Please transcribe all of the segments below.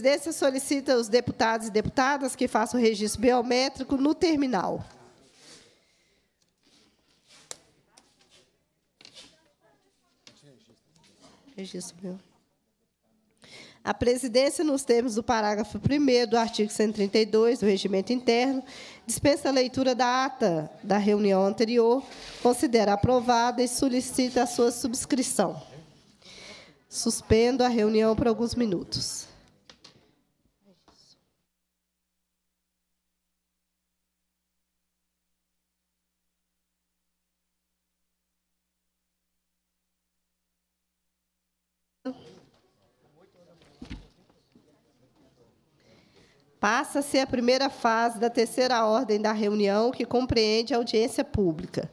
presidência solicita aos deputados e deputadas que façam o registro biométrico no terminal. Registro biométrico. A presidência, nos termos do parágrafo 1 do artigo 132 do Regimento Interno, dispensa a leitura da ata da reunião anterior, considera aprovada e solicita a sua subscrição. Suspendo a reunião por alguns minutos. Passa-se a primeira fase da terceira ordem da reunião, que compreende a audiência pública.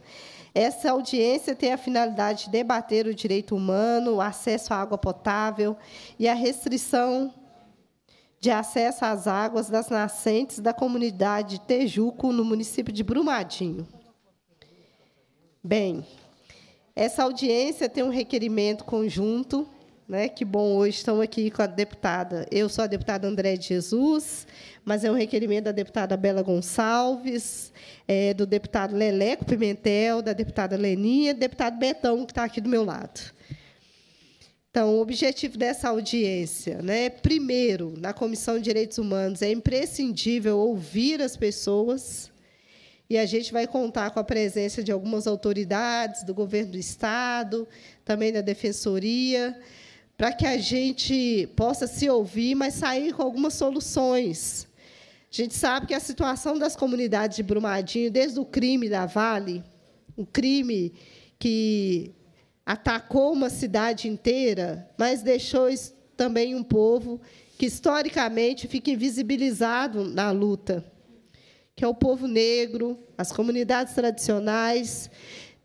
Essa audiência tem a finalidade de debater o direito humano, o acesso à água potável e a restrição de acesso às águas das nascentes da comunidade Tejuco, no município de Brumadinho. Bem, essa audiência tem um requerimento conjunto né? Que bom, hoje estão aqui com a deputada. Eu sou a deputada André de Jesus, mas é um requerimento da deputada Bela Gonçalves, é, do deputado Leleco Pimentel, da deputada Leninha, do deputado Betão, que está aqui do meu lado. Então, o objetivo dessa audiência, né? primeiro, na Comissão de Direitos Humanos, é imprescindível ouvir as pessoas, e a gente vai contar com a presença de algumas autoridades do governo do Estado, também da Defensoria, para que a gente possa se ouvir, mas sair com algumas soluções. A gente sabe que a situação das comunidades de Brumadinho, desde o crime da Vale, o um crime que atacou uma cidade inteira, mas deixou também um povo que historicamente fica invisibilizado na luta, que é o povo negro, as comunidades tradicionais,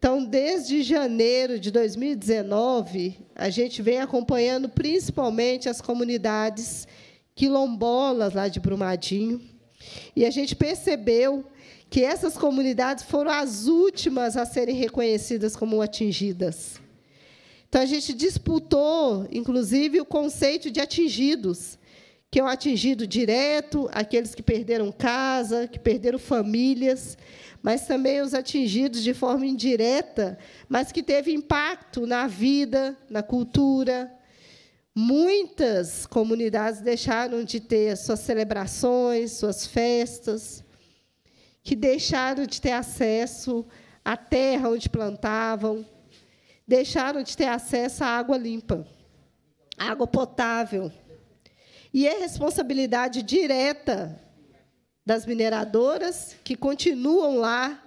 então, desde janeiro de 2019, a gente vem acompanhando principalmente as comunidades quilombolas lá de Brumadinho. E a gente percebeu que essas comunidades foram as últimas a serem reconhecidas como atingidas. Então, a gente disputou, inclusive, o conceito de atingidos, que é o atingido direto, aqueles que perderam casa, que perderam famílias, mas também os atingidos de forma indireta, mas que teve impacto na vida, na cultura. Muitas comunidades deixaram de ter suas celebrações, suas festas, que deixaram de ter acesso à terra onde plantavam, deixaram de ter acesso à água limpa, à água potável. E é responsabilidade direta das mineradoras que continuam lá,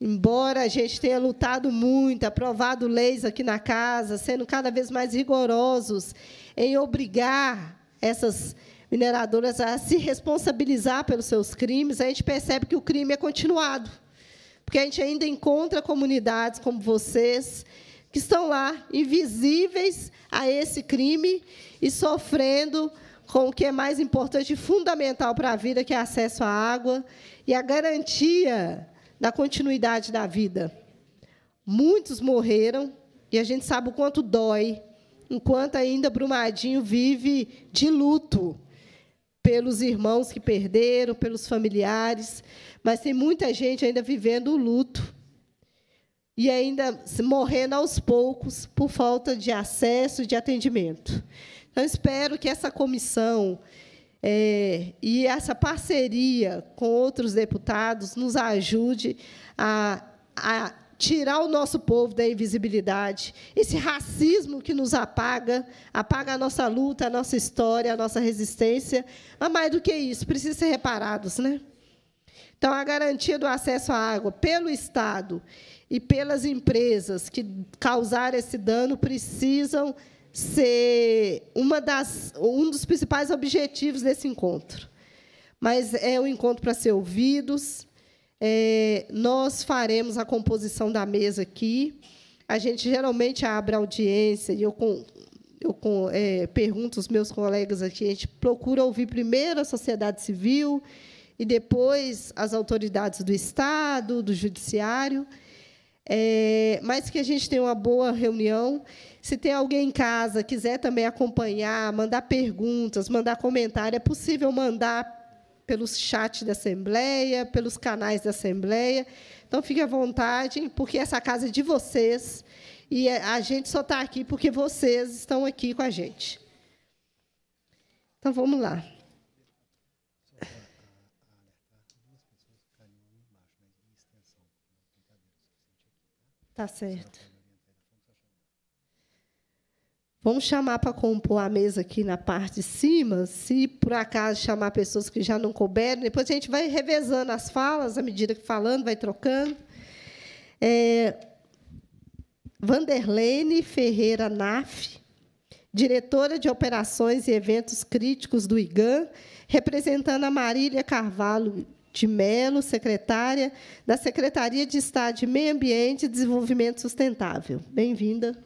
embora a gente tenha lutado muito, aprovado leis aqui na casa, sendo cada vez mais rigorosos em obrigar essas mineradoras a se responsabilizar pelos seus crimes, a gente percebe que o crime é continuado. Porque a gente ainda encontra comunidades como vocês que estão lá invisíveis a esse crime e sofrendo com o que é mais importante e fundamental para a vida, que é acesso à água e a garantia da continuidade da vida. Muitos morreram e a gente sabe o quanto dói, enquanto ainda Brumadinho vive de luto pelos irmãos que perderam, pelos familiares, mas tem muita gente ainda vivendo o luto e ainda morrendo aos poucos por falta de acesso, e de atendimento. Então, espero que essa comissão é, e essa parceria com outros deputados nos ajude a, a tirar o nosso povo da invisibilidade, esse racismo que nos apaga, apaga a nossa luta, a nossa história, a nossa resistência. Mas, mais do que isso, precisa ser reparados. Né? Então, a garantia do acesso à água pelo Estado e pelas empresas que causaram esse dano precisam ser uma das, um dos principais objetivos desse encontro. Mas é um encontro para ser ouvidos. É, nós faremos a composição da mesa aqui. A gente geralmente abre audiência e eu, com, eu com, é, pergunto aos meus colegas aqui. A gente procura ouvir primeiro a sociedade civil e depois as autoridades do Estado, do Judiciário. É, mas que a gente tenha uma boa reunião se tem alguém em casa, quiser também acompanhar, mandar perguntas, mandar comentário, é possível mandar pelos chat da Assembleia, pelos canais da Assembleia. Então, fique à vontade, porque essa casa é de vocês e é, a gente só está aqui porque vocês estão aqui com a gente. Então, vamos lá. Tá certo. Vamos chamar para compor a mesa aqui na parte de cima, se por acaso chamar pessoas que já não couberam. Depois a gente vai revezando as falas à medida que falando, vai trocando. É, Vanderlene Ferreira Naf, diretora de operações e eventos críticos do IGAN, representando a Marília Carvalho de Melo, secretária da Secretaria de Estado de Meio Ambiente e Desenvolvimento Sustentável. Bem-vinda.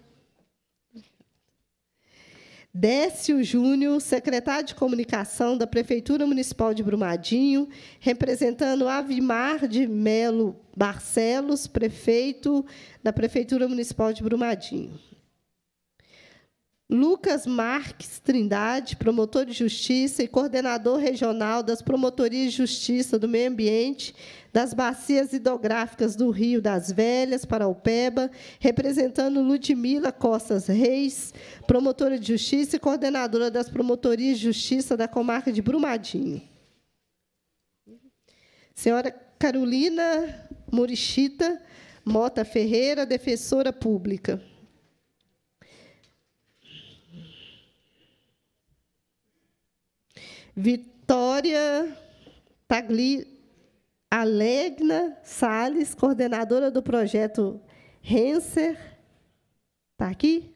Décio Júnior, secretário de Comunicação da Prefeitura Municipal de Brumadinho, representando Avimar de Melo Barcelos, prefeito da Prefeitura Municipal de Brumadinho. Lucas Marques Trindade, promotor de justiça e coordenador regional das Promotorias de Justiça do Meio Ambiente das bacias hidrográficas do Rio das Velhas para Upeba, representando Ludmila Costas Reis, promotora de justiça e coordenadora das promotorias de justiça da comarca de Brumadinho. Senhora Carolina Murichita Mota Ferreira, defensora pública. Vitória Tagli Alegna Sales, coordenadora do projeto Renser. Está aqui?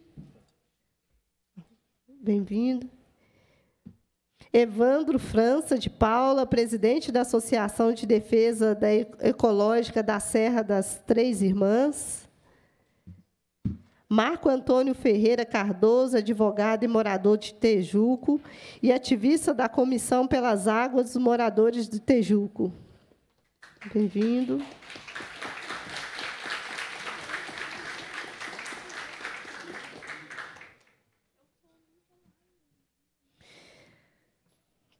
Bem-vindo. Evandro França de Paula, presidente da Associação de Defesa da Ecológica da Serra das Três Irmãs. Marco Antônio Ferreira Cardoso, advogado e morador de Tejuco e ativista da Comissão pelas Águas dos Moradores de Tejuco. Bem-vindo.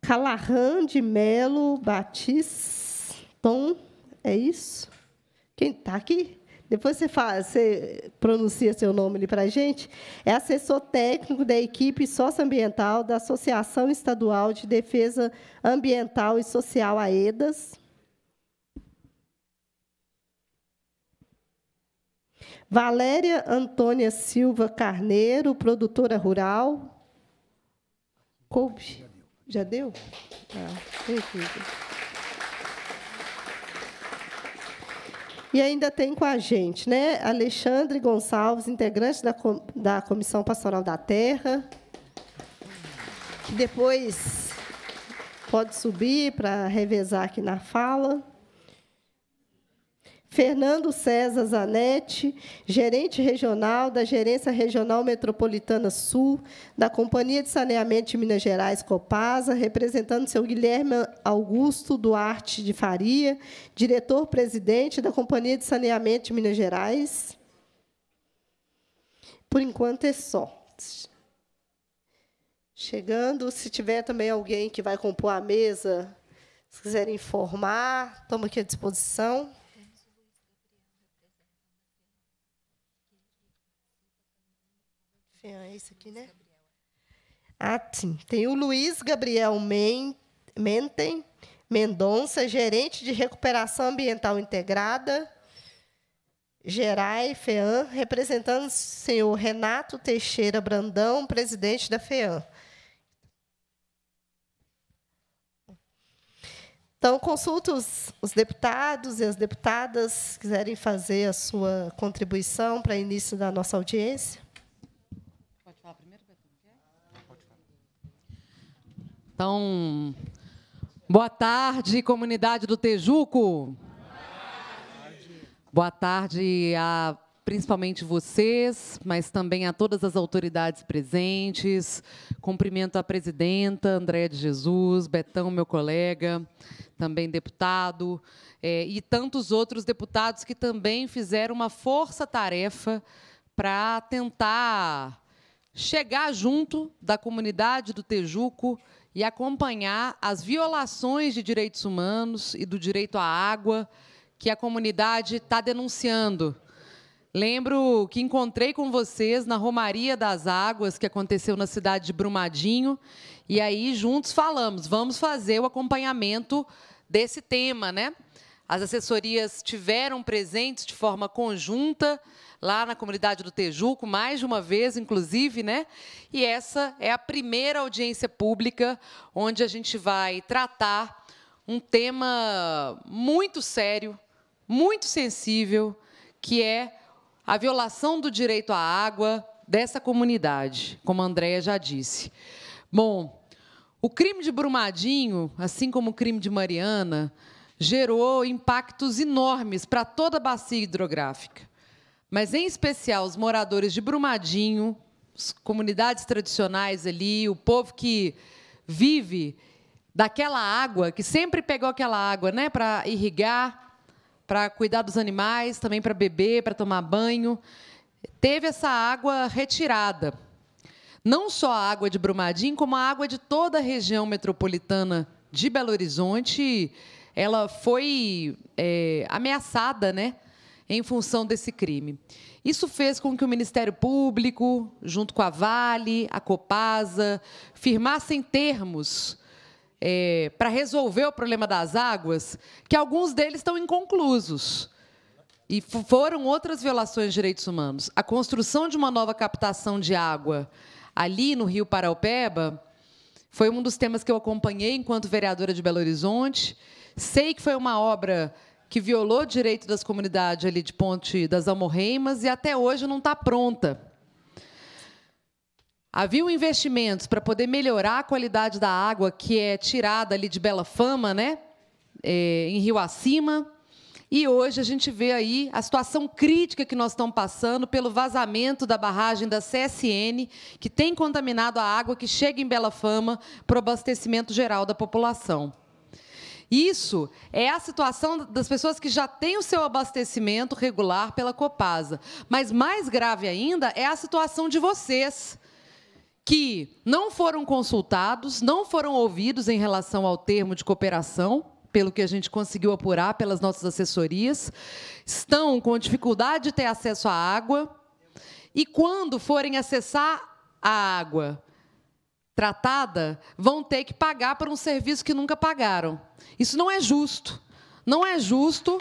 Calarran de Melo Batiston, é isso? Quem está aqui? Depois você, faz, você pronuncia seu nome ali para a gente. É assessor técnico da equipe socioambiental da Associação Estadual de Defesa Ambiental e Social, AEDAS, Valéria Antônia Silva Carneiro, produtora rural. Coube? Já deu? Ah, E ainda tem com a gente, né? Alexandre Gonçalves, integrante da, com da Comissão Pastoral da Terra, que depois pode subir para revezar aqui na fala. Fernando César Zanetti, gerente regional da Gerência Regional Metropolitana Sul, da Companhia de Saneamento de Minas Gerais, Copasa, representando o seu Guilherme Augusto Duarte de Faria, diretor-presidente da Companhia de Saneamento de Minas Gerais. Por enquanto é só. Chegando, se tiver também alguém que vai compor a mesa, se quiser informar, estamos aqui à disposição. É, é isso aqui, né? Ah, sim. Tem o Luiz Gabriel Men Menten Mendonça, gerente de recuperação ambiental integrada. Gerai FEAM, representando o senhor Renato Teixeira Brandão, presidente da FEAM. Então, consulta os, os, deputados e as deputadas quiserem fazer a sua contribuição para início da nossa audiência. Então, boa tarde, comunidade do Tejuco. Boa tarde a principalmente vocês, mas também a todas as autoridades presentes. Cumprimento a presidenta Andréa de Jesus, Betão, meu colega, também deputado, é, e tantos outros deputados que também fizeram uma força-tarefa para tentar chegar junto da comunidade do Tejuco e acompanhar as violações de direitos humanos e do direito à água que a comunidade está denunciando. Lembro que encontrei com vocês na Romaria das Águas, que aconteceu na cidade de Brumadinho, e aí juntos falamos, vamos fazer o acompanhamento desse tema, né? As assessorias tiveram presentes de forma conjunta lá na comunidade do Tejuco, mais de uma vez, inclusive, né? E essa é a primeira audiência pública onde a gente vai tratar um tema muito sério, muito sensível, que é a violação do direito à água dessa comunidade, como a Andrea já disse. Bom, o crime de Brumadinho, assim como o crime de Mariana, gerou impactos enormes para toda a bacia hidrográfica mas em especial os moradores de Brumadinho, as comunidades tradicionais ali, o povo que vive daquela água, que sempre pegou aquela água, né, para irrigar, para cuidar dos animais, também para beber, para tomar banho, teve essa água retirada. Não só a água de Brumadinho, como a água de toda a região metropolitana de Belo Horizonte, ela foi é, ameaçada, né? em função desse crime. Isso fez com que o Ministério Público, junto com a Vale, a Copasa, firmassem termos é, para resolver o problema das águas, que alguns deles estão inconclusos. E foram outras violações de direitos humanos. A construção de uma nova captação de água ali no Rio Paraupeba foi um dos temas que eu acompanhei enquanto vereadora de Belo Horizonte. Sei que foi uma obra que violou o direito das comunidades ali de Ponte das Almorreimas e até hoje não está pronta. Havia investimentos para poder melhorar a qualidade da água que é tirada ali de Bela Fama, né? É, em Rio Acima. E hoje a gente vê aí a situação crítica que nós estamos passando pelo vazamento da barragem da CSN, que tem contaminado a água que chega em Bela Fama para o abastecimento geral da população. Isso é a situação das pessoas que já têm o seu abastecimento regular pela Copasa. Mas mais grave ainda é a situação de vocês que não foram consultados, não foram ouvidos em relação ao termo de cooperação, pelo que a gente conseguiu apurar pelas nossas assessorias, estão com dificuldade de ter acesso à água e quando forem acessar a água tratada vão ter que pagar por um serviço que nunca pagaram. Isso não é justo. Não é justo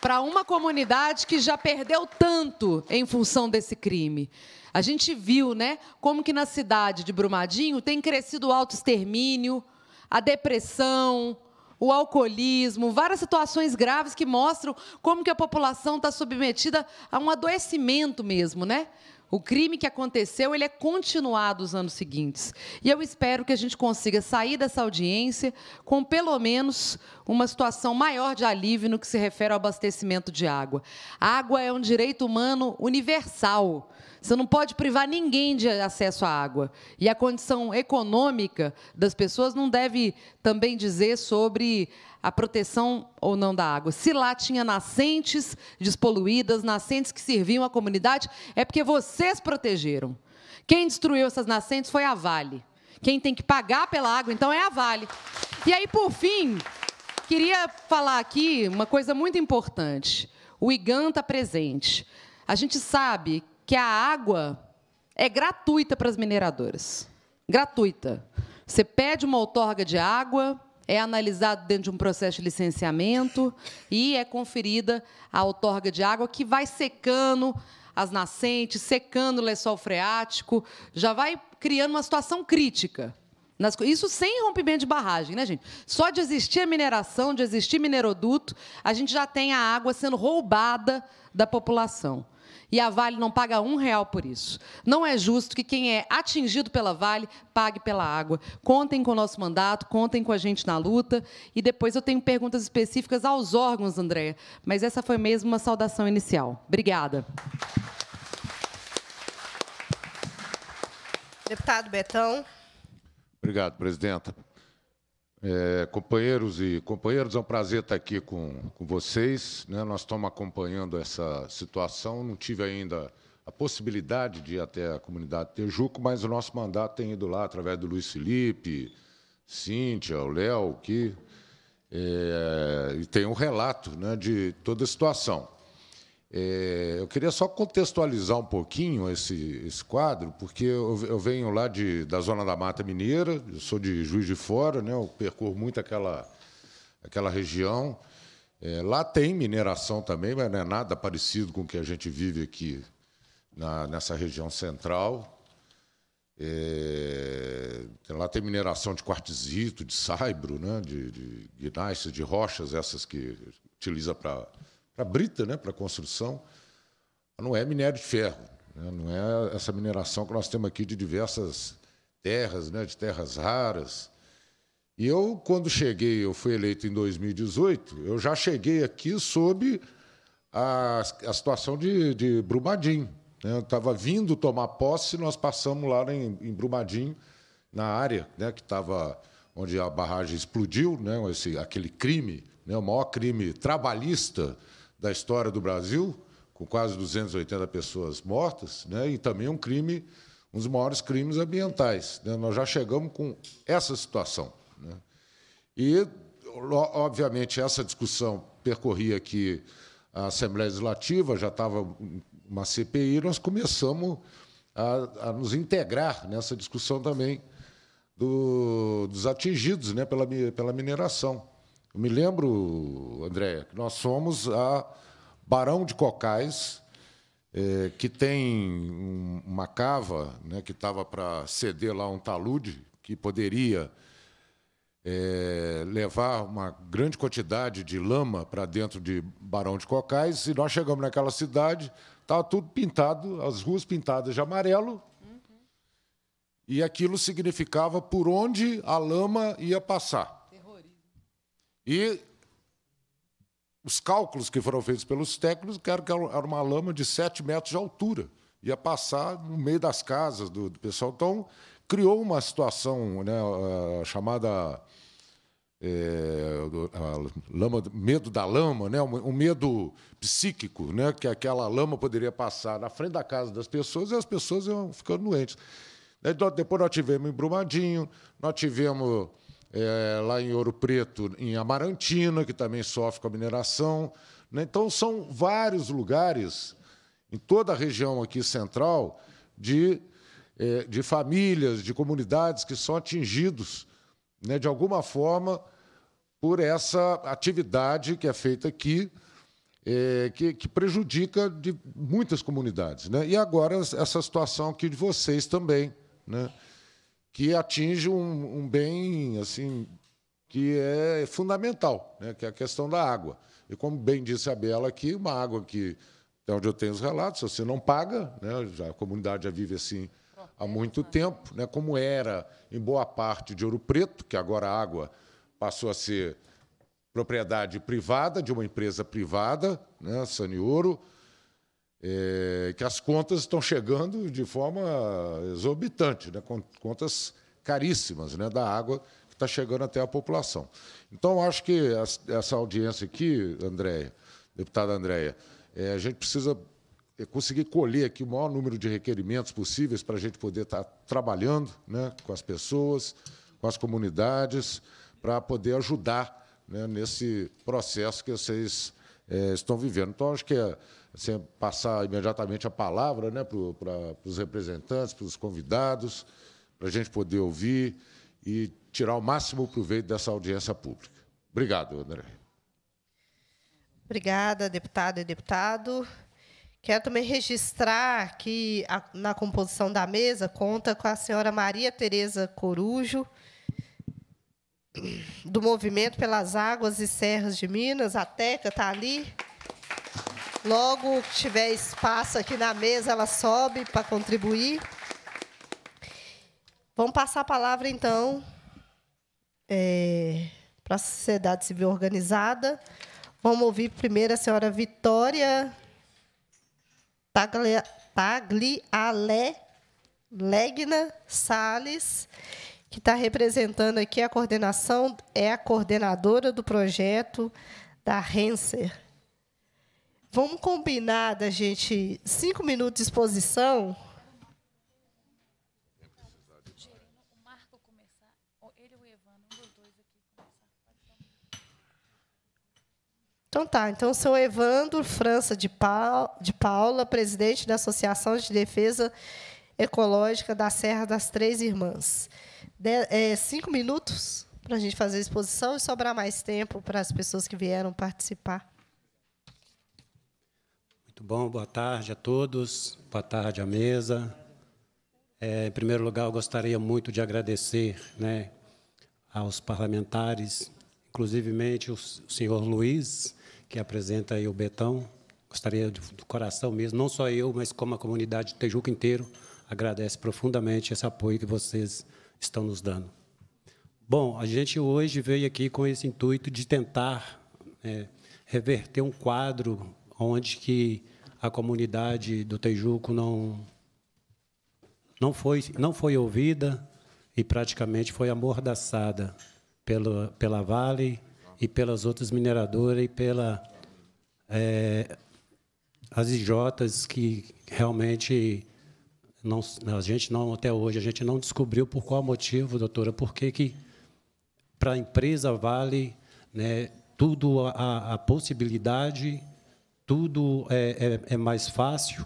para uma comunidade que já perdeu tanto em função desse crime. A gente viu, né, como que na cidade de Brumadinho tem crescido o autoextermínio, a depressão, o alcoolismo, várias situações graves que mostram como que a população está submetida a um adoecimento mesmo, né? O crime que aconteceu, ele é continuado os anos seguintes. E eu espero que a gente consiga sair dessa audiência com pelo menos uma situação maior de alívio no que se refere ao abastecimento de água. A água é um direito humano universal. Você não pode privar ninguém de acesso à água. E a condição econômica das pessoas não deve também dizer sobre a proteção ou não da água. Se lá tinha nascentes despoluídas, nascentes que serviam à comunidade, é porque vocês protegeram. Quem destruiu essas nascentes foi a Vale. Quem tem que pagar pela água, então, é a Vale. E aí, por fim, queria falar aqui uma coisa muito importante. O IGAN está presente. A gente sabe que a água é gratuita para as mineradoras. Gratuita. Você pede uma outorga de água, é analisado dentro de um processo de licenciamento e é conferida a outorga de água que vai secando as nascentes, secando o lençol freático, já vai criando uma situação crítica. isso sem rompimento de barragem, né, gente? Só de existir a mineração, de existir mineroduto, a gente já tem a água sendo roubada da população. E a Vale não paga um real por isso. Não é justo que quem é atingido pela Vale pague pela água. Contem com o nosso mandato, contem com a gente na luta. E depois eu tenho perguntas específicas aos órgãos, Andréa. Mas essa foi mesmo uma saudação inicial. Obrigada. Deputado Betão. Obrigado, presidenta. É, companheiros e companheiros, é um prazer estar aqui com, com vocês. Né? Nós estamos acompanhando essa situação. Não tive ainda a possibilidade de ir até a comunidade Tejuco, mas o nosso mandato tem ido lá através do Luiz Felipe, Cíntia, o Léo, que é, e tem um relato né, de toda a situação. É, eu queria só contextualizar um pouquinho esse, esse quadro, porque eu, eu, venho lá de, da Zona da Mata Mineira, eu sou de Juiz de Fora, né, eu percorro muito aquela, aquela região. É, lá tem mineração também, mas não é nada parecido com o que a gente vive aqui na, nessa região central. É, lá tem mineração de quartzito, de saibro, né, de, de de rochas, essas que utiliza para para brita, né, para construção, não é minério de ferro, né, não é essa mineração que nós temos aqui de diversas terras, né, de terras raras. E eu, quando cheguei, eu fui eleito em 2018, eu já cheguei aqui sob a, a situação de, de Brumadinho. Né? Eu estava vindo tomar posse, nós passamos lá em, em Brumadinho, na área né, que estava onde a barragem explodiu, né, esse, aquele crime, né, o maior crime trabalhista da história do Brasil, com quase 280 pessoas mortas, né? e também um crime, um dos maiores crimes ambientais. Né? Nós já chegamos com essa situação. Né? E, obviamente, essa discussão percorria aqui a Assembleia Legislativa, já estava uma CPI, nós começamos a, a nos integrar nessa discussão também do, dos atingidos né, pela, pela mineração. Eu me lembro, Andréia, que nós fomos a Barão de Cocais, é, que tem um, uma cava né, que estava para ceder lá um talude que poderia é, levar uma grande quantidade de lama para dentro de Barão de Cocais. E nós chegamos naquela cidade, estava tudo pintado, as ruas pintadas de amarelo. Uhum. E aquilo significava por onde a lama ia passar. E os cálculos que foram feitos pelos técnicos eram que era uma lama de 7 metros de altura. Ia passar no meio das casas do, do pessoal. Então, criou uma situação né, ah, chamada é, lama, medo da lama, né, um, medo psíquico, né, que aquela lama poderia passar na frente da casa das pessoas e as pessoas iam ficando doentes. Depois nós tivemos em Brumadinho, nós tivemos é, lá em Ouro Preto, em Amarantina, que também sofre com a mineração. Né? Então, são vários lugares, em toda a região aqui central, de, é, de famílias, de comunidades que são atingidos, né, de alguma forma, por essa atividade que é feita aqui, é, que, que, prejudica de muitas comunidades. Né? E agora essa situação aqui de vocês também. Né? que atinge um, um bem assim que é fundamental, né? que é a questão da água. E como bem disse a Bela aqui, uma água que, até onde eu tenho os relatos, você não paga, né? já, a comunidade já vive assim há muito tempo, né? como era em boa parte de Ouro Preto, que agora a água passou a ser propriedade privada de uma empresa privada, né? Saniouro, é, que as contas estão chegando de forma exorbitante, né? contas caríssimas né? da água que está chegando até a população. Então, acho que essa audiência aqui, Andréia, deputada Andréia, é, a gente precisa é, conseguir colher aqui o maior número de requerimentos possíveis para a gente poder estar tá trabalhando né, com as pessoas, com as comunidades, para poder ajudar né, nesse processo que vocês é, estão vivendo. Então, acho que é, sem assim, passar imediatamente a palavra né, para os representantes, para os convidados, para a gente poder ouvir e tirar o máximo proveito dessa audiência pública. Obrigado, André. Obrigada, deputada e deputado. Quero também registrar que a, na composição da mesa conta com a senhora Maria Tereza Corujo, do Movimento pelas Águas e Serras de Minas. A Teca está ali. Logo que tiver espaço aqui na mesa, ela sobe para contribuir. Vamos passar a palavra, então, é, para a sociedade civil organizada. Vamos ouvir primeiro a senhora Vitória Taglialegna Tagliale Legna Sales, que está representando aqui a coordenação, é a coordenadora do projeto da Renser Vamos combinar da gente cinco minutos de exposição? Então tá, então sou Evandro França de, de Paula, presidente da Associação de Defesa Ecológica da Serra das Três Irmãs. De... É, cinco minutos para a gente fazer a exposição e sobrar mais tempo para as pessoas que vieram participar. Muito bom, boa tarde a todos, boa tarde à mesa. É, em primeiro lugar, eu gostaria muito de agradecer né, aos parlamentares, inclusivemente o senhor Luiz, que apresenta aí o Betão. Gostaria de, do coração mesmo, não só eu, mas como a comunidade de Tejuca inteiro, agradece profundamente esse apoio que vocês estão nos dando. Bom, a gente hoje veio aqui com esse intuito de tentar é, reverter um quadro onde que a comunidade do Tejuco não não foi não foi ouvida e praticamente foi amordaçada pela pela Vale e pelas outras mineradoras e pela é, as IJs que realmente não, a gente não até hoje a gente não descobriu por qual motivo, doutora, por que que para a empresa Vale, né, tudo a, a possibilidade tudo é, é, é mais fácil.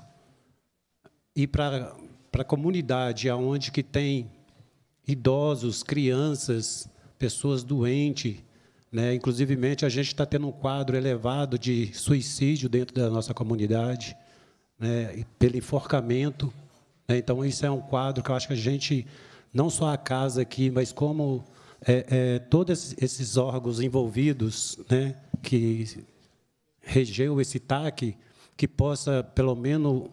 E para a comunidade, aonde que tem idosos, crianças, pessoas doentes, né? inclusive a gente está tendo um quadro elevado de suicídio dentro da nossa comunidade, né? pelo enforcamento. Né? Então, isso é um quadro que eu acho que a gente, não só a casa aqui, mas como é, é, todos esses órgãos envolvidos, né? que regeu esse TAC, que possa, pelo menos,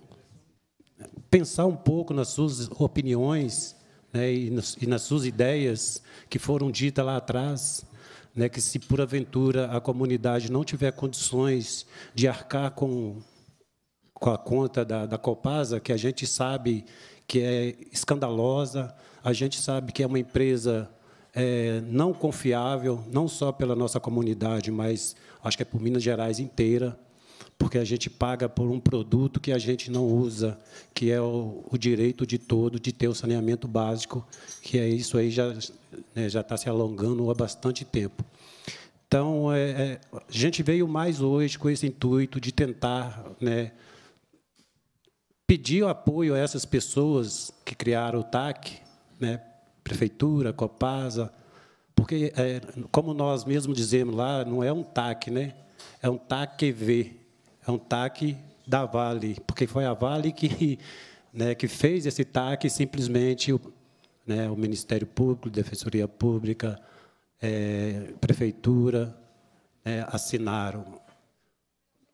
pensar um pouco nas suas opiniões né, e, nas, e, nas, suas ideias que foram ditas lá atrás, né, que se porventura a comunidade não tiver condições de arcar com, com a conta da, da Copasa, que a gente sabe que é escandalosa, a gente sabe que é uma empresa é, não confiável, não só pela nossa comunidade, mas acho que é por Minas Gerais inteira, porque a gente paga por um produto que a gente não usa, que é o, o direito de todo de ter o saneamento básico, que é isso aí já né, já está se alongando há bastante tempo. Então, é, é, a gente veio mais hoje com esse intuito de tentar né, pedir apoio a essas pessoas que criaram o TAC, né, prefeitura, Copasa, porque, é, como nós mesmos dizemos lá, não é um TAC, né? é um TAC-V, é um TAC da Vale, porque foi a Vale que, né, que fez esse TAC simplesmente o, né, o Ministério Público, Defensoria Pública, é, Prefeitura, é, assinaram.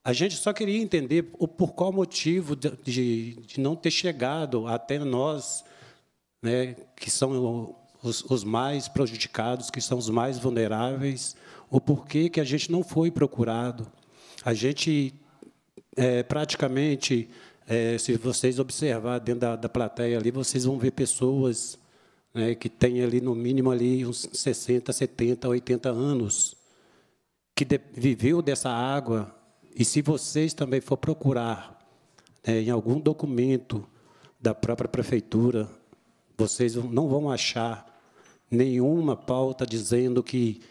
A gente só queria entender o, por qual motivo de, de, de não ter chegado até nós, né, que são os, os mais prejudicados, que são os mais vulneráveis, o porquê que a gente não foi procurado. A gente é, praticamente, é, se vocês observar dentro da, da plateia ali, vocês vão ver pessoas né, que têm ali no mínimo ali uns 60, 70, 80 anos, que de, viveu dessa água. E se vocês também for procurar né, em algum documento da própria prefeitura, vocês não vão achar nenhuma pauta dizendo que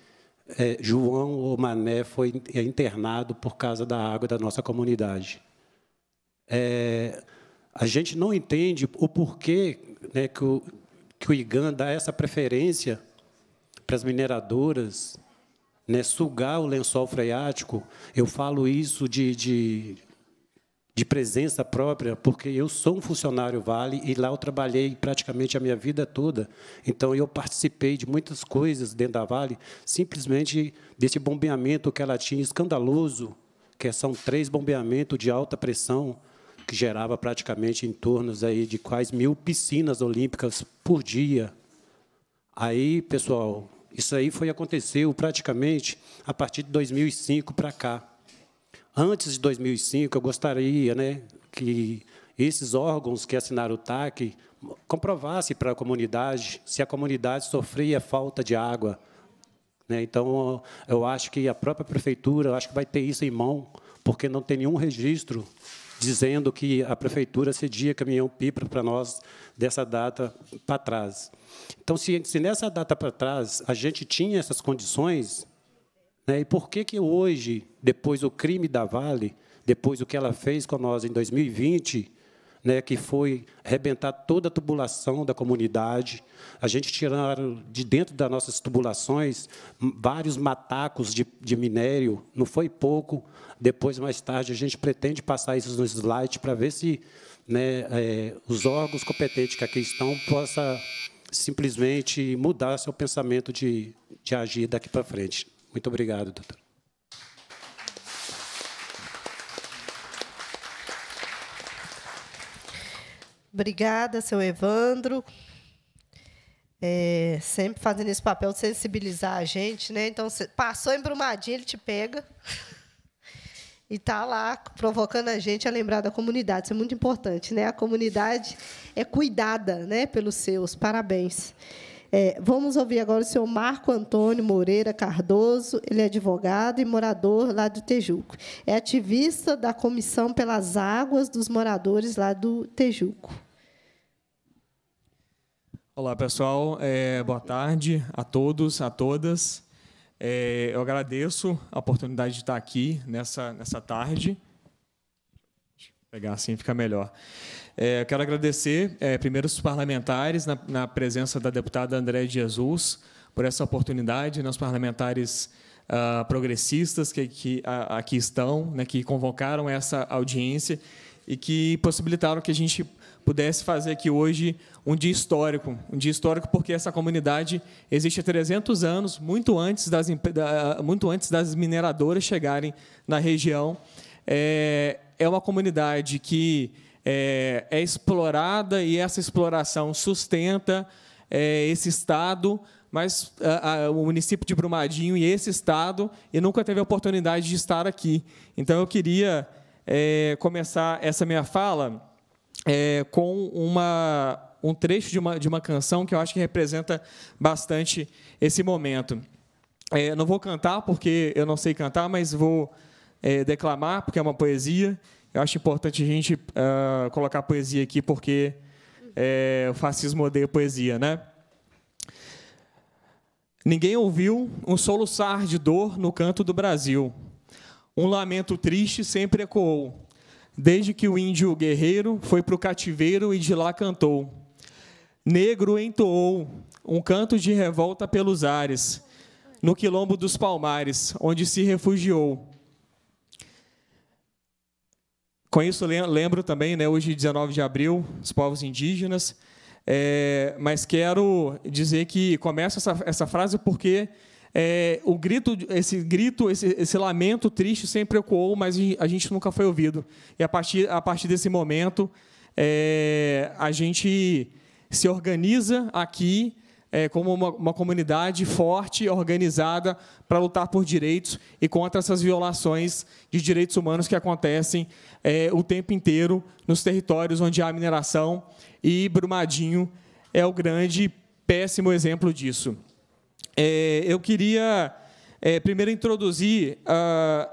é, João ou Mané foi internado por causa da água da nossa comunidade. É, a gente não entende o porquê né, que, o, que o IGAN dá essa preferência para as mineradoras, né, sugar o lençol freático. Eu falo isso de, de, de presença própria, porque eu sou um funcionário Vale e lá eu trabalhei praticamente a minha vida toda. Então eu participei de muitas coisas dentro da Vale, simplesmente desse bombeamento que ela tinha escandaloso, que são três bombeamentos de alta pressão que gerava praticamente em torno aí de quase mil piscinas olímpicas por dia. Aí, pessoal, isso aí foi aconteceu praticamente a partir de 2005 para cá. Antes de 2005, eu gostaria né, que esses órgãos que assinaram o TAC comprovassem para a comunidade se a comunidade sofria falta de água. Né. Então, eu acho que a própria prefeitura acho que vai ter isso em mão, porque não tem nenhum registro dizendo que a prefeitura cedia caminhão pipa para nós dessa data para trás. Então, se, se nessa data para trás a gente tinha essas condições, né? E por que, que hoje, depois do crime da Vale, depois do que ela fez com nós em 2020, né, que foi arrebentar toda a tubulação da comunidade. A gente tiraram de dentro das nossas tubulações vários matacos de, de minério, não foi pouco. Depois, mais tarde, a gente pretende passar isso no slide para ver se né, é, os órgãos competentes que aqui estão possam simplesmente mudar seu pensamento de, de agir daqui para frente. Muito obrigado, doutor. Obrigada, seu Evandro. É, sempre fazendo esse papel de sensibilizar a gente, né? Então, passou em Brumadinho, ele te pega e tá lá provocando a gente a lembrar da comunidade. Isso é muito importante, né? A comunidade é cuidada, né, pelos seus. Parabéns. É, vamos ouvir agora o senhor Marco Antônio Moreira Cardoso, ele é advogado e morador lá do Tejuco. É ativista da Comissão pelas Águas dos Moradores lá do Tejuco. Olá, pessoal. É, boa tarde a todos, a todas. É, eu agradeço a oportunidade de estar aqui nessa, nessa tarde. Deixa eu pegar assim, fica melhor. É, quero agradecer, é, primeiro, os parlamentares, na, na presença da deputada André Jesus, por essa oportunidade, né, os parlamentares ah, progressistas que, que a, aqui estão, né, que convocaram essa audiência e que possibilitaram que a gente pudesse fazer aqui hoje um dia histórico, um dia histórico porque essa comunidade existe há 300 anos, muito antes das, muito antes das mineradoras chegarem na região. É, é uma comunidade que é, é explorada e essa exploração sustenta é, esse Estado, mas a, a, o município de Brumadinho e esse Estado, e nunca teve a oportunidade de estar aqui. Então, eu queria é, começar essa minha fala é, com uma, um trecho de uma, de uma canção que eu acho que representa bastante esse momento. É, não vou cantar, porque eu não sei cantar, mas vou é, declamar, porque é uma poesia. Eu acho importante a gente uh, colocar a poesia aqui, porque é, o fascismo odeia poesia, né? Ninguém ouviu um soluçar de dor no canto do Brasil. Um lamento triste sempre ecoou, desde que o índio guerreiro foi para o cativeiro e de lá cantou. Negro entoou um canto de revolta pelos ares, no quilombo dos palmares, onde se refugiou. Com isso, lembro também, né, hoje, 19 de abril, os povos indígenas, é, mas quero dizer que começa essa, essa frase porque é, o grito, esse grito, esse, esse, lamento triste sempre ecoou, mas a gente nunca foi ouvido. E a partir, a partir desse momento, é, a gente se organiza aqui é, como uma, uma comunidade forte, organizada para lutar por direitos e contra essas violações de direitos humanos que acontecem é, o tempo inteiro nos territórios onde há mineração. E Brumadinho é o grande, péssimo exemplo disso. É, eu queria é, primeiro introduzir ah,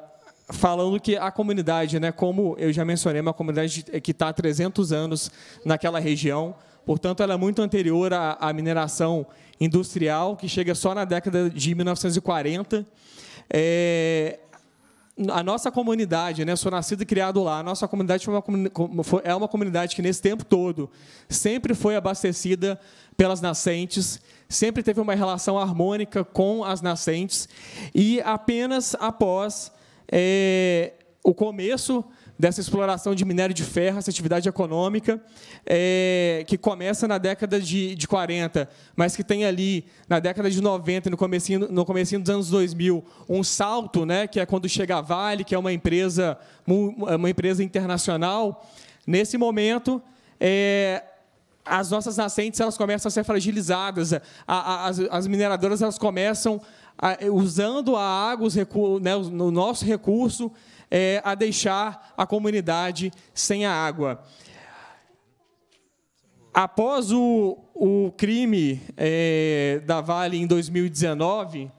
falando que a comunidade, né, como eu já mencionei, é uma comunidade que está há 300 anos naquela região, portanto, ela é muito anterior à, à mineração industrial, que chega só na década de 1940. É, a nossa comunidade, né, sou nascido e criado lá, a nossa comunidade foi uma, foi, é uma comunidade que, nesse tempo todo, sempre foi abastecida pelas nascentes, sempre teve uma relação harmônica com as nascentes, e apenas após é, o começo dessa exploração de minério de ferro, essa atividade econômica, é, que começa na década de, de 40, mas que tem ali, na década de 90, no comecinho, no comecinho dos anos 2000, um salto, né, que é quando chega a Vale, que é uma empresa, uma empresa internacional. Nesse momento, é, as nossas nascentes elas começam a ser fragilizadas, a, a, as, as mineradoras elas começam a, usando a água, os recu, né, o nosso recurso, é, a deixar a comunidade sem a água. Após o, o crime é, da Vale em 2019,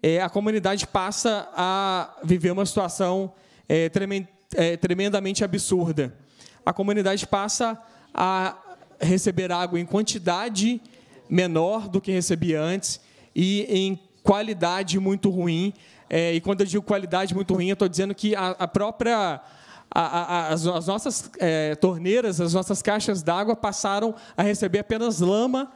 é, a comunidade passa a viver uma situação é, tremend, é, tremendamente absurda. A comunidade passa a receber água em quantidade menor do que recebia antes e em qualidade muito ruim, é, e quando eu digo qualidade muito ruim, eu estou dizendo que a, a própria. A, a, as, as, nossas é, torneiras, as nossas caixas d'água passaram a receber apenas lama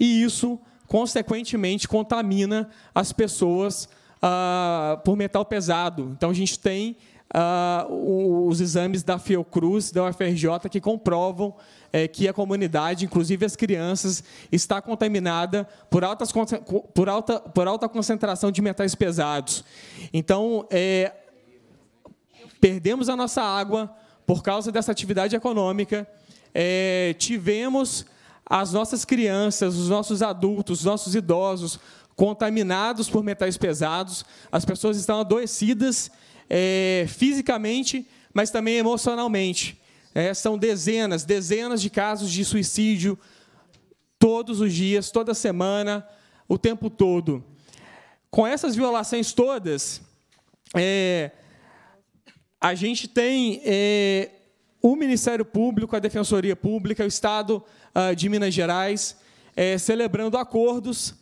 e isso, consequentemente, contamina as pessoas ah, por metal pesado. Então, a gente tem ah, os exames da Fiocruz, da UFRJ, que comprovam é, que a comunidade, inclusive as crianças, está contaminada por, altas, por, alta, por alta concentração de metais pesados. Então, é, perdemos a nossa água por causa dessa atividade econômica, é, tivemos as nossas crianças, os nossos adultos, os nossos idosos contaminados por metais pesados, as pessoas estão adoecidas é, fisicamente, mas também emocionalmente. É, são dezenas, dezenas de casos de suicídio todos os dias, toda semana, o tempo todo. Com essas violações todas, é, a gente tem é, o Ministério Público, a Defensoria Pública, o Estado ah, de Minas Gerais é, celebrando acordos,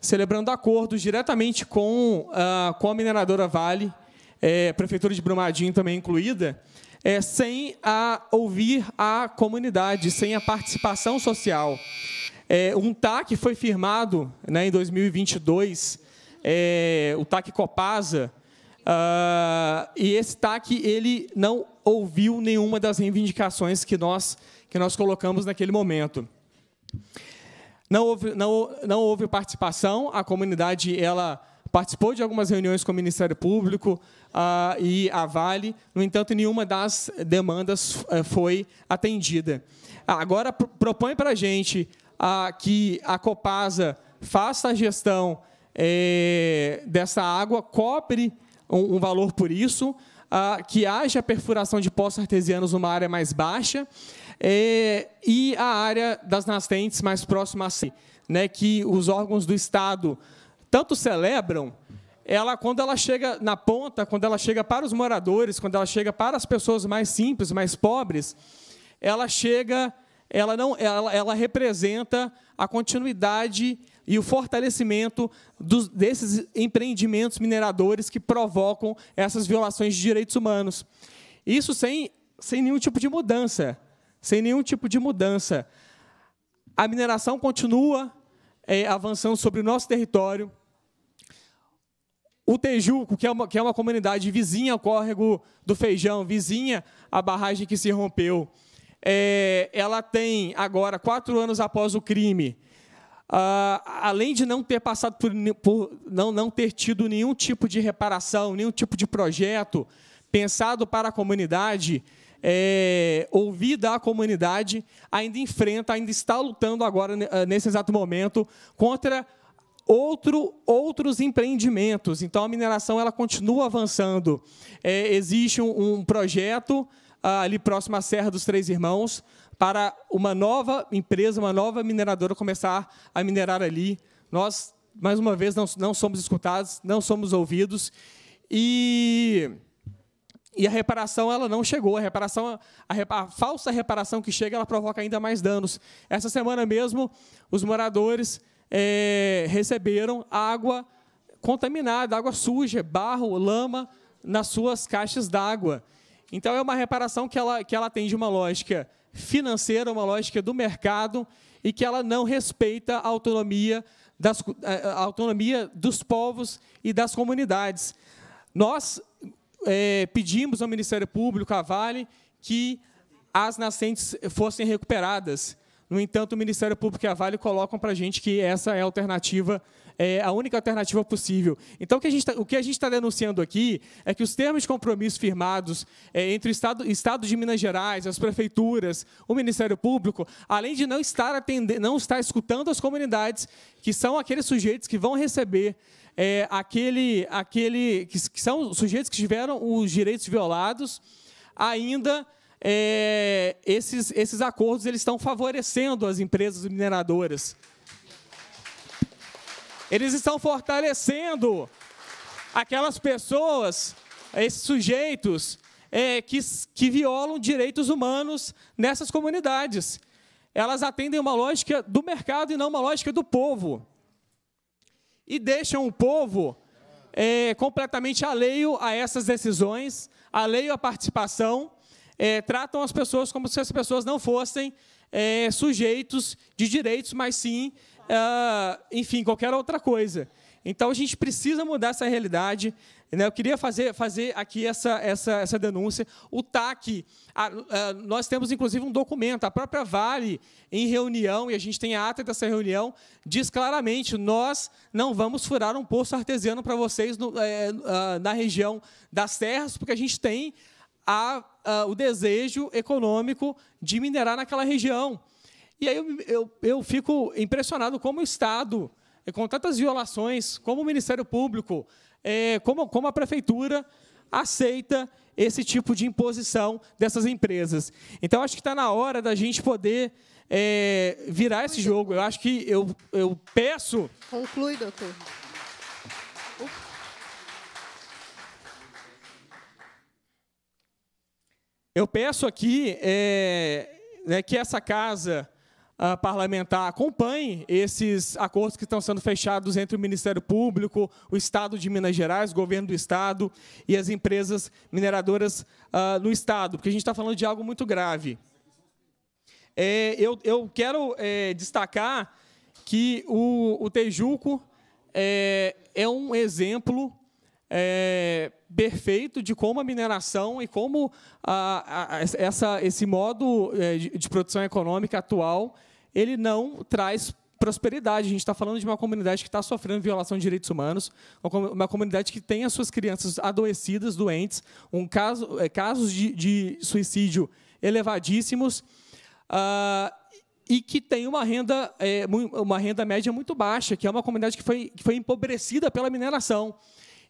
celebrando acordos diretamente com, ah, com a mineradora Vale, é, Prefeitura de Brumadinho também incluída, é, sem a ouvir a comunidade, sem a participação social. É, um TAC foi firmado né, em 2022, é, o TAC Copasa, uh, e esse TAC ele não ouviu nenhuma das reivindicações que nós, que nós colocamos naquele momento. Não houve, não, não houve participação, a comunidade ela participou de algumas reuniões com o Ministério Público, e a Vale. No entanto, nenhuma das demandas eh, foi atendida. Agora, propõe para a gente que a Copasa faça a gestão eh, dessa água, cobre um, valor por isso, que haja perfuração de poços artesianos numa área mais baixa eh, e a área das nascentes mais próxima a si, né, que os órgãos do Estado tanto celebram ela, quando ela chega na ponta, quando ela chega para os moradores, quando ela chega para as pessoas mais simples, mais pobres, ela chega, ela não, ela, ela representa a continuidade e o fortalecimento dos, desses empreendimentos mineradores que provocam essas violações de direitos humanos. Isso sem, sem nenhum tipo de mudança, sem nenhum tipo de mudança. A mineração continua é, avançando sobre o nosso território o Tejuco, que é, uma, que é uma comunidade vizinha ao córrego do Feijão, vizinha à barragem que se rompeu, é, ela tem agora, quatro anos após o crime, Uh, além de não ter passado por, por, não, não ter tido nenhum tipo de reparação, nenhum tipo de projeto pensado para a comunidade, é, ouvida a comunidade, ainda enfrenta, ainda está lutando agora ah, nesse exato momento contra Outro, outros empreendimentos. Então, a mineração ela continua avançando. É, existe um, um projeto ah, ali próximo à Serra dos Três Irmãos para uma nova empresa, uma nova mineradora começar a minerar ali. Nós, mais uma vez, não, não somos escutados, não somos ouvidos. E, e a reparação ela não chegou. A reparação, a, a falsa reparação que chega, ela provoca ainda mais danos. Essa semana mesmo, os moradores é, receberam água contaminada, água suja, barro, lama nas suas caixas d'água. Então é uma reparação que ela, que ela tem de uma lógica financeira, uma lógica do mercado e que ela não respeita a autonomia, das, é, a autonomia dos povos e das comunidades. Nós é, pedimos ao Ministério Público, à Vale, que as nascentes fossem recuperadas. No entanto, o Ministério Público e a Vale colocam para a gente que essa é a alternativa, é a única alternativa possível. Então, o que a gente está tá denunciando aqui é que os termos de compromisso firmados é, entre o Estado, Estado de Minas Gerais, as prefeituras, o Ministério Público, além de não estar, atendendo, não estar escutando as comunidades, que são aqueles sujeitos que vão receber é, aquele, aquele que, que são sujeitos que tiveram os direitos violados, ainda é, esses, esses acordos eles estão favorecendo as empresas mineradoras. Eles estão fortalecendo aquelas pessoas, esses sujeitos é, que, que violam direitos humanos nessas comunidades. Elas atendem uma lógica do mercado e não uma lógica do povo. E deixam o povo é, completamente alheio a essas decisões, alheio à participação é, tratam as pessoas como se as pessoas não fossem é, sujeitos de direitos, mas sim, ah, enfim, qualquer outra coisa. Então a gente precisa mudar essa realidade. Né? Eu queria fazer, fazer aqui essa, essa, essa denúncia. O TAC, a, a, nós temos inclusive um documento, a própria Vale, em reunião, e a gente tem a ata dessa reunião, diz claramente: nós não vamos furar um poço artesiano para vocês no, é, ah, na região das terras, porque a gente tem a, a, o desejo econômico de minerar naquela região. E aí eu, eu, eu fico impressionado como o Estado, eh, com tantas violações, como o Ministério Público, é, como, como a Prefeitura aceita esse tipo de imposição dessas empresas. Então, acho que está na hora da gente poder é, virar esse jogo. Eu acho que eu, eu peço. Conclui, doutor. Eu peço aqui é, né, que essa casa ah, parlamentar acompanhe esses acordos que estão sendo fechados entre o Ministério Público, o Estado de Minas Gerais, o governo do Estado e as empresas mineradoras uh, no Estado, porque a gente está falando de algo muito grave. É, eu, eu, quero é, destacar que o, o Tejuco é, é um exemplo é, perfeito de como a mineração e como a, a, essa, esse modo é, de produção econômica atual ele não traz prosperidade. A gente está falando de uma comunidade que está sofrendo violação de direitos humanos, uma comunidade que tem as suas crianças adoecidas, doentes, um caso, é, casos de, de suicídio elevadíssimos. Uh, e que tem uma renda, é, uma renda média muito baixa, que é uma comunidade que foi, que foi empobrecida pela mineração.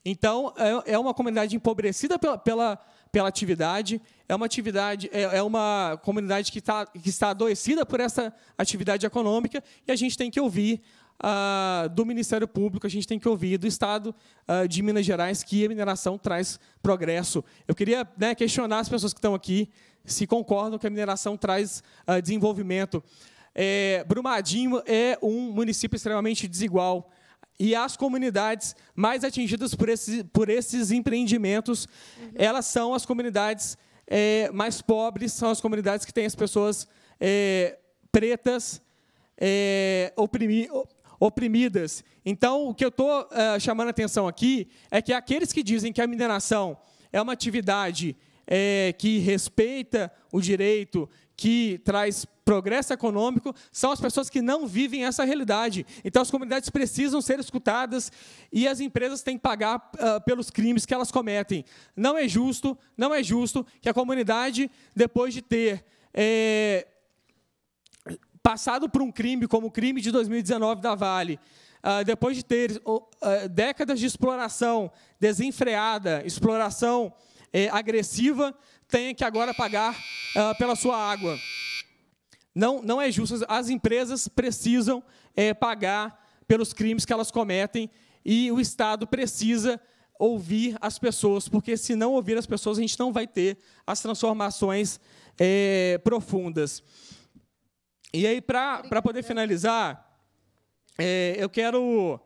Então, é, é uma comunidade empobrecida pela, pela, pela atividade, é uma atividade, é, é uma comunidade que, tá, que está adoecida por essa atividade econômica, e a gente tem que ouvir ah, do Ministério Público, a gente tem que ouvir do Estado ah, de Minas Gerais que a mineração traz progresso. Eu queria né, questionar as pessoas que estão aqui se concordam que a mineração traz ah, desenvolvimento. É, Brumadinho é um município extremamente desigual e as comunidades mais atingidas por, esse, por esses empreendimentos, uhum. elas são as comunidades é, mais pobres, são as comunidades que têm as pessoas é, pretas é, oprimi, oprimidas. Então, o que eu estou chamando a atenção aqui é que aqueles que dizem que a mineração é uma atividade que respeita o direito, que traz progresso econômico, são as pessoas que não vivem essa realidade. Então, as comunidades precisam ser escutadas e as empresas têm que pagar uh, pelos crimes que elas cometem. Não é justo, não é justo que a comunidade, depois de ter é, passado por um crime, como o crime de 2019 da Vale, Uh, depois de ter uh, décadas de exploração desenfreada, exploração eh, agressiva, tenha que agora pagar uh, pela sua água. Não, não é justo. As empresas precisam é, pagar pelos crimes que elas cometem e o Estado precisa ouvir as pessoas, porque se não ouvir as pessoas, a gente não vai ter as transformações é, profundas. E aí, para poder finalizar, é, eu quero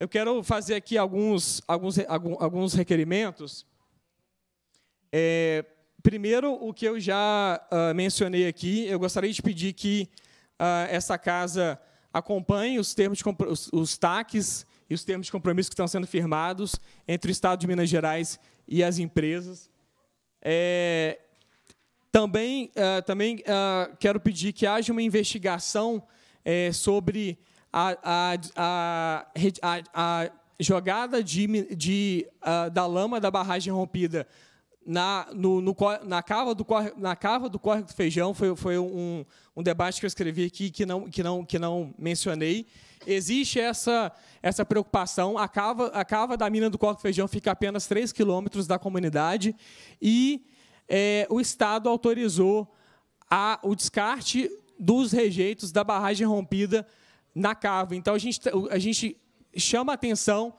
eu quero fazer aqui alguns alguns alguns requerimentos. É, Primeiro, o que eu já uh, mencionei aqui, eu gostaria de pedir que uh, essa casa acompanhe os termos os, os taques e os termos de compromisso que estão sendo firmados entre o Estado de Minas Gerais e as empresas. É, também uh, também quero pedir que haja uma investigação é, sobre a, a, a, a, jogada de, de da lama da barragem rompida na, no, no, na, cava do na cava do córrego do feijão foi, foi um, um debate que eu escrevi aqui que não, que não, que não mencionei. Existe essa, essa preocupação. A cava, a cava da mina do córrego do feijão fica a apenas 3 quilômetros da comunidade e é, o Estado autorizou a, o descarte dos rejeitos da barragem rompida na cava. Então, a gente, tá, a gente chama atenção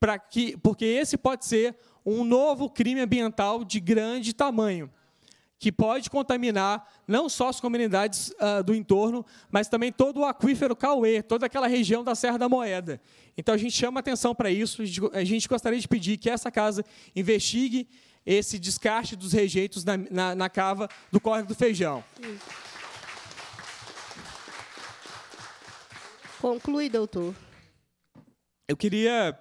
para que, porque esse pode ser um novo crime ambiental de grande tamanho, que pode contaminar não só as comunidades uh, do entorno, mas também todo o aquífero Cauê, toda aquela região da Serra da Moeda. Então a gente chama atenção para isso, a gente gostaria de pedir que essa casa investigue esse descarte dos rejeitos na, na, na cava do Córrego do Feijão. Conclui, doutor. Eu queria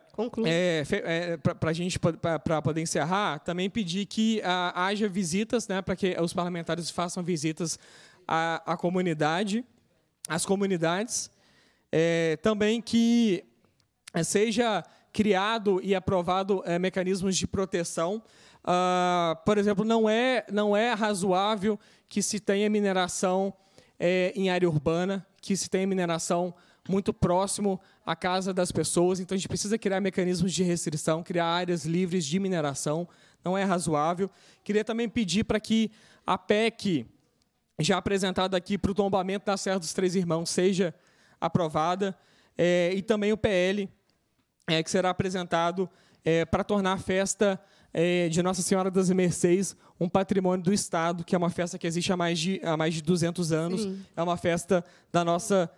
é, é, para a gente para poder encerrar, também pedir que a, ah, haja visitas, né, para que os parlamentares façam visitas à, à comunidade, às comunidades. É, também que eh, seja criado e aprovado é, mecanismos de proteção. Ah, por exemplo, não é, não é razoável que se tenha mineração é, em área urbana, que se tenha mineração muito próximo à casa das pessoas, então a gente precisa criar mecanismos de restrição, criar áreas livres de mineração, não é razoável. Queria também pedir para que a PEC, já apresentada aqui para o tombamento da Serra dos Três Irmãos, seja aprovada, é, e também o PL, é, que será apresentado é, para tornar a festa é, de Nossa Senhora das Mercês um patrimônio do Estado, que é uma festa que existe há mais de, há mais de 200 anos, Sim. é uma festa da nossa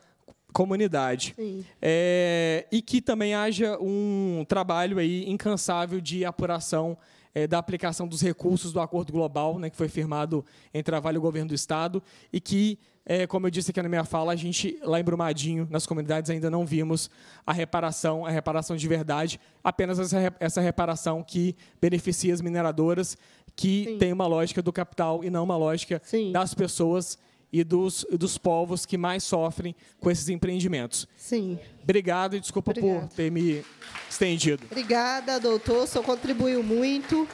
comunidade. É, e que também haja um trabalho aí incansável de apuração é, da aplicação dos recursos do acordo global, né, que foi firmado entre a Vale e o governo do Estado, e que, é, como eu disse aqui na minha fala, a gente, lá em Brumadinho, nas comunidades, ainda não vimos a reparação, a reparação de verdade, apenas essa, essa reparação que beneficia as mineradoras, que Sim. tem uma lógica do capital e não uma lógica Sim. das pessoas e dos, dos povos que mais sofrem com esses empreendimentos. Sim. Obrigado e desculpa Obrigado. por ter me estendido. Obrigada, doutor. O senhor contribuiu muito.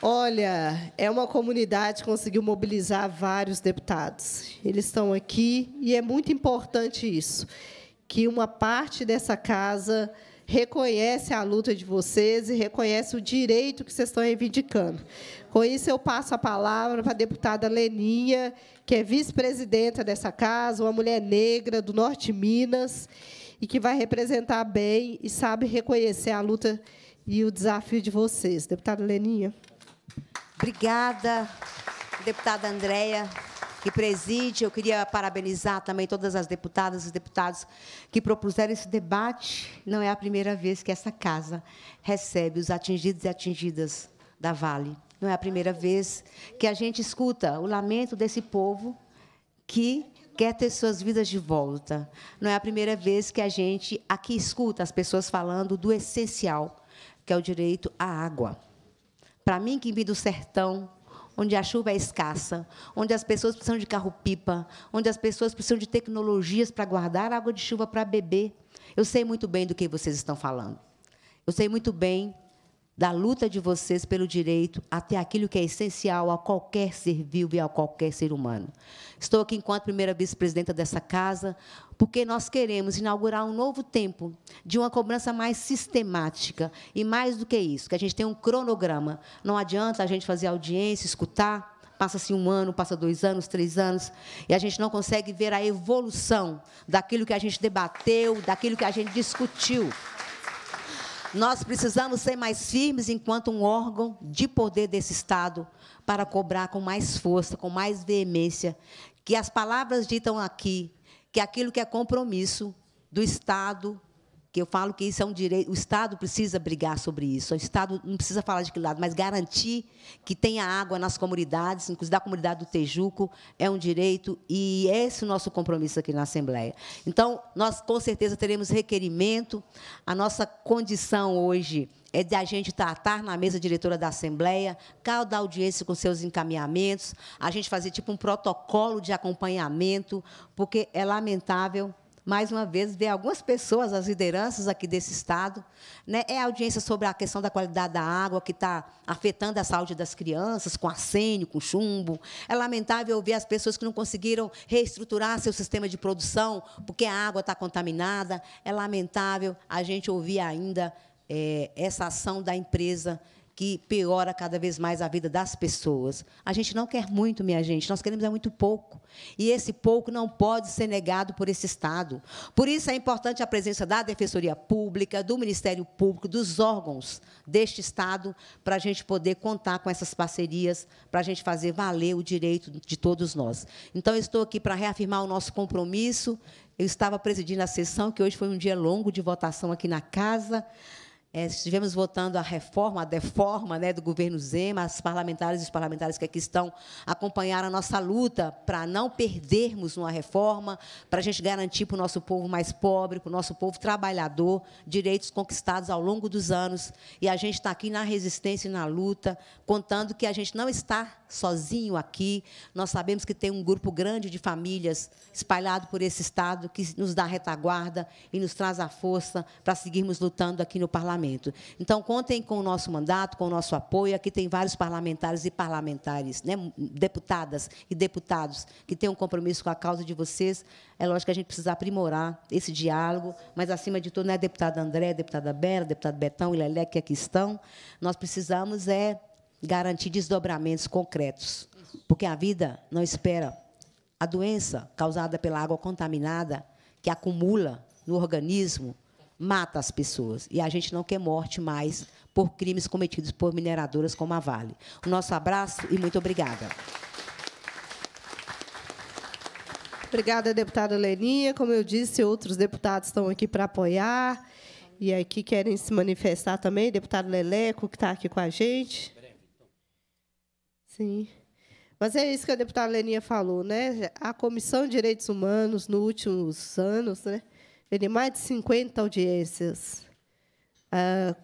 Olha, é uma comunidade que conseguiu mobilizar vários deputados. Eles estão aqui e é muito importante isso, que uma parte dessa casa reconhece a luta de vocês e reconhece o direito que vocês estão reivindicando. Com isso, eu passo a palavra para a deputada Leninha, que é vice-presidenta dessa casa, uma mulher negra do norte de Minas, e que vai representar bem e sabe reconhecer a luta e o desafio de vocês. Deputada Leninha. Obrigada, deputada Andréia que preside. Eu queria parabenizar também todas as deputadas e deputados que propuseram esse debate. Não é a primeira vez que essa casa recebe os atingidos e atingidas da Vale não é a primeira vez que a gente escuta o lamento desse povo que quer ter suas vidas de volta. Não é a primeira vez que a gente aqui escuta as pessoas falando do essencial, que é o direito à água. Para mim, que vim do sertão, onde a chuva é escassa, onde as pessoas precisam de carro-pipa, onde as pessoas precisam de tecnologias para guardar água de chuva para beber, eu sei muito bem do que vocês estão falando. Eu sei muito bem da luta de vocês pelo direito até aquilo que é essencial a qualquer ser vivo e a qualquer ser humano. Estou aqui enquanto primeira vice-presidenta dessa casa, porque nós queremos inaugurar um novo tempo de uma cobrança mais sistemática e mais do que isso, que a gente tem um cronograma. Não adianta a gente fazer audiência, escutar, passa-se um ano, passa dois anos, três anos, e a gente não consegue ver a evolução daquilo que a gente debateu, daquilo que a gente discutiu. Nós precisamos ser mais firmes enquanto um órgão de poder desse Estado para cobrar com mais força, com mais veemência, que as palavras ditam aqui que aquilo que é compromisso do Estado que eu falo que isso é um direito, o Estado precisa brigar sobre isso, o Estado não precisa falar de que lado, mas garantir que tenha água nas comunidades, inclusive da comunidade do Tejuco, é um direito e esse é esse o nosso compromisso aqui na Assembleia. Então, nós com certeza teremos requerimento, a nossa condição hoje é de a gente tratar na mesa diretora da Assembleia, cada audiência com seus encaminhamentos, a gente fazer tipo um protocolo de acompanhamento, porque é lamentável mais uma vez, ver algumas pessoas, as lideranças aqui desse Estado. Né? É a audiência sobre a questão da qualidade da água, que está afetando a saúde das crianças, com acênio, com chumbo. É lamentável ouvir as pessoas que não conseguiram reestruturar seu sistema de produção, porque a água está contaminada. É lamentável a gente ouvir ainda é, essa ação da empresa que piora cada vez mais a vida das pessoas. A gente não quer muito, minha gente, nós queremos é muito pouco. E esse pouco não pode ser negado por esse Estado. Por isso é importante a presença da Defensoria Pública, do Ministério Público, dos órgãos deste Estado, para a gente poder contar com essas parcerias, para a gente fazer valer o direito de todos nós. Então, estou aqui para reafirmar o nosso compromisso. Eu estava presidindo a sessão, que hoje foi um dia longo de votação aqui na Casa. É, estivemos votando a reforma, a deforma né, do governo Zema, as parlamentares e os parlamentares que aqui estão acompanharam a nossa luta para não perdermos uma reforma, para a gente garantir para o nosso povo mais pobre, para o nosso povo trabalhador, direitos conquistados ao longo dos anos. E a gente está aqui na resistência e na luta, contando que a gente não está sozinho aqui. Nós sabemos que tem um grupo grande de famílias espalhado por esse Estado que nos dá retaguarda e nos traz a força para seguirmos lutando aqui no parlamento parlamento. Então, contem com o nosso mandato, com o nosso apoio. Aqui tem vários parlamentares e parlamentares, né? deputadas e deputados que têm um compromisso com a causa de vocês. É lógico que a gente precisa aprimorar esse diálogo, mas, acima de tudo, né, deputada André, deputada Bela, deputado Betão e Lelé, que aqui estão, nós precisamos é garantir desdobramentos concretos, porque a vida não espera. A doença causada pela água contaminada, que acumula no organismo, mata as pessoas. E a gente não quer morte mais por crimes cometidos por mineradoras como a Vale. O nosso abraço e muito obrigada. Obrigada, deputada Lenia. Como eu disse, outros deputados estão aqui para apoiar e aqui querem se manifestar também. Deputado Leleco, que está aqui com a gente. Sim. Mas é isso que a deputada Lenia falou, né? A Comissão de Direitos Humanos, nos últimos anos, né? Ele mais de 50 audiências. Ah,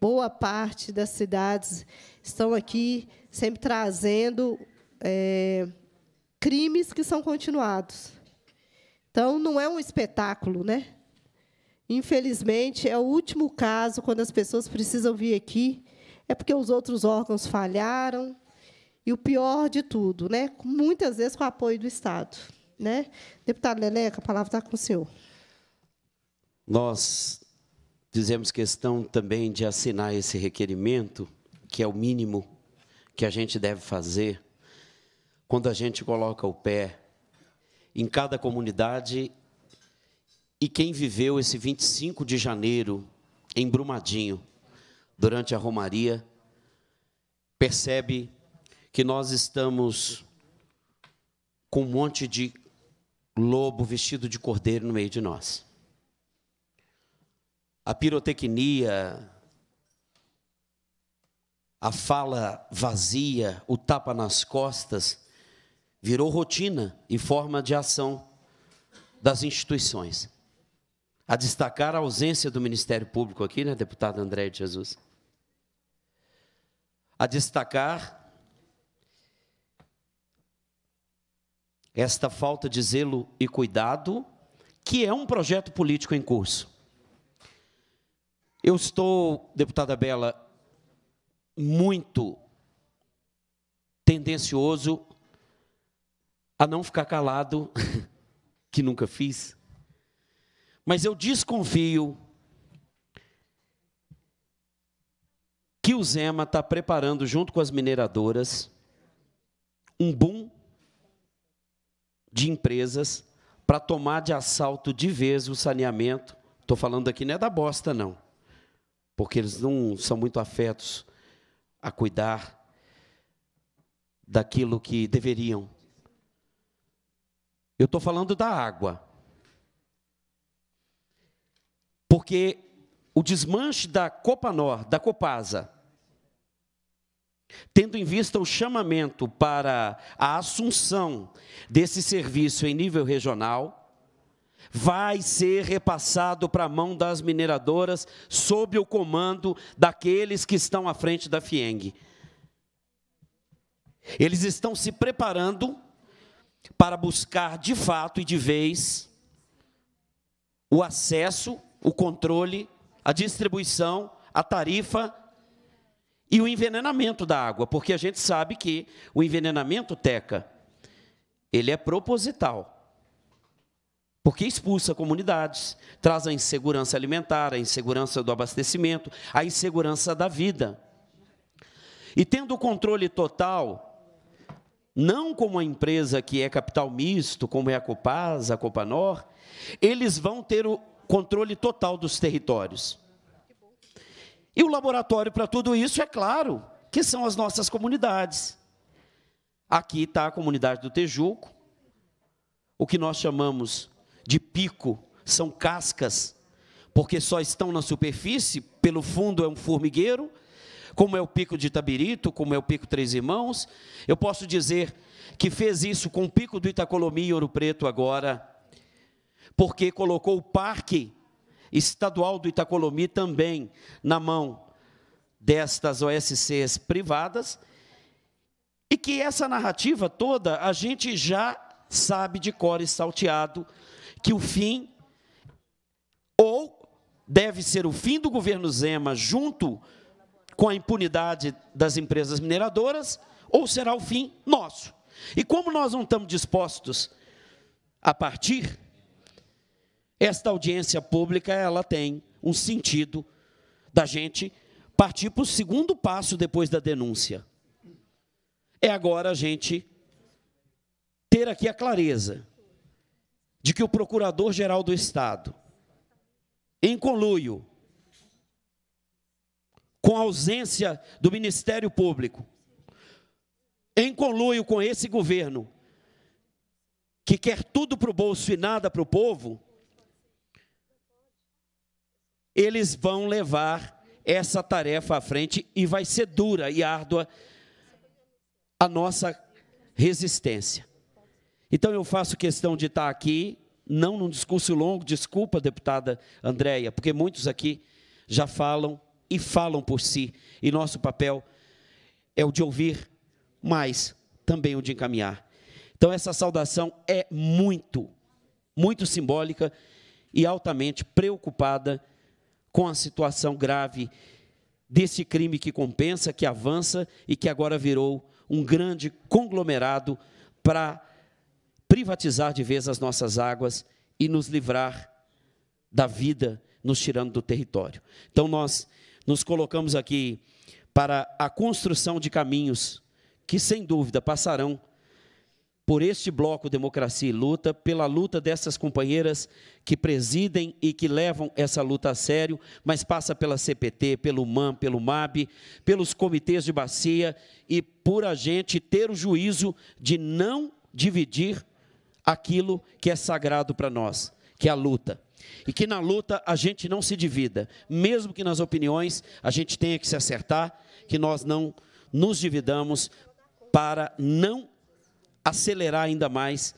boa parte das cidades estão aqui sempre trazendo é, crimes que são continuados. Então, não é um espetáculo, né? Infelizmente, é o último caso quando as pessoas precisam vir aqui, é porque os outros órgãos falharam. E o pior de tudo, né? muitas vezes com o apoio do Estado. Né? Deputado Leleca, a palavra está com o senhor. Nós fizemos questão também de assinar esse requerimento, que é o mínimo que a gente deve fazer quando a gente coloca o pé em cada comunidade. E quem viveu esse 25 de janeiro em Brumadinho, durante a Romaria, percebe que nós estamos com um monte de lobo vestido de cordeiro no meio de nós a pirotecnia, a fala vazia, o tapa nas costas, virou rotina e forma de ação das instituições. A destacar a ausência do Ministério Público aqui, né, deputado André de Jesus? A destacar esta falta de zelo e cuidado, que é um projeto político em curso. Eu estou, deputada Bela, muito tendencioso a não ficar calado, que nunca fiz, mas eu desconfio que o Zema está preparando, junto com as mineradoras, um boom de empresas para tomar de assalto de vez o saneamento. Estou falando aqui não é da bosta, não porque eles não são muito afetos a cuidar daquilo que deveriam. Eu estou falando da água. Porque o desmanche da Copanor, da Copasa, tendo em vista o chamamento para a assunção desse serviço em nível regional, vai ser repassado para a mão das mineradoras sob o comando daqueles que estão à frente da FIENG. Eles estão se preparando para buscar de fato e de vez o acesso, o controle, a distribuição, a tarifa e o envenenamento da água, porque a gente sabe que o envenenamento teca ele é proposital. Porque expulsa comunidades, traz a insegurança alimentar, a insegurança do abastecimento, a insegurança da vida. E tendo o controle total, não como a empresa que é capital misto, como é a Copaz, a Copanor, eles vão ter o controle total dos territórios. E o laboratório para tudo isso, é claro, que são as nossas comunidades. Aqui está a comunidade do Tejuco, o que nós chamamos de pico, são cascas, porque só estão na superfície, pelo fundo é um formigueiro, como é o pico de Itabirito, como é o pico Três Irmãos. Eu posso dizer que fez isso com o pico do Itacolomi e Ouro Preto agora, porque colocou o parque estadual do Itacolomi também na mão destas OSCs privadas, e que essa narrativa toda a gente já sabe de cor e salteado que o fim, ou deve ser o fim do governo Zema junto com a impunidade das empresas mineradoras, ou será o fim nosso. E como nós não estamos dispostos a partir, esta audiência pública ela tem um sentido da gente partir para o segundo passo depois da denúncia. É agora a gente ter aqui a clareza de que o Procurador-Geral do Estado, em conluio com a ausência do Ministério Público, em conluio com esse governo, que quer tudo para o bolso e nada para o povo, eles vão levar essa tarefa à frente e vai ser dura e árdua a nossa resistência. Então eu faço questão de estar aqui, não num discurso longo, desculpa, deputada Andréia, porque muitos aqui já falam e falam por si, e nosso papel é o de ouvir, mas também o de encaminhar. Então essa saudação é muito, muito simbólica e altamente preocupada com a situação grave desse crime que compensa, que avança e que agora virou um grande conglomerado para privatizar de vez as nossas águas e nos livrar da vida, nos tirando do território. Então nós nos colocamos aqui para a construção de caminhos que, sem dúvida, passarão por este bloco Democracia e Luta, pela luta dessas companheiras que presidem e que levam essa luta a sério, mas passa pela CPT, pelo MAM, pelo MAB, pelos comitês de bacia e por a gente ter o juízo de não dividir aquilo que é sagrado para nós, que é a luta. E que na luta a gente não se divida, mesmo que nas opiniões a gente tenha que se acertar, que nós não nos dividamos para não acelerar ainda mais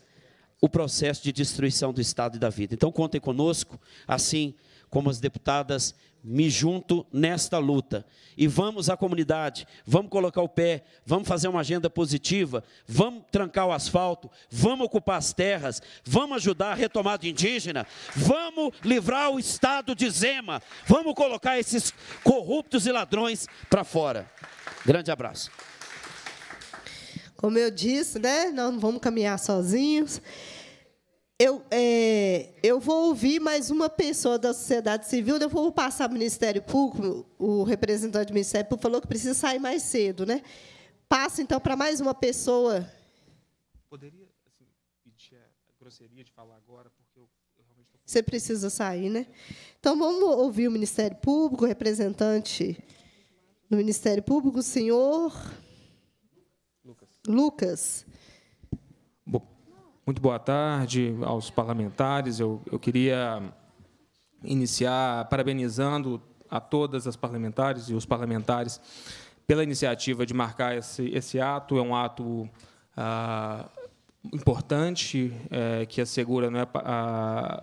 o processo de destruição do Estado e da vida. Então contem conosco, assim como as deputadas, me junto nesta luta. E vamos à comunidade, vamos colocar o pé, vamos fazer uma agenda positiva, vamos trancar o asfalto, vamos ocupar as terras, vamos ajudar a retomada indígena, vamos livrar o estado de Zema, vamos colocar esses corruptos e ladrões para fora. Grande abraço. Como eu disse, né? Nós não vamos caminhar sozinhos eu, é, eu vou ouvir mais uma pessoa da sociedade civil, eu vou passar o Ministério Público, o representante do Ministério Público falou que precisa sair mais cedo. Né? Passa, então, para mais uma pessoa. Poderia assim, pedir a grosseria de falar agora, porque eu, eu realmente Você precisa sair, né? Então, vamos ouvir o Ministério Público, o representante do Ministério Público, o senhor... Lucas. Lucas. Muito boa tarde aos parlamentares. Eu, eu queria iniciar parabenizando a todas as parlamentares e os parlamentares pela iniciativa de marcar esse, esse ato. É um ato ah, importante é, que assegura é, a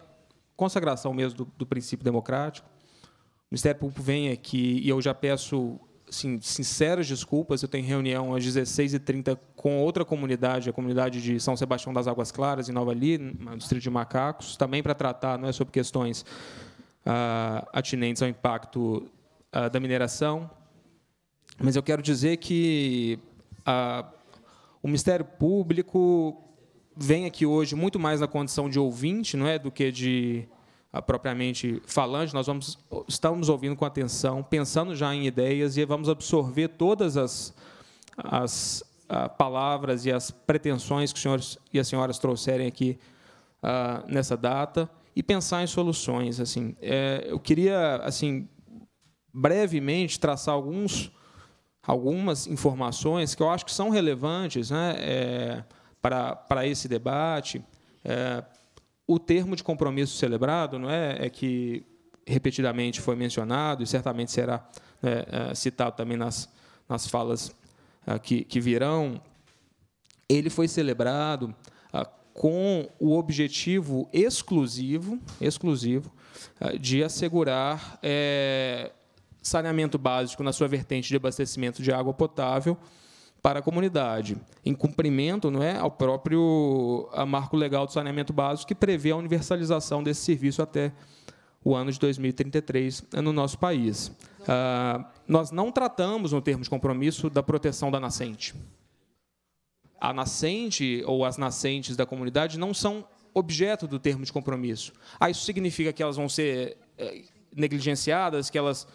consagração mesmo do, do princípio democrático. O Ministério Público vem aqui e eu já peço assim, sinceras desculpas. Eu tenho reunião às 16h30 com outra comunidade, a comunidade de São Sebastião das Águas Claras, em Nova Li, no distrito de Macacos, também para tratar, não é sobre questões ah, atinentes ao impacto ah, da mineração. Mas eu quero dizer que ah, o Ministério Público vem aqui hoje muito mais na condição de ouvinte, não é, do que de propriamente falante, nós vamos, estamos ouvindo com atenção, pensando já em ideias e vamos absorver todas as, as ah, palavras e as pretensões que os senhores e as senhoras trouxerem aqui ah, nessa data e pensar em soluções. Assim, é, eu queria, assim, brevemente traçar alguns, algumas informações que eu acho que são relevantes, né, é, para, para esse debate. É, o termo de compromisso celebrado não é, é que repetidamente foi mencionado e certamente será né, é, citado também nas, nas falas é, que, que virão, ele foi celebrado ah, com o objetivo exclusivo, exclusivo ah, de assegurar é, saneamento básico na sua vertente de abastecimento de água potável para a comunidade, em cumprimento não é, ao próprio marco legal do saneamento básico, que prevê a universalização desse serviço até o ano de 2033 é, no nosso país. Ah, nós não tratamos, no termo de compromisso, da proteção da nascente. A nascente ou as nascentes da comunidade não são objeto do termo de compromisso. Ah, isso significa que elas vão ser eh, negligenciadas, que elas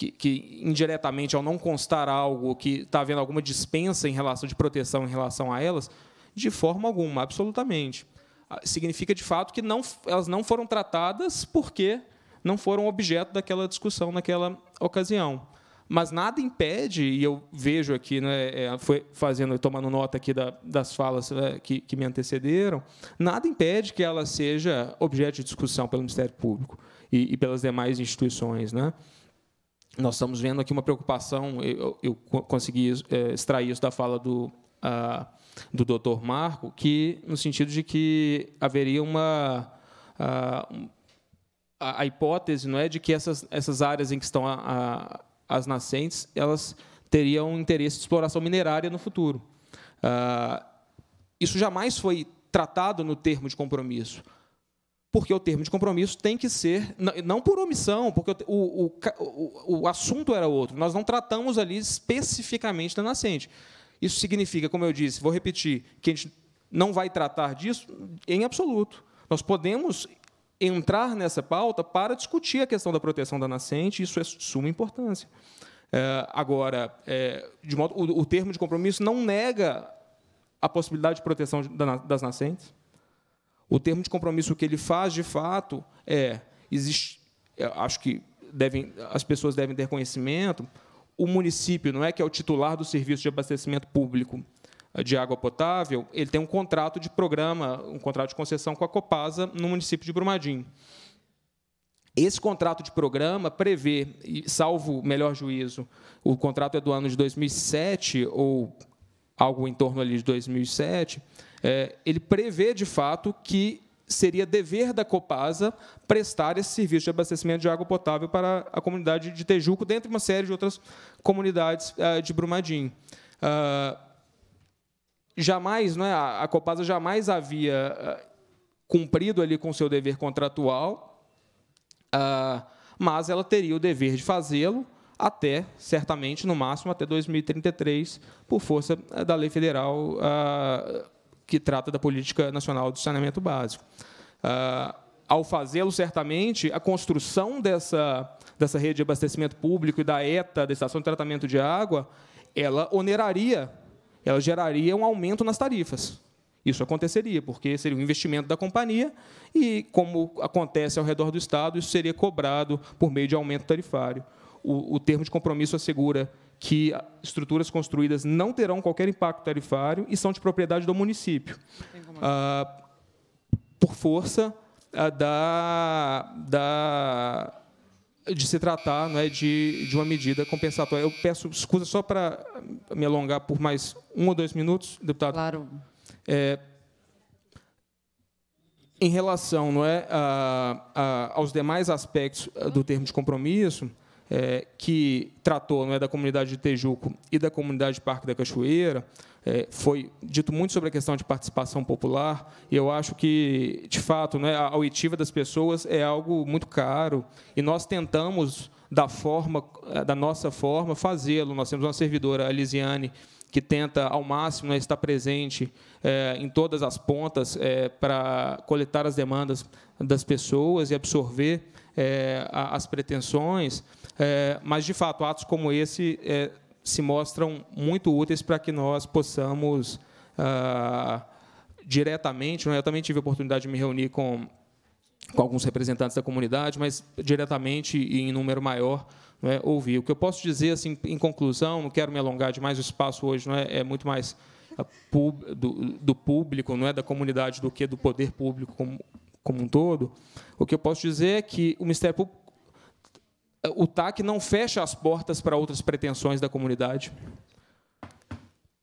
que, que, indiretamente, ao não constar algo que está havendo alguma dispensa em relação de proteção em relação a elas, de forma alguma, absolutamente. Ah, significa, de fato, que não, elas não foram tratadas porque não foram objeto daquela discussão naquela ocasião. Mas nada impede, e eu vejo aqui, né, é, foi fazendo, tomando nota aqui da, das falas né, que, que me antecederam, nada impede que ela seja objeto de discussão pelo Ministério Público e, e pelas demais instituições. Né? nós estamos vendo aqui uma preocupação, eu, eu consegui é, extrair isso da fala do, do doutor Marco, que no sentido de que haveria uma. A, a hipótese não é de que essas, essas áreas em que estão a, a, as nascentes elas teriam interesse de exploração minerária no futuro. Ah, isso jamais foi tratado no termo de compromisso porque o termo de compromisso tem que ser, não por omissão, porque o, o, o, o, assunto era outro, nós não tratamos ali especificamente da nascente. Isso significa, como eu disse, vou repetir, que a gente não vai tratar disso em absoluto. Nós podemos entrar nessa pauta para discutir a questão da proteção da nascente, isso é de suma importância. É, agora, é, modo, o, termo de compromisso não nega a possibilidade de proteção das nascentes, o termo de compromisso que ele faz, de fato, é existe, é, acho que devem, as pessoas devem ter conhecimento, o município não é que é o titular do serviço de abastecimento público eh, de água potável, ele tem um contrato de programa, um contrato de concessão com a Copasa no município de Brumadinho. Esse contrato de programa prevê, salvo melhor juízo, o contrato é do ano de 2007 ou algo em torno ali de 2007, é, ele prevê, de fato, que seria dever da Copasa prestar esse serviço de abastecimento de água potável para a comunidade de Tejuco, dentro de uma série de outras comunidades é, de Brumadinho. É, jamais, não é, a Copasa jamais havia é, cumprido ali com seu dever contratual, mas ela teria o dever de fazê-lo até, certamente, no máximo até 2033, por força da lei federal que trata da política nacional de saneamento básico. Ah, ao fazê-lo, certamente, a construção dessa, dessa rede de abastecimento público e da ETA, da Estação de Tratamento de Água, ela oneraria, ela geraria um aumento nas tarifas. Isso aconteceria, porque seria um investimento da companhia e, como acontece ao redor do Estado, isso seria cobrado por meio de aumento tarifário. O, o termo de compromisso assegura que estruturas construídas não terão qualquer impacto tarifário e são de propriedade do município, ah, por força ah, da, da de se tratar não é, de, de uma medida compensatória. Eu peço desculpa só para me alongar por mais um ou dois minutos, deputado. Claro. É, em relação não é, a, a, aos demais aspectos ah, do termo de compromisso, é, que tratou não é, da comunidade de Tejuco e da comunidade Parque da Cachoeira, é, foi dito muito sobre a questão de participação popular, e eu acho que, de fato, é, a auditiva das pessoas é algo muito caro, e nós tentamos, da, forma, é, da nossa forma, fazê-lo. Nós temos uma servidora, a Lisiane, que tenta ao máximo né, estar presente é, em todas as pontas é, para coletar as demandas das pessoas e absorver é, as pretensões. É, mas, de fato, atos como esse é, se mostram muito úteis para que nós possamos ah, diretamente. Né, eu também tive a oportunidade de me reunir com, com alguns representantes da comunidade, mas diretamente e em número maior né, ouvir. O que eu posso dizer, assim, em conclusão, não quero me alongar demais, o espaço hoje não é, é muito mais ah, do, do, público, não é da comunidade, do que do poder público como, como um todo. O que eu posso dizer é que o Ministério Público o TAC não fecha as portas para outras pretensões da comunidade.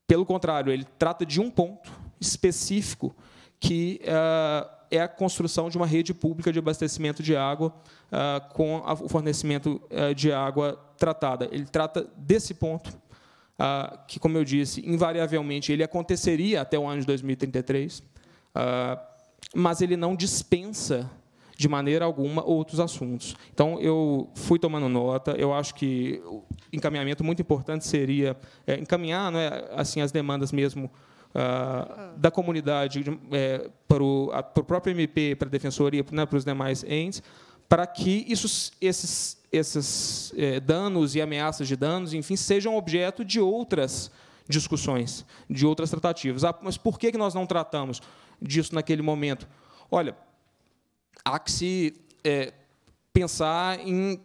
Pelo contrário, ele trata de um ponto específico, que eh, é a construção de uma rede pública de abastecimento de água eh, com o fornecimento eh, de água tratada. Ele trata desse ponto, ah, que, como eu disse, invariavelmente ele aconteceria até o ano de 2033, ah, mas ele não dispensa de maneira alguma outros assuntos. Então, eu fui tomando nota, eu acho que o encaminhamento muito importante seria é, encaminhar não é, assim, as demandas mesmo ah, da comunidade é, para, o, a, para o próprio MP, para a Defensoria, né, para os demais entes, para que isso, esses, esses é, danos e ameaças de danos, enfim, sejam objeto de outras discussões, de outras tratativas. Ah, mas por que nós não tratamos disso naquele momento? Olha, há que se é, pensar em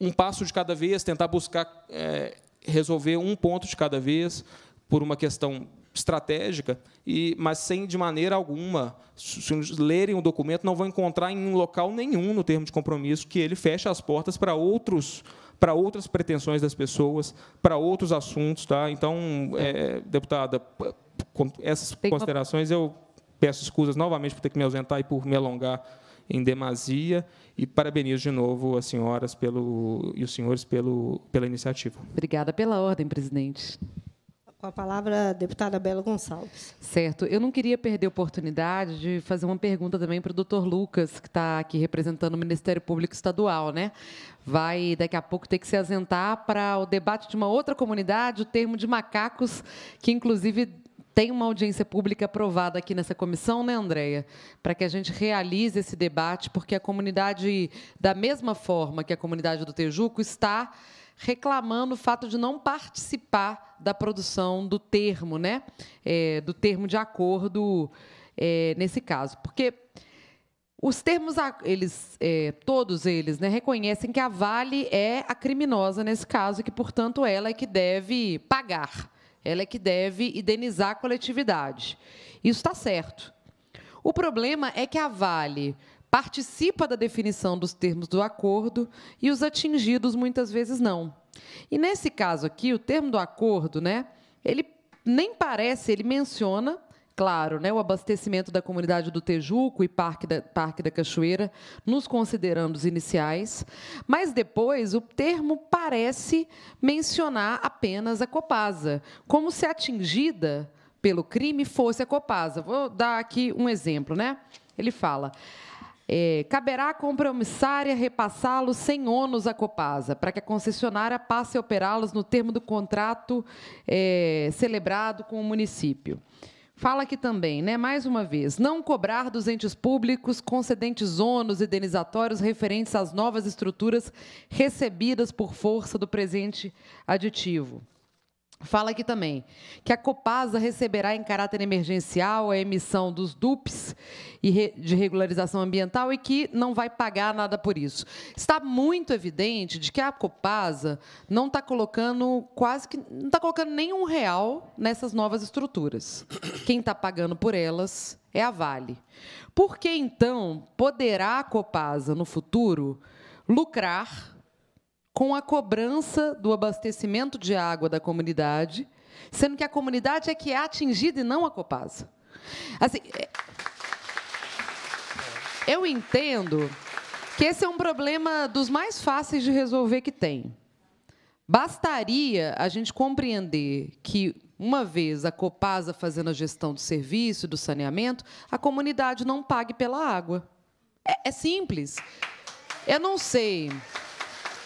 um passo de cada vez, tentar buscar é, resolver um ponto de cada vez por uma questão estratégica, e, mas sem de maneira alguma, se lerem o documento, não vão encontrar em local nenhum no termo de compromisso que ele fecha as portas para outros para outras pretensões das pessoas, para outros assuntos, tá? Então, é, deputada, com essas considerações eu peço escusas novamente por ter que me ausentar e por me alongar em demasia e parabenizo de novo as senhoras pelo, e os senhores pelo, pela iniciativa. Obrigada pela ordem, presidente. Com a palavra, a deputada Bela Gonçalves. Certo. Eu não queria perder a oportunidade de fazer uma pergunta também para o doutor Lucas, que está aqui representando o Ministério Público Estadual, né? Vai daqui a pouco ter que se assentar para o debate de uma outra comunidade, o termo de macacos, que inclusive tem uma audiência pública aprovada aqui nessa comissão, né, Andréia? Para que a gente realize esse debate, porque a comunidade, da mesma forma que a comunidade do Tejuco, está reclamando o fato de não participar da produção do termo, né? É, do termo de acordo é, nesse caso. Porque os termos, eles, é, todos eles, né, reconhecem que a Vale é a criminosa nesse caso, e que, portanto, ela é que deve pagar ela é que deve indenizar a coletividade. Isso está certo. O problema é que a Vale participa da definição dos termos do acordo e os atingidos muitas vezes não. E nesse caso aqui, o termo do acordo, né, ele nem parece, ele menciona claro, né, o abastecimento da comunidade do Tejuco e Parque da, Parque da Cachoeira nos considerando os iniciais, mas depois o termo parece mencionar apenas a Copasa, como se atingida pelo crime fosse a Copasa. Vou dar aqui um exemplo, né? Ele fala. É, caberá à compromissária repassá-los sem ônus à Copasa, para que a concessionária passe a operá-los no termo do contrato é, celebrado com o município. Fala aqui também, né? Mais uma vez, não cobrar dos entes públicos concedentes ônus indenizatórios referentes às novas estruturas recebidas por força do presente aditivo. Fala aqui também que a Copasa receberá em caráter emergencial a emissão dos DUPs de regularização ambiental e que não vai pagar nada por isso. Está muito evidente de que a Copasa não está colocando quase que não está colocando nenhum real nessas novas estruturas. Quem está pagando por elas é a Vale. Por que então poderá a Copasa no futuro lucrar com a cobrança do abastecimento de água da comunidade, sendo que a comunidade é que é atingida e não a Copasa. Assim, é, eu entendo que esse é um problema dos mais fáceis de resolver que tem. Bastaria a gente compreender que, uma vez a Copasa fazendo a gestão do serviço, do saneamento, a comunidade não pague pela água. É, é simples. Eu não sei.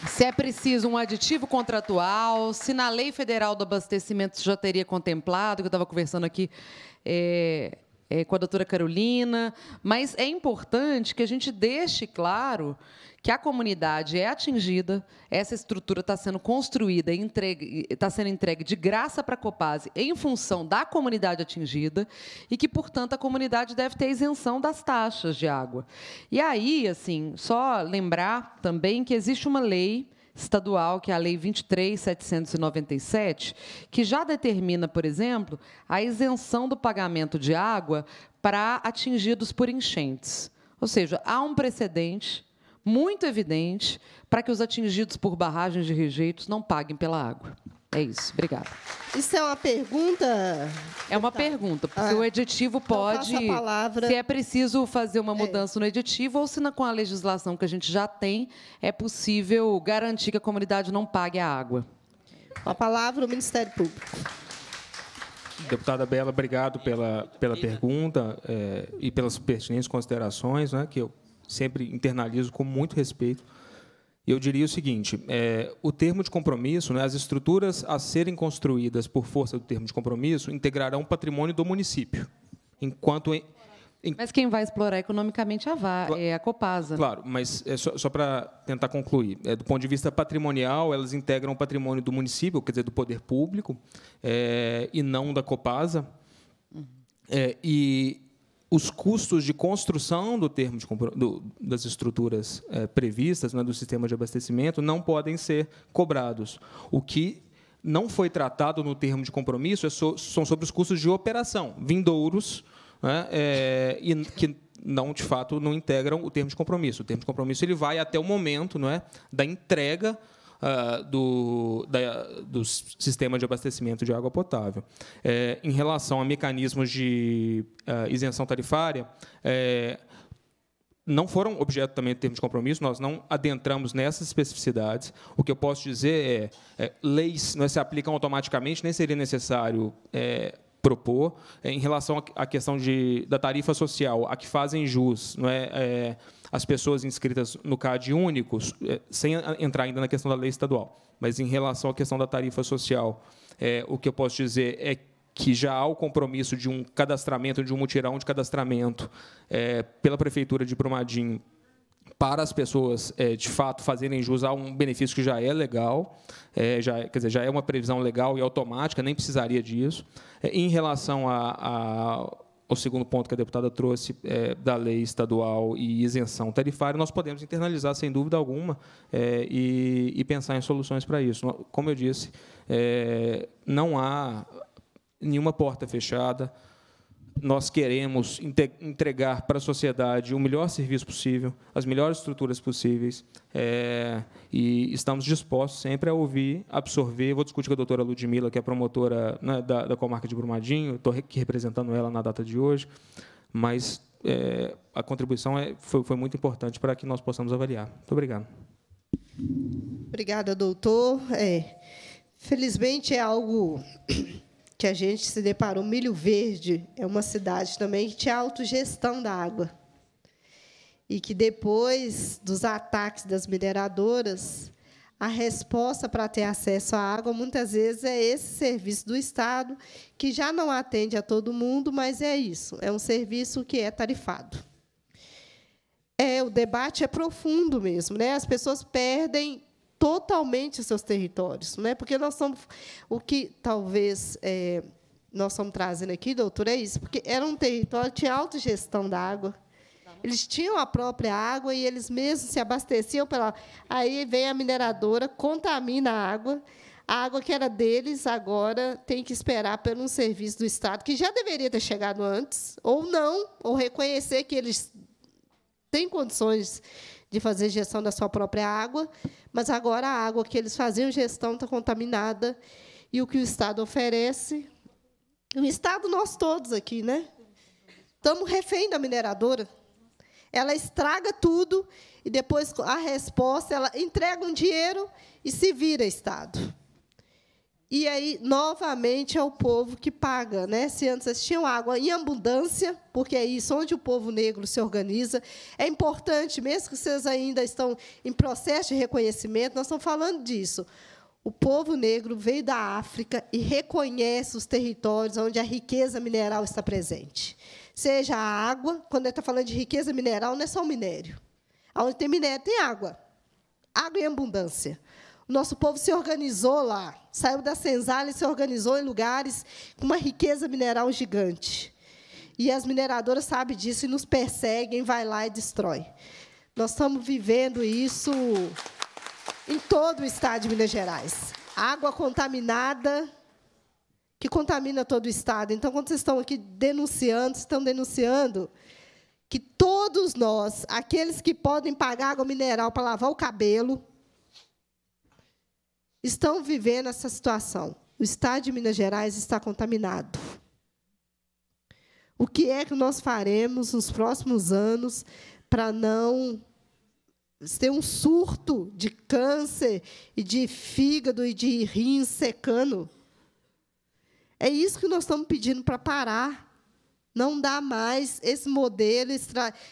Se é preciso um aditivo contratual, se na lei federal do abastecimento já teria contemplado, que eu estava conversando aqui, é, é, com a doutora Carolina, mas é importante que a gente deixe claro que a comunidade é atingida, essa estrutura está sendo construída, está sendo entregue de graça para a Copase em função da comunidade atingida e que, portanto, a comunidade deve ter isenção das taxas de água. E aí, assim, só lembrar também que existe uma lei estadual, que é a Lei 23.797, que já determina, por exemplo, a isenção do pagamento de água para atingidos por enchentes. Ou seja, há um precedente muito evidente para que os atingidos por barragens de rejeitos não paguem pela água. É isso, obrigada. Isso é uma pergunta? É uma pergunta, porque ah, o editivo então, pode. Então palavra... Se é preciso fazer uma é. mudança é. no editivo ou se na, com a legislação que a gente já tem é possível garantir que a comunidade não pague a água. a palavra, o Ministério Público. Deputada Bela, obrigado pela, pela pergunta é, e pelas pertinentes considerações, né, que eu sempre internalizo com muito respeito eu diria o seguinte: é, o termo de compromisso, né, as estruturas a serem construídas por força do termo de compromisso integrarão o patrimônio do município. Enquanto. Em, em... Mas quem vai explorar economicamente é a VA, é a Copasa. Claro, mas é só, só para tentar concluir. É, do ponto de vista patrimonial, elas integram o patrimônio do município, quer dizer, do poder público, é, e não da Copasa. Uhum. É, e, os custos de construção do termo de, do, das estruturas é, previstas né, do sistema de abastecimento não podem ser cobrados. O que não foi tratado no termo de compromisso é so, são sobre os custos de operação, vindouros, né, é, e que não de fato não integram o termo de compromisso. O termo de compromisso ele vai até o momento não é, da entrega uh, do, da, do sistema de abastecimento de água potável. É, em relação a mecanismos de uh, isenção tarifária, é, não foram objeto também de termos de compromisso, nós não adentramos nessas especificidades. O que eu posso dizer é, é leis não se aplicam automaticamente, nem seria necessário é, propor é, em relação à questão de, da tarifa social, a que fazem jus não é, é as pessoas inscritas no CAD único, é, sem entrar ainda na questão da lei estadual, mas em relação à questão da tarifa social, é, o que eu posso dizer é que já há o compromisso de um cadastramento, de um mutirão de cadastramento é, pela Prefeitura de Brumadinho para as pessoas é, de fato fazerem jus a um benefício que já é legal, é, já, quer dizer, já é uma previsão legal e automática, nem precisaria disso. É, em relação a, a segundo ponto que a deputada trouxe é, da lei estadual e isenção tarifária, nós podemos internalizar, sem dúvida alguma, é, e, e, pensar em soluções para isso. Como eu disse, é, não há nenhuma porta fechada, nós queremos entregar para a sociedade o melhor serviço possível, as melhores estruturas possíveis, é, e estamos dispostos sempre a ouvir, absorver. Vou discutir com a doutora Ludmila, que é promotora né, da, da comarca de Brumadinho, estou aqui representando ela na data de hoje, mas é, a contribuição é, foi, foi muito importante para que nós possamos avaliar. Muito obrigado. Obrigada, doutor. É, felizmente é algo que a gente se deparou. Milho Verde é uma cidade também que tinha autogestão da água. E que depois dos ataques das mineradoras, a resposta para ter acesso à água muitas vezes é esse serviço do Estado, que já não atende a todo mundo, mas é isso, é um serviço que é tarifado. É, o debate é profundo mesmo, né? As pessoas perdem totalmente seus territórios, né? Porque nós somos o que talvez é, nós estamos trazendo aqui, doutora, é isso, porque era um território tinha autogestão da água. Eles tinham a própria água e eles mesmos se abasteciam pela. Aí vem a mineradora, contamina a água. A água que era deles agora tem que esperar pelo um serviço do Estado que já deveria ter chegado antes, ou não, ou reconhecer que eles têm condições de fazer gestão da sua própria água, mas agora a água que eles faziam gestão está contaminada e o que o Estado oferece, o Estado nós todos aqui, né? Estamos refém da mineradora. Ela estraga tudo e depois a resposta, ela entrega um dinheiro e se vira Estado. E aí, novamente, é o povo que paga. Né? Se antes eles tinham água em abundância, porque é isso onde o povo negro se organiza, é importante, mesmo que vocês ainda estão em processo de reconhecimento, nós estamos falando disso. O povo negro veio da África e reconhece os territórios onde a riqueza mineral está presente. Seja a água, quando ele está falando de riqueza mineral, não é só o minério. Onde tem minério, tem água. Água em abundância. O nosso povo se organizou lá, saiu da senzala e se organizou em lugares com uma riqueza mineral gigante. E as mineradoras sabem disso e nos perseguem, vai lá e destrói. Nós estamos vivendo isso em todo o estado de Minas Gerais. Água contaminada que contamina todo o estado. Então, quando vocês estão aqui denunciando, estão denunciando que todos nós, aqueles que podem pagar água mineral para lavar o cabelo, estão vivendo essa situação. O estado de Minas Gerais está contaminado. O que é que nós faremos nos próximos anos para não ter um surto de câncer e de fígado e de rim secando? É isso que nós estamos pedindo para parar. Não dá mais esse modelo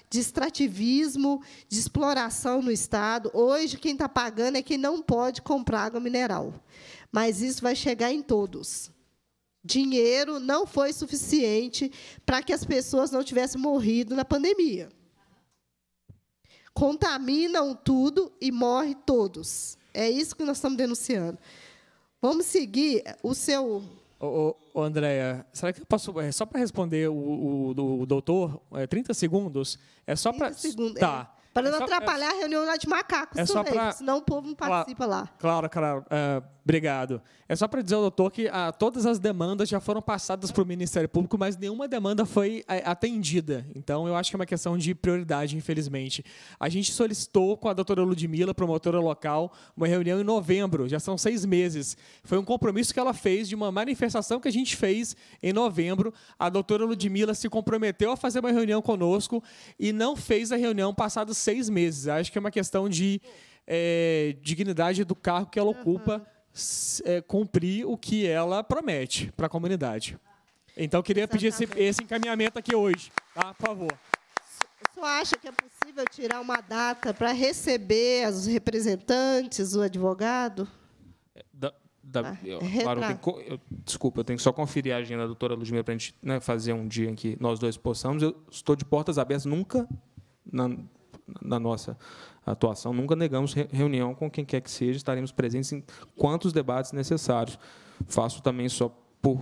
de extrativismo, de exploração no Estado. Hoje, quem está pagando é quem não pode comprar água mineral. Mas isso vai chegar em todos. Dinheiro não foi suficiente para que as pessoas não tivessem morrido na pandemia. Contaminam tudo e morrem todos. É isso que nós estamos denunciando. Vamos seguir o seu Ô, ô, Andréia, será que eu posso. É, só para responder o, o, o doutor, é, 30 segundos. É só para. 30 segundos. Tá. É. Para não é só, é atrapalhar é, a reunião lá de macacos é também, pra, senão o povo não participa lá. Claro, claro. Uh, obrigado. É só para dizer ao doutor que uh, todas as demandas já foram passadas para o Ministério Público, mas nenhuma demanda foi uh, atendida. Então, eu acho que é uma questão de prioridade, infelizmente. A gente solicitou com a doutora Ludmila, promotora local, uma reunião em novembro, já são seis meses. Foi um compromisso que ela fez de uma manifestação que a gente fez em novembro. A doutora Ludmila se comprometeu a fazer uma reunião conosco e não fez a reunião passadas seis meses. Acho que é uma questão de é, dignidade do cargo que ela uhum. ocupa é, cumprir o que ela promete para a comunidade. Então, eu queria Exatamente. pedir esse, esse, encaminhamento aqui hoje, tá? por favor. O senhor acha que é possível tirar uma data para receber os representantes, o advogado? É, da, da, ah, eu, é claro, eu tenho, eu, desculpa, eu tenho que só conferir a agenda da doutora Ludmila para a gente né, fazer um dia em que nós dois possamos. Eu estou de portas abertas, nunca, na, na nossa atuação, nunca negamos reunião com quem quer que seja, estaremos presentes em quantos debates necessários. Faço também só por,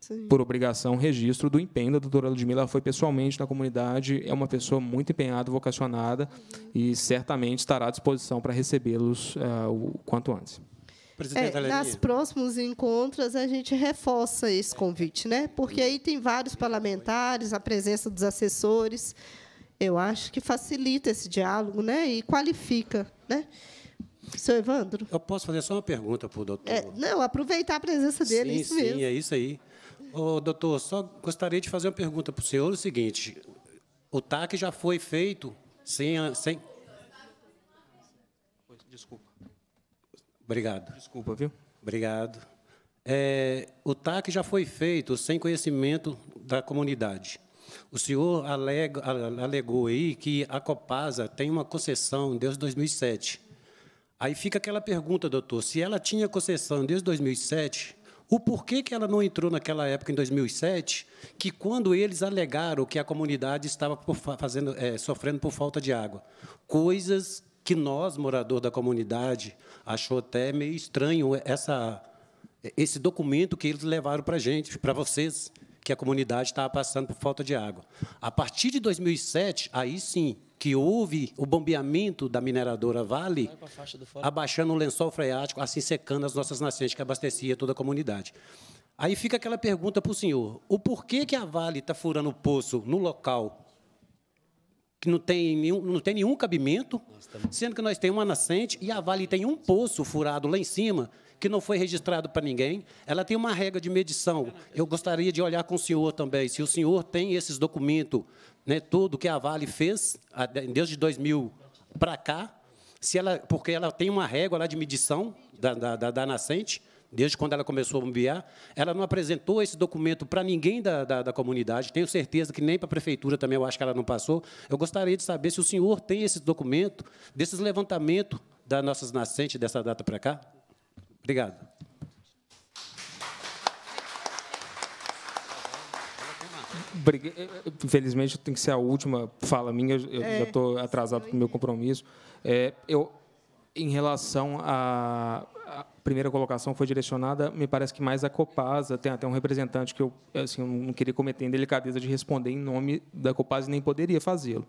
Sim. por obrigação, registro do empenho da doutora Ludmila. Ela foi pessoalmente na comunidade, é uma pessoa muito empenhada, vocacionada uhum. e certamente estará à disposição para recebê-los uh, o quanto antes. É, nas próximos encontros a gente reforça esse convite, né? Porque aí tem vários parlamentares, a presença dos assessores, eu acho que facilita esse diálogo né? e qualifica. Né? Seu Evandro? Eu posso fazer só uma pergunta para o doutor? É, não, aproveitar a presença dele, sim, é isso sim, mesmo. Sim, é isso aí. Ô, doutor, só gostaria de fazer uma pergunta para o senhor, o seguinte, o TAC já foi feito sem... sem... Desculpa. Obrigado. Desculpa, viu? Obrigado. É, o TAC já foi feito sem conhecimento da comunidade. O senhor alega, alegou aí que a Copasa tem uma concessão desde 2007. Aí fica aquela pergunta, doutor, se ela tinha concessão desde 2007, o porquê que ela não entrou naquela época, em 2007, que quando eles alegaram que a comunidade estava fazendo, é, sofrendo por falta de água? Coisas que nós, morador da comunidade, achou até meio estranho essa, esse documento que eles levaram para a gente, para vocês que a comunidade estava passando por falta de água. A partir de 2007, aí sim, que houve o bombeamento da mineradora Vale, abaixando o lençol freático, assim secando as nossas nascentes, que abastecia toda a comunidade. Aí fica aquela pergunta para o senhor: o porquê que a Vale está furando o poço no local que não tem nenhum, não tem nenhum cabimento, sendo que nós temos uma nascente e a Vale tem um poço furado lá em cima que não foi registrado para ninguém, ela tem uma regra de medição. Eu gostaria de olhar com o senhor também, se o senhor tem esses documentos, né, tudo que a Vale fez desde 2000 para cá, se ela, porque ela tem uma régua lá de medição da, da, da nascente, desde quando ela começou a bombear, ela não apresentou esse documento para ninguém da, da, da, comunidade, tenho certeza que nem para a prefeitura também, eu acho que ela não passou. Eu gostaria de saber se o senhor tem esse documento, desses levantamentos das nossas nascentes dessa data para cá. Obrigado. Infelizmente, tem que ser a última fala minha, eu é, já estou atrasado com o meu compromisso. É, eu, em relação à primeira colocação, foi direcionada, me parece que mais a Copasa. Tem até um representante que eu assim, não queria cometer indelicadeza de responder em nome da Copasa e nem poderia fazê-lo.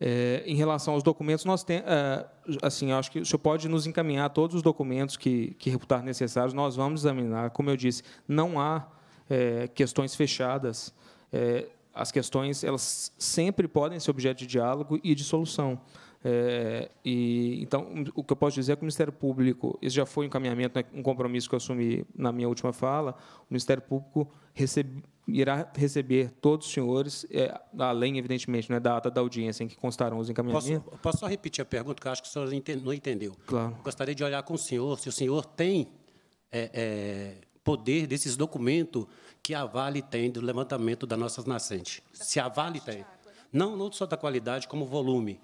É, em relação aos documentos, nós tem, é, assim, acho que o senhor pode nos encaminhar todos os documentos que, que reputar necessários, nós vamos examinar. Como eu disse, não há é, questões fechadas. É, as questões elas sempre podem ser objeto de diálogo e de solução. É, e, então, o que eu posso dizer é que o Ministério Público, esse já foi um encaminhamento, né, um compromisso que eu assumi na minha última fala, o Ministério Público recebeu irá receber todos os senhores, é, além, evidentemente, né, da data da audiência em que constarão os encaminhamentos. Posso, posso só repetir a pergunta, que eu acho que o senhor não entendeu. Claro. Gostaria de olhar com o senhor se o senhor tem é, é, poder desses documentos que a Vale tem do levantamento das nossas nascentes. Se a Vale tem. Não, não só da qualidade, como volume.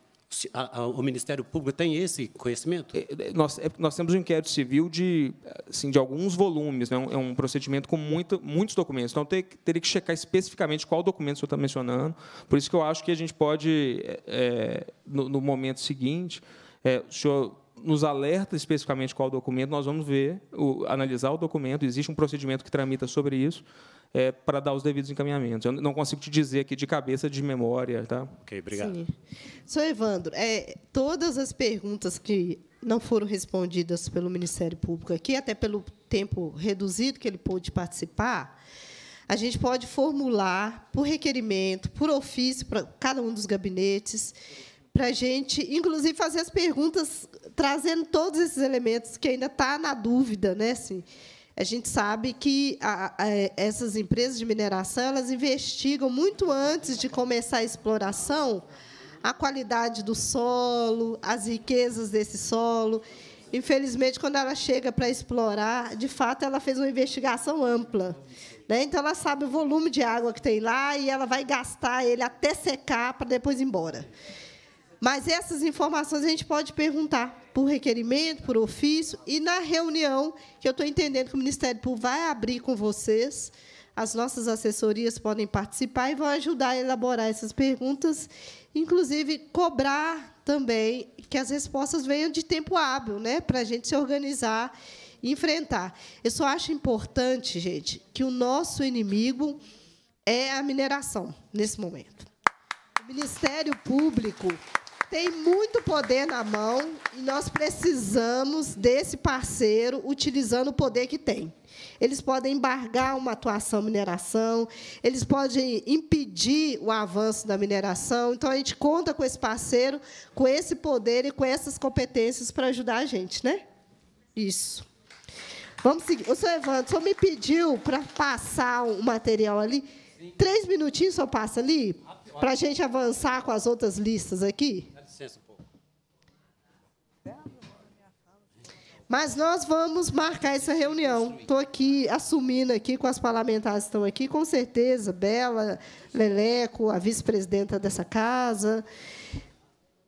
A, a, o Ministério Público tem esse conhecimento? É, é, nós, é, nós temos um inquérito civil de, assim, de alguns volumes, né? é um procedimento com muito, muitos documentos. Então, ter, teria que checar especificamente qual documento o senhor está mencionando. Por isso que eu acho que a gente pode, é, é no, no, momento seguinte, é, o senhor nos alerta especificamente qual documento, nós vamos ver, o, analisar o documento, existe um procedimento que tramita sobre isso, é, para dar os devidos encaminhamentos. Eu não consigo te dizer aqui de cabeça, de memória. Tá? Ok, obrigado. Sim. Evandro, é, todas as perguntas que não foram respondidas pelo Ministério Público aqui, até pelo tempo reduzido que ele pôde participar, a gente pode formular por requerimento, por ofício, para cada um dos gabinetes, para a gente, inclusive, fazer as perguntas trazendo todos esses elementos que ainda está na dúvida, né? Assim, a gente sabe que a, a, essas empresas de mineração elas investigam muito antes de começar a exploração a qualidade do solo, as riquezas desse solo. Infelizmente, quando ela chega para explorar, de fato, ela fez uma investigação ampla. Né? Então, ela sabe o volume de água que tem lá e ela vai gastar ele até secar para depois ir embora. Mas essas informações a gente pode perguntar por requerimento, por ofício, e na reunião, que eu estou entendendo que o Ministério Público vai abrir com vocês, as nossas assessorias podem participar e vão ajudar a elaborar essas perguntas, inclusive cobrar também que as respostas venham de tempo hábil, né, para a gente se organizar e enfrentar. Eu só acho importante, gente, que o nosso inimigo é a mineração, nesse momento. O Ministério Público tem muito poder na mão e nós precisamos desse parceiro utilizando o poder que tem. Eles podem embargar uma atuação mineração, eles podem impedir o avanço da mineração. Então, a gente conta com esse parceiro, com esse poder e com essas competências para ajudar a gente. Né? Isso. Vamos seguir. O senhor Evandro, o senhor me pediu para passar o um material ali. Sim. Três minutinhos só passa ali, para a gente avançar com as outras listas aqui. Mas nós vamos marcar essa reunião. Estou aqui assumindo aqui com as parlamentares que estão aqui, com certeza, Bela, Leleco, a vice-presidenta dessa casa,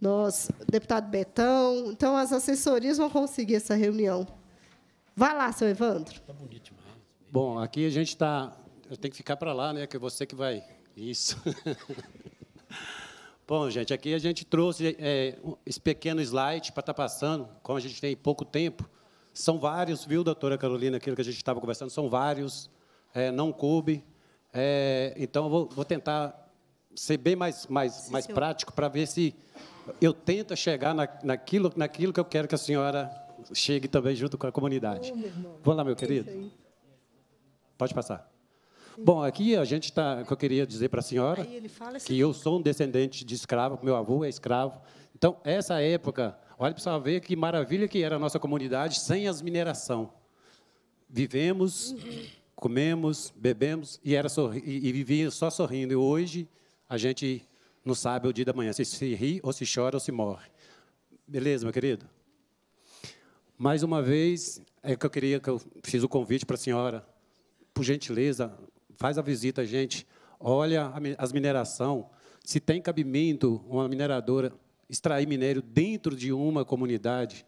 nós, deputado Betão. Então, as assessorias vão conseguir essa reunião. Vá lá, seu Evandro. Está bonito demais. Bom, aqui a gente está. Eu tenho que ficar para lá, né? Que é você que vai. Isso. Bom, gente, aqui a gente trouxe é, esse pequeno slide para estar tá passando, como a gente tem pouco tempo, são vários, viu, doutora Carolina, aquilo que a gente estava conversando, são vários, é, não coube. É, então, eu vou, vou, tentar ser bem mais, mais, Sim, mais prático para ver se eu tento chegar na, naquilo, naquilo que eu quero que a senhora chegue também junto com a comunidade. Oh, Vamos lá, meu querido. Pode passar. Bom, aqui a gente está. que eu queria dizer para a senhora que assim. eu sou um descendente de escravo, meu avô é escravo. Então, essa época Olha para ver que maravilha que era a nossa comunidade sem as mineração. Vivemos, comemos, bebemos e, era sorri e, e vivia só sorrindo. E hoje a gente não sabe o dia da manhã, se se ri ou se chora ou se morre. Beleza, meu querido? Mais uma vez, é que eu queria que eu fiz o convite para a senhora, por gentileza, faz a visita, gente. Olha as mineração, se tem cabimento uma mineradora extrair minério dentro de uma comunidade,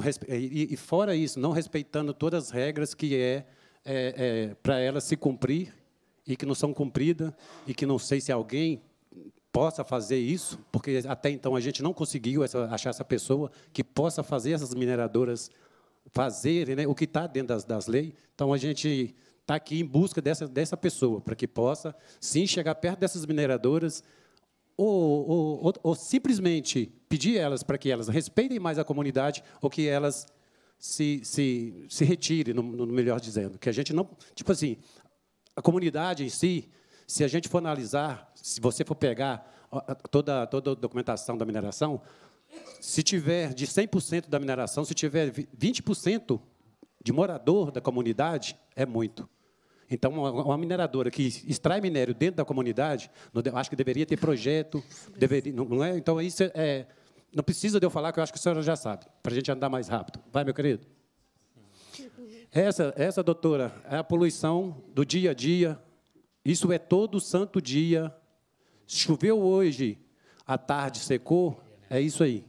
respe... e, e, fora isso, não respeitando todas as regras que é, é, é para ela se cumprir e que não são cumpridas, e que não sei se alguém possa fazer isso, porque até então a gente não conseguiu essa, achar essa pessoa que possa fazer essas mineradoras fazerem né, o que está dentro das, das leis. Então, a gente está aqui em busca dessa, dessa pessoa, para que possa, sim, chegar perto dessas mineradoras, ou, ou, ou, ou simplesmente pedir elas para que elas respeitem mais a comunidade ou que elas se, se, se retirem, no, no melhor dizendo. Que a gente não. Tipo assim, a comunidade em si, se a gente for analisar, se você for pegar toda, toda a documentação da mineração, se tiver de 100% da mineração, se tiver 20% de morador da comunidade, é muito. Então, uma, mineradora que extrai minério dentro da comunidade, acho que deveria ter projeto, deveria, não é? Então, isso é, é, não precisa de eu falar, que eu acho que a senhora já sabe, para a gente andar mais rápido. Vai, meu querido? Essa, essa, doutora, é a poluição do dia a dia. Isso é todo santo dia. Choveu hoje, à tarde secou, é isso aí.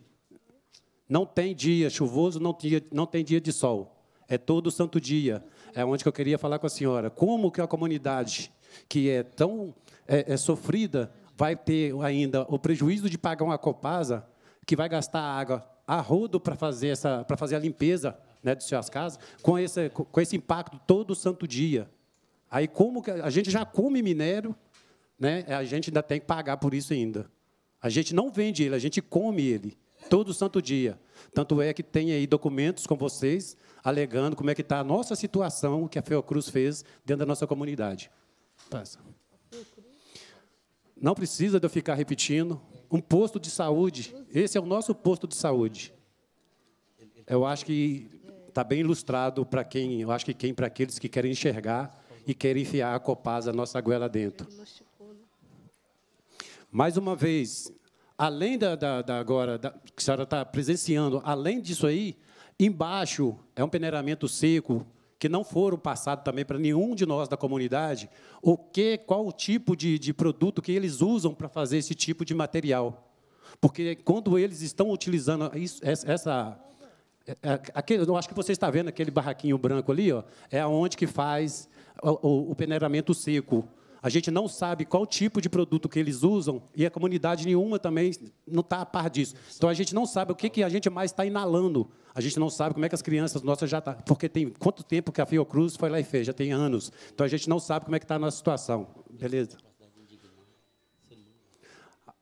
Não tem dia chuvoso, não, não tem dia de sol. É todo santo dia é onde que eu queria falar com a senhora. Como que a comunidade que é tão é, é sofrida vai ter ainda o prejuízo de pagar uma copasa que vai gastar água a rodo para fazer essa para fazer a limpeza né, de suas casas com esse com esse impacto todo santo dia. Aí como que a gente já come minério, né? A gente ainda tem que pagar por isso ainda. A gente não vende ele, a gente come ele todo santo dia. Tanto é que tem aí documentos com vocês alegando como é que está a nossa situação, o que a Fiocruz fez dentro da nossa comunidade. Passa. Não precisa de eu ficar repetindo. Um posto de saúde, esse é o nosso posto de saúde. Eu acho que está bem ilustrado para quem, eu acho que quem para aqueles que querem enxergar e querem enfiar a Copasa, a nossa goela dentro. Mais uma vez, além da, da, da agora da, que a senhora está presenciando, além disso aí, Embaixo é um peneiramento seco que não foram passados também para nenhum de nós da comunidade. O que, qual o tipo de, de produto que eles usam para fazer esse tipo de material? Porque quando eles estão utilizando isso, essa é, é, Aquele, eu acho que você está vendo aquele barraquinho branco ali, ó, é onde que faz o, o, o peneiramento seco. A gente não sabe qual tipo de produto que eles usam e a comunidade nenhuma também não está a par disso. Então a gente não sabe o que, que a gente mais está inalando. A gente não sabe como é que as crianças nossas já estão. Tá, porque tem quanto tempo que a Fiocruz foi lá e fez? Já tem anos. Então a gente não sabe como é que está a nossa situação. Beleza?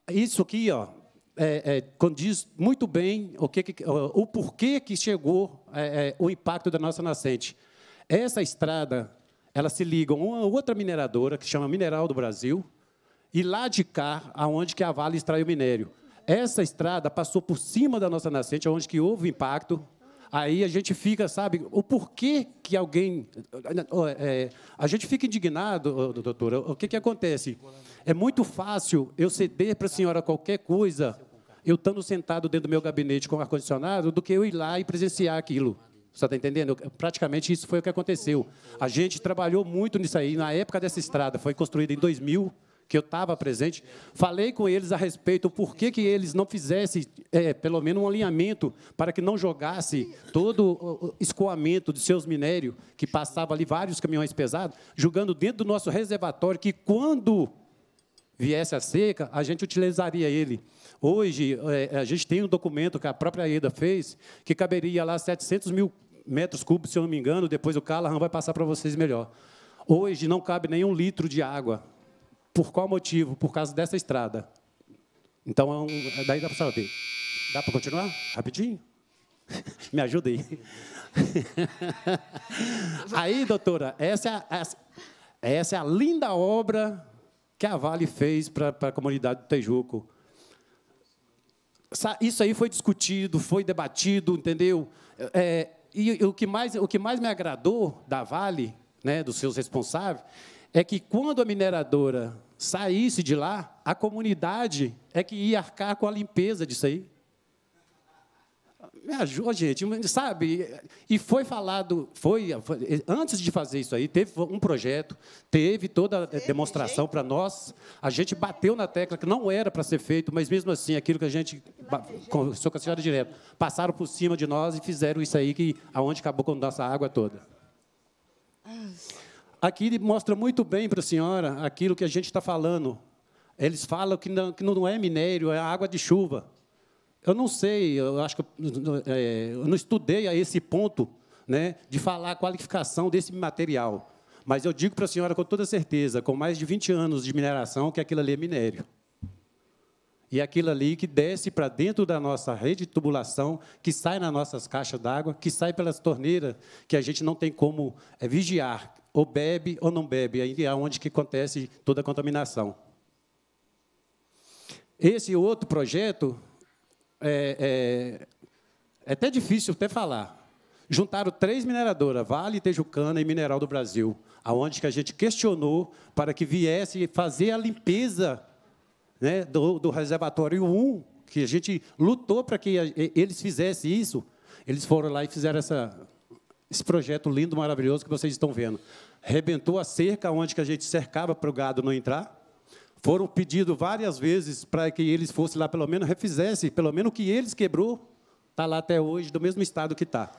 Isso aqui, ó, é, é, condiz muito bem o, que, o porquê que chegou é, é, o impacto da nossa nascente. Essa estrada elas se ligam uma outra mineradora, que chama Mineral do Brasil, e lá de cá, aonde que a Vale extrai o minério. Essa estrada passou por cima da nossa nascente, onde que houve impacto. Aí a gente fica, sabe, o porquê que alguém. É, a gente fica indignado, doutora. O que, que acontece? É muito fácil eu ceder para a senhora qualquer coisa, eu estando sentado dentro do meu gabinete com ar-condicionado, do que eu ir lá e presenciar aquilo. Você está entendendo? Praticamente isso foi o que aconteceu. A gente trabalhou muito nisso aí. Na época dessa estrada, foi construída em 2000, que eu estava presente, falei com eles a respeito por que, que eles não fizessem, é, pelo menos, um alinhamento para que não jogasse todo o escoamento de seus minérios, que passava ali vários caminhões pesados, jogando dentro do nosso reservatório, que quando viesse a seca, a gente utilizaria ele. Hoje, é, a gente tem um documento que a própria EDA fez, que caberia lá 700 mil metros cúbicos, se eu não me engano, depois o Callahan vai passar para vocês melhor. Hoje não cabe nenhum litro de água. Por qual motivo? Por causa dessa estrada. Então, é é, daí dá para saber. Dá para continuar? Rapidinho? Me ajuda aí. aí, doutora, essa é a, essa é a linda obra que a Vale fez para a comunidade do Tejuco. Isso aí foi discutido, foi debatido, entendeu? É, e o que mais, o que mais me agradou da Vale, né, dos seus responsáveis, é que quando a mineradora saísse de lá, a comunidade é que ia arcar com a limpeza disso aí me ajuda, gente, sabe? E foi falado, foi, antes de fazer isso aí, teve um projeto, teve toda a demonstração para nós. A gente bateu na tecla que não era para ser feito, mas mesmo assim, aquilo que a gente conversou com a senhora direto, passaram por cima de nós e fizeram isso aí que aonde acabou com a nossa água toda. Aqui ele mostra muito bem para a senhora aquilo que a gente está falando. Eles falam que não, que não é minério, é água de chuva. Eu não sei, eu acho que eu, é, eu não estudei a esse ponto né, de falar a qualificação desse material. Mas eu digo para a senhora com toda certeza, com mais de 20 anos de mineração, que aquilo ali é minério. E aquilo ali que desce para dentro da nossa rede de tubulação, que sai nas nossas caixas d'água, que sai pelas torneiras, que a gente não tem como é, vigiar, ou bebe ou não bebe, aí é onde que acontece toda a contaminação. Esse outro projeto é, é, é até difícil até falar. Juntaram três mineradoras, Vale, Tejucana e Mineral do Brasil, aonde que a gente questionou para que viesse fazer a limpeza né, do, do reservatório 1, que a gente lutou para que a, eles fizessem isso. Eles foram lá e fizeram essa, esse projeto lindo, maravilhoso que vocês estão vendo. Rebentou a cerca onde que a gente cercava para o gado não entrar, foram pedidos várias vezes para que eles fossem lá, pelo menos refizesse, pelo menos o que eles quebrou, está lá até hoje, do mesmo estado que está.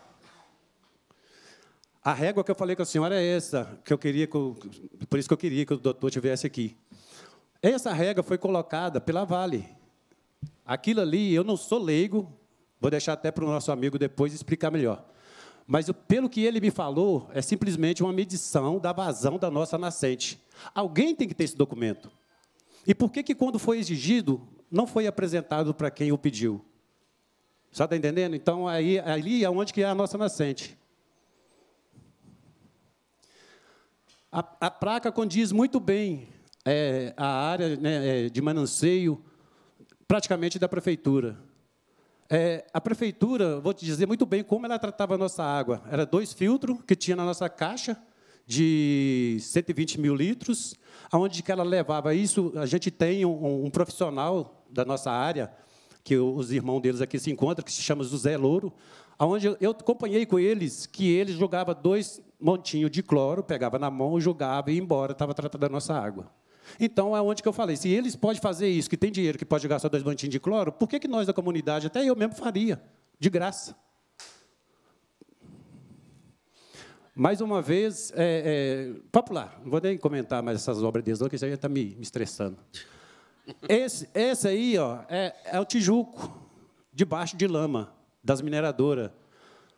A régua que eu falei com a senhora é essa, que eu queria que eu, por isso que eu queria que o doutor tivesse aqui. Essa régua foi colocada pela Vale. Aquilo ali, eu não sou leigo, vou deixar até para o nosso amigo depois explicar melhor. Mas pelo que ele me falou, é simplesmente uma medição da vazão da nossa nascente. Alguém tem que ter esse documento. E por que, que quando foi exigido, não foi apresentado para quem o pediu? Só está entendendo? Então, aí, ali é onde que é a nossa nascente. A, a placa condiz muito bem é, a área né, é, de mananceio, praticamente da prefeitura. É, a prefeitura, vou te dizer muito bem como ela tratava a nossa água. Era dois filtros que tinha na nossa caixa, de 120 mil litros, aonde que ela levava isso. A gente tem um, um profissional da nossa área, que os irmãos deles aqui se encontram, que se chama José Louro, aonde eu acompanhei com eles que ele jogava dois montinhos de cloro, pegava na mão, jogava e ia embora, estava tratando a nossa água. Então, é onde que eu falei, se eles podem fazer isso, que tem dinheiro, que pode gastar dois montinhos de cloro, por que, que nós da comunidade, até eu mesmo faria, de graça? Mais uma vez, é, é, popular, não vou nem comentar mais essas obras deles, não, que isso aí já está me, me, estressando. Esse, esse aí ó, é, é o Tijuco, debaixo de lama, das mineradoras.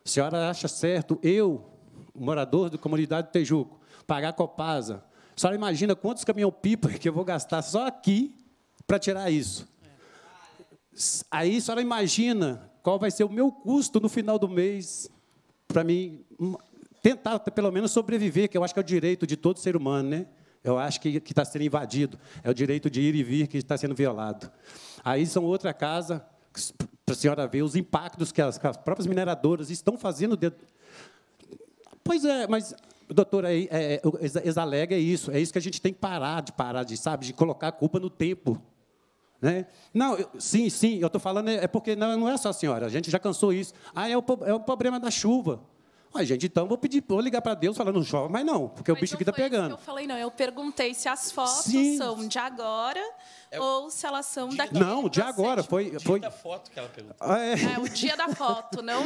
A senhora acha certo eu, morador da comunidade do Tijuco, pagar Copasa? A senhora imagina quantos caminhão-pipa que eu vou gastar só aqui para tirar isso? Aí a senhora imagina qual vai ser o meu custo no final do mês para mim tentar pelo menos sobreviver, que eu acho que é o direito de todo ser humano, né? Eu acho que está sendo invadido, é o direito de ir e vir que está sendo violado. Aí são outra casa, para a senhora ver os impactos que as, que as próprias mineradoras estão fazendo. dentro. Pois é, mas doutora, é, é, exalega é isso, é isso que a gente tem que parar de parar de, sabe, de colocar a culpa no tempo. Né? Não, eu, sim, sim, eu estou falando, é, é porque não, não é só a senhora, a gente já cansou isso. Ah, é o, é o problema da chuva. Ué, gente, então vou pedir, vou ligar para Deus falando, não chove mas não, porque mas o bicho aqui está pegando. eu falei, não, eu perguntei se as fotos Sim. são de agora é ou se elas são daqui. Não, de agora. Foi, foi... O dia da foto que ela perguntou. Ah, é. é. o dia da foto, não.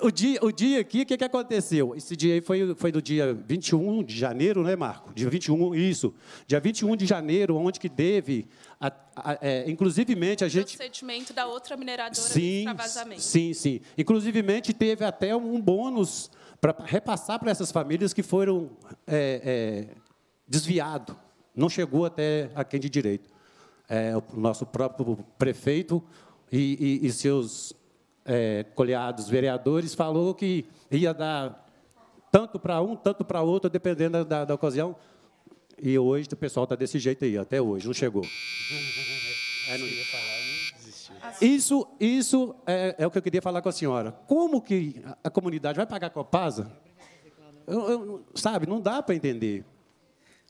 o, dia, o dia aqui, o que, que aconteceu? Esse dia aí foi, foi do dia 21 de janeiro, né, Marco? Dia 21, isso. Dia 21 de janeiro, onde que teve a, a, é, inclusivemente a gente. O procedimento da outra mineradora sim, de extravasamento. Sim, sim. Inclusivemente teve até um bônus para repassar para essas famílias que foram é, é desviado, não chegou até a quem de direito. É, o nosso próprio prefeito e, e, e seus é, coleados vereadores falou que ia dar tanto para um, tanto para outro, dependendo da, da ocasião. E hoje o pessoal está desse jeito aí, até hoje, não chegou. É, não ia falar. Isso, isso é, é, o que eu queria falar com a senhora. Como que a comunidade vai pagar a Copasa? Eu, eu, sabe, não dá para entender.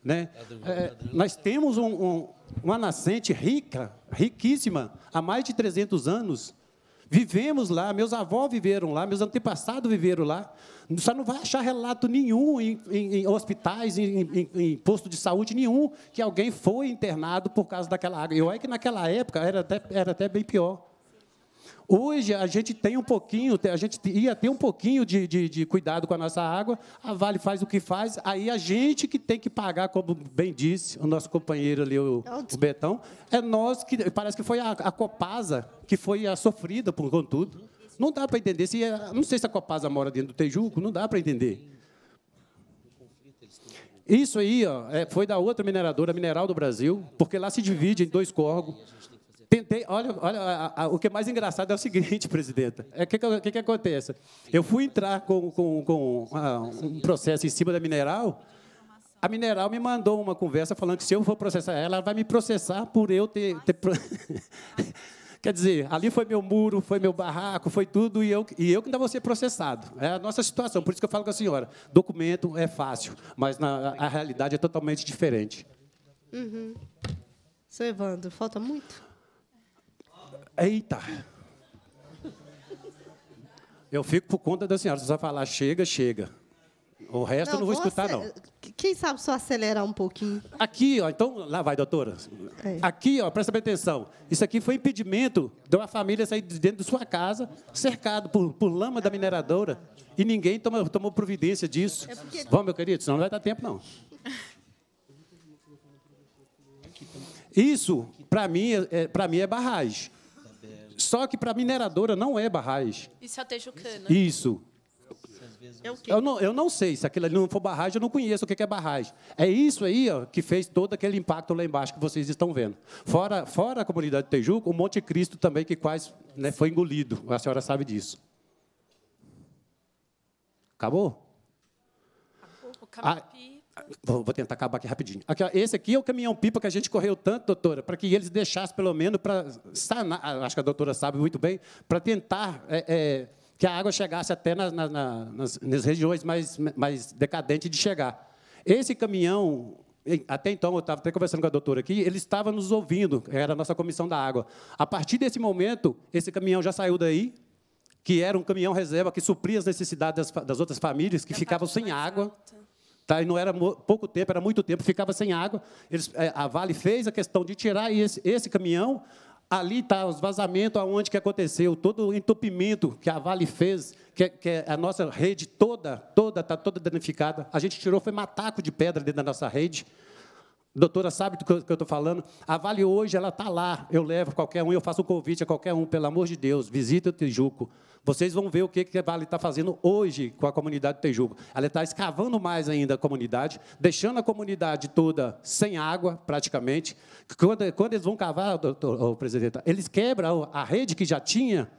Né? É, nós temos um, um, uma nascente rica, riquíssima, há mais de 300 anos, Vivemos lá, meus avós viveram lá, meus antepassados viveram lá. Só não vai achar relato nenhum em, em, em hospitais, em, em, posto de saúde nenhum, que alguém foi internado por causa daquela água. E acho que naquela época era até, era até bem pior. Hoje a gente tem um pouquinho, a gente ia ter um pouquinho de, de, de, cuidado com a nossa água, a Vale faz o que faz, aí a gente que tem que pagar, como bem disse o nosso companheiro ali, o, o Betão, é nós que. Parece que foi a, a Copasa que foi a sofrida por contudo. Não dá para entender. Se não sei se a Copasa mora dentro do Tejuco, não dá para entender. Isso aí ó, é, foi da outra mineradora, Mineral do Brasil, porque lá se divide em dois corgos. Tentei, olha, olha a, a, o que é mais engraçado é o seguinte, presidenta. O é, que, que, que, acontece? Eu fui entrar com, com, com a, ah, um processo em cima da mineral. A mineral me mandou uma conversa falando que se eu for processar ela, ela vai me processar por eu ter. ter... Quer dizer, ali foi meu muro, foi meu barraco, foi tudo, e eu, e eu que ainda vou ser processado. É a nossa situação. Por isso que eu falo com a senhora: documento é fácil, mas na, a realidade é totalmente diferente. Uhum. Seu Evandro, falta muito? Eita! Eu fico por conta da senhora. Se você falar chega, chega. O resto não, eu não vou escutar, não. Quem sabe só acelerar um pouquinho? Aqui, ó, então, lá vai, doutora. É. Aqui, ó, presta bem atenção. Isso aqui foi impedimento de uma família sair de dentro de sua casa, cercado por, por lama da mineradora, e ninguém tomou, tomou providência disso. É porque... Vamos, meu querido, senão não vai dar tempo, não. Isso, para mim, é, é mim, é barragem. Só que para mineradora não é barragem. Isso é Tejucana. Isso. Eu não, eu não sei, se aquilo ali não for barragem, eu não conheço o que é barragem. É isso aí ó, que fez todo aquele impacto lá embaixo que vocês estão vendo. Fora, fora a comunidade de Tejuco, o Monte Cristo também, que quase né, foi engolido. A senhora sabe disso. Acabou? Acabou. O Camapi. Vou tentar acabar aqui rapidinho. Aqui, ó, esse aqui é o caminhão-pipa que a gente correu tanto, doutora, para que eles deixassem, pelo menos, para sanar, ah, acho que a doutora sabe muito bem, para tentar é, é, que a água chegasse até na, na, na, nas, nas, regiões mais, mais decadentes de chegar. Esse caminhão, até então, eu estava até conversando com a doutora aqui, ele estava nos ouvindo, era a nossa comissão da água. A partir desse momento, esse caminhão já saiu daí, que era um caminhão reserva que supria as necessidades das, das outras famílias que ficavam sem água. Alta. Tá? E não era pouco tempo, era muito tempo, ficava sem água. Eles, é, a Vale fez a questão de tirar esse, esse caminhão. Ali está os vazamentos, aonde que aconteceu, todo o entupimento que a Vale fez, que, que a nossa rede toda, toda está toda danificada. A gente tirou, foi mataco de pedra dentro da nossa rede doutora sabe do que eu estou falando. A Vale hoje, ela está lá. Eu levo qualquer um, eu faço um convite a qualquer um, pelo amor de Deus, visita o Tijuco. Vocês vão ver o que, que a Vale está fazendo hoje com a comunidade do Tijuco. Ela está escavando mais ainda a comunidade, deixando a comunidade toda sem água, praticamente. Quando, quando eles vão cavar, doutor, oh, presidenta, eles quebram a rede que já tinha,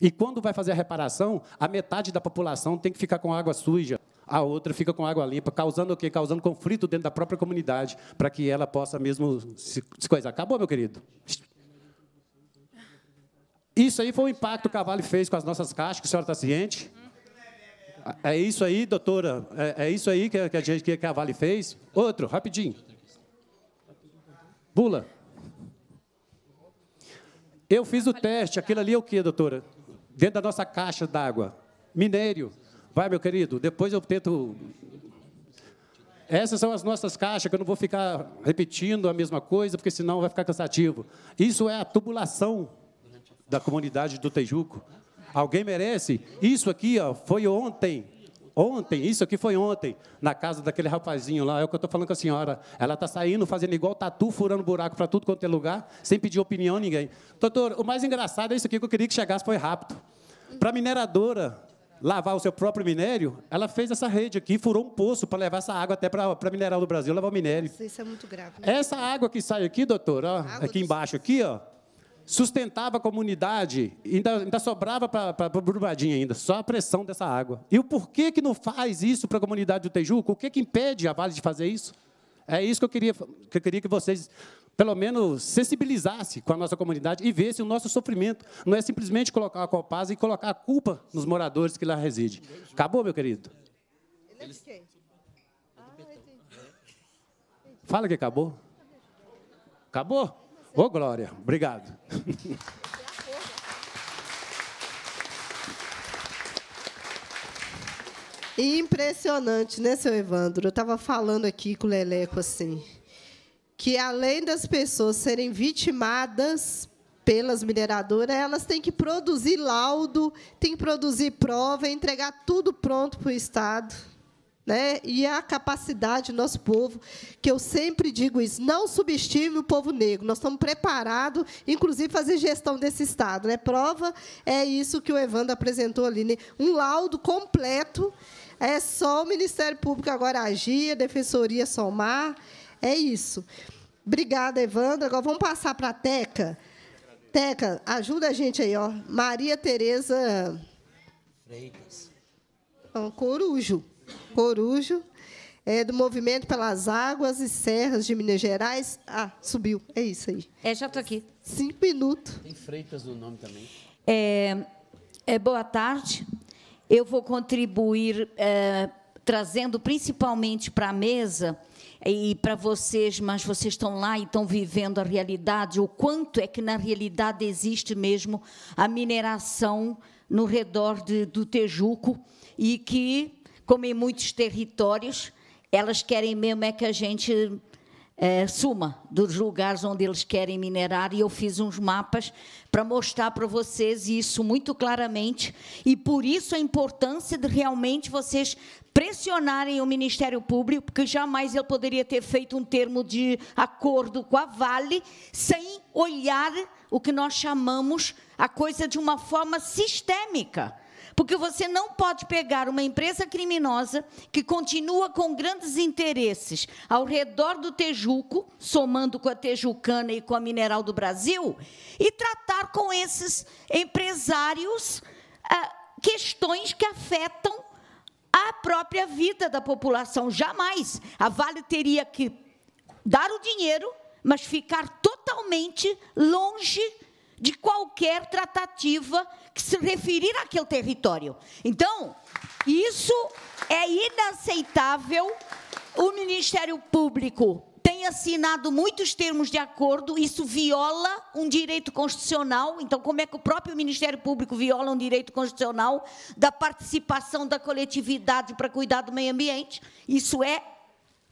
e quando vai fazer a reparação, a metade da população tem que ficar com água suja a outra fica com água limpa, causando o quê? Causando conflito dentro da própria comunidade, para que ela possa mesmo se, se coisar. Acabou, meu querido? Isso aí foi o impacto que o Vale fez com as nossas caixas, que a senhora está ciente? É, é isso aí, doutora. É, é isso aí que a, gente que a Vale fez. Outro, rapidinho. Bula. Eu fiz o teste. Aquilo ali é o quê, doutora? Dentro da nossa caixa d'água. Minério. Vai, meu querido, depois eu tento. Essas são as nossas caixas, que eu não vou ficar repetindo a mesma coisa, porque senão vai ficar cansativo. Isso é a tubulação da comunidade do Tejuco. Alguém merece? Isso aqui ó, foi ontem. Ontem, isso aqui foi ontem, na casa daquele rapazinho lá. É o que eu estou falando com a senhora. Ela está saindo, fazendo igual tatu, furando buraco para tudo quanto é lugar, sem pedir opinião a ninguém. Doutor, o mais engraçado é isso aqui que eu queria que chegasse, foi rápido. Para a mineradora, lavar o seu próprio minério, ela fez essa rede aqui, furou um poço para levar essa água até para a Mineral do Brasil, levar o minério. Nossa, isso é muito grave. Né? Essa água que sai aqui, doutor, ó, aqui embaixo, aqui, ó, sustentava a comunidade, ainda, ainda sobrava para Brumadinho ainda, só a pressão dessa água. E o porquê que não faz isso para a comunidade do Tejuco? O que, que impede a Vale de fazer isso? É isso que eu queria que, eu queria que vocês pelo menos sensibilizasse com a nossa comunidade e vesse o nosso sofrimento. Não é simplesmente colocar a Copasa e colocar a culpa nos moradores que lá residem. Acabou, meu querido? É ah, Fala que acabou. Acabou? Ô, oh, Glória, obrigado. Impressionante, né, seu Evandro? Eu estava falando aqui com o Leleco assim que além das pessoas serem vitimadas pelas mineradoras, elas têm que produzir laudo, têm que produzir prova, entregar tudo pronto para o Estado. Né? E a capacidade do nosso povo, que eu sempre digo isso, não subestime o povo negro. Nós estamos preparados, inclusive, fazer gestão desse Estado. Né? Prova é isso que o Evandro apresentou ali. Né? Um laudo completo. É só o Ministério Público agora agir, a Defensoria somar, é isso. Obrigada, Evandro. Agora vamos passar para a Teca. Teca, ajuda a gente aí, ó. Maria Tereza Freitas. Corujo. Corujo. É do Movimento pelas Águas e Serras de Minas Gerais. Ah, subiu. É isso aí. É, já estou aqui. Cinco minutos. Tem Freitas no nome também. É, é boa tarde. Eu vou contribuir é, trazendo principalmente para a mesa e para vocês, mas vocês estão lá e estão vivendo a realidade, o quanto é que na realidade existe mesmo a mineração no redor de, do Tejuco e que, como em muitos territórios, elas querem mesmo é que a gente é, suma dos lugares onde eles querem minerar e eu fiz uns mapas para mostrar para vocês isso muito claramente e por isso a importância de realmente vocês pressionarem o Ministério Público, porque jamais ele poderia ter feito um termo de acordo com a Vale sem olhar o que nós chamamos a coisa de uma forma sistêmica. Porque você não pode pegar uma empresa criminosa que continua com grandes interesses ao redor do Tejuco, somando com a Tejucana e com a Mineral do Brasil, e tratar com esses empresários ah, questões que afetam a própria vida da população. Jamais a Vale teria que dar o dinheiro, mas ficar totalmente longe de qualquer tratativa que se referir àquele território. Então, isso é inaceitável. O Ministério Público tem assinado muitos termos de acordo, isso viola um direito constitucional. Então, como é que o próprio Ministério Público viola um direito constitucional da participação da coletividade para cuidar do meio ambiente? Isso é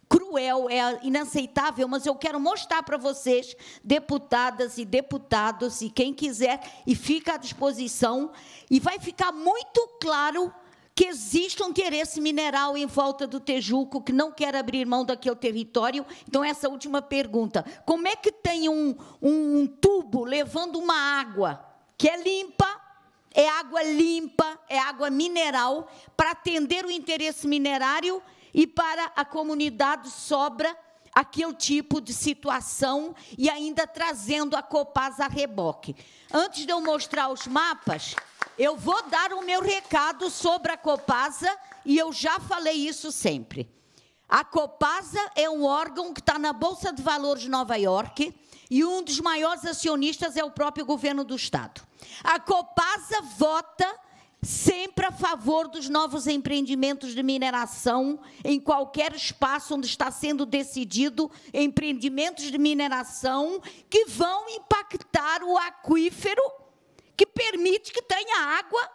cruel, é inaceitável, mas eu quero mostrar para vocês, deputadas e deputados, e quem quiser, e fica à disposição, e vai ficar muito claro que existe um interesse mineral em volta do Tejuco que não quer abrir mão daquele território. Então, essa última pergunta: como é que tem um, um, um tubo levando uma água que é limpa, é água limpa, é água mineral, para atender o interesse minerário e para a comunidade sobra aquele tipo de situação e ainda trazendo a Copasa a reboque? Antes de eu mostrar os mapas. Eu vou dar o meu recado sobre a Copasa e eu já falei isso sempre. A Copasa é um órgão que está na Bolsa de Valores de Nova York e um dos maiores acionistas é o próprio governo do Estado. A Copasa vota sempre a favor dos novos empreendimentos de mineração em qualquer espaço onde está sendo decidido empreendimentos de mineração que vão impactar o aquífero que permite que tenha água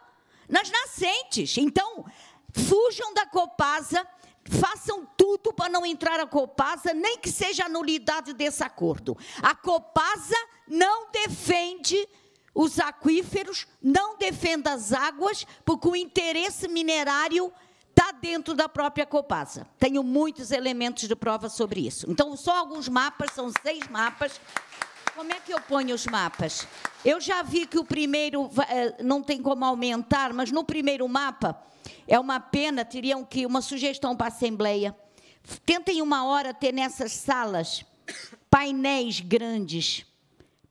nas nascentes. Então, fujam da Copasa, façam tudo para não entrar a Copasa, nem que seja a nulidade desse acordo. A Copasa não defende os aquíferos, não defende as águas, porque o interesse minerário está dentro da própria Copasa. Tenho muitos elementos de prova sobre isso. Então, só alguns mapas, são seis mapas como é que eu ponho os mapas? Eu já vi que o primeiro eh, não tem como aumentar, mas no primeiro mapa é uma pena, teriam que uma sugestão para a Assembleia. Tentem uma hora ter nessas salas painéis grandes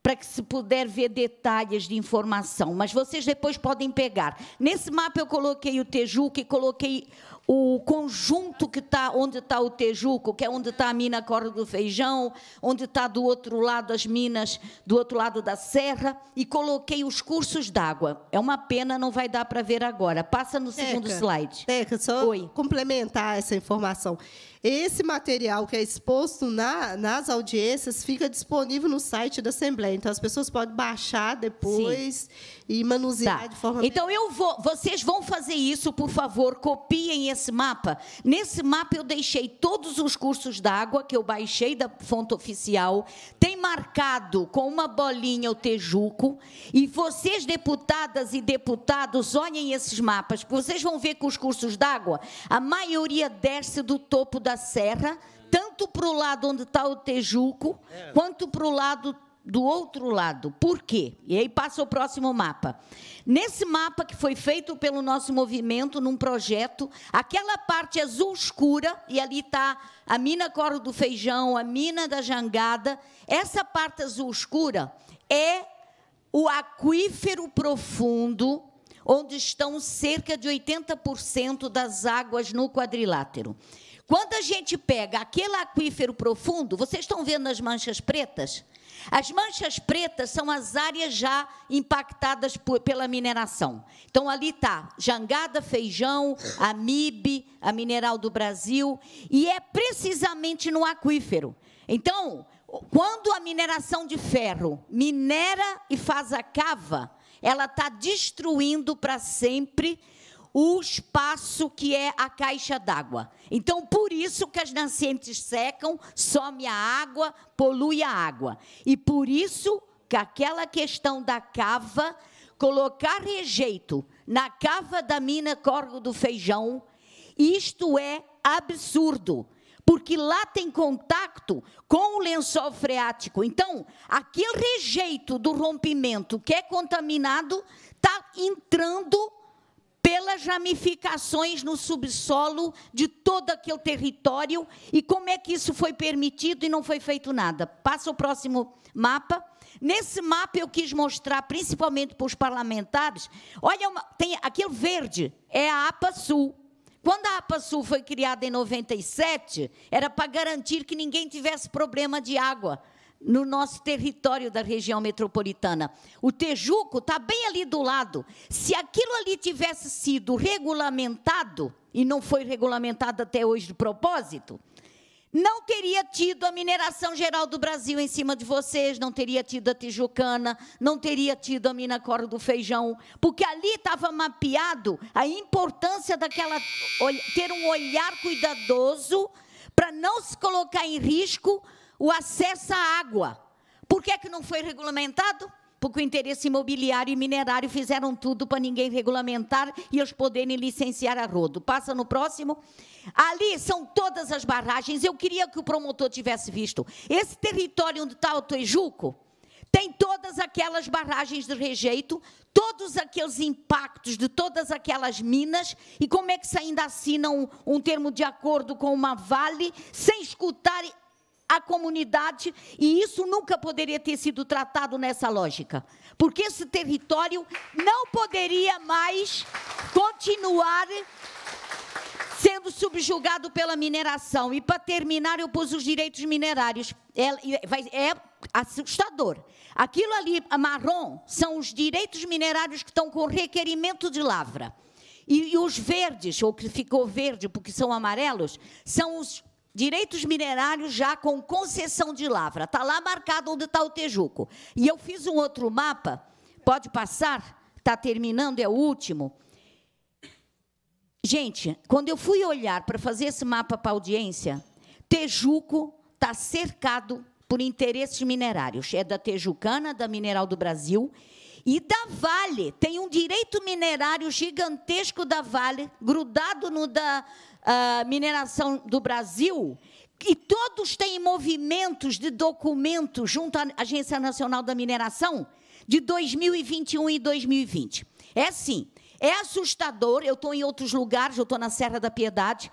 para que se puder ver detalhes de informação, mas vocês depois podem pegar. Nesse mapa eu coloquei o Tejuco e coloquei o conjunto que está onde está o Tejuco, que é onde está a mina Corda do Feijão, onde está do outro lado as minas, do outro lado da serra, e coloquei os cursos d'água. É uma pena, não vai dar para ver agora. Passa no Teca, segundo slide. Teca, só Oi. complementar essa informação. Esse material que é exposto na, nas audiências fica disponível no site da Assembleia. Então, as pessoas podem baixar depois Sim. e manusear tá. de forma. Então, eu vou. Vocês vão fazer isso, por favor, copiem esse mapa. Nesse mapa, eu deixei todos os cursos d'água que eu baixei da fonte oficial. Tem marcado com uma bolinha o Tejuco. E vocês, deputadas e deputados, olhem esses mapas. Vocês vão ver que os cursos d'água, a maioria desce do topo da da serra, tanto para o lado onde está o Tejuco, é. quanto para o lado do outro lado. Por quê? E aí passa o próximo mapa. Nesse mapa que foi feito pelo nosso movimento, num projeto, aquela parte azul escura, e ali está a mina Coro do Feijão, a mina da Jangada, essa parte azul escura é o aquífero profundo, onde estão cerca de 80% das águas no quadrilátero. Quando a gente pega aquele aquífero profundo, vocês estão vendo as manchas pretas? As manchas pretas são as áreas já impactadas por, pela mineração. Então, ali está jangada, feijão, amibe, a mineral do Brasil, e é precisamente no aquífero. Então, quando a mineração de ferro minera e faz a cava, ela está destruindo para sempre o espaço que é a caixa d'água. Então, por isso que as nascentes secam, some a água, polui a água. E por isso que aquela questão da cava, colocar rejeito na cava da mina Corgo do Feijão, isto é absurdo porque lá tem contato com o lençol freático. Então, aquele rejeito do rompimento que é contaminado está entrando pelas ramificações no subsolo de todo aquele território e como é que isso foi permitido e não foi feito nada. Passa o próximo mapa. Nesse mapa eu quis mostrar, principalmente para os parlamentares, olha, tem aquele verde, é a APA Sul. Quando a APA Sul foi criada em 97, era para garantir que ninguém tivesse problema de água no nosso território da região metropolitana. O Tejuco está bem ali do lado. Se aquilo ali tivesse sido regulamentado, e não foi regulamentado até hoje de propósito, não teria tido a mineração geral do Brasil em cima de vocês, não teria tido a Tijucana, não teria tido a mina Coro do Feijão, porque ali estava mapeado a importância daquela ter um olhar cuidadoso para não se colocar em risco o acesso à água. Por que, é que não foi regulamentado? Porque o interesse imobiliário e minerário fizeram tudo para ninguém regulamentar e eles poderem licenciar a rodo. Passa no próximo. Ali são todas as barragens. Eu queria que o promotor tivesse visto. Esse território onde está o Tejuco tem todas aquelas barragens de rejeito, todos aqueles impactos de todas aquelas minas, e como é que se ainda assinam um, um termo de acordo com uma Vale sem escutar a comunidade, e isso nunca poderia ter sido tratado nessa lógica, porque esse território não poderia mais continuar sendo subjugado pela mineração. E para terminar, eu pus os direitos minerários. É, é assustador. Aquilo ali, marrom, são os direitos minerários que estão com requerimento de lavra. E, e, os verdes, ou que ficou verde porque são amarelos, são os direitos minerários já com concessão de lavra. Está lá marcado onde está o Tejuco. E eu fiz um outro mapa, pode passar? Está terminando, é o último. Gente, quando eu fui olhar para fazer esse mapa para audiência, Tejuco está cercado por interesses minerários. É da Tejucana, da Mineral do Brasil e da Vale. Tem um direito minerário gigantesco da Vale, grudado no da, mineração do Brasil, e todos têm movimentos de documentos junto à Agência Nacional da Mineração de 2021 e 2020. É assim, é assustador. Eu estou em outros lugares, eu estou na Serra da Piedade.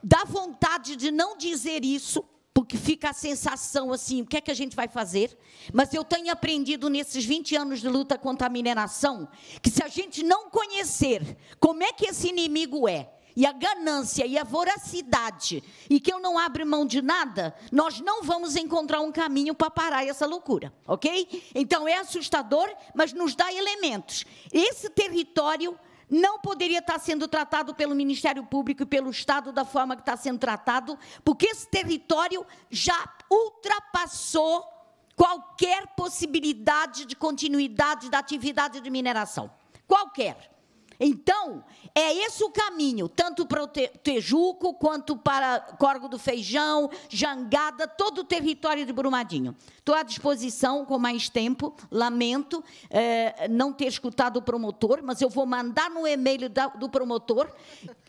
Dá vontade de não dizer isso, porque fica a sensação assim: o que é que a gente vai fazer? Mas eu tenho aprendido nesses 20 anos de luta contra a mineração que se a gente não conhecer como é que esse inimigo é, e a ganância e a voracidade, e que eu não abro mão de nada, nós não vamos encontrar um caminho para parar essa loucura, ok? Então é assustador, mas nos dá elementos. Esse território não poderia estar sendo tratado pelo Ministério Público e pelo Estado da forma que está sendo tratado, porque esse território já ultrapassou qualquer possibilidade de continuidade da atividade de mineração. Qualquer. Então, é esse o caminho, tanto para o Tejuco, quanto para Corgo do Feijão, Jangada, todo o território de Brumadinho. Estou à disposição com mais tempo, lamento é, não ter escutado o promotor, mas eu vou mandar no e-mail do promotor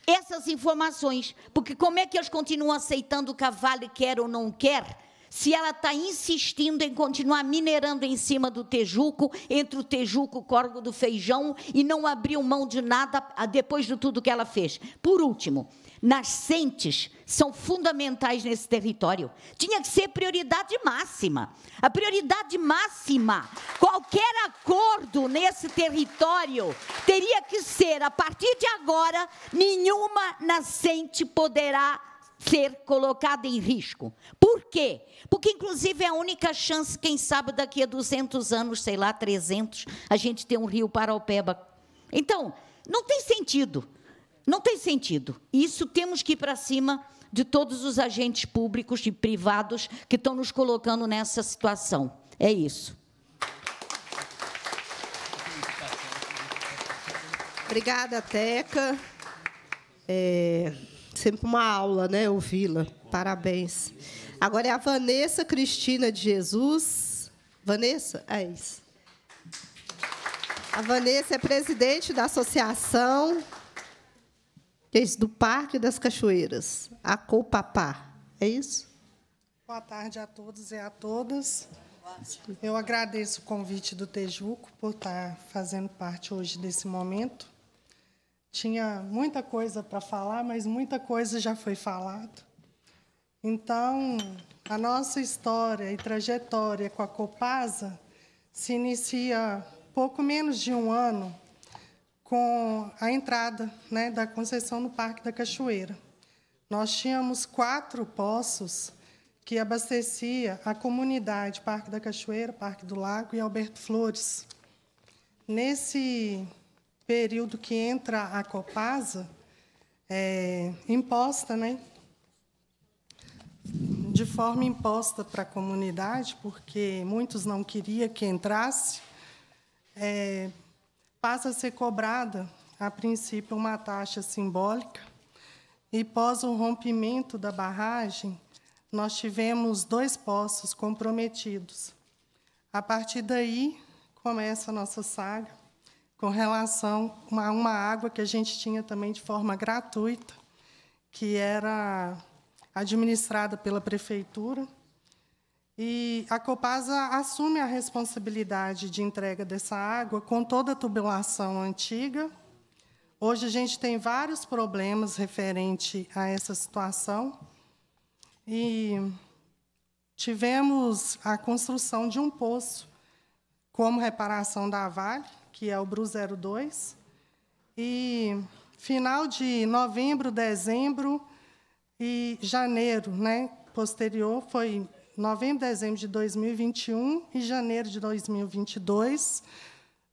essas informações, porque como é que eles continuam aceitando o cavalo quer ou não quer? se ela está insistindo em continuar minerando em cima do Tejuco, entre o Tejuco, o Corgo do Feijão, e não abriu mão de nada ah, depois de tudo que ela fez. Por último, nascentes são fundamentais nesse território. Tinha que ser prioridade máxima. A prioridade máxima, qualquer acordo nesse território teria que ser, a partir de agora, nenhuma nascente poderá ser colocada em risco. Por quê? Porque, inclusive, é a única chance, quem sabe, daqui a 200 anos, sei lá, 300, a gente ter um rio Paraupeba. Então, não tem sentido. Não tem sentido. Isso temos que ir para cima de todos os agentes públicos e privados que estão nos colocando nessa situação. É isso. Obrigada, Teca. É sempre uma aula, né, ouvi-la. Parabéns. Agora é a Vanessa Cristina de Jesus. Vanessa, é isso. A Vanessa é presidente da Associação é do Parque das Cachoeiras, a Copapá. É isso? Boa tarde a todos e a todas. Eu agradeço o convite do Tejuco por estar fazendo parte hoje desse momento. Tinha muita coisa para falar, mas muita coisa já foi falado. Então, a nossa história e trajetória com a Copasa se inicia pouco menos de um ano com a entrada né, da concessão no Parque da Cachoeira. Nós tínhamos quatro poços que abastecia a comunidade Parque da Cachoeira, Parque do Lago e Alberto Flores. Nesse período que entra a Copasa é, imposta, né? De forma imposta para a comunidade, porque muitos não queriam que entrasse, é, passa a ser cobrada, a princípio, uma taxa simbólica. E pós o rompimento da barragem, nós tivemos dois poços comprometidos. A partir daí começa a nossa saga com relação a uma água que a gente tinha também de forma gratuita, que era administrada pela prefeitura. E a Copasa assume a responsabilidade de entrega dessa água com toda a tubulação antiga. Hoje a gente tem vários problemas referente a essa situação. E tivemos a construção de um poço como reparação da Vale, que é o BRU02. E final de novembro, dezembro e janeiro, né? Posterior foi novembro, dezembro de 2021 e janeiro de 2022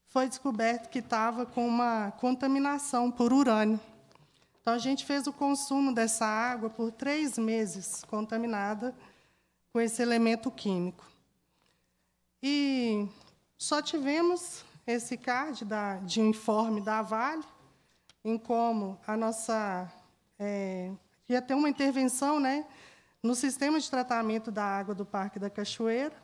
foi descoberto que estava com uma contaminação por urânio. Então, a gente fez o consumo dessa água por três meses contaminada com esse elemento químico. E só tivemos esse card da, de um informe da Vale, em como a nossa. É, ia ter uma intervenção né, no sistema de tratamento da água do Parque da Cachoeira.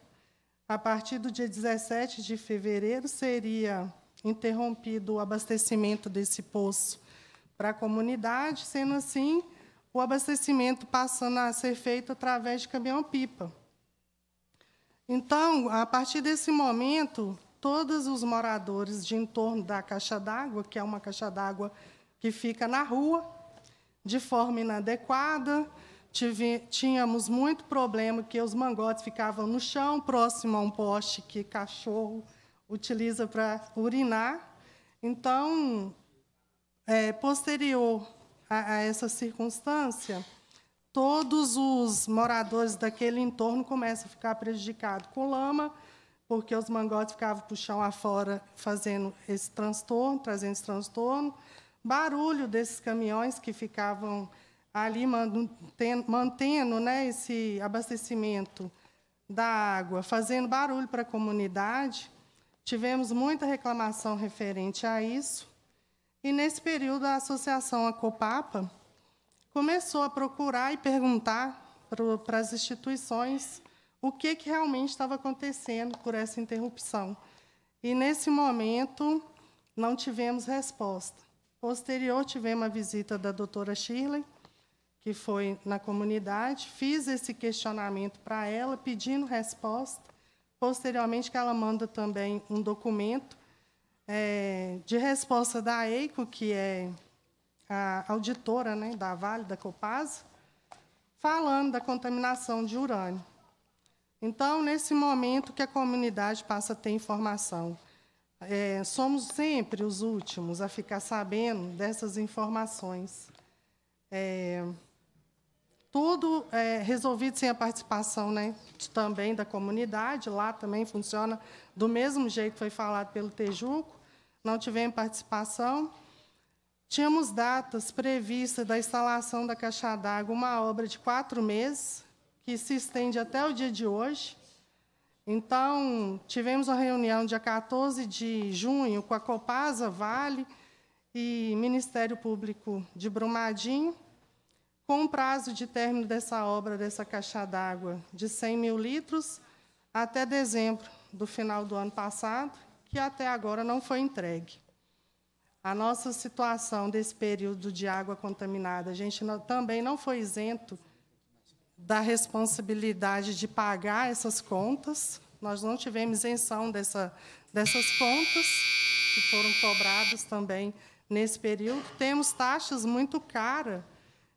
A partir do dia 17 de fevereiro, seria interrompido o abastecimento desse poço para a comunidade, sendo assim, o abastecimento passando a ser feito através de caminhão-pipa. Então, a partir desse momento, todos os moradores de entorno da caixa d'água, que é uma caixa d'água que fica na rua, de forma inadequada. Tive, tínhamos muito problema que os mangotes ficavam no chão, próximo a um poste que cachorro utiliza para urinar. Então, é, posterior a, a essa circunstância, todos os moradores daquele entorno começam a ficar prejudicados com lama porque os mangotes ficavam para o chão afora fazendo esse transtorno, trazendo esse transtorno. Barulho desses caminhões que ficavam ali mantendo né, esse abastecimento da água, fazendo barulho para a comunidade. Tivemos muita reclamação referente a isso. E, nesse período, a associação Acopapa começou a procurar e perguntar para as instituições o que, que realmente estava acontecendo por essa interrupção. E, nesse momento, não tivemos resposta. Posterior, tivemos a visita da doutora Shirley, que foi na comunidade, fiz esse questionamento para ela, pedindo resposta. Posteriormente, que ela manda também um documento é, de resposta da EICO, que é a auditora né, da Vale, da Copasa, falando da contaminação de urânio. Então, nesse momento que a comunidade passa a ter informação, é, somos sempre os últimos a ficar sabendo dessas informações. É, tudo é, resolvido sem a participação né, também da comunidade, lá também funciona do mesmo jeito que foi falado pelo Tejuco, não tivemos participação. Tínhamos datas previstas da instalação da caixa d'água, uma obra de quatro meses, que se estende até o dia de hoje. Então, tivemos uma reunião dia 14 de junho com a Copasa, Vale e Ministério Público de Brumadinho, com o prazo de término dessa obra, dessa caixa d'água, de 100 mil litros, até dezembro do final do ano passado, que até agora não foi entregue. A nossa situação desse período de água contaminada, a gente não, também não foi isento da responsabilidade de pagar essas contas. Nós não tivemos isenção dessa, dessas contas, que foram cobradas também nesse período. Temos taxas muito caras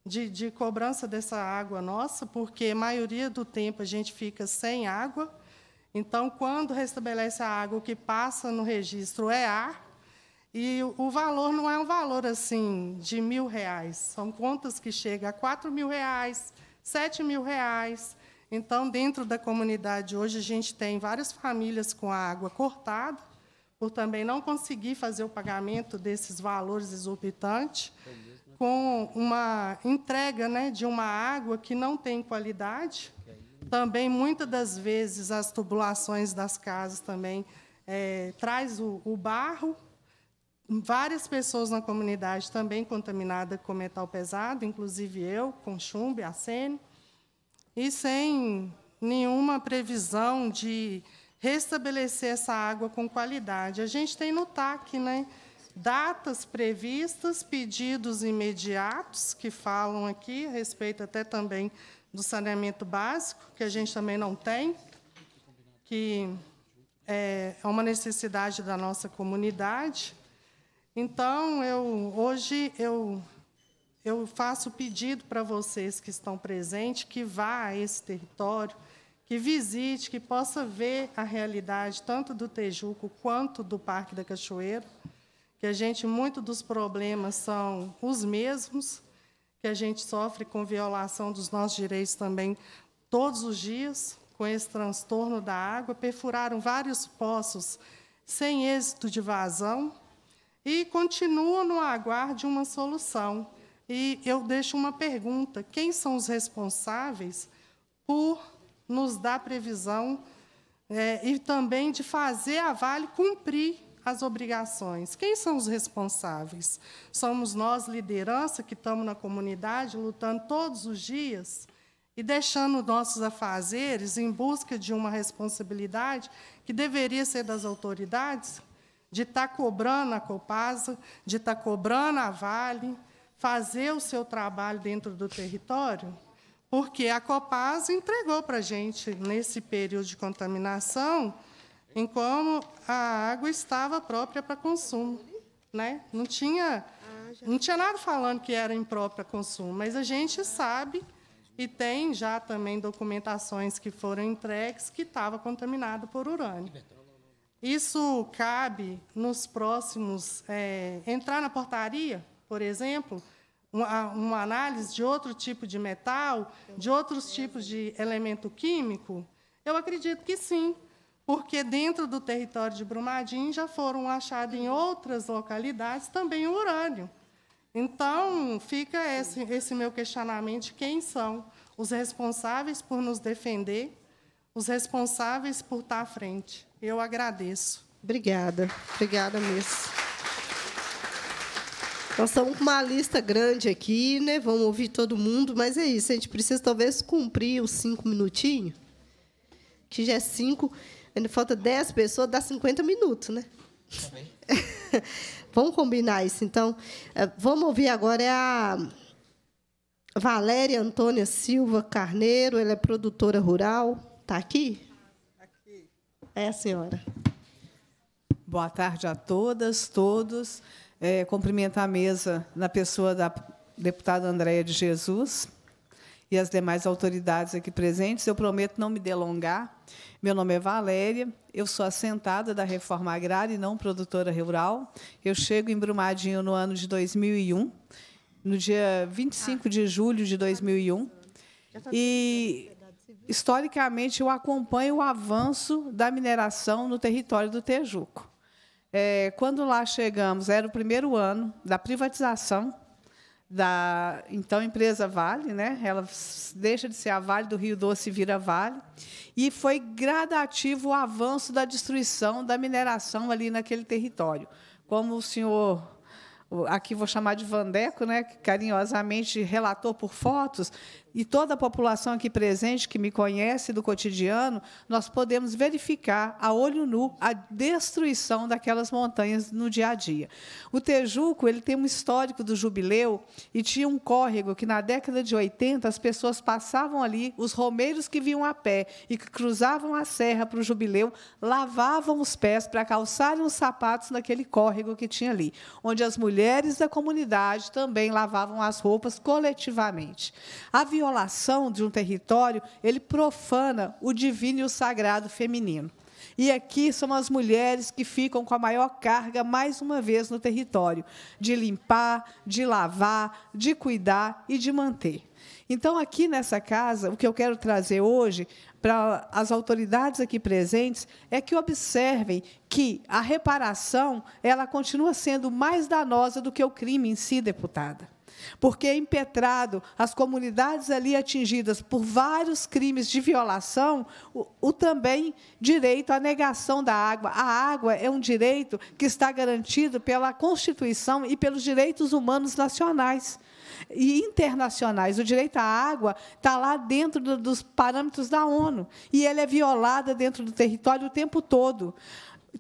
de, de cobrança dessa água nossa, porque a maioria do tempo a gente fica sem água. Então, quando restabelece a água, o que passa no registro é ar, e o valor não é um valor assim de mil reais, são contas que chegam a quatro mil reais, 7 mil reais. Então, dentro da comunidade hoje, a gente tem várias famílias com a água cortada, por também não conseguir fazer o pagamento desses valores exorbitantes, com uma entrega né, de uma água que não tem qualidade. Também, muitas das vezes, as tubulações das casas também é, traz o, o barro várias pessoas na comunidade também contaminadas com metal pesado, inclusive eu, com chumbo, acene, e sem nenhuma previsão de restabelecer essa água com qualidade. A gente tem no TAC, né? Datas previstas, pedidos imediatos que falam aqui, a respeito até também do saneamento básico, que a gente também não tem, que é, é uma necessidade da nossa comunidade. Então, eu, hoje eu, eu faço pedido para vocês que estão presentes que vá a esse território, que visite, que possa ver a realidade tanto do Tejuco quanto do Parque da Cachoeira, que a gente, muito dos problemas são os mesmos, que a gente sofre com violação dos nossos direitos também todos os dias, com esse transtorno da água, perfuraram vários poços sem êxito de vazão, e continuam no aguardo de uma solução. E eu deixo uma pergunta: quem são os responsáveis por nos dar previsão é, e também de fazer a Vale cumprir as obrigações? Quem são os responsáveis? Somos nós, liderança, que estamos na comunidade lutando todos os dias e deixando nossos afazeres em busca de uma responsabilidade que deveria ser das autoridades? de estar tá cobrando a Copasa, de estar tá cobrando a Vale, fazer o seu trabalho dentro do território, porque a Copasa entregou para a gente, nesse período de contaminação, em como a água estava própria para consumo. Né? Não, tinha, não tinha nada falando que era imprópria para consumo, mas a gente sabe e tem já também documentações que foram entregues que estava contaminado por urânio. Isso cabe nos próximos é, entrar na portaria, por exemplo, uma, uma, análise de outro tipo de metal, de outros tipos de elemento químico? Eu acredito que sim, porque dentro do território de Brumadinho já foram achados em outras localidades também o urânio. Então, fica esse, esse meu questionamento: de quem são os responsáveis por nos defender os responsáveis por estar à frente. Eu agradeço. Obrigada, obrigada mesmo. Nós estamos com uma lista grande aqui, né? Vamos ouvir todo mundo, mas é isso. A gente precisa talvez cumprir os cinco minutinhos, que já é cinco, ainda falta dez pessoas, dá 50 minutos, né? Tá vamos combinar isso, então. É, vamos ouvir agora é a Valéria Antônia Silva Carneiro, ela é produtora rural, Está aqui? Aqui. É a senhora. Boa tarde a todas, todos. É, cumprimentar a mesa na pessoa da deputada Andréia de Jesus e as demais autoridades aqui presentes. Eu prometo não me delongar. Meu nome é Valéria, eu sou assentada da reforma agrária e não produtora rural. Eu chego em Brumadinho no ano de 2001, no dia 25 ah. de julho de 2001. E historicamente, eu acompanho o avanço da mineração no território do Tejuco. É, quando lá chegamos, era o primeiro ano da privatização da então empresa Vale, né? Ela deixa de ser a Vale do Rio Doce e vira Vale, e foi gradativo o avanço da destruição da mineração ali naquele território. Como o senhor aqui vou chamar de Vandeco, né, que carinhosamente relatou por fotos, e toda a população aqui presente que me conhece do cotidiano, nós podemos verificar a olho nu a destruição daquelas montanhas no dia a dia. O Tejuco ele tem um histórico do jubileu e tinha um córrego que na década de 80 as pessoas passavam ali, os romeiros que vinham a pé e que cruzavam a serra para o jubileu lavavam os pés para calçarem os sapatos naquele córrego que tinha ali, onde as mulheres da comunidade também lavavam as roupas coletivamente. Havia violação de um território, ele profana o divino e o sagrado feminino. E aqui são as mulheres que ficam com a maior carga, mais uma vez, no território, de limpar, de lavar, de cuidar e de manter. Então, aqui nessa casa, o que eu quero trazer hoje para as autoridades aqui presentes é que observem que a reparação ela continua sendo mais danosa do que o crime em si, deputada. Porque é em as comunidades ali atingidas por vários crimes de violação, o, o também direito à negação da água. A água é um direito que está garantido pela Constituição e pelos direitos humanos nacionais e internacionais. O direito à água está lá dentro do, dos parâmetros da ONU e ele é violado dentro do território o tempo todo.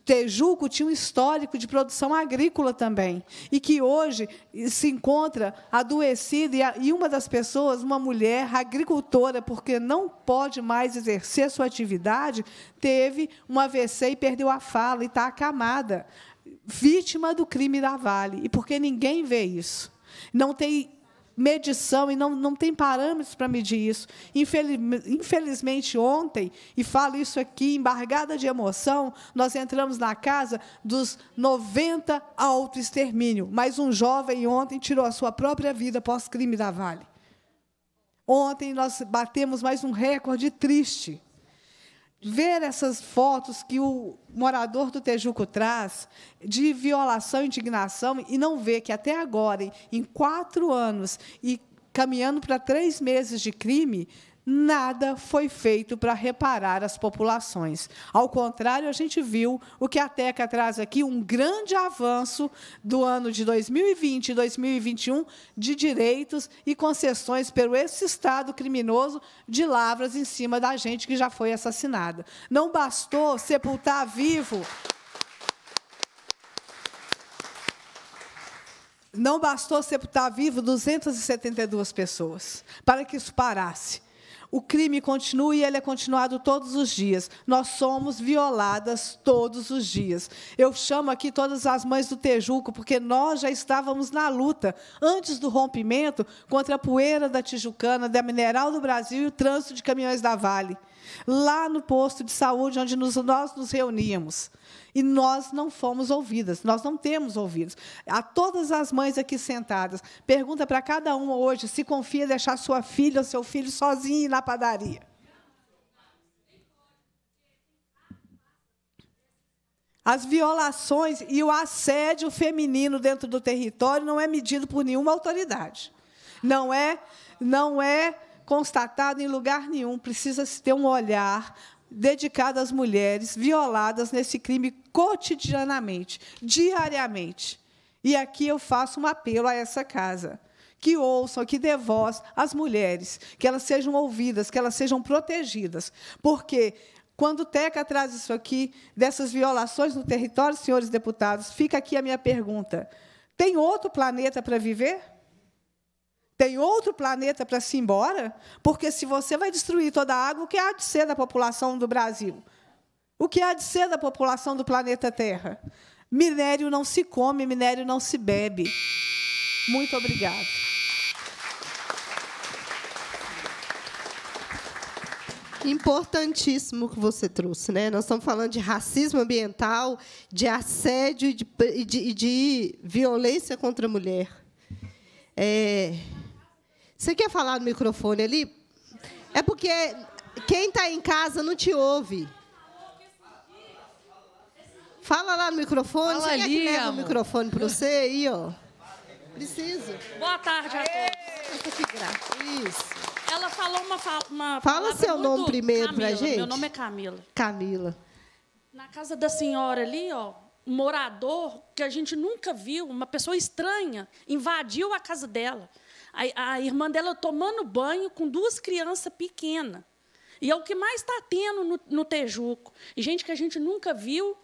Tejuco tinha um histórico de produção agrícola também, e que hoje se encontra adoecida, e uma das pessoas, uma mulher agricultora, porque não pode mais exercer sua atividade, teve um AVC e perdeu a fala, e está acamada, vítima do crime da Vale, e porque ninguém vê isso. Não tem medição e não, não tem parâmetros para medir isso. infelizmente, ontem, e falo isso aqui embargada de emoção, nós entramos na casa dos 90 auto-extermínio. mas um jovem ontem tirou a sua própria vida após crime da Vale. Ontem nós batemos mais um recorde triste ver essas fotos que o morador do Tejuco traz de violação, indignação, e não ver que até agora, em quatro anos, e caminhando para três meses de crime, nada foi feito para reparar as populações. Ao contrário, a gente viu o que a Teca traz aqui, um grande avanço do ano de 2020 e 2021 de direitos e concessões pelo esse Estado criminoso de lavras em cima da gente que já foi assassinada. Não bastou sepultar vivo Não bastou sepultar vivo 272 pessoas para que isso parasse. O crime continua e ele é continuado todos os dias. Nós somos violadas todos os dias. Eu chamo aqui todas as mães do Tejuco, porque nós já estávamos na luta, antes do rompimento, contra a poeira da Tijucana, da Mineral do Brasil e o trânsito de caminhões da Vale. Lá no posto de saúde, onde nos, nós nos reuníamos. E nós não fomos ouvidas, nós não temos ouvidos. A todas as mães aqui sentadas, pergunta para cada uma hoje se confia deixar sua filha ou seu filho sozinho na padaria. As violações e o assédio feminino dentro do território não é medido por nenhuma autoridade. Não é, não é constatado em lugar nenhum. Precisa se ter um olhar dedicado às mulheres violadas nesse crime cotidianamente, diariamente. E aqui eu faço um apelo a essa casa que ouçam, que dê voz às mulheres, que elas sejam ouvidas, que elas sejam protegidas. Porque quando o Teca traz isso aqui, dessas violações no território, senhores deputados, fica aqui a minha pergunta: tem outro planeta para viver? tem outro planeta para se ir embora, porque se você vai destruir toda a água, o que há de ser da população do Brasil? O que há de ser da população do planeta Terra? Minério não se come, minério não se bebe. Muito obrigado. Importantíssimo que você trouxe, né? Nós estamos falando de racismo ambiental, de assédio e de, de, de violência contra a mulher. É, você quer falar no microfone ali? É porque quem está em casa não te ouve. Fala lá no microfone. Fala você ali, que o microfone para você aí, ó? Preciso. Boa tarde a todos. Que graça. Isso. Ela falou uma, uma Fala seu nome primeiro para gente. Meu nome é Camila. Camila. Na casa da senhora ali, ó, um morador que a gente nunca viu, uma pessoa estranha, invadiu a casa dela a, a irmã dela tomando banho com duas crianças pequenas. E é o que mais está tendo no, no Tejuco. E gente que a gente nunca viu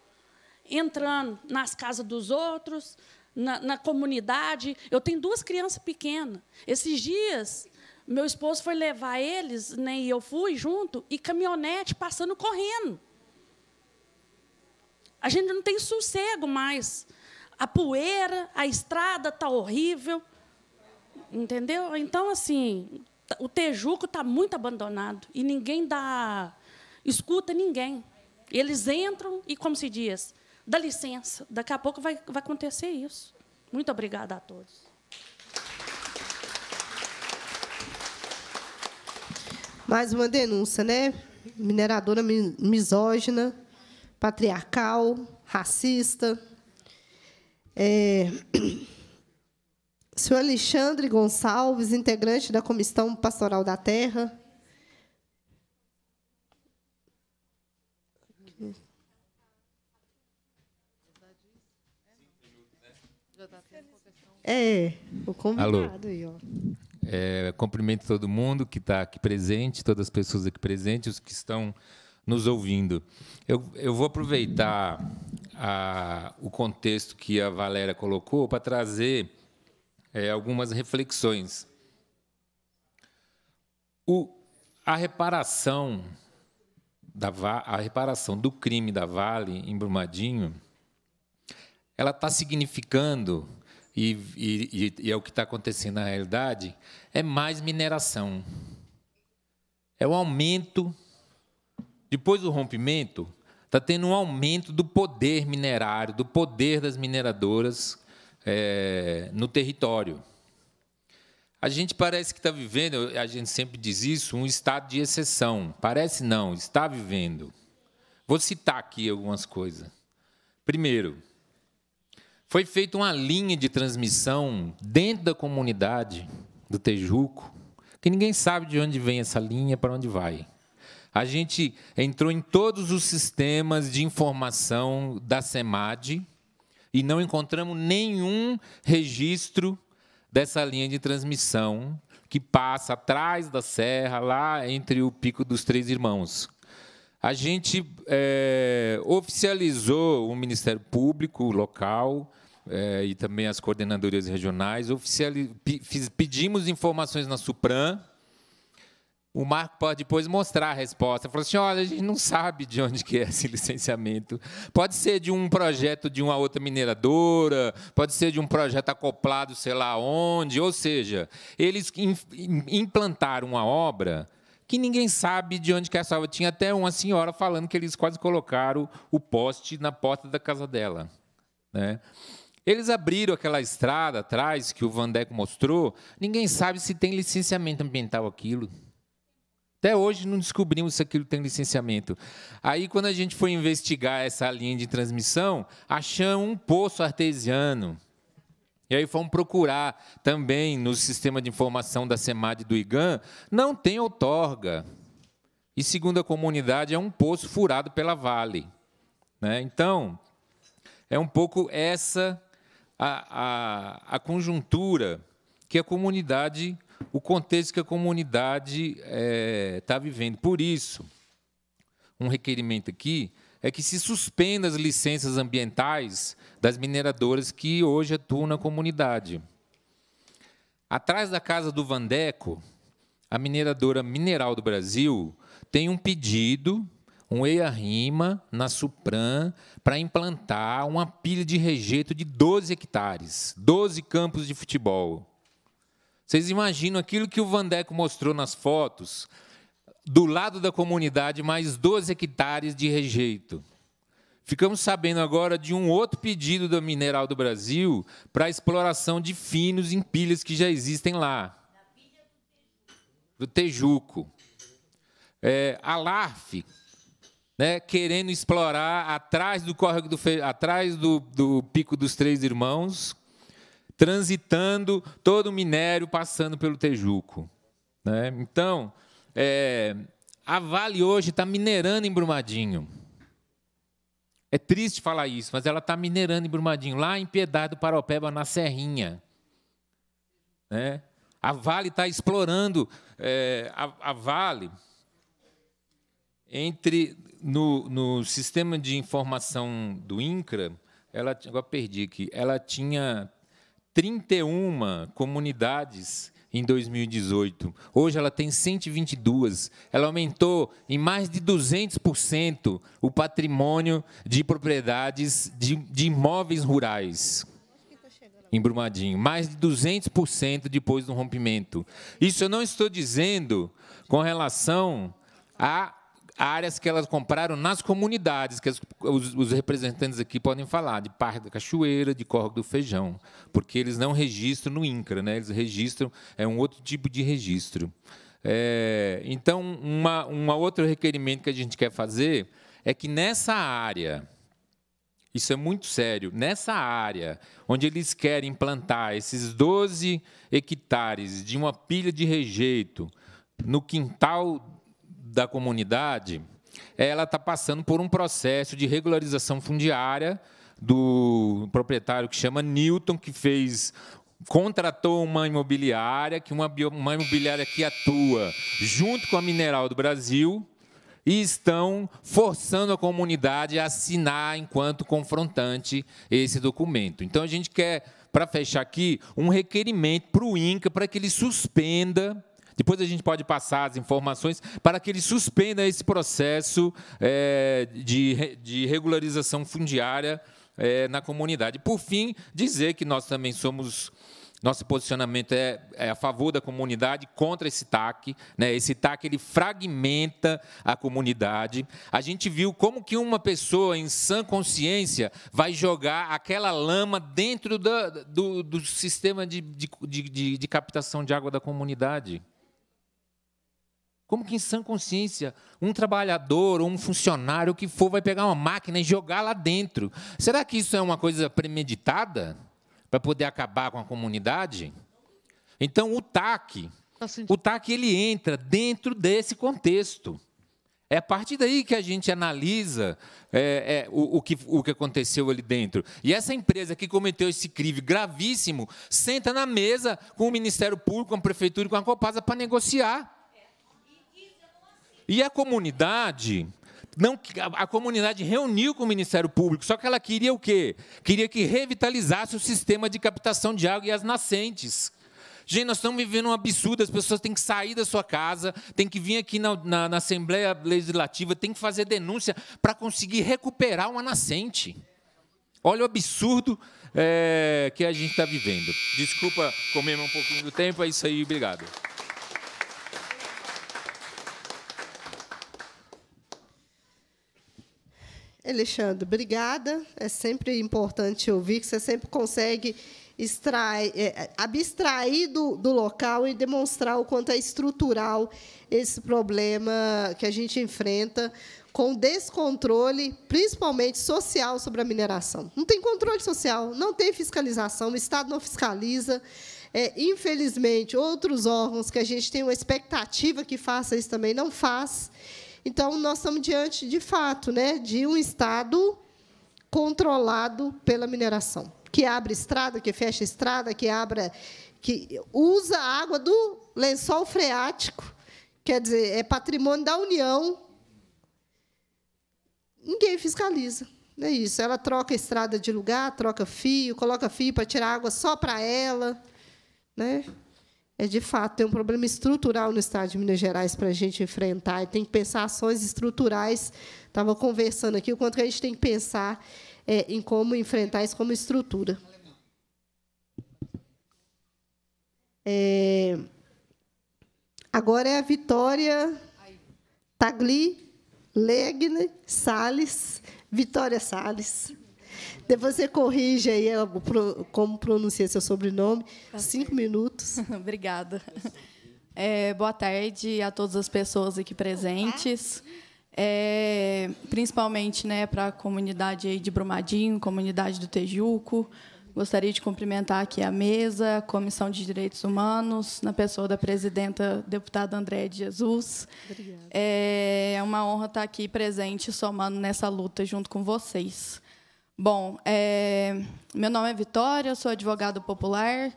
entrando nas casas dos outros, na, na comunidade. Eu tenho duas crianças pequenas. Esses dias, meu esposo foi levar eles, né, e eu fui junto, e caminhonete passando correndo. A gente não tem sossego mais. A poeira, a estrada está horrível. Entendeu? Então, assim, o Tejuco está muito abandonado e ninguém dá. escuta ninguém. Eles entram e, como se diz, dá licença, daqui a pouco vai, vai acontecer isso. Muito obrigada a todos. Mais uma denúncia, né? Mineradora misógina, patriarcal, racista. É... Senhor Alexandre Gonçalves, integrante da Comissão Pastoral da Terra. É, o convidado Alô. aí, ó. É, cumprimento todo mundo que está aqui presente, todas as pessoas aqui presentes, os que estão nos ouvindo. Eu, eu vou aproveitar a, o contexto que a Valéria colocou para trazer é, algumas reflexões. O, a reparação da a reparação do crime da Vale em Brumadinho, ela está significando e, e, e é o que está acontecendo na realidade é mais mineração, é o aumento depois do rompimento está tendo um aumento do poder minerário, do poder das mineradoras é, no território. A gente parece que está vivendo, a gente sempre diz isso, um estado de exceção. Parece não, está vivendo. Vou citar aqui algumas coisas. Primeiro, foi feita uma linha de transmissão dentro da comunidade do Tejuco, que ninguém sabe de onde vem essa linha, para onde vai. A gente entrou em todos os sistemas de informação da SEMAD, e não encontramos nenhum registro dessa linha de transmissão que passa atrás da serra, lá entre o Pico dos Três Irmãos. A gente é, oficializou o Ministério Público local é, e também as coordenadorias regionais, pedimos informações na Supran, o Marco pode depois mostrar a resposta. Falou assim: olha, a gente não sabe de onde que é esse licenciamento. Pode ser de um projeto de uma outra mineradora, pode ser de um projeto acoplado, sei lá onde. Ou seja, eles implantaram uma obra que ninguém sabe de onde que é essa obra. Tinha até uma senhora falando que eles quase colocaram o poste na porta da casa dela. Né? Eles abriram aquela estrada atrás que o Vandeco mostrou. Ninguém sabe se tem licenciamento ambiental aquilo. Até hoje não descobrimos se aquilo tem licenciamento. Aí, quando a gente foi investigar essa linha de transmissão, achamos um poço artesiano. E aí fomos procurar também no sistema de informação da SEMAD do IGAN, não tem outorga. E segundo a comunidade, é um poço furado pela Vale. Né? Então, é um pouco essa a, a, a conjuntura que a comunidade o contexto que a comunidade está eh, é, vivendo. Por isso, um requerimento aqui é que se suspenda as licenças ambientais das mineradoras que hoje atuam na comunidade. Atrás da casa do Vandeco, a mineradora Mineral do Brasil tem um pedido, um EIA-RIMA na Supran, para implantar uma pilha de rejeito de 12 hectares, 12 campos de futebol. Vocês imaginam aquilo que o Vandeco mostrou nas fotos? Do lado da comunidade, mais 12 hectares de rejeito. Ficamos sabendo agora de um outro pedido da Mineral do Brasil para a exploração de finos em pilhas que já existem lá. Do Tejuco. É, a LARF, né, querendo explorar atrás do córrego do, atrás do, do Pico dos Três Irmãos, transitando todo o minério passando pelo Tejuco. Né? Então, é, a Vale hoje está minerando em Brumadinho. É triste falar isso, mas ela está minerando em Brumadinho, lá em Piedade do Paropeba, na Serrinha. Né? A Vale está explorando é, a, a, Vale entre no, no, sistema de informação do INCRA, ela agora perdi que ela tinha 31 comunidades em 2018. Hoje ela tem 122. Ela aumentou em mais de 200% o patrimônio de propriedades de, de imóveis rurais em Brumadinho, mais de 200% depois do rompimento. Isso eu não estou dizendo com relação a áreas que elas compraram nas comunidades, que as, os, os, representantes aqui podem falar, de Parque da Cachoeira, de Corro do Feijão, porque eles não registram no INCRA, né? eles registram, é um outro tipo de registro. É, então, uma, outro requerimento que a gente quer fazer é que nessa área, isso é muito sério, nessa área onde eles querem plantar esses 12 hectares de uma pilha de rejeito no quintal da comunidade, ela está passando por um processo de regularização fundiária do proprietário que chama Newton, que fez contratou uma imobiliária, que uma, uma imobiliária que atua junto com a Mineral do Brasil, e estão forçando a comunidade a assinar enquanto confrontante esse documento. Então a gente quer, para fechar aqui, um requerimento para o INCA para que ele suspenda depois a gente pode passar as informações para que ele suspenda esse processo é, de, de regularização fundiária é, na comunidade. Por fim, dizer que nós também somos. Nosso posicionamento é, é a favor da comunidade, contra esse TAC. Né? Esse TAC ele fragmenta a comunidade. A gente viu como que uma pessoa em sã consciência vai jogar aquela lama dentro da, do, do, sistema de, de, de, de captação de água da comunidade. Como que em sã consciência um trabalhador ou um funcionário o que for vai pegar uma máquina e jogar lá dentro? Será que isso é uma coisa premeditada para poder acabar com a comunidade? Então o TAC, o TAC ele entra dentro desse contexto. É a partir daí que a gente analisa é, é, o, o, que, o que aconteceu ali dentro. E essa empresa que cometeu esse crime gravíssimo senta na mesa com o Ministério Público, com a Prefeitura e com a Copasa para negociar. E a comunidade, não, a comunidade reuniu com o Ministério Público, só que ela queria o quê? Queria que revitalizasse o sistema de captação de água e as nascentes. Gente, nós estamos vivendo um absurdo, as pessoas têm que sair da sua casa, têm que vir aqui na, na, na Assembleia Legislativa, têm que fazer denúncia para conseguir recuperar uma nascente. Olha o absurdo é, que a gente está vivendo. Desculpa comer um pouquinho do tempo, é isso aí, obrigado. Alexandre, obrigada. É sempre importante ouvir que você sempre consegue extrair, é, é, abstrair do, do local e demonstrar o quanto é estrutural esse problema que a gente enfrenta com descontrole, principalmente social, sobre a mineração. Não tem controle social, não tem fiscalização, o Estado não fiscaliza. É, infelizmente, outros órgãos que a gente tem uma expectativa que faça isso também não faz. Então, nós estamos diante, de fato, né, de um Estado controlado pela mineração, que abre estrada, que fecha estrada, que, abre, que usa a água do lençol freático, quer dizer, é patrimônio da União. Ninguém fiscaliza. É isso. Ela troca estrada de lugar, troca fio, coloca fio para tirar água só para ela. Né? é de fato tem um problema estrutural no estado de Minas Gerais para a gente enfrentar e tem que pensar ações estruturais. Estava conversando aqui o quanto que a gente tem que pensar é, em como enfrentar isso como estrutura. É, agora é a Vitória Tagli Legne Salles Vitória Salles você corrige aí é, como pronuncia seu sobrenome. Cinco minutos. Obrigada. É, boa tarde a todas as pessoas aqui presentes. É, principalmente né, para a comunidade aí de Brumadinho, comunidade do Tejuco. Gostaria de cumprimentar aqui a mesa, a Comissão de Direitos Humanos, na pessoa da presidenta, deputada Andréa de Jesus. Obrigada. É, é uma honra estar aqui presente, somando nessa luta junto com vocês. Bom, é, meu nome é Vitória, sou advogada popular.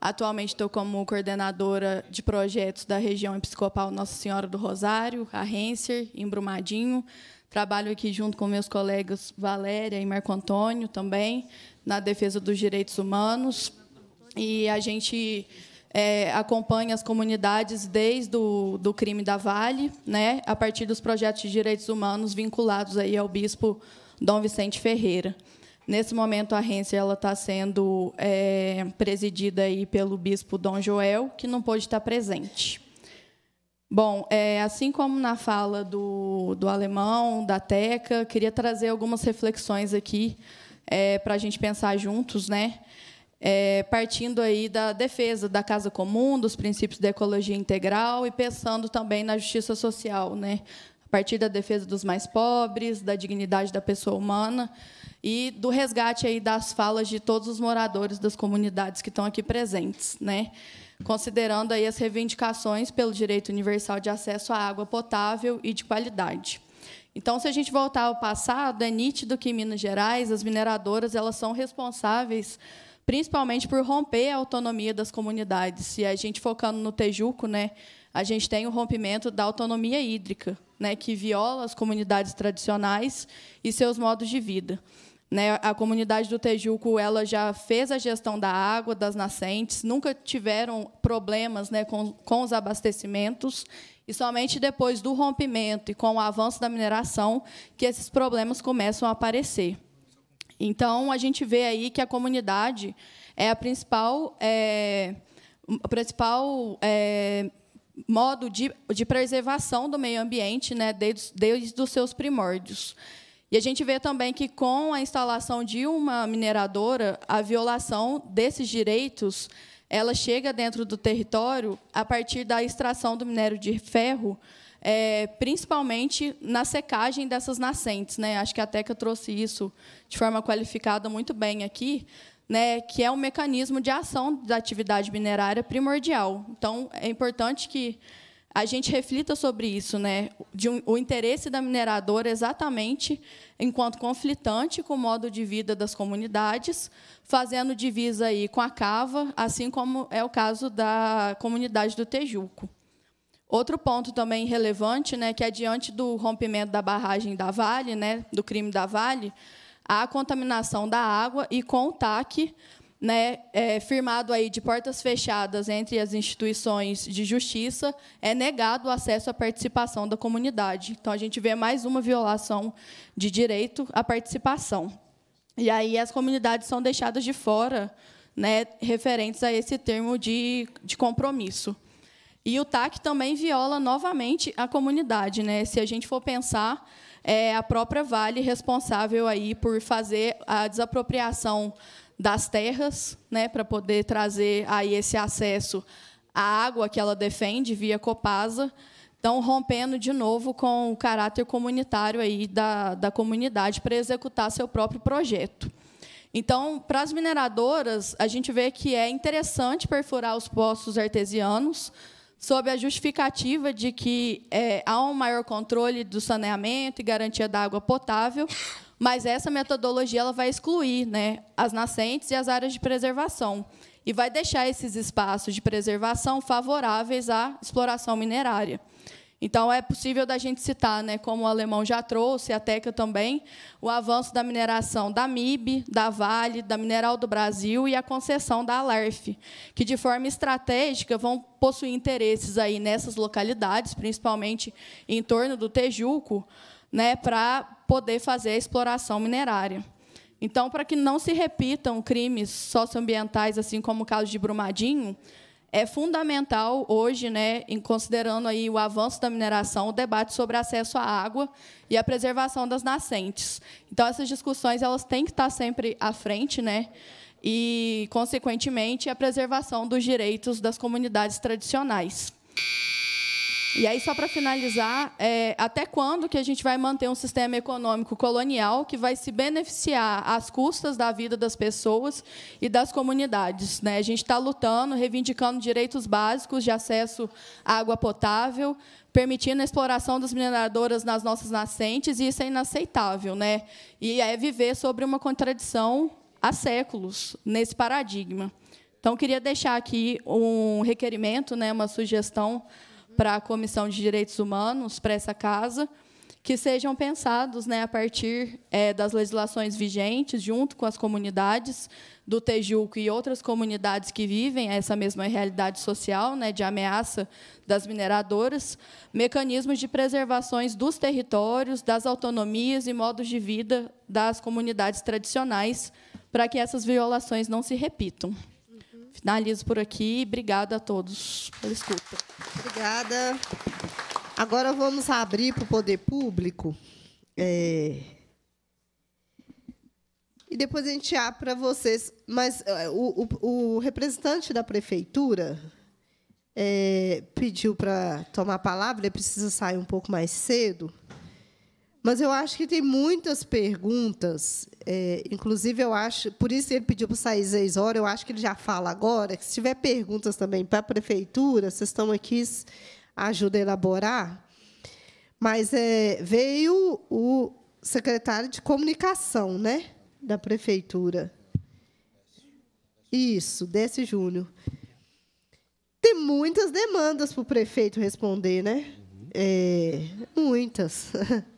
Atualmente estou como coordenadora de projetos da região episcopal Nossa Senhora do Rosário, a Renser, em Brumadinho. Trabalho aqui junto com meus colegas Valéria e Marco Antônio também, na defesa dos direitos humanos. E a gente é, acompanha as comunidades desde o do crime da Vale, né, a partir dos projetos de direitos humanos vinculados aí ao bispo Dom Vicente Ferreira. Nesse momento, a Rense ela está sendo é, presidida aí pelo bispo Dom Joel, que não pôde estar presente. Bom, é, assim como na fala do, do alemão, da Teca, queria trazer algumas reflexões aqui é, para a gente pensar juntos, né? É, partindo aí da defesa da casa comum, dos princípios da ecologia integral e pensando também na justiça social, né? partir da defesa dos mais pobres, da dignidade da pessoa humana e do resgate aí das falas de todos os moradores das comunidades que estão aqui presentes, né? Considerando aí as reivindicações pelo direito universal de acesso à água potável e de qualidade. Então, se a gente voltar ao passado, é nítido que em Minas Gerais as mineradoras elas são responsáveis principalmente por romper a autonomia das comunidades. E a gente focando no Tejuco, né, a gente tem o rompimento da autonomia hídrica, né, que viola as comunidades tradicionais e seus modos de vida. Né, a comunidade do Tejuco ela já fez a gestão da água, das nascentes, nunca tiveram problemas né, com, com os abastecimentos, e somente depois do rompimento e com o avanço da mineração que esses problemas começam a aparecer. Então, a gente vê aí que a comunidade é a principal, é, a principal é, modo de, de preservação do meio ambiente né, desde, desde os seus primórdios. E a gente vê também que, com a instalação de uma mineradora, a violação desses direitos ela chega dentro do território a partir da extração do minério de ferro, é, principalmente na secagem dessas nascentes. Né? Acho que a Teca trouxe isso de forma qualificada muito bem aqui, né, que é um mecanismo de ação da atividade minerária primordial. Então, é importante que a gente reflita sobre isso, né? Um, o interesse da mineradora exatamente enquanto conflitante com o modo de vida das comunidades, fazendo divisa aí com a cava, assim como é o caso da comunidade do Tejuco. Outro ponto também relevante, né, que é diante do rompimento da barragem da Vale, né, do crime da Vale, à contaminação da água e com o TAC, né, é, firmado aí de portas fechadas entre as instituições de justiça, é negado o acesso à participação da comunidade. Então, a gente vê mais uma violação de direito à participação. E aí as comunidades são deixadas de fora, né, referentes a esse termo de, de compromisso. E o TAC também viola novamente a comunidade. Né? Se a gente for pensar é a própria Vale responsável aí por fazer a desapropriação das terras, né, para poder trazer aí esse acesso à água que ela defende via Copasa. Então, rompendo de novo com o caráter comunitário aí da, da comunidade para executar seu próprio projeto. Então, para as mineradoras, a gente vê que é interessante perfurar os poços artesianos, sob a justificativa de que é, há um maior controle do saneamento e garantia da água potável, mas essa metodologia ela vai excluir né, as nascentes e as áreas de preservação e vai deixar esses espaços de preservação favoráveis à exploração minerária. Então, é possível da gente citar, né, como o alemão já trouxe, a Teca também, o avanço da mineração da MIB, da Vale, da Mineral do Brasil e a concessão da Alerf, que, de forma estratégica, vão possuir interesses aí nessas localidades, principalmente em torno do Tejuco, né, para poder fazer a exploração minerária. Então, para que não se repitam crimes socioambientais, assim como o caso de Brumadinho, é fundamental hoje, né, em considerando aí o avanço da mineração, o debate sobre acesso à água e a preservação das nascentes. Então essas discussões elas têm que estar sempre à frente, né? E consequentemente a preservação dos direitos das comunidades tradicionais. E aí, só para finalizar, é, até quando que a gente vai manter um sistema econômico colonial que vai se beneficiar às custas da vida das pessoas e das comunidades? Né? A gente está lutando, reivindicando direitos básicos de acesso à água potável, permitindo a exploração das mineradoras nas nossas nascentes, e isso é inaceitável. Né? E é viver sobre uma contradição há séculos, nesse paradigma. Então, queria deixar aqui um requerimento, né, uma sugestão para a Comissão de Direitos Humanos, para essa casa, que sejam pensados né, a partir é, das legislações vigentes, junto com as comunidades do Tejuco e outras comunidades que vivem essa mesma realidade social né, de ameaça das mineradoras, mecanismos de preservações dos territórios, das autonomias e modos de vida das comunidades tradicionais, para que essas violações não se repitam. Finalizo por aqui. Obrigada a todos pela escuta. Obrigada. Agora vamos abrir para o poder público. É... E depois a gente abre para vocês. Mas é, o, o, o, representante da prefeitura é, pediu para tomar a palavra, ele precisa sair um pouco mais cedo. Mas eu acho que tem muitas perguntas. É, inclusive, eu acho. Por isso ele pediu para sair seis horas. Eu acho que ele já fala agora. Que se tiver perguntas também para a prefeitura, vocês estão aqui, ajuda a elaborar. Mas é, veio o secretário de comunicação né, da prefeitura. Isso, desse Júnior. Tem muitas demandas para o prefeito responder, né? É, muitas.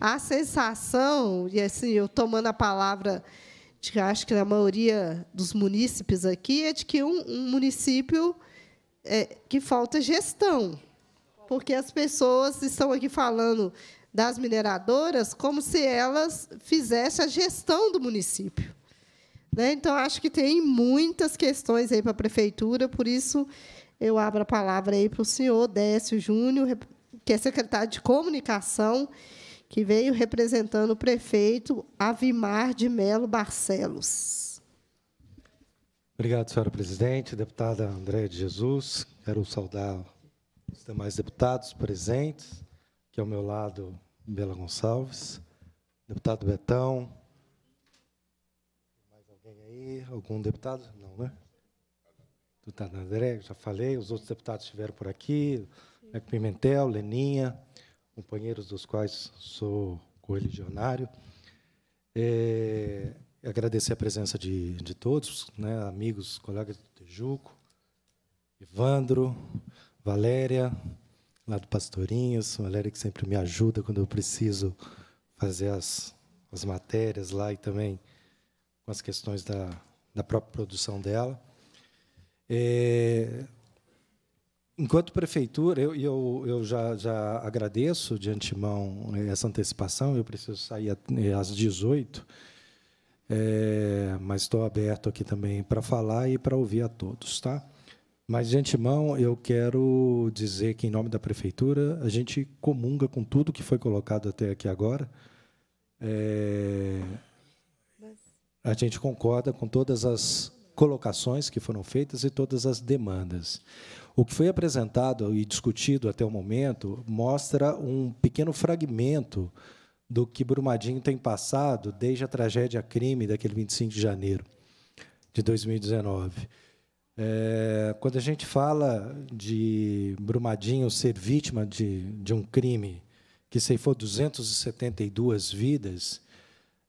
a sensação, e assim, eu tomando a palavra de acho que na maioria dos munícipes aqui, é de que um, um município é, que falta gestão. Porque as pessoas estão aqui falando das mineradoras como se elas fizessem a gestão do município. Né? Então, acho que tem muitas questões aí para a prefeitura, por isso eu abro a palavra aí para o senhor Décio Júnior, que é secretário de Comunicação que veio representando o prefeito Avimar de Melo Barcelos. Obrigado, senhora presidente. Deputada Andréa de Jesus, quero saudar os demais deputados presentes, que ao meu lado, Bela Gonçalves, deputado Betão, mais alguém aí? Algum deputado? Não, né? Deputado André, já falei, os outros deputados estiveram por aqui, né, Pimentel, Leninha, companheiros dos quais sou correligionário. É, agradecer a presença de, de todos, né, amigos, colegas do Tejuco, Evandro, Valéria, lá do Pastorinhos, Valéria que sempre me ajuda quando eu preciso fazer as, as matérias lá e também com as questões da, da própria produção dela. É, Enquanto prefeitura, eu, eu, eu já, já agradeço de antemão né, essa antecipação, eu preciso sair né, às 18 é, mas estou aberto aqui também para falar e para ouvir a todos, tá? Mas de antemão eu quero dizer que em nome da prefeitura a gente comunga com tudo que foi colocado até aqui agora. É, a gente concorda com todas as colocações que foram feitas e todas as demandas. O que foi apresentado e discutido até o momento mostra um pequeno fragmento do que Brumadinho tem passado desde a tragédia crime daquele 25 de janeiro de 2019. É, quando a gente fala de Brumadinho ser vítima de, de um crime que ceifou 272 vidas,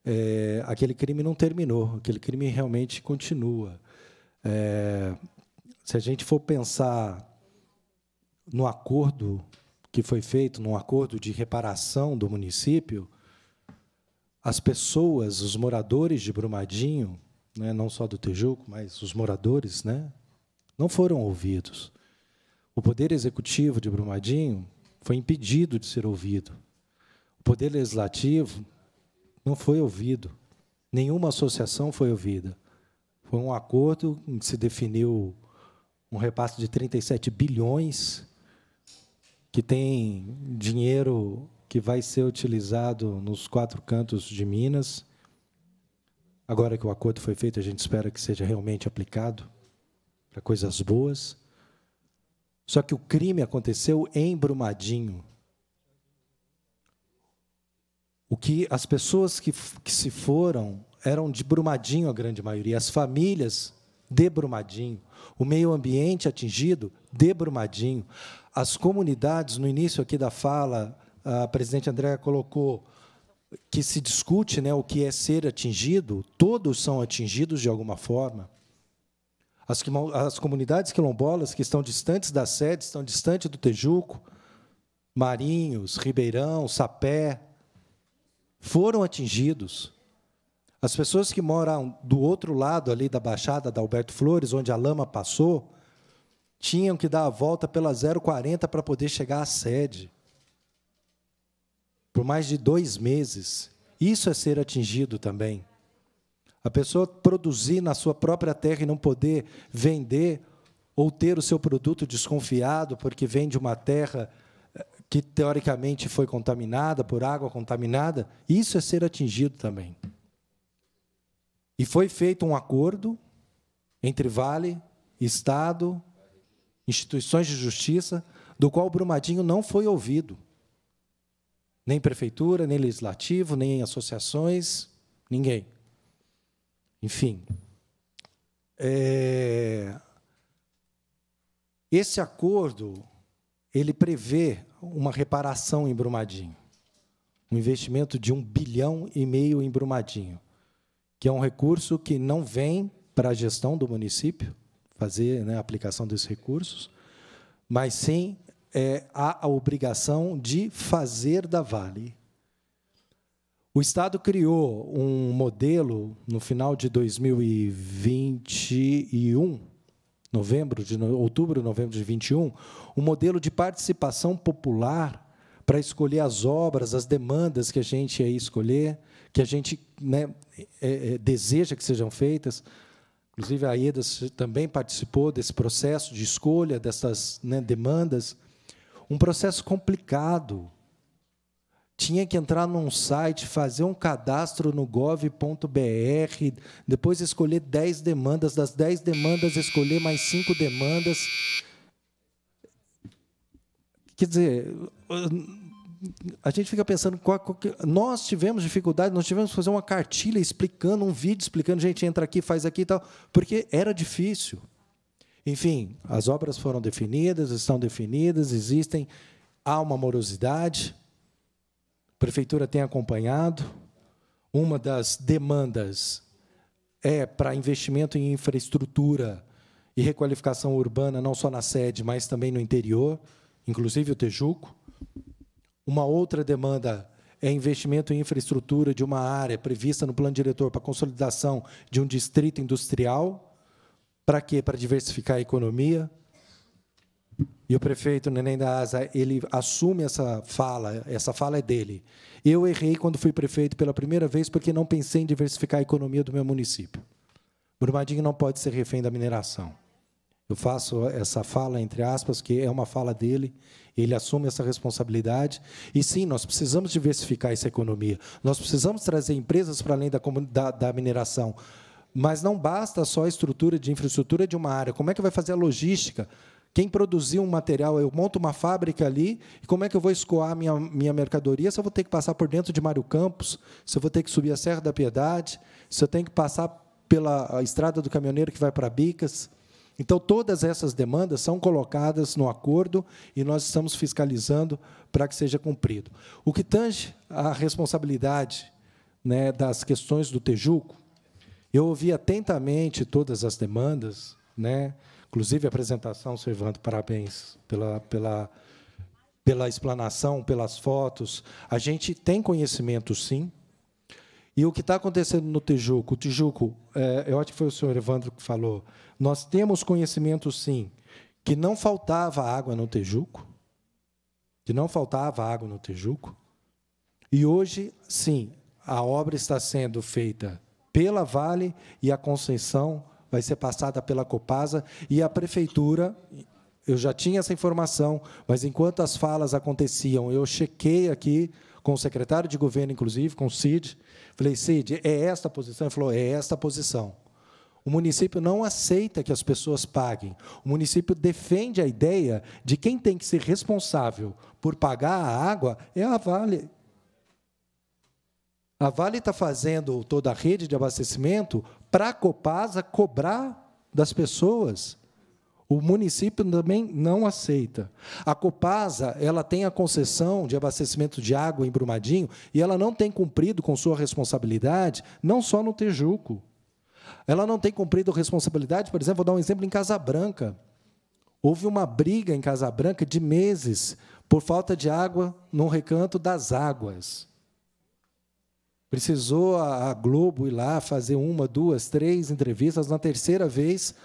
é, aquele crime não terminou, aquele crime realmente continua. É, se a gente for pensar no acordo que foi feito, no acordo de reparação do município, as pessoas, os moradores de Brumadinho, né, não só do Tejuco, mas os moradores, né, não foram ouvidos. O poder executivo de Brumadinho foi impedido de ser ouvido. O poder legislativo não foi ouvido. Nenhuma associação foi ouvida. Foi um acordo em que se definiu um repasse de 37 bilhões, que tem dinheiro que vai ser utilizado nos quatro cantos de Minas. Agora que o acordo foi feito, a gente espera que seja realmente aplicado para coisas boas. Só que o crime aconteceu em Brumadinho. O que as pessoas que, que se foram eram de Brumadinho, a grande maioria. As famílias Debrumadinho, o meio ambiente atingido debrumadinho, as comunidades, no início aqui da fala, a presidente Andréa colocou que se discute né, o que é ser atingido, todos são atingidos de alguma forma. As, as comunidades quilombolas que estão distantes da sede, estão distantes do Tejuco, Marinhos, Ribeirão, Sapé, foram atingidos. As pessoas que moram do outro lado ali da Baixada da Alberto Flores, onde a lama passou, tinham que dar a volta pela 040 para poder chegar à sede. Por mais de dois meses. Isso é ser atingido também. A pessoa produzir na sua própria terra e não poder vender ou ter o seu produto desconfiado porque vem de uma terra eh, que teoricamente foi contaminada por água contaminada, isso é ser atingido também. E foi feito um acordo entre Vale, Estado, instituições de justiça, do qual Brumadinho não foi ouvido. Nem prefeitura, nem legislativo, nem associações, ninguém. Enfim. É... Esse acordo ele prevê uma reparação em Brumadinho, um investimento de um bilhão e meio em Brumadinho que é um recurso que não vem para a gestão do município, fazer né, a aplicação desses recursos, mas sim é, a, a obrigação de fazer da Vale. O Estado criou um modelo no final de 2021, novembro de outubro, novembro de 21, um modelo de participação popular para escolher as obras, as demandas que a gente ia escolher, que a gente né, é, é, deseja que sejam feitas. Inclusive, a EDAS também participou desse processo de escolha dessas né, demandas. Um processo complicado. Tinha que entrar num site, fazer um cadastro no gov.br, depois escolher 10 demandas, das 10 demandas, escolher mais 5 demandas. Quer dizer, a gente fica pensando, qual, qual que, nós tivemos dificuldade, nós tivemos que fazer uma cartilha explicando, um vídeo explicando, gente, entra aqui, faz aqui e tal, porque era difícil. Enfim, as obras foram definidas, estão definidas, existem, há uma morosidade, a prefeitura tem acompanhado. Uma das demandas é para investimento em infraestrutura e requalificação urbana, não só na sede, mas também no interior, inclusive o Tejuco. Uma outra demanda é investimento em infraestrutura de uma área prevista no plano diretor para consolidação de um distrito industrial. Para quê? Para diversificar a economia. E o prefeito Neném da Asa, ele assume essa fala, essa fala é dele. Eu errei quando fui prefeito pela primeira vez porque não pensei em diversificar a economia do meu município. Brumadinho não pode ser refém da mineração. Eu faço essa fala entre aspas, que é uma fala dele, ele assume essa responsabilidade. E sim, nós precisamos diversificar essa economia, nós precisamos trazer empresas para além da, da, da mineração. Mas não basta só a estrutura de infraestrutura de uma área. Como é que vai fazer a logística? Quem produziu um material, eu monto uma fábrica ali, e como é que eu vou escoar minha, minha mercadoria se eu vou ter que passar por dentro de Mário Campos, se eu vou ter que subir a Serra da Piedade, se eu tenho que passar pela estrada do caminhoneiro que vai para Bicas? Então, todas essas demandas são colocadas no acordo e nós estamos fiscalizando para que seja cumprido. O que tange à responsabilidade né, das questões do Tejuco, eu ouvi atentamente todas as demandas, né, inclusive a apresentação, Servando, parabéns pela, pela, pela explanação, pelas fotos. A gente tem conhecimento, sim, e o que está acontecendo no Tijuco? O Tijuco, é, eu acho que foi o senhor Evandro que falou, nós temos conhecimento, sim, que não faltava água no Tijuco, que não faltava água no Tijuco, e hoje, sim, a obra está sendo feita pela Vale e a concessão vai ser passada pela Copasa e a prefeitura. Eu já tinha essa informação, mas enquanto as falas aconteciam, eu chequei aqui com o secretário de governo, inclusive, com o Cid. Falei, Cid, é esta a posição? Ele falou, é esta a posição. O município não aceita que as pessoas paguem. O município defende a ideia de quem tem que ser responsável por pagar a água é a Vale. A Vale está fazendo toda a rede de abastecimento para a Copasa cobrar das pessoas. O município também não aceita. A Copasa ela tem a concessão de abastecimento de água em Brumadinho e ela não tem cumprido com sua responsabilidade, não só no Tejuco. Ela não tem cumprido responsabilidade, por exemplo, vou dar um exemplo em Casa Branca. Houve uma briga em Casa Branca de meses por falta de água no recanto das águas. Precisou a Globo ir lá fazer uma, duas, três entrevistas. Na terceira vez,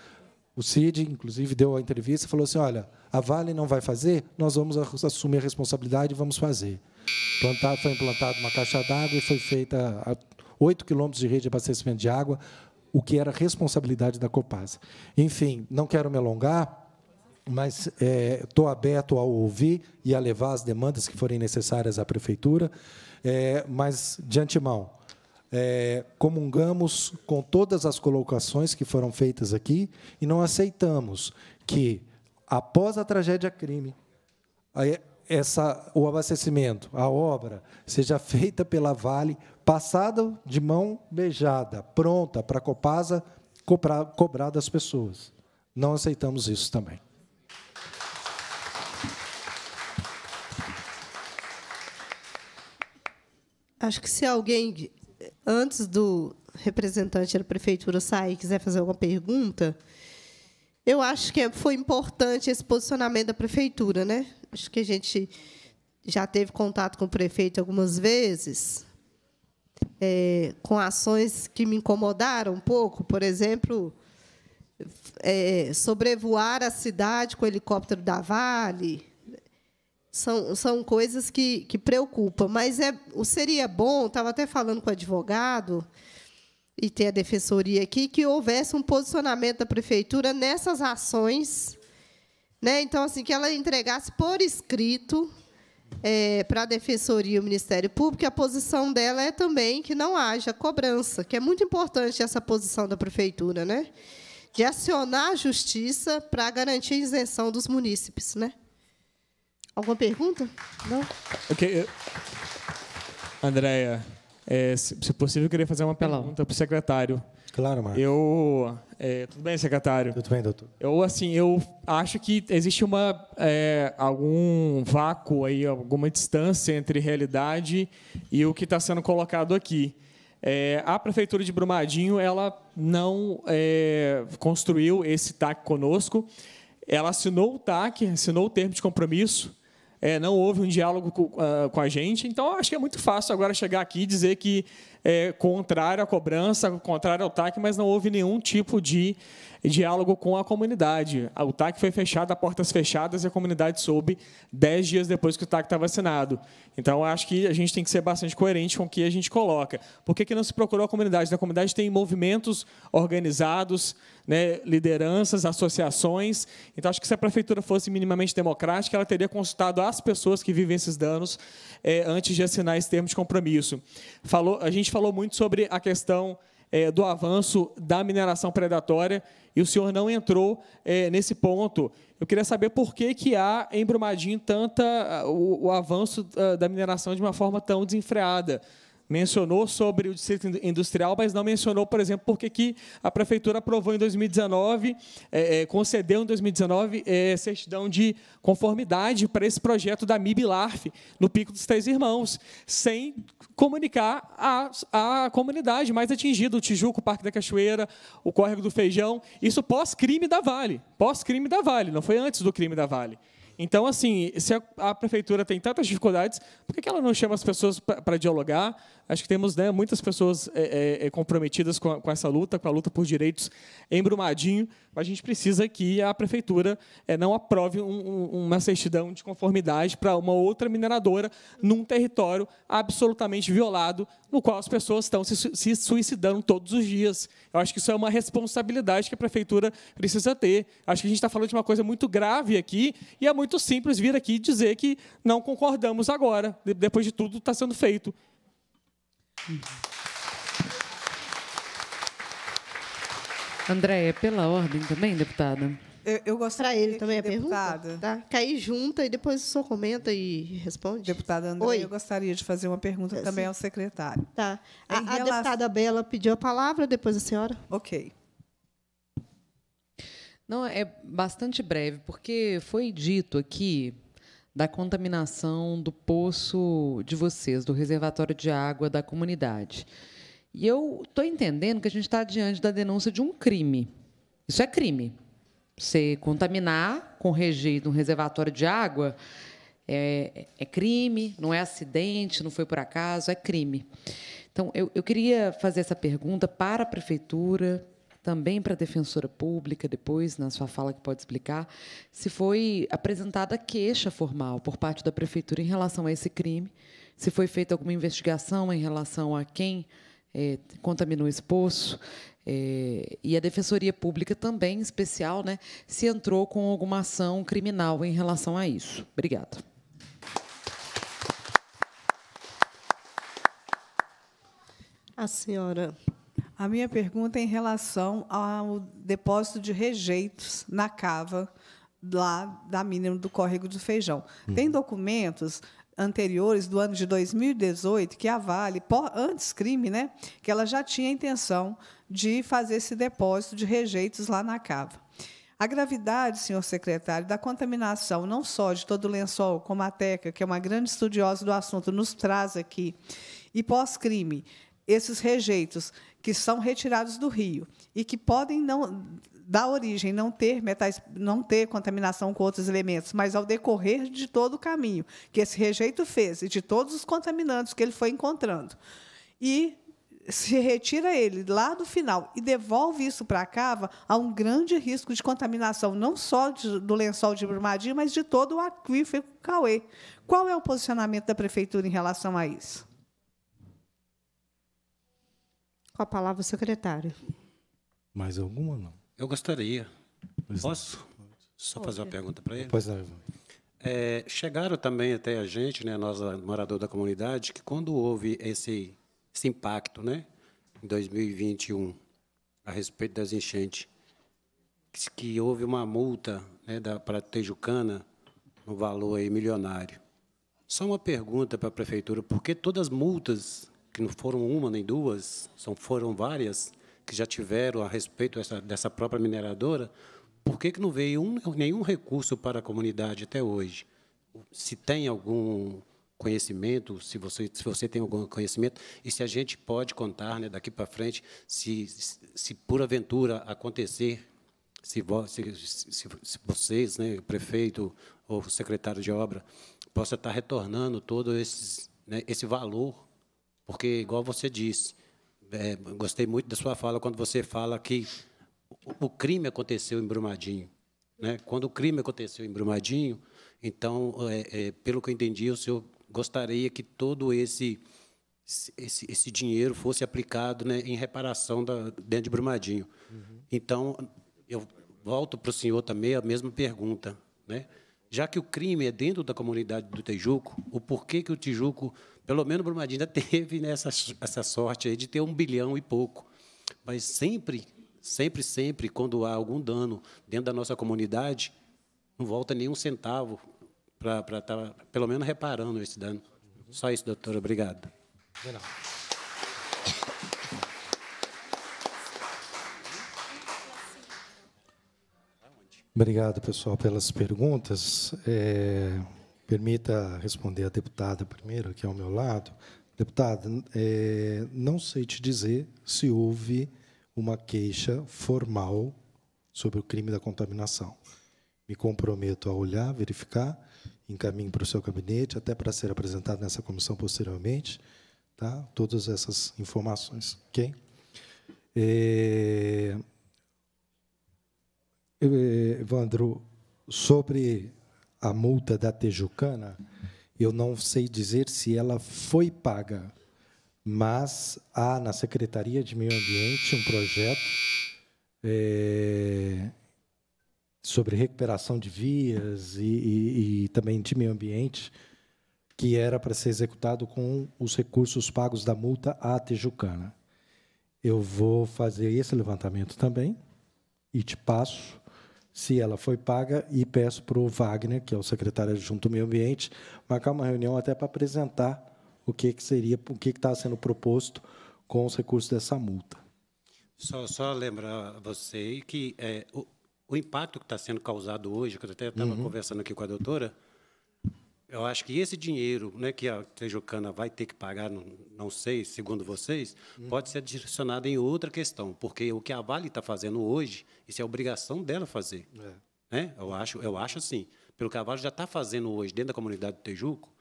o Cid, inclusive, deu a entrevista e falou assim: olha, a Vale não vai fazer, nós vamos assumir a responsabilidade e vamos fazer. foi implantada uma caixa d'água e foi feita a 8 quilômetros de rede de abastecimento de água, o que era responsabilidade da Copasa. Enfim, não quero me alongar, mas estou é, aberto a ouvir e a levar as demandas que forem necessárias à prefeitura. É, mas, de antemão, é, comungamos com todas as colocações que foram feitas aqui e não aceitamos que, após a tragédia crime, essa, o abastecimento, a obra, seja feita pela Vale, passada de mão beijada, pronta para a Copasa cobrar, cobrar das pessoas. Não aceitamos isso também. Acho que se alguém antes do representante da prefeitura sair e quiser fazer alguma pergunta, eu acho que é, foi importante esse posicionamento da prefeitura, né? Acho que a gente já teve contato com o prefeito algumas vezes, é, com ações que me incomodaram um pouco, por exemplo, é, sobrevoar a cidade com o helicóptero da Vale, são, são coisas que, que preocupam. Mas é, seria bom, estava até falando com o advogado, e ter a defensoria aqui, que houvesse um posicionamento da prefeitura nessas ações. Né? Então, assim, que ela entregasse por escrito é, para a defensoria e o Ministério Público, que a posição dela é também que não haja cobrança, que é muito importante essa posição da prefeitura, né? de acionar a justiça para garantir a isenção dos munícipes. Né? Alguma pergunta? Não? Ok. Andréia, é, se possível, eu queria fazer uma pergunta para o secretário. Claro, Marcos. Eu, é, tudo bem, secretário? Tudo bem, doutor. Eu, assim, eu acho que existe uma, é, algum vácuo aí, alguma distância entre realidade e o que está sendo colocado aqui. É, a prefeitura de Brumadinho ela não é, construiu esse TAC conosco. Ela assinou o TAC, assinou o termo de compromisso, é, não houve um diálogo com, uh, com, a gente. Então, acho que é muito fácil agora chegar aqui e dizer que é contrário à cobrança, contrário ao TAC, mas não houve nenhum tipo de diálogo com a comunidade. O TAC foi fechado a portas fechadas e a comunidade soube dez dias depois que o TAC estava assinado. Então, acho que a gente tem que ser bastante coerente com o que a gente coloca. Por que, que não se procurou a comunidade? Na comunidade tem movimentos organizados, né, lideranças, associações. Então, acho que se a prefeitura fosse minimamente democrática, ela teria consultado as pessoas que vivem esses danos é, antes de assinar esse termo de compromisso. Falou, a gente falou muito sobre a questão é, do avanço da mineração predatória e o senhor não entrou é, nesse ponto. Eu queria saber por que, que há em Brumadinho tanta, o, o avanço ah, da mineração de uma forma tão desenfreada mencionou sobre o distrito industrial, mas não mencionou, por exemplo, porque que a prefeitura aprovou em 2019, é, é, concedeu em 2019 é, certidão de conformidade para esse projeto da MIBilarf no Pico dos Três Irmãos, sem comunicar a à comunidade mais atingida, o Tijuco, o Parque da Cachoeira, o Córrego do Feijão, isso pós-crime da Vale, pós-crime da Vale, não foi antes do crime da Vale. Então, assim, se a, prefeitura tem tantas dificuldades, por que, ela não chama as pessoas para dialogar? acho que temos né, muitas pessoas é, é, é, comprometidas com, a, com, essa luta, com a luta por direitos em Brumadinho. A gente precisa que a prefeitura é, não aprove um, um, uma certidão de conformidade para uma outra mineradora num território absolutamente violado, no qual as pessoas estão se, se suicidando todos os dias. Eu acho que isso é uma responsabilidade que a prefeitura precisa ter. Acho que a gente está falando de uma coisa muito grave aqui e é muito simples vir aqui dizer que não concordamos agora, depois de tudo está sendo feito. Uhum. Andréia, é pela ordem também, deputada? Eu, eu gostaria. ele também é a deputada, pergunta? Tá? Cair junta e depois o senhor comenta e responde. Deputada André, eu gostaria de fazer uma pergunta é, também sim. ao secretário. Tá. a, relação... a deputada Bela pediu a palavra, depois a senhora. Ok. Não, é bastante breve, porque foi dito aqui da contaminação do poço de vocês, do reservatório de água da comunidade. E eu estou entendendo que a gente está diante da denúncia de um crime. Isso é crime. Você contaminar com rejeito um reservatório de água é, é, crime, não é acidente, não foi por acaso, é crime. Então, eu, eu queria fazer essa pergunta para a prefeitura, também para a defensora pública, depois, na sua fala que pode explicar, se foi apresentada queixa formal por parte da prefeitura em relação a esse crime, se foi feita alguma investigação em relação a quem é, contaminou esse poço. É, e a Defensoria Pública também, em especial, né, se entrou com alguma ação criminal em relação a isso. Obrigada. A senhora a minha pergunta é em relação ao depósito de rejeitos na cava lá da mina do córrego do feijão. Uhum. Tem documentos anteriores do ano de 2018 que a Vale, antes crime, né, que ela já tinha a intenção de fazer esse depósito de rejeitos lá na cava. A gravidade, senhor secretário, da contaminação, não só de todo o lençol, como a Teca, que é uma grande estudiosa do assunto, nos traz aqui, e pós-crime, esses rejeitos que são retirados do rio e que podem não dar origem, não ter metais, não ter contaminação com outros elementos, mas ao decorrer de todo o caminho que esse rejeito fez e de todos os contaminantes que ele foi encontrando. E se retira ele lá do final e devolve isso para a cava, há um grande risco de contaminação, não só de, do lençol de Brumadinho, mas de todo o aquífero Cauê. Qual é o posicionamento da prefeitura em relação a isso? Com a palavra, o secretário. Mais alguma, não? Eu gostaria. Pois Posso não. só fazer uma pergunta para ele? Pois é, é, chegaram também até a gente, né, nós, morador da comunidade, que quando houve esse, esse impacto né, em 2021 a respeito das enchentes, que houve uma multa né, da, para Tejucana no valor aí, milionário. Só uma pergunta para a prefeitura, por que todas as multas que não foram uma nem duas, são, foram várias, que já tiveram a respeito dessa, dessa própria mineradora, por que, que não veio um, nenhum recurso para a comunidade até hoje? Se tem algum conhecimento, se você, se você tem algum conhecimento, e se a gente pode contar né, daqui para frente, se, se, se porventura acontecer, se, vo, se, se, se, vocês, né, prefeito ou secretário de obra, possa estar retornando todo esses, né, esse valor porque, igual você disse, é, gostei muito da sua fala quando você fala que o, crime aconteceu em Brumadinho. Né? Quando o crime aconteceu em Brumadinho, então, é, é, pelo que eu entendi, o senhor gostaria que todo esse esse, esse dinheiro fosse aplicado né, em reparação da, dentro de Brumadinho. Uhum. Então, eu volto para o senhor também a mesma pergunta. Né? Já que o crime é dentro da comunidade do Tijuco, o porquê que o Tijuco pelo menos Brumadinho teve né, essa, essa sorte aí de ter um bilhão e pouco. Mas sempre, sempre, sempre, quando há algum dano dentro da nossa comunidade, não volta nenhum centavo para estar, tá, pelo menos, reparando esse dano. Só isso, doutora. Obrigado. Geraldo. Obrigado, pessoal, pelas perguntas. É, Permita responder à deputada primeiro, que é ao meu lado. Deputada, é, não sei te dizer se houve uma queixa formal sobre o crime da contaminação. Me comprometo a olhar, verificar, encaminho para o seu gabinete, até para ser apresentado nessa comissão posteriormente, tá? todas essas informações. Ok? É, é Evandro, sobre a multa da Tejucana, eu não sei dizer se ela foi paga, mas há na Secretaria de Meio Ambiente um projeto é, sobre recuperação de vias e, e, e também de meio ambiente, que era para ser executado com os recursos pagos da multa à Tejucana. Eu vou fazer esse levantamento também e te passo se ela foi paga, e peço para o Wagner, que é o secretário adjunto do Meio Ambiente, marcar uma reunião até para apresentar o que, que seria, o que está sendo proposto com os recursos dessa multa. Só, só lembrar você que é, o, o impacto que está sendo causado hoje, que eu até estava uhum. conversando aqui com a doutora, eu acho que esse dinheiro né, que a Trejocana vai ter que pagar, não, não sei, segundo vocês, hum. pode ser direcionado em outra questão, porque o que a Vale está fazendo hoje, isso é obrigação dela fazer. É. Né? Eu, acho, eu acho assim. Pelo que a Vale já está fazendo hoje dentro da comunidade do Tejuco,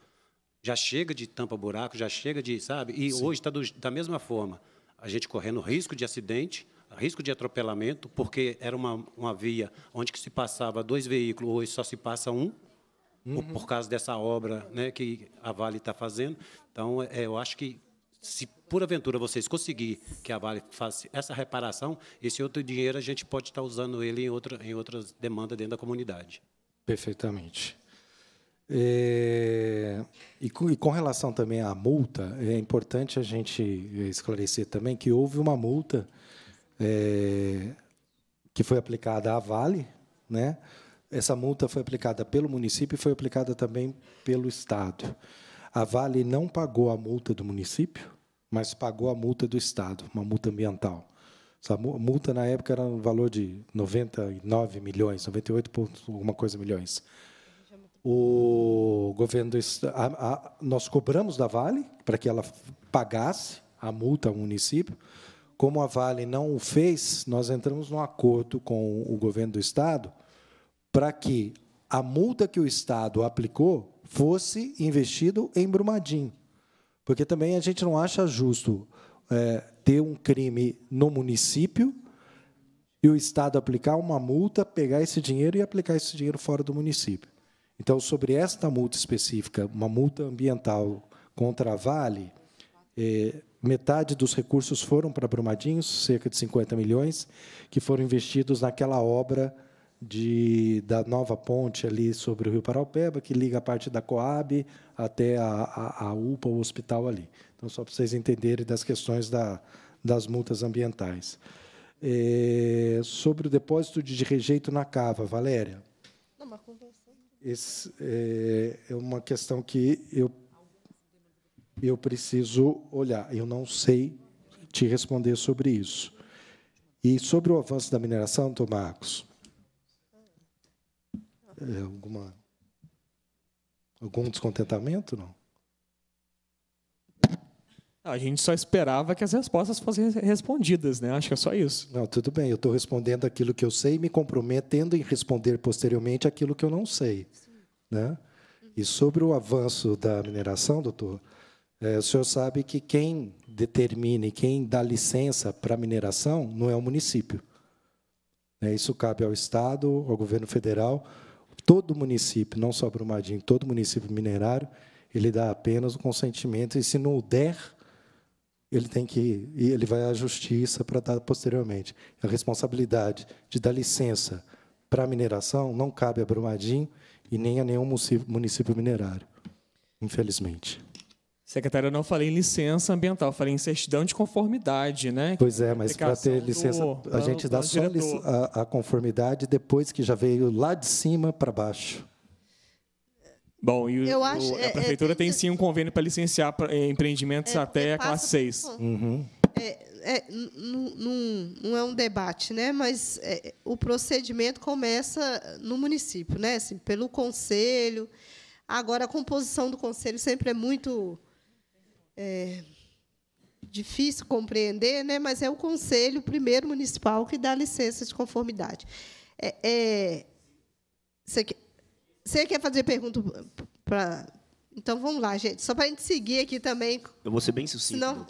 já chega de tampa-buraco, já chega de, sabe? E Sim. hoje está da mesma forma. A gente correndo risco de acidente, risco de atropelamento, porque era uma, uma via onde que se passava dois veículos, hoje só se passa um uhum. por causa dessa obra né, que a Vale está fazendo. Então, é, eu acho que se porventura vocês conseguirem que a Vale faça essa reparação, esse outro dinheiro a gente pode estar tá usando ele em, outra, em outras demandas dentro da comunidade. Perfeitamente. É, e, com, e, com, relação também à multa, é importante a gente esclarecer também que houve uma multa é, que foi aplicada à Vale, né, essa multa foi aplicada pelo município e foi aplicada também pelo Estado. A Vale não pagou a multa do município, mas pagou a multa do Estado, uma multa ambiental. Essa multa, na época, era um valor de 99 milhões, 98 alguma coisa milhões. O governo do Estado... nós cobramos da Vale para que ela pagasse a multa ao município, como a Vale não o fez, nós entramos num acordo com o governo do Estado para que a multa que o Estado aplicou fosse investido em Brumadinho. Porque também a gente não acha justo é, ter um crime no município e o Estado aplicar uma multa, pegar esse dinheiro e aplicar esse dinheiro fora do município. Então, sobre esta multa específica, uma multa ambiental contra a Vale, é, metade dos recursos foram para Brumadinho, cerca de 50 milhões, que foram investidos naquela obra de, da nova ponte ali sobre o Rio Paraupeba, que liga a parte da Coab até a, a, a UPA, o hospital ali. Então, só para vocês entenderem das questões da, das multas ambientais. É, sobre o depósito de rejeito na cava, Valéria. Não, mas Esse, é, é uma questão que eu, eu preciso olhar. Eu não sei te responder sobre isso. E sobre o avanço da mineração, Tomarcos, é, alguma, algum descontentamento, não? A gente só esperava que as respostas fossem respondidas, né? Acho que é só isso. Não, tudo bem, eu estou respondendo aquilo que eu sei e me comprometendo em responder posteriormente aquilo que eu não sei. Sim. Né? E sobre o avanço da mineração, doutor, é, o senhor sabe que quem determina e quem dá licença para a mineração não é o município. É, isso cabe ao Estado, ao governo federal todo município, não só Brumadinho, todo município minerário, ele dá apenas o consentimento e se não der, ele tem que ele vai à justiça para dar posteriormente. A responsabilidade de dar licença para a mineração não cabe a Brumadinho e nem a nenhum município minerário, infelizmente. Secretário, eu não falei em licença ambiental, falei em certidão de conformidade, né? Pois é, é mas para ter licença, do, a gente dá só a, a, conformidade depois que já veio lá de cima para baixo. Bom, e o, acho, a é, é, prefeitura é, tem sim um convênio para licenciar pra, eh, empreendimentos é, até a classe 6. Uhum. não, é um debate, né? mas o procedimento começa no município, né? assim, pelo conselho. Agora, a composição do conselho sempre é muito é, difícil compreender, né? mas é o Conselho Primeiro Municipal que dá licença de conformidade. É, é, você, quer, você quer fazer pergunta para. Então vamos lá, gente. Só para a gente seguir aqui também. Eu vou ser bem sucinto, senão...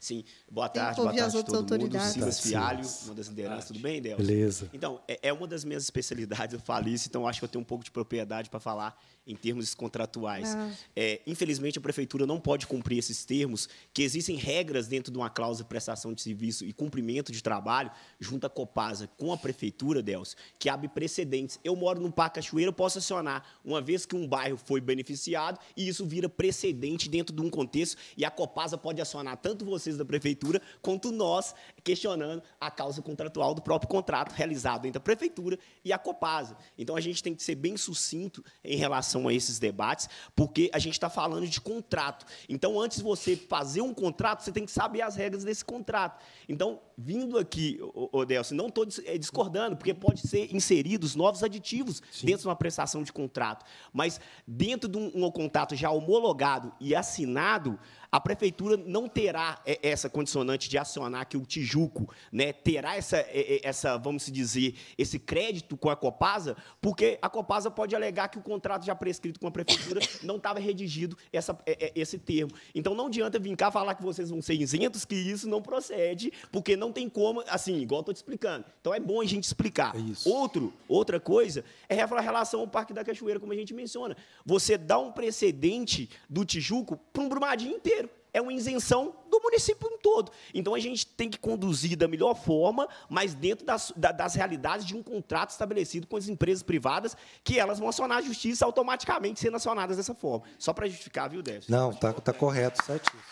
Sim, boa tarde, boa tarde a todo mundo. Silas Fialho, uma das lideranças. Tudo bem, Delcio? Beleza. Então, é, é, uma das minhas especialidades, eu falo isso, então acho que eu tenho um pouco de propriedade para falar em termos contratuais. Ah. É, infelizmente, a prefeitura não pode cumprir esses termos, que existem regras dentro de uma cláusula de prestação de serviço e cumprimento de trabalho, junto à Copasa com a prefeitura, Delcio, que abre precedentes. Eu moro no Parque Cachoeira, posso acionar, uma vez que um bairro foi beneficiado, e isso vira precedente dentro de um contexto, e a Copasa pode acionar tanto vocês da prefeitura, quanto nós, questionando a causa contratual do próprio contrato realizado entre a prefeitura e a Copasa. Então, a gente tem que ser bem sucinto em relação relação a esses debates, porque a gente está falando de contrato. Então, antes de você fazer um contrato, você tem que saber as regras desse contrato. Então, vindo aqui, Odelson, não estou é, discordando, porque pode ser inseridos novos aditivos Sim. dentro de uma prestação de contrato. Mas dentro de um, um contrato já homologado e assinado, a prefeitura não terá é, essa condicionante de acionar que o Tijuco né, terá essa, é, é, essa, vamos dizer, esse crédito com a Copasa, porque a Copasa pode alegar que o contrato já prescrito com a prefeitura não estava redigido essa, esse termo. Então não adianta vir cá falar que vocês vão ser isentos, que isso não procede, porque não tem como, assim, igual estou te explicando. Então é bom a gente explicar. É Outro, outra coisa é a relação ao Parque da Cachoeira, como a gente menciona. Você dá um precedente do Tijuco para um Brumadinho inteiro é uma isenção do município todo. Então a gente tem que conduzir da melhor forma, mas dentro das, das realidades de um contrato estabelecido com as empresas privadas, que elas vão acionar a justiça automaticamente sendo acionadas dessa forma. Só para justificar, viu, Décio? Não, está tá correto, certinho.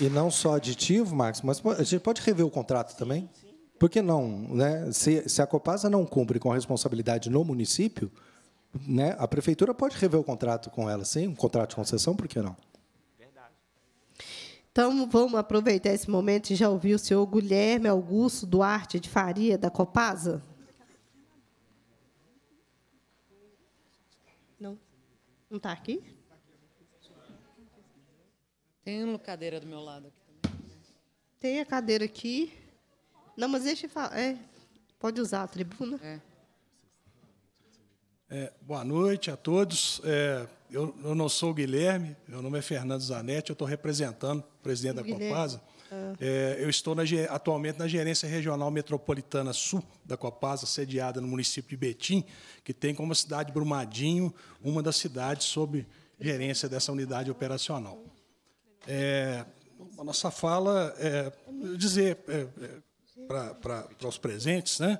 E, e, não só aditivo, Max, mas a gente pode rever o contrato também? Sim, sim. Por que não? Né? Se, se a Copasa não cumpre com a responsabilidade no município, né, a prefeitura pode rever o contrato com ela, sim, um contrato de concessão, por que não? Verdade. Então, vamos aproveitar esse momento e já ouvir o senhor Guilherme Augusto Duarte de Faria, da Copasa. Não não está aqui? Tem uma cadeira do meu lado aqui também. Tem a cadeira aqui. Não, mas deixa eu falar. É, pode usar a tribuna. É. É, boa noite a todos. É, eu, eu, não sou o Guilherme, meu nome é Fernando Zanetti, eu estou representando o presidente o da Copasa. Ah. É, eu estou na, atualmente na Gerência Regional Metropolitana Sul da Copasa, sediada no município de Betim, que tem como cidade Brumadinho, uma das cidades sob gerência dessa unidade operacional. É, a nossa fala é dizer é, é, para os presentes, né?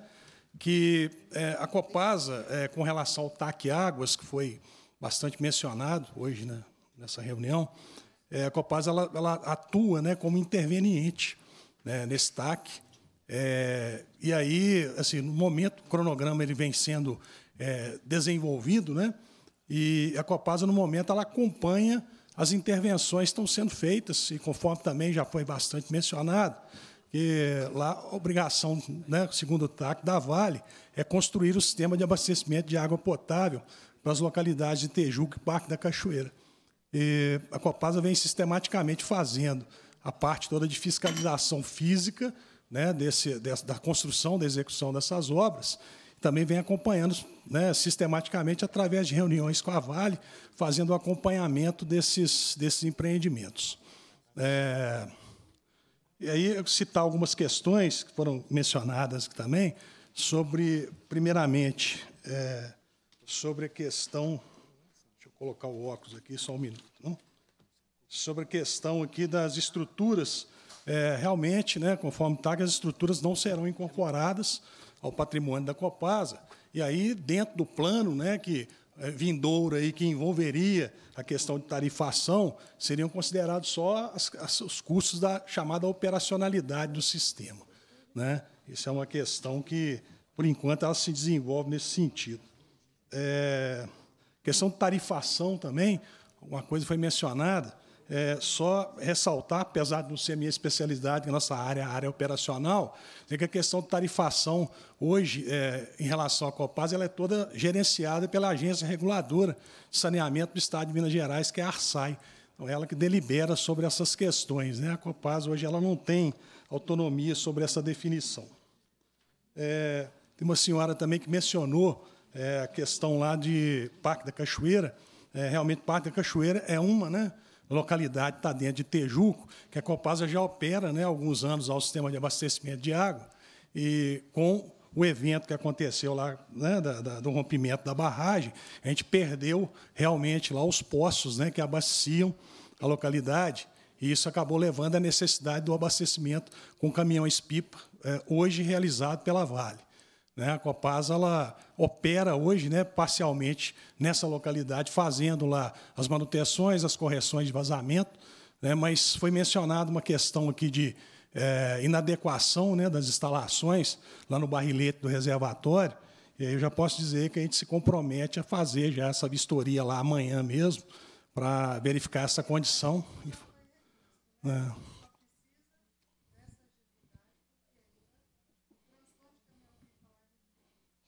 que é, a Copasa, é, com relação ao TAC Águas, que foi bastante mencionado hoje né, nessa reunião, é, a Copasa ela, ela, atua né, como interveniente né, nesse TAC. É, e aí, assim, no momento, o cronograma ele vem sendo é, desenvolvido, né, e a Copasa, no momento, ela acompanha as intervenções que estão sendo feitas, e conforme também já foi bastante mencionado, e lá a obrigação, né, segundo o TAC, da Vale é construir o sistema de abastecimento de água potável para as localidades de Tejuca e Parque da Cachoeira. E a Copasa vem sistematicamente fazendo a parte toda de fiscalização física né, desse, dessa, da construção, da execução dessas obras, também vem acompanhando né, sistematicamente através de reuniões com a Vale, fazendo o acompanhamento desses, desses empreendimentos. É... E aí eu citar algumas questões que foram mencionadas também sobre, primeiramente, é, sobre a questão, deixa eu colocar o óculos aqui só um minuto, não? sobre a questão aqui das estruturas, é, realmente, né, conforme está, que as estruturas não serão incorporadas ao patrimônio da Copasa. E aí, dentro do plano, né, que eh, vindouro aí que envolveria a questão de tarifação seriam considerados só as, as, os custos da chamada operacionalidade do sistema. Né? Isso é uma questão que, por enquanto, ela se desenvolve nesse sentido. É, questão de tarifação também, uma coisa foi mencionada, é, só ressaltar, apesar de não ser minha especialidade, a nossa área, área operacional, é que a questão de tarifação hoje, é, em relação à Copasa, ela é toda gerenciada pela Agência Reguladora de Saneamento do Estado de Minas Gerais, que é a ARSAI. Então, ela que delibera sobre essas questões. Né? A Copasa hoje ela não tem autonomia sobre essa definição. É, tem uma senhora também que mencionou é, a questão lá de Parque da Cachoeira. É, realmente, Parque da Cachoeira é uma, né? localidade está dentro de Tejuco, que a Copasa já opera né, há alguns anos ao sistema de abastecimento de água, e com o evento que aconteceu lá, né, da, da, do rompimento da barragem, a gente perdeu realmente lá os poços né, que abasteciam a localidade, e isso acabou levando à necessidade do abastecimento com caminhões-pipa, é, hoje realizado pela Vale. Né? A Copasa ela opera hoje né, parcialmente nessa localidade, fazendo lá as manutenções, as correções de vazamento, né? mas foi mencionada uma questão aqui de é, inadequação né, das instalações lá no barrilete do reservatório, e aí eu já posso dizer que a gente se compromete a fazer já essa vistoria lá amanhã mesmo, para verificar essa condição. É.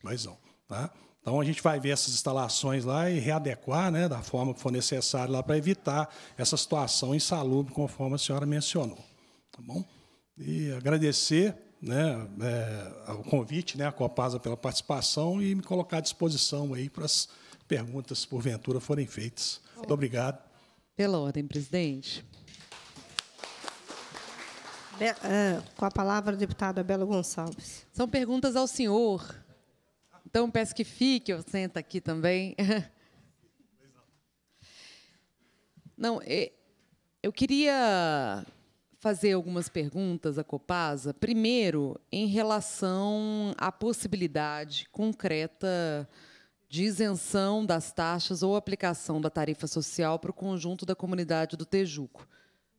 Pois Tá? Então a gente vai ver essas instalações lá e readequar né, da forma que for necessário lá para evitar essa situação insalubre, conforme a senhora mencionou. Tá bom? E agradecer né, é, o convite, né, a Copasa pela participação e me colocar à disposição aí para as perguntas, porventura, forem feitas. Muito obrigado. Pela ordem, presidente. Be uh, com a palavra, deputada Belo Gonçalves. São perguntas ao senhor. Então, peço que fique, eu sento aqui também. Não, é, eu queria fazer algumas perguntas à Copasa. Primeiro, em relação à possibilidade concreta de isenção das taxas ou aplicação da tarifa social para o conjunto da comunidade do Tejuco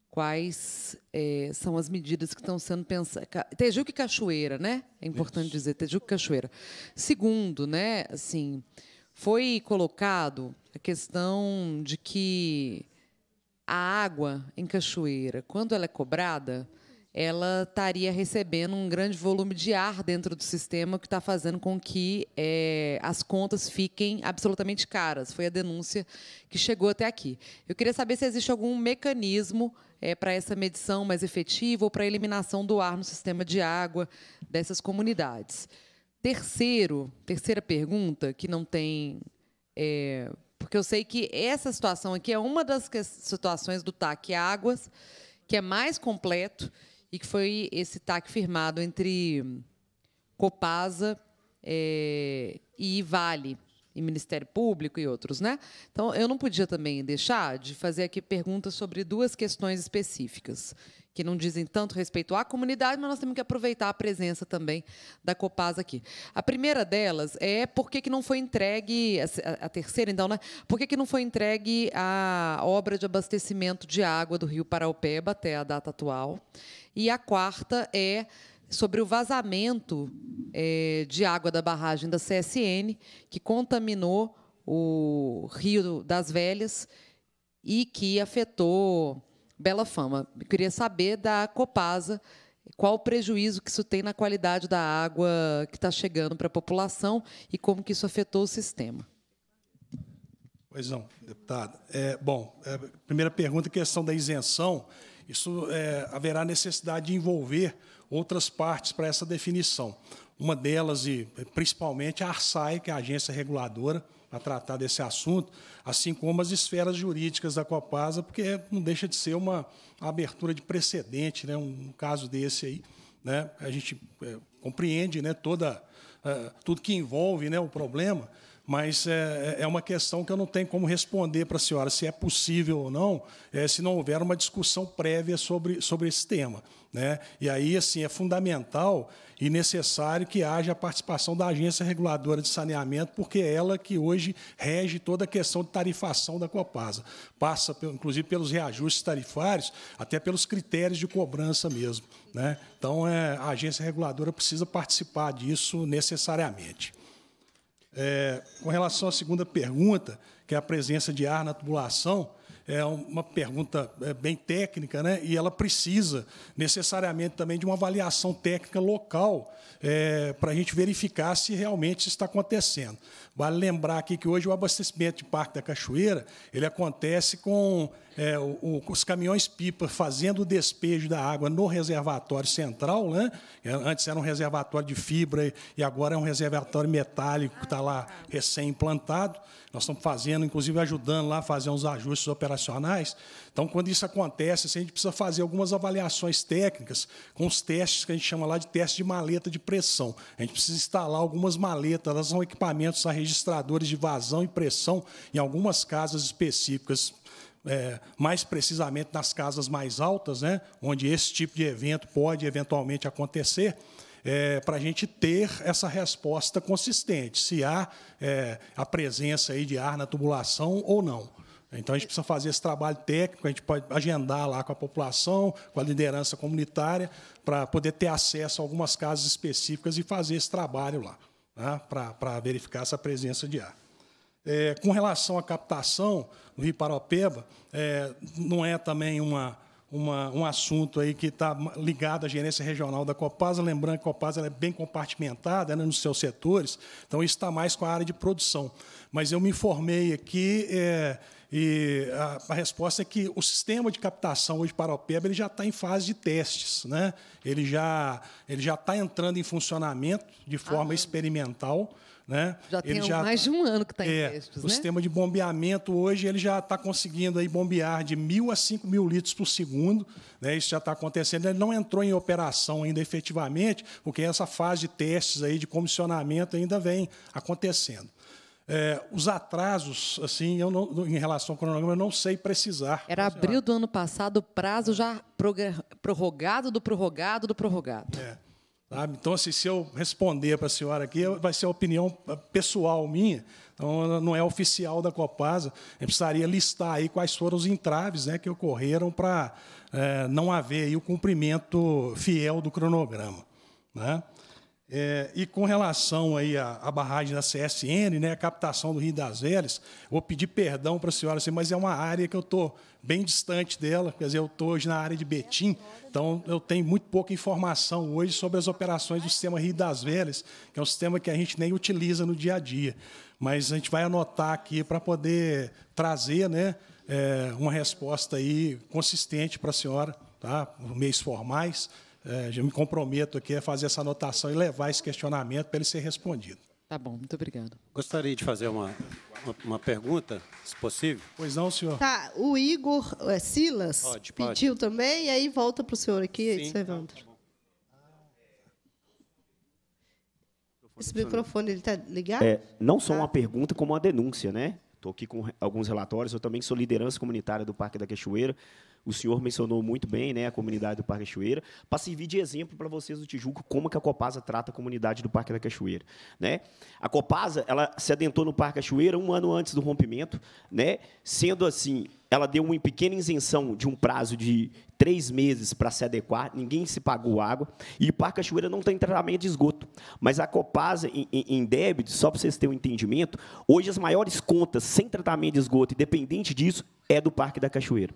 quais é, são as medidas que estão sendo pensadas. Tejuca e Cachoeira, né? É importante Isso. dizer, Tejuca e Cachoeira. Segundo, né, assim, foi colocado a questão de que a água em Cachoeira, quando ela é cobrada, ela estaria recebendo um grande volume de ar dentro do sistema que está fazendo com que é, as contas fiquem absolutamente caras. Foi a denúncia que chegou até aqui. Eu queria saber se existe algum mecanismo é, para essa medição mais efetiva ou para a eliminação do ar no sistema de água dessas comunidades. Terceiro, terceira pergunta, que não tem. É, porque eu sei que essa situação aqui é uma das situações do TAC Águas, que é mais completo e que foi esse TAC firmado entre Copasa é, e Vale e Ministério Público e outros, né? Então, eu não podia também deixar de fazer aqui perguntas sobre duas questões específicas, que não dizem tanto respeito à comunidade, mas nós temos que aproveitar a presença também da Copasa aqui. A primeira delas é por que, que não foi entregue, a, a terceira então, né? Por que, que não foi entregue a obra de abastecimento de água do Rio Paraupeba até a data atual? E a quarta é sobre o vazamento é, de água da barragem da CSN, que contaminou o Rio das Velhas e que afetou Bela Fama. Eu queria saber da Copasa qual o prejuízo que isso tem na qualidade da água que está chegando para a população e como que isso afetou o sistema. Pois não, deputado. É, bom, é, primeira pergunta, questão da isenção. Isso é, haverá necessidade de envolver outras partes para essa definição. Uma delas, e principalmente, a ARSAI, que é a agência reguladora, a tratar desse assunto, assim como as esferas jurídicas da Copasa, porque não deixa de ser uma abertura de precedente, né? um caso desse aí. Né? A gente é, compreende né, toda, eh, tudo que envolve né, o problema, mas é, é, é uma questão que eu não tenho como responder para a senhora se é possível ou não, é, se não houver uma discussão prévia sobre, sobre esse tema. Né? E aí, assim, é fundamental e necessário que haja a participação da Agência Reguladora de Saneamento, porque é ela que hoje rege toda a questão de tarifação da Copasa. Passa, inclusive, pelos reajustes tarifários, até pelos critérios de cobrança mesmo. Né? Então, é, a Agência Reguladora precisa participar disso necessariamente. É, com relação à segunda pergunta, que é a presença de ar na tubulação, é uma pergunta é, bem técnica, né? e ela precisa necessariamente também de uma avaliação técnica local é, para a gente verificar se realmente isso está acontecendo. Vale lembrar aqui que hoje o abastecimento de Parque da Cachoeira ele acontece com é, o, os caminhões-pipa fazendo o despejo da água no reservatório central. Né? É, antes era um reservatório de fibra e agora é um reservatório metálico que está lá recém-implantado. Nós estamos fazendo, inclusive ajudando lá a fazer uns ajustes operacionais. Então, quando isso acontece, assim, a gente precisa fazer algumas avaliações técnicas com os testes que a gente chama lá de teste de maleta de pressão. A gente precisa instalar algumas maletas, elas são equipamentos são registradores de vazão e pressão em algumas casas específicas. É, mais precisamente nas casas mais altas, né, onde esse tipo de evento pode eventualmente acontecer é, para a gente ter essa resposta consistente, se há é, a presença aí de ar na tubulação ou não. Então, a gente precisa fazer esse trabalho técnico, a gente pode agendar lá com a população, com a liderança comunitária, para poder ter acesso a algumas casas específicas e fazer esse trabalho lá, né, para verificar essa presença de ar. É, com relação à captação no Iparopeba, é, não é também uma, uma, um assunto aí que está ligado à gerência regional da Copasa. Lembrando que a Copasa é bem compartimentada né, nos seus setores, então isso está mais com a área de produção. Mas eu me informei aqui é, e a, a, resposta é que o sistema de captação hoje para o PEB ele já está em fase de testes. Né? Ele já ele já está entrando em funcionamento de forma ah, experimental. Né? Já ele tem já, mais de um ano que está em é, testes. O né? sistema de bombeamento hoje ele já está conseguindo aí bombear de mil a cinco mil litros por segundo. Né? Isso já está acontecendo. Ele não entrou em operação ainda efetivamente, porque essa fase de testes aí de comissionamento ainda vem acontecendo. É, os atrasos, assim, eu não, em relação ao cronograma, eu não sei precisar. Era abril do ano passado, o prazo já prorrogado do prorrogado do prorrogado. É. Sabe? Então, assim, se eu responder para a senhora aqui, vai ser a opinião ah, pessoal minha, então ah, não é oficial da Copasa. Eu precisaria listar aí quais foram os entraves né, que ocorreram para é, eh, não haver o cumprimento fiel do cronograma. Né? É, e com relação aí à, à, barragem da CSN, né, a captação do Rio das Velhas, vou pedir perdão para a senhora, assim, mas é uma área que eu estou bem distante dela, quer dizer, eu estou hoje na área de Betim, então eu tenho muito pouca informação hoje sobre as operações do sistema Rio das Velhas, que é um sistema que a gente nem utiliza no dia a dia. Mas a gente vai anotar aqui para poder trazer né, é, uma resposta aí consistente para a senhora, tá, meios formais é, eu me comprometo aqui a fazer essa anotação e levar esse questionamento para ele ser respondido. Tá bom, muito obrigado. Gostaria de fazer uma, uma, uma pergunta, se possível. Pois não, senhor. Tá, o Igor é, Silas pode, pode. pediu também, e aí volta para o senhor aqui, Sim, Evandro. Tá, tá Esse microfone está ligado? É, não só tá. uma pergunta, como uma denúncia, né? Estou aqui com alguns relatórios, eu também sou liderança comunitária do Parque da Cachoeira o senhor mencionou muito bem, né, a comunidade do Parque Cachoeira, para servir de exemplo para vocês do Tijuco como que a Copasa trata a comunidade do Parque da Cachoeira, né? A Copasa, ela se adentrou no Parque Cachoeira um ano antes do rompimento, né? Sendo assim, ela deu uma pequena isenção de um prazo de três meses para se adequar, ninguém se pagou água, e o Parque Cachoeira não tem tá tratamento de esgoto. Mas a Copasa, em, em débito, só para vocês terem um entendimento, hoje as maiores contas sem tratamento de esgoto, independente disso, é do Parque da Cachoeira.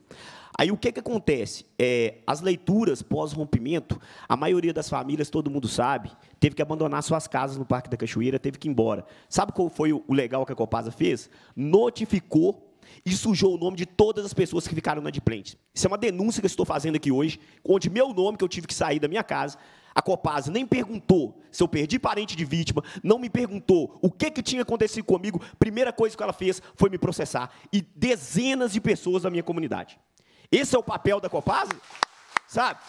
Aí o que, que acontece? É, as leituras pós-rompimento, a maioria das famílias, todo mundo sabe, teve que abandonar suas casas no Parque da Cachoeira, teve que ir embora. Sabe qual foi o legal que a Copasa fez? Notificou e sujou o nome de todas as pessoas que ficaram na deplente. Isso é uma denúncia que eu estou fazendo aqui hoje, onde meu nome, que eu tive que sair da minha casa, a Copasa nem perguntou se eu perdi parente de vítima, não me perguntou o que, que tinha acontecido comigo. Primeira coisa que ela fez foi me processar. E dezenas de pessoas da minha comunidade. Esse é o papel da Copasa? sabe?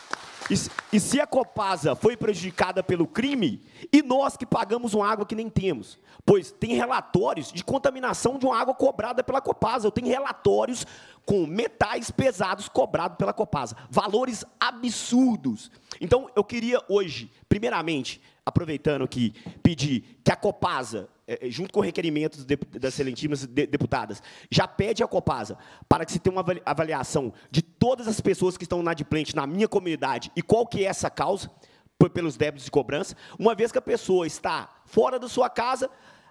E, e se a Copasa foi prejudicada pelo crime, e nós que pagamos uma água que nem temos? Pois tem relatórios de contaminação de uma água cobrada pela Copasa. Eu tenho relatórios com metais pesados cobrados pela Copasa. Valores absurdos. Então, eu queria hoje, primeiramente, aproveitando aqui, pedir que a Copasa, eh, eh, junto com requerimentos das excelentíssimas deputadas, já pede à Copasa para que se tenha uma avaliação de todas as pessoas que estão na inadimplentes na minha comunidade e qual que é essa causa, pelos débitos de cobrança, uma vez que a pessoa está fora da sua casa,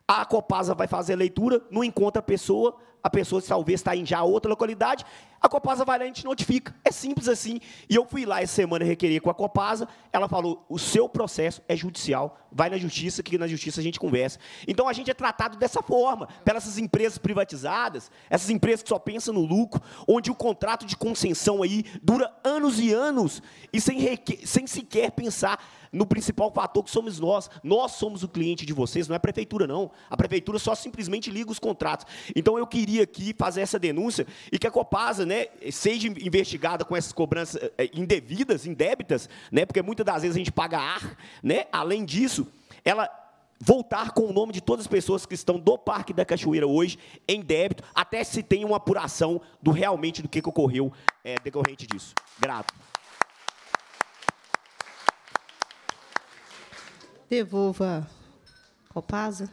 a Copasa vai fazer a leitura, não encontra a pessoa, a pessoa talvez está em já outra localidade, a Copasa vai lá e gente notifica. É simples assim. E eu fui lá essa semana requerer com a Copasa, ela falou: o seu processo é judicial, vai na justiça, que na justiça a gente conversa. Então a gente é tratado dessa forma, pelas empresas privatizadas, essas empresas que só pensam no lucro, onde o contrato de concessão aí dura anos e anos, e sem, sem sequer pensar no principal fator que somos nós. Nós somos o cliente de vocês, não é a prefeitura, não. A prefeitura só simplesmente liga os contratos. Então, eu queria aqui fazer essa denúncia e que a Copasa né, seja investigada com essas cobranças eh, eh, indevidas, indébitas, né, porque muitas das vezes a gente paga ar. Né? Além disso, ela voltar com o nome de todas as pessoas que estão do Parque da Cachoeira hoje em débito, até se tem uma apuração do realmente do que, que ocorreu é, decorrente disso. Grato. devolva a Copasa,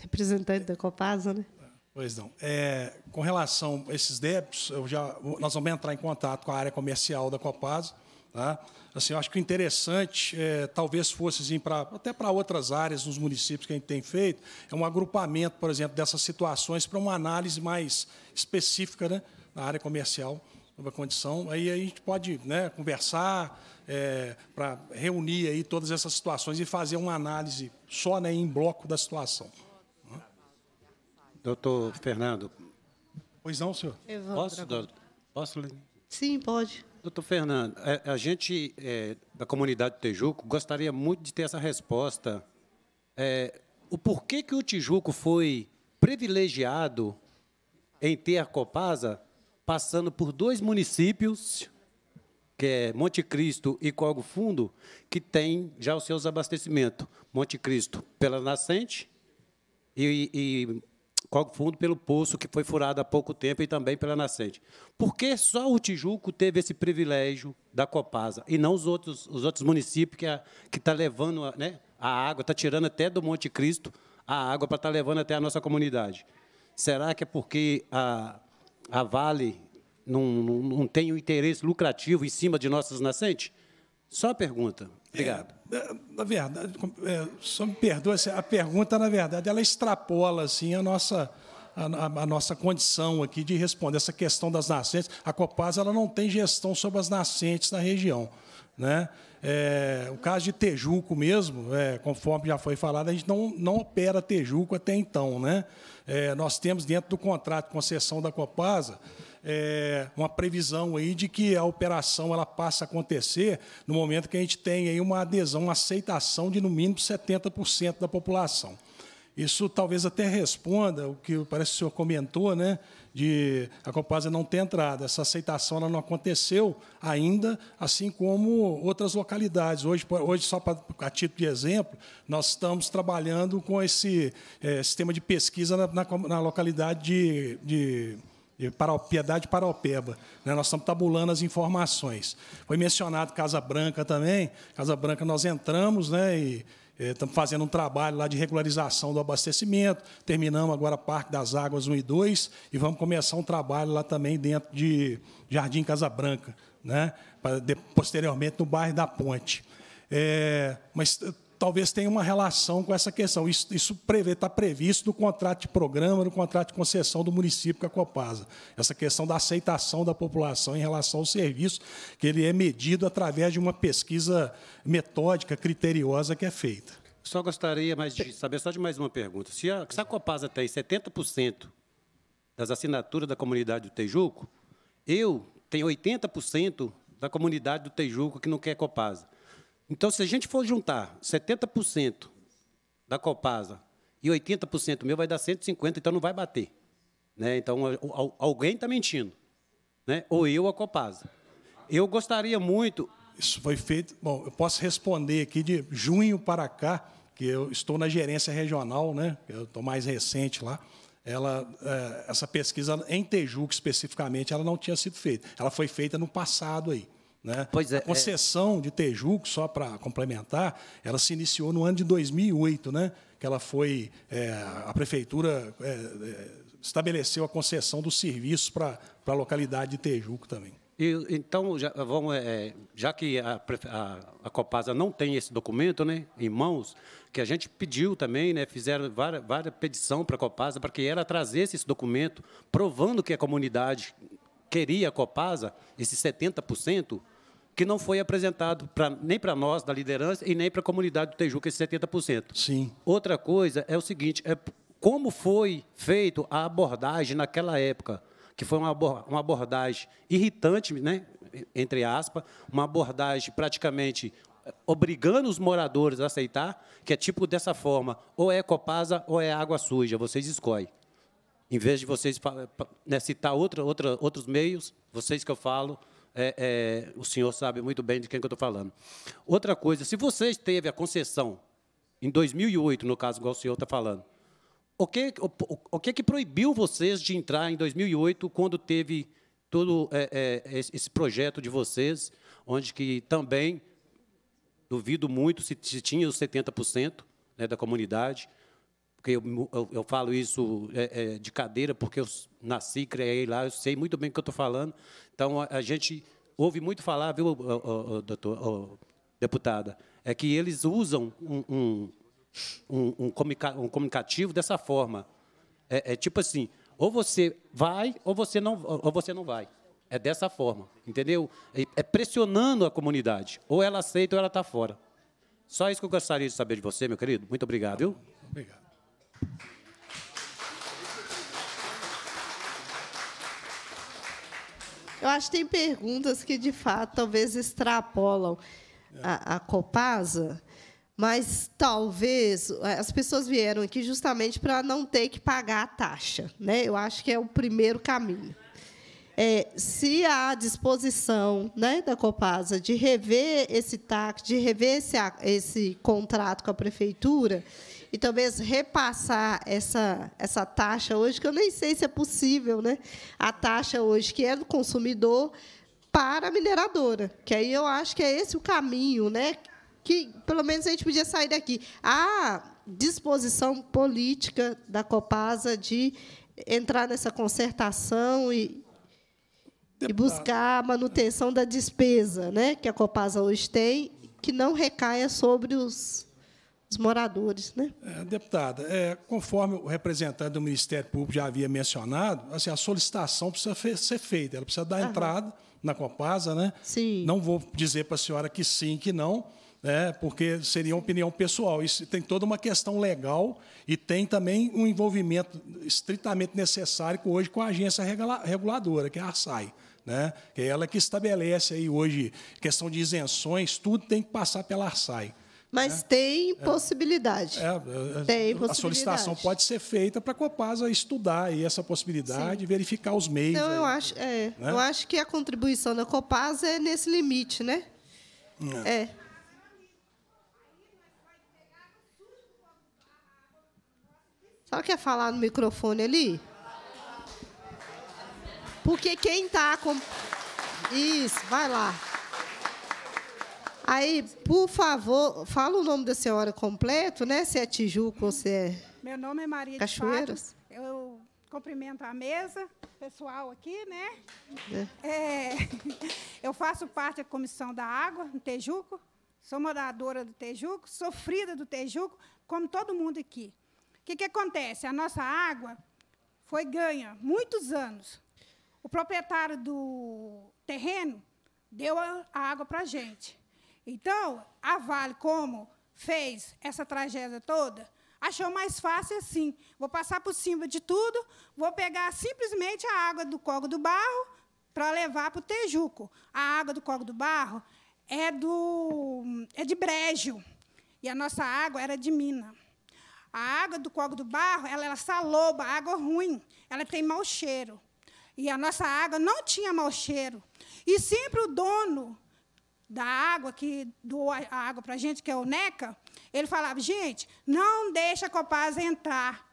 representante da Copasa, né? Pois não. É, com relação a esses débitos, eu já, nós vamos entrar em contato com a área comercial da Copasa. Tá? Assim, eu acho que o interessante, é, talvez fosse assim, pra, até para outras áreas nos municípios que a gente tem feito, é um agrupamento, por exemplo, dessas situações para uma análise mais específica né, na área comercial numa condição, aí a gente pode né, conversar é, para reunir aí todas essas situações e fazer uma análise só né, em bloco da situação. Doutor Fernando. Pois não, senhor? Posso, doutor? Posso, Sim, pode. Doutor Fernando, é, a, gente é, da comunidade do Tejuco gostaria muito de ter essa resposta. É, o porquê que o Tijuco foi privilegiado em ter a Copasa passando por dois municípios, que é Monte Cristo e Corgo Fundo, que tem já os seus abastecimentos. Monte Cristo pela nascente e, e Fundo pelo poço que foi furado há pouco tempo e também pela nascente. Por que só o Tijuco teve esse privilégio da Copasa e não os outros, os outros municípios que é, está levando a, né, a água, está tirando até do Monte Cristo a água para estar tá levando até a nossa comunidade? Será que é porque a, a Vale não, não, não tem um interesse lucrativo em cima de nossas nascentes? Só a pergunta. Obrigado. É, é na verdade, é, só me perdoe. Assim, a pergunta, na verdade, ela extrapola assim, a nossa. A, a, nossa condição aqui de responder essa questão das nascentes. A Copasa ela não tem gestão sobre as nascentes na região. Né? É, o caso de Tejuco mesmo, é, conforme já foi falado, a gente não, não opera Tejuco até então. Né? É, nós temos dentro do contrato de concessão da Copasa é, uma previsão aí de que a operação ela passa a acontecer no momento que a gente tem aí uma adesão, uma aceitação de no mínimo 70% da população. Isso talvez até responda o que parece que o senhor comentou, né? de a Copasa não ter entrado. Essa aceitação ela não aconteceu ainda, assim como outras localidades. Hoje, hoje só para, a título de exemplo, nós estamos trabalhando com esse é, sistema de pesquisa na, na, na localidade de, de de Piedade Paraupeba. Né? Nós estamos tabulando as informações. Foi mencionado Casa Branca também. Casa Branca nós entramos né, e Estamos eh, fazendo um trabalho lá de regularização do abastecimento, terminamos agora a Parque das Águas 1 e 2 e vamos começar um trabalho lá também dentro de Jardim Casa Branca, né? posteriormente no bairro da Ponte. É, mas talvez tenha uma relação com essa questão. Isso, isso prevê, está previsto no contrato de programa, no contrato de concessão do município com a Copasa. Essa questão da aceitação da população em relação ao serviço, que ele é medido através de uma pesquisa metódica, criteriosa que é feita. Só gostaria mais de saber só de mais uma pergunta. Se a, se a Copasa tem 70% das assinaturas da comunidade do Tejuco, eu tenho 80% da comunidade do Tejuco que não quer Copasa. Então, se a gente for juntar 70% da Copasa e 80% meu, vai dar 150, então não vai bater. Né? Então, alguém está mentindo. Né? Ou eu, a Copasa. Eu gostaria muito. Isso foi feito. Bom, eu posso responder aqui de junho para cá, que eu estou na gerência regional, né? eu estou mais recente lá. Ela, é, essa pesquisa em Tejuca especificamente, ela não tinha sido feita. Ela foi feita no passado aí. Né? Pois é, a concessão é... de Tejuco, só para complementar, ela se iniciou no ano de 2008, né? que ela foi, é, a prefeitura é, é, estabeleceu a concessão dos serviços para a localidade de Tejuco também. E, então, já, vamos, é, já que a, a, a, Copasa não tem esse documento né, em mãos, que a gente pediu também, né, fizeram várias, várias para a Copasa para que ela trazesse esse documento, provando que a comunidade queria a Copasa, esses 70%, que não foi apresentado pra, nem para nós, da liderança, e nem para a comunidade do Tejuca, esses 70%. Sim. Outra coisa é o seguinte, é como foi feito a abordagem naquela época, que foi uma, uma abordagem irritante, né, entre aspas, uma abordagem praticamente eh, obrigando os moradores a aceitar, que é tipo dessa forma, ou é Copasa ou é água suja, vocês escolhem. Em vez de vocês né, citar outra, outra, outros meios, vocês que eu falo, é, é, o senhor sabe muito bem de quem que eu estou falando. Outra coisa, se você teve a concessão em 2008, no caso, igual o senhor está falando, o que, o, o, que que proibiu vocês de entrar em 2008, quando teve todo é, é esse projeto de vocês, onde que também duvido muito se, se tinha os 70% né, da comunidade, porque eu, eu, eu falo isso é, é, de cadeira, porque eu nasci, criei lá, eu sei muito bem o que eu estou falando. Então, a, a, gente ouve muito falar, viu, oh, oh, doutor, oh, deputada, é que eles usam um, um, um, comunica, um comunicativo dessa forma. É, é, tipo assim, ou você vai ou você não, ou você não vai. É dessa forma, entendeu? É pressionando a comunidade. Ou ela aceita ou ela está fora. Só isso que eu gostaria de saber de você, meu querido. Muito obrigado. Viu? Eu acho que tem perguntas que, de fato, talvez extrapolam a, a Copasa, mas talvez é, as pessoas vieram aqui justamente para não ter que pagar a taxa. Né? Eu acho que é o primeiro caminho. É, se há disposição né, da Copasa de rever esse TAC, de rever esse, esse contrato com a prefeitura, e talvez repassar essa, essa taxa hoje, que eu nem sei se é possível, né? a taxa hoje que é do consumidor para a mineradora, que aí eu acho que é esse o caminho, né? que pelo menos a gente podia sair daqui. A disposição política da Copasa de entrar nessa concertação e, e buscar a manutenção da despesa né, que a Copasa hoje tem, que não recaia sobre os os moradores. Né? É, deputada, é, conforme o representante do Ministério Público já havia mencionado, assim, a solicitação precisa fe ser feita, ela precisa dar Aham. entrada na Copasa. Né? Sim. Não vou dizer para a senhora que sim, que não, né? porque seria uma opinião pessoal. Isso tem toda uma questão legal e tem também um envolvimento estritamente necessário hoje com a agência reguladora, que é a ARSAI. Né? Que é ela que estabelece aí hoje questão de isenções, tudo tem que passar pela ARSAI. Mas é. tem é. possibilidade. É. é tem possibilidade. A solicitação pode ser feita para a Copasa estudar aí essa possibilidade, verificar os meios. Então, aí, eu, acho, é, né? eu acho que a contribuição da Copasa é nesse limite, né? é. Só quer falar no microfone ali? Porque quem está. Com... Isso, vai lá. Aí, por favor, fala o nome da senhora completo, né? Se é Tijuca ou se é. Meu nome é Maria Cachoeiras. de Fatos. Eu cumprimento a mesa, pessoal aqui, né? É. É, eu faço parte da comissão da água no Tejuco, sou moradora do Tejuco, sofrida do Tejuco, como todo mundo aqui. O que, que acontece? A nossa água foi ganha muitos anos. O proprietário do terreno deu a água para a gente. Então, a Vale, como fez essa tragédia toda, achou mais fácil assim: vou passar por cima de tudo, vou pegar simplesmente a água do Cogo do Barro para levar para o Tejuco. A água do Cogo do Barro é, do, é de brejo, e a nossa água era de mina. A água do Cogo do Barro ela era saloba, água ruim, ela tem mau cheiro. E a nossa água não tinha mau cheiro. E sempre o dono da água, que doou a água para a gente, que é o NECA, ele falava, gente, não deixa a copaz entrar.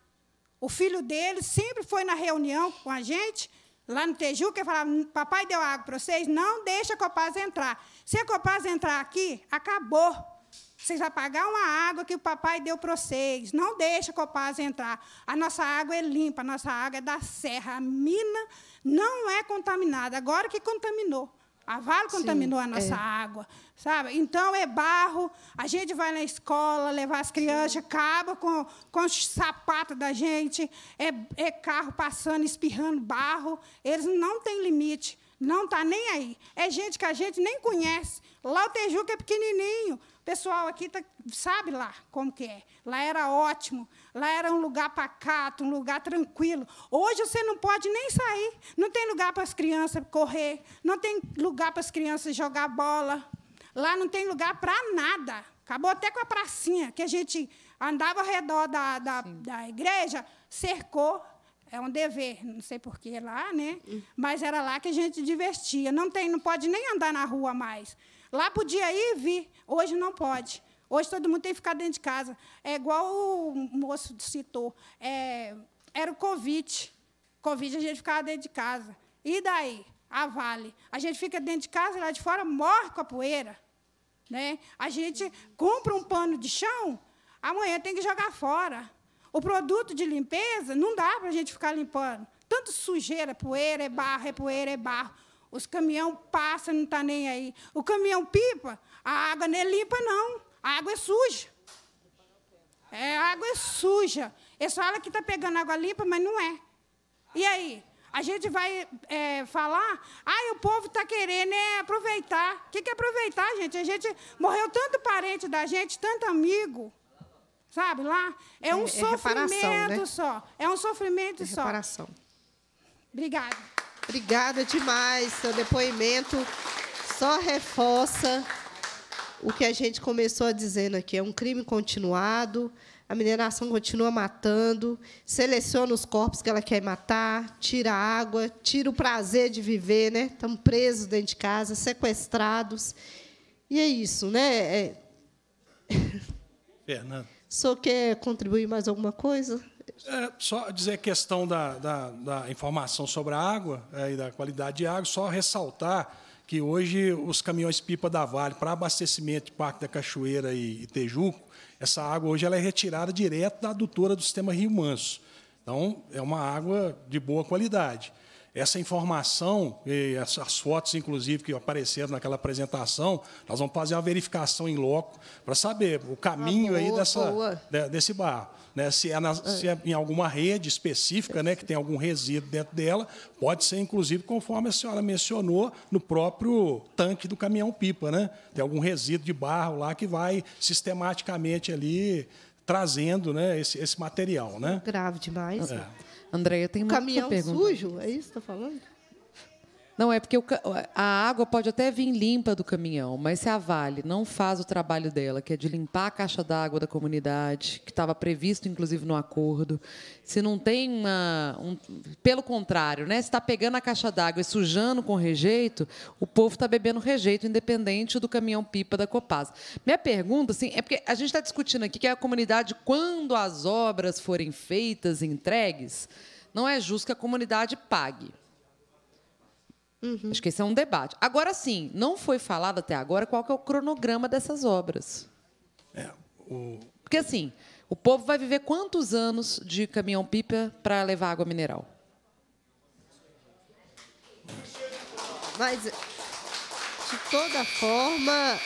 O filho dele sempre foi na reunião com a gente, lá no Tejuca, ele falava, papai deu água para vocês, não deixa a copaz entrar. Se a copaz entrar aqui, acabou. Vocês vão pagar uma água que o papai deu para vocês. Não deixa a copaz entrar. A nossa água é limpa, a nossa água é da serra. A mina não é contaminada. Agora que contaminou. A Vale contaminou Sim, a nossa é. água, sabe? Então é barro. A gente vai na escola levar as crianças, Sim. acaba com, com os sapatos da gente, é, é carro passando, espirrando barro. Eles não têm limite, não tá nem aí. É gente que a gente nem conhece. Lá o Tejuca é pequenininho. O pessoal aqui tá, sabe lá como que é. Lá era ótimo. Lá era um lugar pacato, um lugar tranquilo. Hoje você não pode nem sair. Não tem lugar para as crianças correr, não tem lugar para as crianças jogar bola. Lá não tem lugar para nada. Acabou até com a pracinha, que a gente andava ao redor da, da, da igreja, cercou. É um dever, não sei por que lá, né? Mas era lá que a gente divertia. Não tem, não pode nem andar na rua mais. Lá podia ir e vir, hoje não pode. Hoje todo mundo tem que ficar dentro de casa. É igual o moço citou. É, era o Covid. Covid a gente ficava dentro de casa. E daí? A Vale. A gente fica dentro de casa, lá de fora morre com a poeira. Né? A gente compra um pano de chão, amanhã tem que jogar fora. O produto de limpeza não dá para a gente ficar limpando. Tanto sujeira, é poeira, é barro, é poeira, é barro. Os caminhão passa, não está nem aí. O caminhão pipa, a água nem é limpa, não. A água é suja. É, a água é suja. É Eles falam que está pegando água limpa, mas não é. E aí? A gente vai é, falar, ah, o povo está querendo é, aproveitar. O que, que é aproveitar, gente? A gente morreu tanto parente da gente, tanto amigo. Sabe, lá é um é, é né? sofrimento né? só. É um sofrimento é só. Reparação. Obrigada. Obrigada demais. Seu depoimento só reforça o que a gente começou a dizendo aqui. É um crime continuado, a mineração continua matando, seleciona os corpos que ela quer matar, tira a água, tira o prazer de viver, né? Estão presos dentro de casa, sequestrados. E é isso, né? É... Fernando. Só quer contribuir mais alguma coisa? É, só dizer a questão da, da, da, informação sobre a água é, e da qualidade de água, só ressaltar que hoje os caminhões-pipa da Vale, para abastecimento de Parque da Cachoeira e, Tejuco, essa água hoje ela é retirada direto da adutora do sistema Rio Manso. Então, é uma água de boa qualidade. Essa informação, e as, fotos, inclusive, que apareceram naquela apresentação, nós vamos fazer uma verificação em loco para saber o caminho ah, boa, aí dessa, desse barro. Né? Se, é na, se é em alguma rede específica, né, que tem algum resíduo dentro dela, pode ser, inclusive, conforme a senhora mencionou, no próprio tanque do caminhão-pipa. Né? Tem algum resíduo de barro lá que vai sistematicamente ali trazendo né, esse, esse material. Né? Grave demais. É. André, eu tenho uma caminhão sujo, é isso que está falando? Não, é porque o, a água pode até vir limpa do caminhão, mas se a Vale não faz o trabalho dela, que é de limpar a caixa d'água da comunidade, que estava previsto, inclusive, no acordo, se não tem uma. Um, pelo contrário, né? Se está pegando a caixa d'água e sujando com rejeito, o povo está bebendo rejeito, independente do caminhão pipa da Copasa. Minha pergunta, assim, é porque a gente está discutindo aqui que a comunidade, quando as obras forem feitas, entregues, não é justo que a comunidade pague. Uhum. Acho que esse é um debate. Agora sim, não foi falado até agora qual que é o cronograma dessas obras. É, o... Porque assim, o povo vai viver quantos anos de caminhão-pipa para levar água mineral? Mas, de toda forma,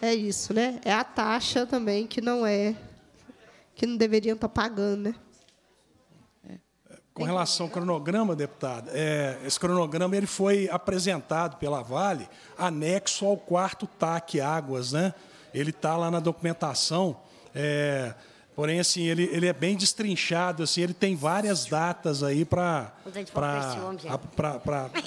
é isso, né? É a taxa também que não é. que não deveriam estar tá pagando, né? Com relação ao cronograma, deputado, é, esse cronograma ele foi apresentado pela Vale anexo ao quarto TAC Águas, né? Ele está lá na documentação. É, porém, assim, ele, ele é bem destrinchado, assim, ele tem várias datas aí para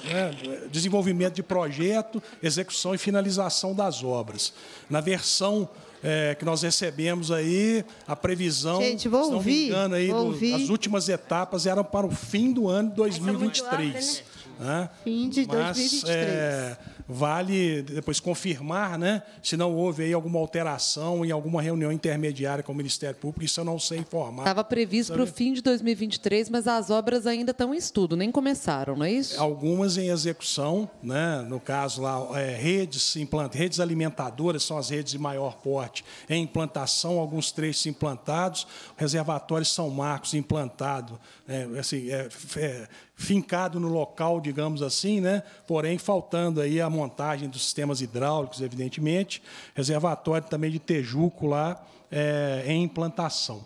é. né, desenvolvimento de projeto, execução e finalização das obras. Na versão é, que nós recebemos aí, a previsão, Gente, vou se não ouvir, me engano, aí, do, ouvir. as últimas etapas eram para o fim do ano de 2023. É Rápido, né? Né? Fim de Mas, 2023. É, vale depois confirmar, né, se não houve aí alguma alteração em alguma reunião intermediária com o Ministério Público, isso eu não sei informar. Estava previsto para o fim de 2023, mas as obras ainda estão em estudo, nem começaram, não é isso? Algumas em execução, né, no caso lá, é, redes implant... redes alimentadoras são as redes de maior porte em implantação, alguns trechos implantados, reservatórios São Marcos implantado, é, assim, é, é, fincado no local, digamos assim, né, porém faltando aí a montagem dos sistemas hidráulicos, evidentemente, reservatório também de Tejuco lá é, em implantação.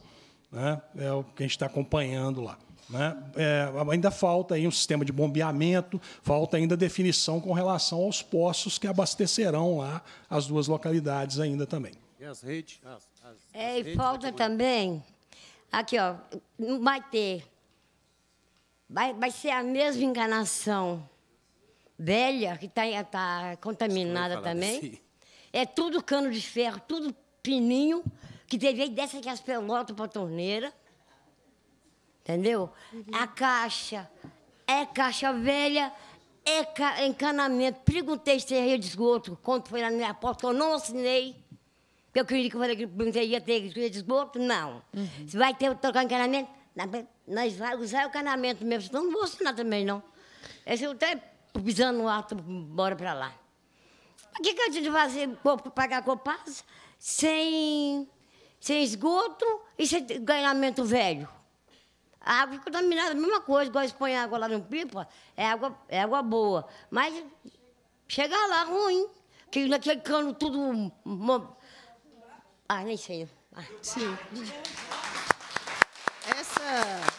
Né? É o que a gente está acompanhando lá. Né? É, ainda falta aí um sistema de bombeamento, falta ainda definição com relação aos poços que abastecerão lá as duas localidades ainda também. E as redes? As, as, as é, e falta também, aqui, ó, não vai ter, vai, vai ser a mesma enganação velha, que está tá contaminada também. Assim. É tudo cano de ferro, tudo pininho, que teve dessa que as pelotas para a torneira. Entendeu? Uhum. A caixa é caixa velha, é ca é encanamento. Perguntei se teria de esgoto, quando foi na minha porta, eu não assinei. Eu queria que eu falei que ia ter de esgoto, não. Uhum. Se vai ter trocar encanamento, nós vamos usar o encanamento mesmo, senão não vou assinar também, não. Esse é o tempo pisando no alto, bora para lá. O que, que eu tinha de fazer para pagar a Copasa sem, sem esgoto e sem ganhamento velho? A água contaminada, a mesma coisa, igual expõe água lá no pipa, é água, é água boa. Mas chega lá ruim, que naquele cano tudo. Ah, nem sei. Ah. Sim. Essa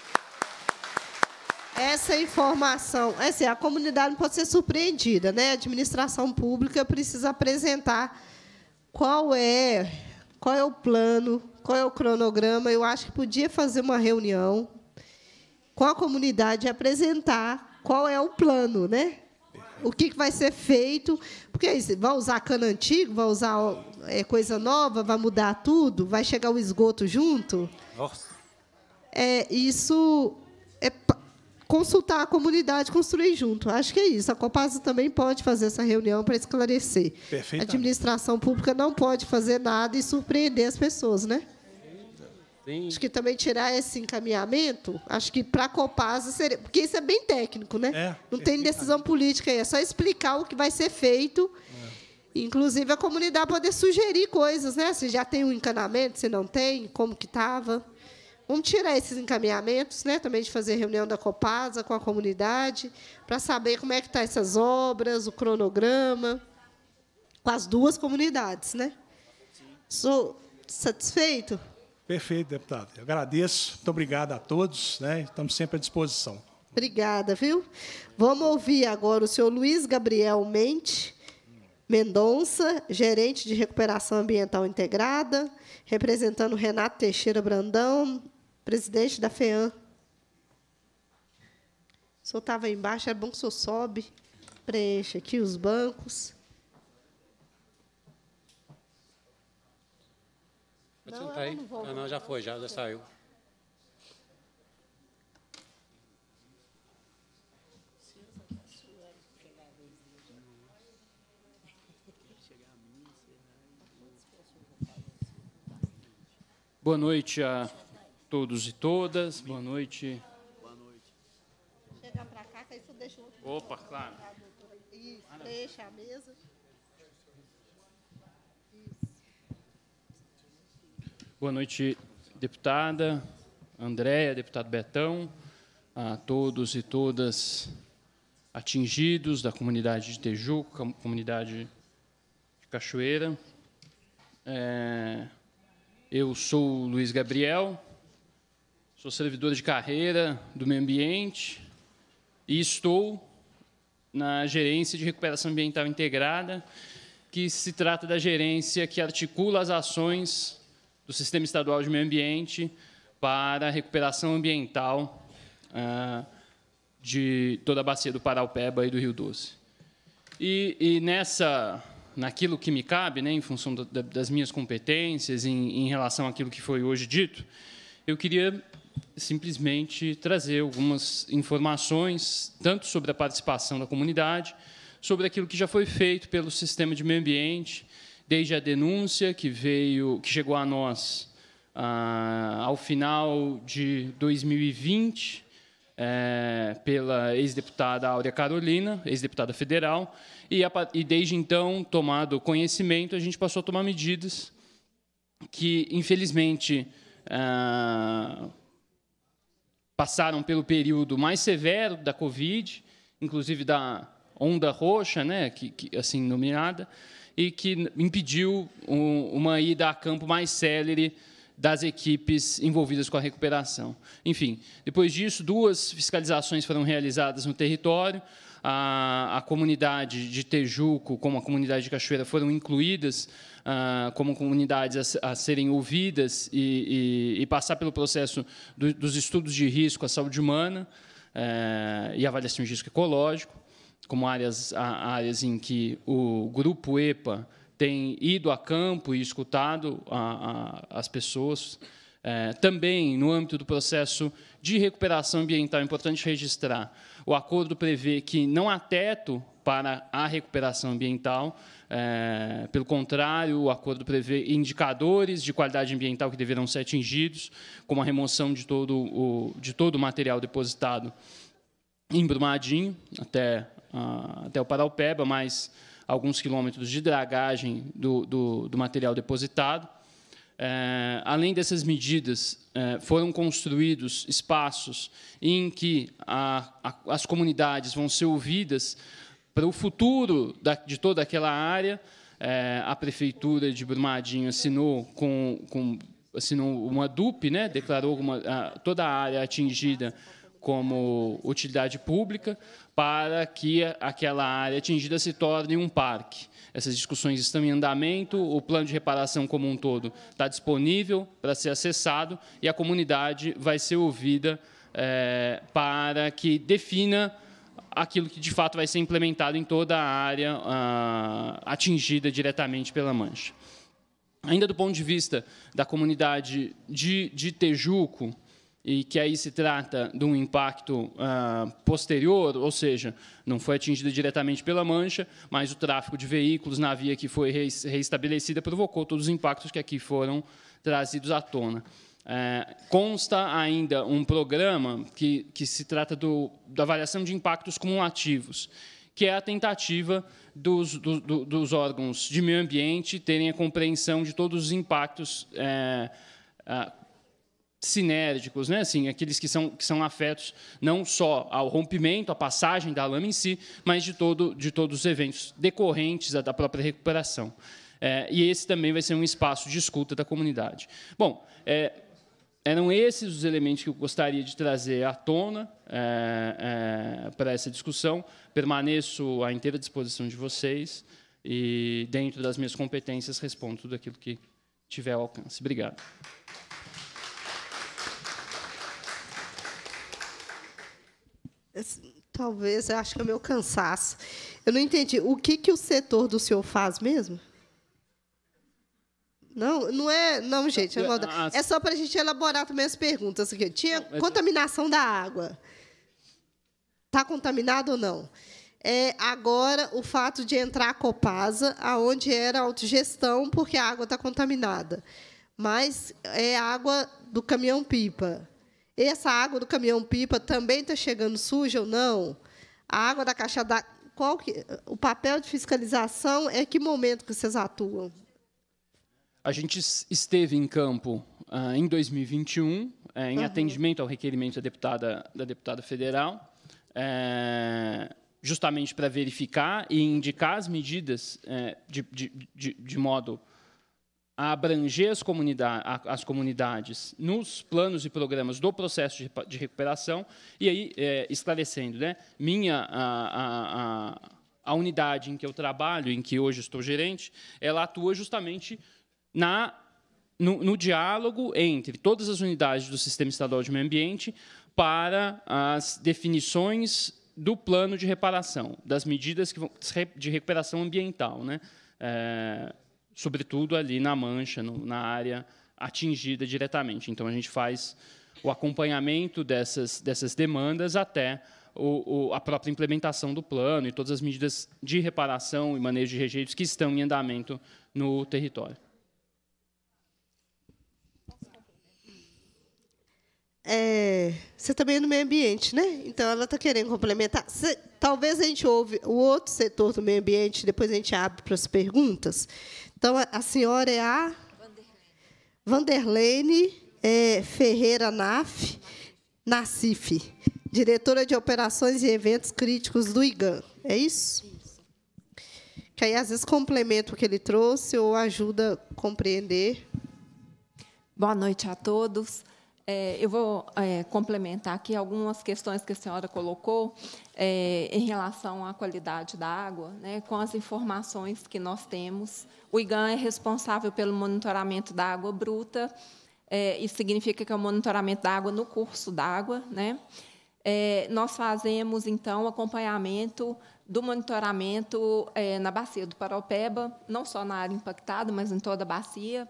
essa informação. É assim, a comunidade não pode ser surpreendida, né? A administração pública precisa apresentar qual é, qual é o plano, qual é o cronograma. Eu acho que podia fazer uma reunião com a comunidade e apresentar qual é o plano, né? O que vai ser feito? Porque vai usar cano antigo, vai usar é, coisa nova, vai mudar tudo, vai chegar o esgoto junto. Nossa. É, isso consultar a comunidade, construir junto. Acho que é isso. A Copasa também pode fazer essa reunião para esclarecer. A administração pública não pode fazer nada e surpreender as pessoas, né? Sim. Acho que também tirar esse encaminhamento, acho que para a Copasa seria. Porque isso é bem técnico, né? É, não tem decisão política aí, é só explicar o que vai ser feito. É. Inclusive a comunidade poder sugerir coisas, né? Se já tem um encanamento, se não tem, como que estava. Vamos tirar esses encaminhamentos, né, também de fazer reunião da Copasa com a comunidade, para saber como é que estão tá essas obras, o cronograma, com as duas comunidades. Né? Sou satisfeito? Perfeito, deputado. Eu agradeço. Muito obrigado a todos. Né? Estamos sempre à disposição. Obrigada, viu? Vamos ouvir agora o senhor Luiz Gabriel Mente Mendonça, gerente de recuperação ambiental integrada, representando Renato Teixeira Brandão, presidente da FEAM. O senhor estava embaixo, é bom que o senhor sobe, preenche aqui os bancos. não, não, tá aí? Não, ah, não, já foi, já, já saiu. Boa noite a todos e todas. Boa noite. Boa noite. Chega para cá, que deixa outro. Opa, claro. Isso, deixa a mesa. Boa noite, deputada Andréia, deputado Betão, a todos e todas atingidos da comunidade de Tejuca, comunidade de Cachoeira. É, eu sou Luiz Gabriel, sou servidor de carreira do meio ambiente e estou na gerência de recuperação ambiental integrada, que se trata da gerência que articula as ações do Sistema Estadual de Meio Ambiente para a recuperação ambiental ah, de toda a bacia do Paraupeba e do Rio Doce. E, e nessa, naquilo que me cabe, né, em função da, das minhas competências, em, em relação àquilo que foi hoje dito, eu queria simplesmente trazer algumas informações, tanto sobre a participação da comunidade, sobre aquilo que já foi feito pelo sistema de meio ambiente, desde a denúncia que veio, que chegou a nós ah, ao final de 2020, é, eh, pela ex-deputada Áurea Carolina, ex-deputada federal, e, a, e desde então, tomado conhecimento, a gente passou a tomar medidas que, infelizmente, ah, passaram pelo período mais severo da Covid, inclusive da onda roxa, né, que, que assim nomeada, e que impediu um, uma ida a campo mais célere das equipes envolvidas com a recuperação. Enfim, depois disso, duas fiscalizações foram realizadas no território. A, a comunidade de Tejuco, como a comunidade de Cachoeira, foram incluídas ah, como comunidades a, a serem ouvidas e, e, e, passar pelo processo do, dos estudos de risco à saúde humana eh, e avaliação de risco ecológico, como áreas, áreas em que o grupo EPA tem ido a campo e escutado a, a, as pessoas. É, também, no âmbito do processo de recuperação ambiental, é importante registrar: o acordo prevê que não há teto para a recuperação ambiental, é, pelo contrário, o acordo prevê indicadores de qualidade ambiental que deverão ser atingidos, como a remoção de todo o, de todo o material depositado em Brumadinho, até, uh, até o Paraupeba, mais alguns quilômetros de dragagem do, do, do material depositado. É, além dessas medidas, é, foram construídos espaços em que a, a, as comunidades vão ser ouvidas para o futuro de toda aquela área. É, a prefeitura de Brumadinho assinou com, com assinou uma DUP, né? declarou uma, toda a área atingida como utilidade pública para que aquela área atingida se torne um parque. Essas discussões estão em andamento, o plano de reparação como um todo está disponível para ser acessado e a comunidade vai ser ouvida é, para que defina aquilo que de fato vai ser implementado em toda a área ah, atingida diretamente pela mancha. Ainda do ponto de vista da comunidade de, de Tejuco, e que aí se trata de um impacto ah, posterior, ou seja, não foi atingido diretamente pela mancha, mas o tráfego de veículos na via que foi reestabelecida provocou todos os impactos que aqui foram trazidos à tona. É, consta ainda um programa que, que se trata do, da avaliação de impactos cumulativos, que é a tentativa dos, do, do, dos órgãos de meio ambiente terem a compreensão de todos os impactos é, sinérgicos, né? assim, aqueles que são, que são afetos não só ao rompimento, à passagem da lama em si, mas de, todo, de todos os eventos decorrentes da própria recuperação. É, e esse também vai ser um espaço de escuta da comunidade. Bom, é, eram esses os elementos que eu gostaria de trazer à tona é, é, para essa discussão. Permaneço à inteira disposição de vocês e, dentro das minhas competências, respondo tudo aquilo que tiver ao alcance. Obrigado. Talvez, acho que é o meu cansaço. Eu não entendi. O que, que o setor do senhor faz mesmo? Não, não é. Não, gente, é maldade. É só para a gente elaborar também as perguntas. Aqui. Tinha não, é... contaminação da água. Está contaminado ou não? É, agora, o fato de entrar a Copasa, aonde era autogestão, porque a água está contaminada. Mas é água do caminhão-pipa. Essa água do caminhão-pipa também está chegando suja ou não? A água da caixa da Que... O papel de fiscalização é que momento que vocês atuam? A gente esteve em campo uh, em 2021, eh, em uhum. atendimento ao requerimento da deputada, da deputada federal, eh, justamente para verificar e indicar as medidas eh, de, de, de, de, modo a abranger as, as comunidades nos planos e programas do processo de, de recuperação, e aí esclarecendo, né, minha a, a, a, a unidade em que eu trabalho, em que hoje estou gerente, ela atua justamente na, no, no diálogo entre todas as unidades do Sistema Estadual de Meio Ambiente para as definições do plano de reparação, das medidas que vão, de recuperação ambiental, né? É, sobretudo ali na mancha, no, na área atingida diretamente. Então, a gente faz o acompanhamento dessas, dessas demandas até o, o, a própria implementação do plano e todas as medidas de reparação e manejo de rejeitos que estão em andamento no território. É, você também é do meio ambiente, né? Então ela está querendo complementar. talvez a gente ouve o outro setor do meio ambiente, depois a gente abre para as perguntas. Então a, a senhora é a Vanderlene é, Ferreira Naf, Nacif, diretora de operações e eventos críticos do IGAN. É isso? isso. Que aí às vezes complementa o que ele trouxe ou ajuda a compreender. Boa noite a todos. É, eu vou é, complementar aqui algumas questões que a senhora colocou é, em relação à qualidade da água. Né, com as informações que nós temos, o IGAN é responsável pelo monitoramento da água bruta, é, isso significa que é o monitoramento da água no curso d'água. Né? É, nós fazemos, então, acompanhamento do monitoramento é, na bacia do Paropeba, não só na área impactada, mas em toda a bacia,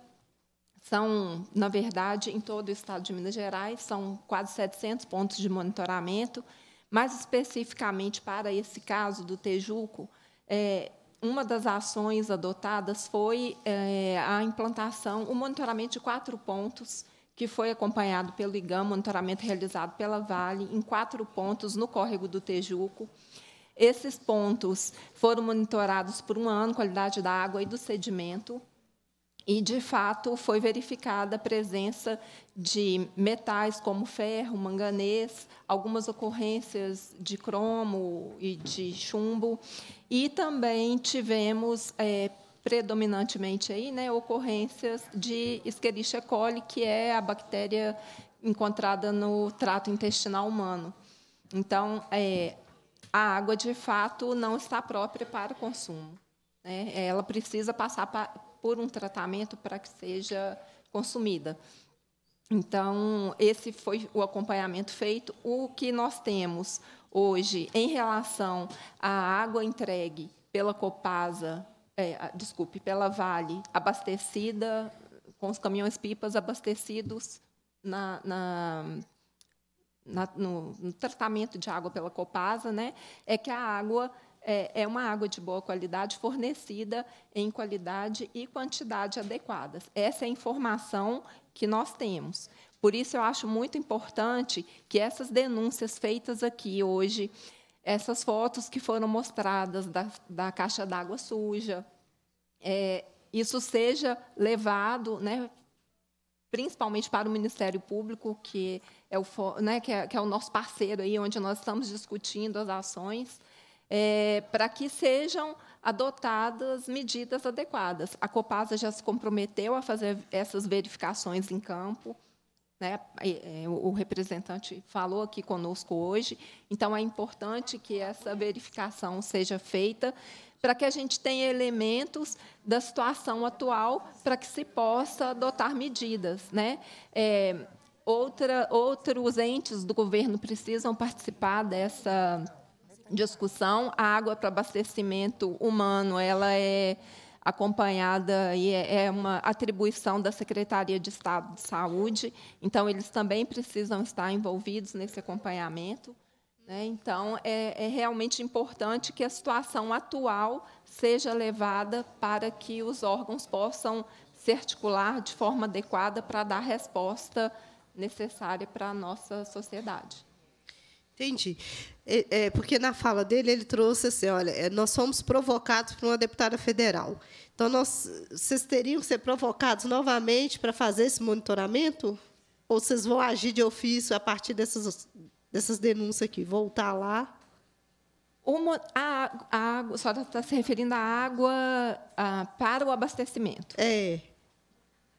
são, na verdade, em todo o estado de Minas Gerais, são quase 700 pontos de monitoramento. Mais especificamente para esse caso do Tejuco, é, uma das ações adotadas foi é, a implantação, o monitoramento de quatro pontos, que foi acompanhado pelo IGAM, monitoramento realizado pela Vale, em quatro pontos no córrego do Tejuco. Esses pontos foram monitorados por um ano, qualidade da água e do sedimento. E, de fato, foi verificada a presença de metais como ferro, manganês, algumas ocorrências de cromo e de chumbo. E também tivemos, é, predominantemente, aí, né, ocorrências de Escherichia coli, que é a bactéria encontrada no trato intestinal humano. Então, é, a água, de fato, não está própria para o consumo. Né? Ela precisa passar para por um tratamento para que seja consumida. Então, esse foi o acompanhamento feito. O que nós temos hoje em relação à água entregue pela Copasa, é, desculpe, pela Vale, abastecida com os caminhões-pipas abastecidos na, na, na no, no, tratamento de água pela Copasa, né, é que a água é, é uma água de boa qualidade fornecida em qualidade e quantidade adequadas. Essa é a informação que nós temos. Por isso, eu acho muito importante que essas denúncias feitas aqui hoje, essas fotos que foram mostradas da, da caixa d'água suja, é, isso seja levado, né, principalmente para o Ministério Público, que é, o, né, que, é, que é o nosso parceiro aí, onde nós estamos discutindo as ações, é, para que sejam adotadas medidas adequadas. A Copasa já se comprometeu a fazer essas verificações em campo. Né? É, o representante falou aqui conosco hoje. Então, é importante que essa verificação seja feita para que a gente tenha elementos da situação atual para que se possa adotar medidas. Né? É, outra, outros entes do governo precisam participar dessa discussão. A água para abastecimento humano, ela é acompanhada e é, é uma atribuição da Secretaria de Estado de Saúde. Então, eles também precisam estar envolvidos nesse acompanhamento. Né? Então, é, é, realmente importante que a situação atual seja levada para que os órgãos possam se articular de forma adequada para dar resposta necessária para a nossa sociedade. Entendi. É, é, porque na fala dele ele trouxe assim, olha, é, nós fomos provocados por uma deputada federal. Então nós, vocês teriam que ser provocados novamente para fazer esse monitoramento? Ou vocês vão agir de ofício a partir dessas, dessas denúncias aqui, voltar lá? Uma, a, a, a senhora está tá se referindo à água a, ah, para o abastecimento. É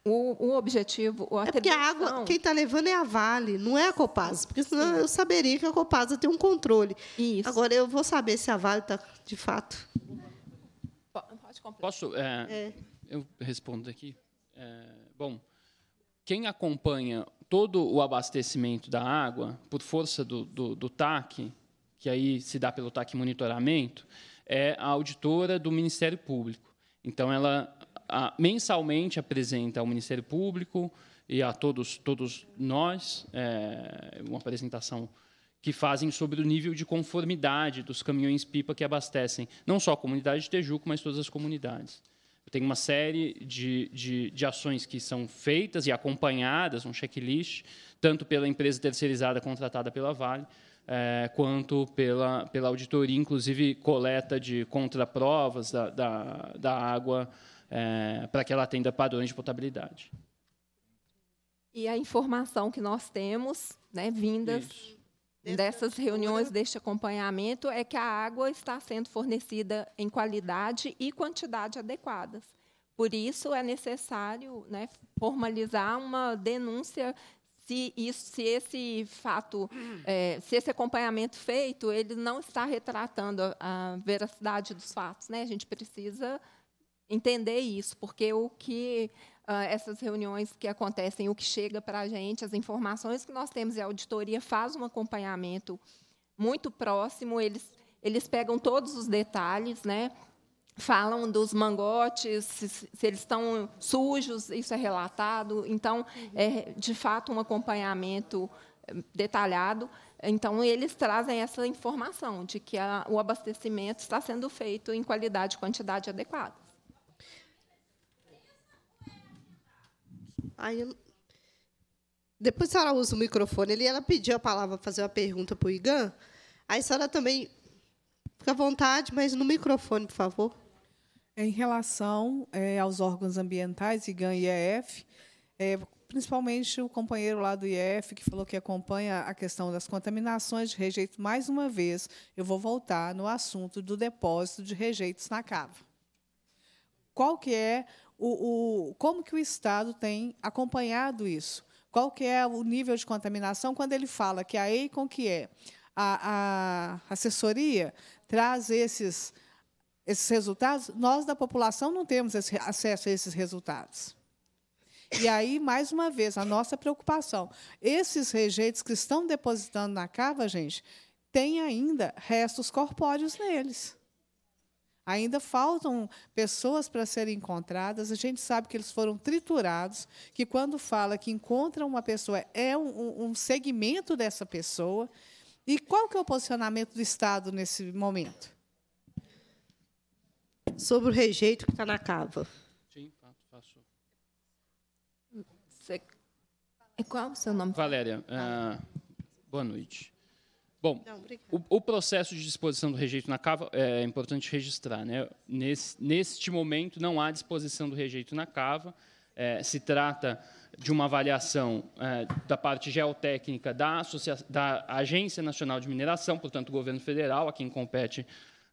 o, o, objetivo, é porque a água, quem está levando é a Vale, não é a Copasa, porque senão Sim. eu saberia que a Copasa tem um controle. Isso. Agora eu vou saber se a Vale está de fato. Pode Posso? É, é. Eu respondo aqui. É, bom, quem acompanha todo o abastecimento da água por força do, do, do TAC, que aí se dá pelo TAC monitoramento, é a auditora do Ministério Público. Então ela a, mensalmente apresenta ao Ministério Público e a todos, todos nós é, uma apresentação que fazem sobre o nível de conformidade dos caminhões-pipa que abastecem não só a comunidade de Tejuco, mas todas as comunidades. Tem uma série de, de, de ações que são feitas e acompanhadas, um checklist, tanto pela empresa terceirizada contratada pela Vale, é, quanto pela, pela auditoria, inclusive coleta de contraprovas da, da, da água é, para que ela atenda padrões de potabilidade. E a informação que nós temos, né, vindas Isso. dessas reuniões, deste acompanhamento, é que a água está sendo fornecida em qualidade e quantidade adequadas. Por isso, é necessário né, formalizar uma denúncia se, isso, se esse fato, é, se esse acompanhamento feito, ele não está retratando a, a veracidade dos fatos. Né? A gente precisa entender isso, porque o que uh, essas reuniões que acontecem, o que chega para a gente, as informações que nós temos, e a auditoria faz um acompanhamento muito próximo, eles, eles pegam todos os detalhes, né? falam dos mangotes, se, se, eles estão sujos, isso é relatado. Então, uhum. é de fato um acompanhamento hum, detalhado. Então, eles trazem essa informação de que a, o abastecimento está sendo feito em qualidade e quantidade adequada. Aí eu... Depois a senhora usa o microfone. Ele, ela pediu a palavra para fazer uma pergunta para o Igan. Aí a senhora também fica à vontade, mas no microfone, por favor. Em relação é, aos órgãos ambientais, IGAN e IEF, é, eh, principalmente o companheiro lá do IEF, que falou que acompanha a questão das contaminações de rejeitos, mais uma vez, eu vou voltar no assunto do depósito de rejeitos na cava. Qual que é o, o, como que o Estado tem acompanhado isso? Qual que é o nível de contaminação quando ele fala que a EICOM, que é a, a assessoria, traz esses, esses resultados? Nós, da população, não temos esse, acesso a esses resultados. E aí, mais uma vez, a nossa preocupação. Esses rejeitos que estão depositando na cava, gente, tem ainda restos corpóreos neles. Ainda faltam pessoas para serem encontradas. A gente sabe que eles foram triturados, que quando fala que encontra uma pessoa, é um, um segmento dessa pessoa. E qual que é o posicionamento do Estado nesse momento? Sobre o rejeito que está na cava. Sim, passou. É qual o seu nome? Valéria. Ah, boa noite. Bom, Não, o, o, processo de disposição do rejeito na cava é, é importante registrar. Né? Nesse, neste momento, não há disposição do rejeito na cava. É, se trata de uma avaliação é, da parte geotécnica da, da, Agência Nacional de Mineração, portanto, o governo federal, a quem compete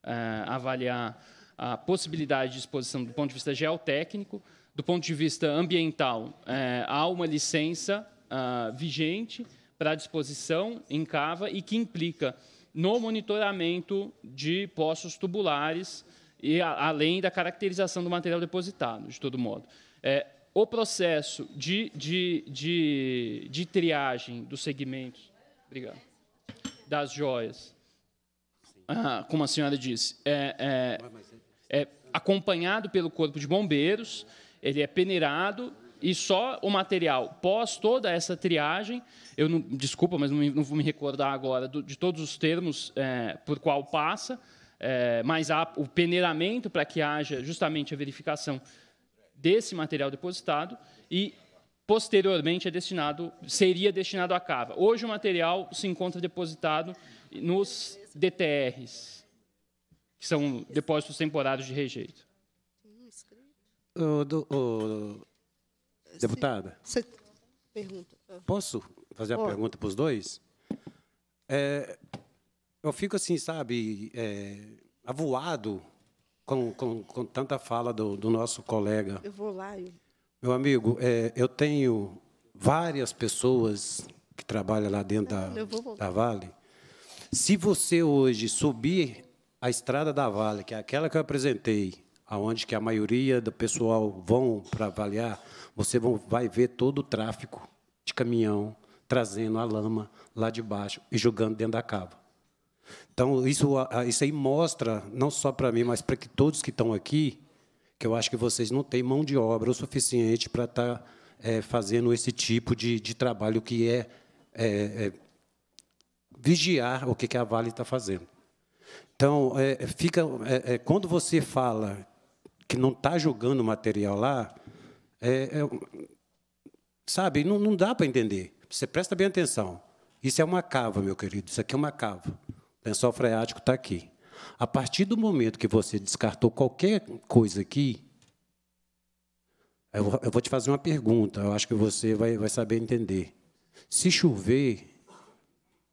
é, avaliar a possibilidade de exposição do ponto de vista geotécnico. Do ponto de vista ambiental, é, há uma licença ah, vigente para disposição em cava e que implica no monitoramento de poços tubulares e a, além da caracterização do material depositado, de todo modo. É, o processo de, de, de, de triagem dos segmentos obrigado, das joias, ah, como a senhora disse, é, é, é acompanhado pelo Corpo de Bombeiros, ele é peneirado e só o material pós toda essa triagem, eu não, desculpa, mas não, não vou me recordar agora do, de todos os termos é, por qual passa, é, mas há o peneiramento para que haja justamente a verificação desse material depositado e posteriormente é destinado, seria destinado à cava. Hoje o material se encontra depositado nos DTRs, que são depósitos temporários de rejeito. do, o Deputada. pergunta. Ah. Posso fazer a oh. pergunta para os dois? É, eu fico assim, sabe, é, avoado com, com, com, tanta fala do, do, nosso colega. Eu vou lá. Eu... Meu amigo, é, eu tenho várias pessoas que trabalham lá dentro Não, da, da Vale. Se você hoje subir a estrada da Vale, que é aquela que eu apresentei, aonde que a maioria do pessoal vão para avaliar, você vai ver todo o tráfico de caminhão trazendo a lama lá de baixo e jogando dentro da cava. Então, isso, isso aí mostra, não só para mim, mas para que todos que estão aqui, que eu acho que vocês não têm mão de obra o suficiente para estar tá, é, fazendo esse tipo de, de trabalho que é, é, é vigiar o que, que a Vale está fazendo. Então, é, fica, é, é, quando você fala que não está jogando material lá, é, é, sabe, não, não dá para entender. Você presta bem atenção. Isso é uma cava, meu querido, isso aqui é uma cava. O lençol freático está aqui. A partir do momento que você descartou qualquer coisa aqui, eu, vou te fazer uma pergunta, eu acho que você vai, vai saber entender. Se chover,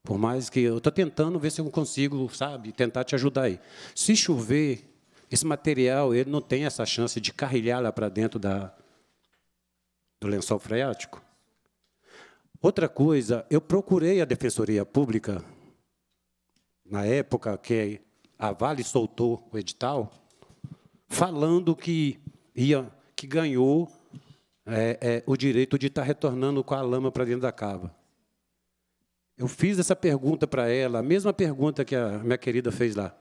por mais que. Eu estou tentando ver se eu consigo, sabe, tentar te ajudar aí. Se chover, esse material ele não tem essa chance de carrilhar lá para dentro da, do lençol freático. Outra coisa, eu procurei a Defensoria Pública, na época que a Vale soltou o edital, falando que, ia, que ganhou é, é, o direito de estar tá retornando com a lama para dentro da cava. Eu fiz essa pergunta para ela, a mesma pergunta que a minha querida fez lá.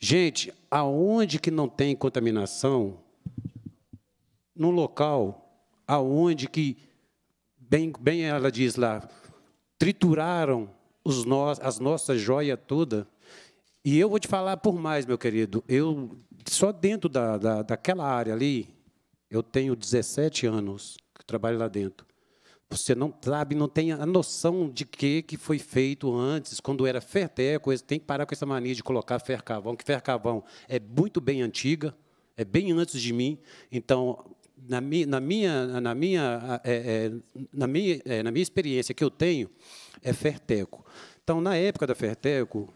Gente, aonde que não tem contaminação, No local aonde que, bem, bem ela diz lá, trituraram os no, as nossas joias toda. E eu vou te falar por mais, meu querido. Eu só dentro da, da, daquela área ali, eu tenho 17 anos que trabalho lá dentro. Você não sabe, não tem a noção de que que foi feito antes, quando era ferteco, Tem que parar com essa mania de colocar fercavão, que fercavão é muito bem antiga, é bem antes de mim. Então, na, mi, na minha, na minha, é, é, na minha, eh, é, na minha experiência que eu tenho, é ferteco. Então, na época da ferteco,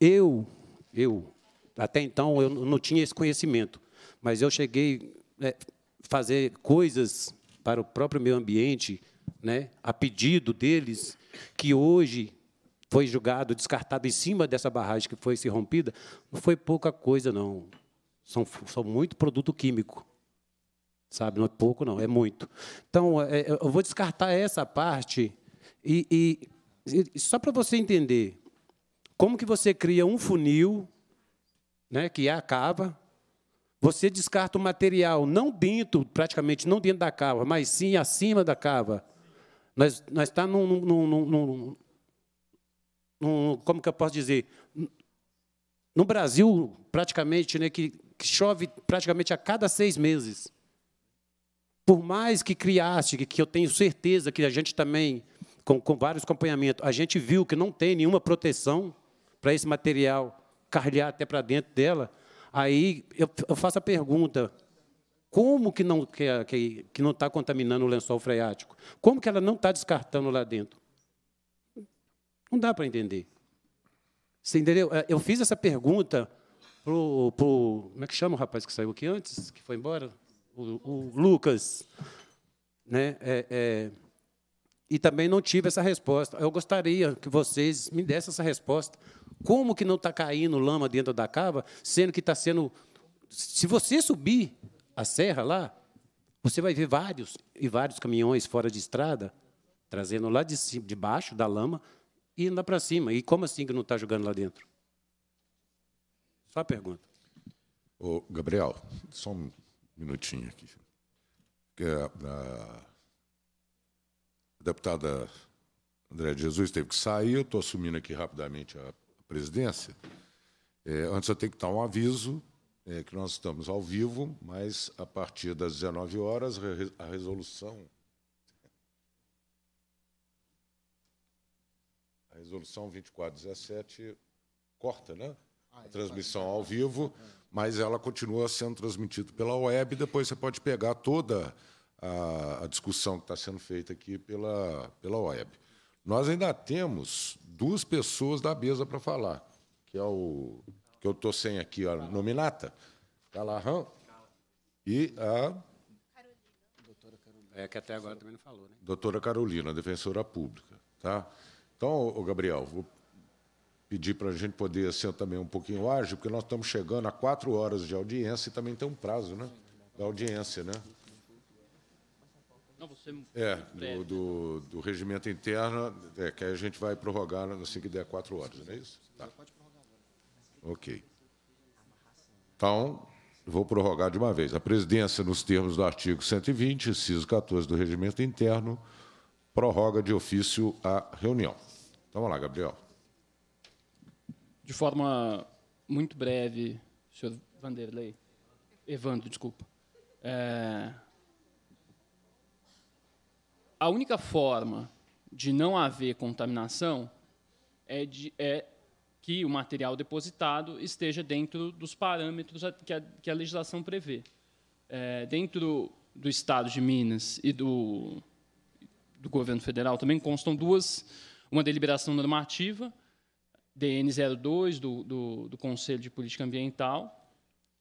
eu, eu, até então eu não tinha esse conhecimento, mas eu cheguei a fazer coisas para o próprio meio ambiente né, a pedido deles, que hoje foi julgado, descartado em cima dessa barragem que foi se rompida, não foi pouca coisa, não. São, são muito produto químico. Sabe? Não é pouco, não, é muito. Então, é, é eu vou descartar essa parte e, e, e só para você entender como que você cria um funil, né, que é a cava, você descarta o material não dentro, praticamente não dentro da cava, mas sim acima da cava, nós, nós está num, num, num, num, Como que eu posso dizer? No Brasil, praticamente, né, que, que chove praticamente a cada seis meses. Por mais que criaste, que, que eu tenho certeza que a gente também, com, com vários acompanhamentos, a gente viu que não tem nenhuma proteção para esse material carregar até para dentro dela. Aí eu, eu faço a pergunta: como que não está que, que não está contaminando o lençol freático? Como que ela não está descartando lá dentro? Não dá para entender. Você entendeu? É, eu fiz essa pergunta pro, pro como é que chama o rapaz que saiu aqui antes, que foi embora, o, o Lucas, né? É, é, e também não tive essa resposta. Eu gostaria que vocês me dessem essa resposta. Como que não está caindo lama dentro da cava, sendo que está sendo, se você subir a serra lá, você vai ver vários e vários caminhões fora de estrada, trazendo lá de, cima, baixo da lama e indo lá para cima. E como assim que não está jogando lá dentro? Só a pergunta. Ô, Gabriel, só um minutinho aqui. a, deputada André de Jesus teve que sair, eu estou assumindo aqui rapidamente a presidência. É, antes eu tenho que dar um aviso é, que nós estamos ao vivo, mas a partir das 19 horas a resolução a resolução 2417 corta, né? Ah, a transmissão ao vivo, é. mas ela continua sendo transmitida pela web. Depois você pode pegar toda a, a discussão que está sendo feita aqui pela, pela web. Nós ainda temos duas pessoas da mesa para falar, que é o que eu estou sem aqui a nominata, galarrão tá e a... É que até agora também não falou, né? Doutora Carolina, defensora pública. Tá? Então, Gabriel, vou pedir para a gente poder ser também um pouquinho ágil, porque nós estamos chegando a quatro horas de audiência e também tem um prazo né, da audiência, né? É, é, do, do, do regimento interno, é, que a gente vai prorrogar assim que der quatro horas, não é isso? Tá. Ok. Então, vou prorrogar de uma vez. A presidência, nos termos do artigo 120, inciso 14 do Regimento Interno, prorroga de ofício a reunião. Então, vamos lá, Gabriel. De forma muito breve, senhor Vanderlei, Evandro, desculpa. É... A única forma de não haver contaminação é, de, é que o material depositado esteja dentro dos parâmetros que a, que a legislação prevê. É, dentro do Estado de Minas e do, do governo federal também constam duas, uma deliberação normativa, DN 02, do, do, do Conselho de Política Ambiental,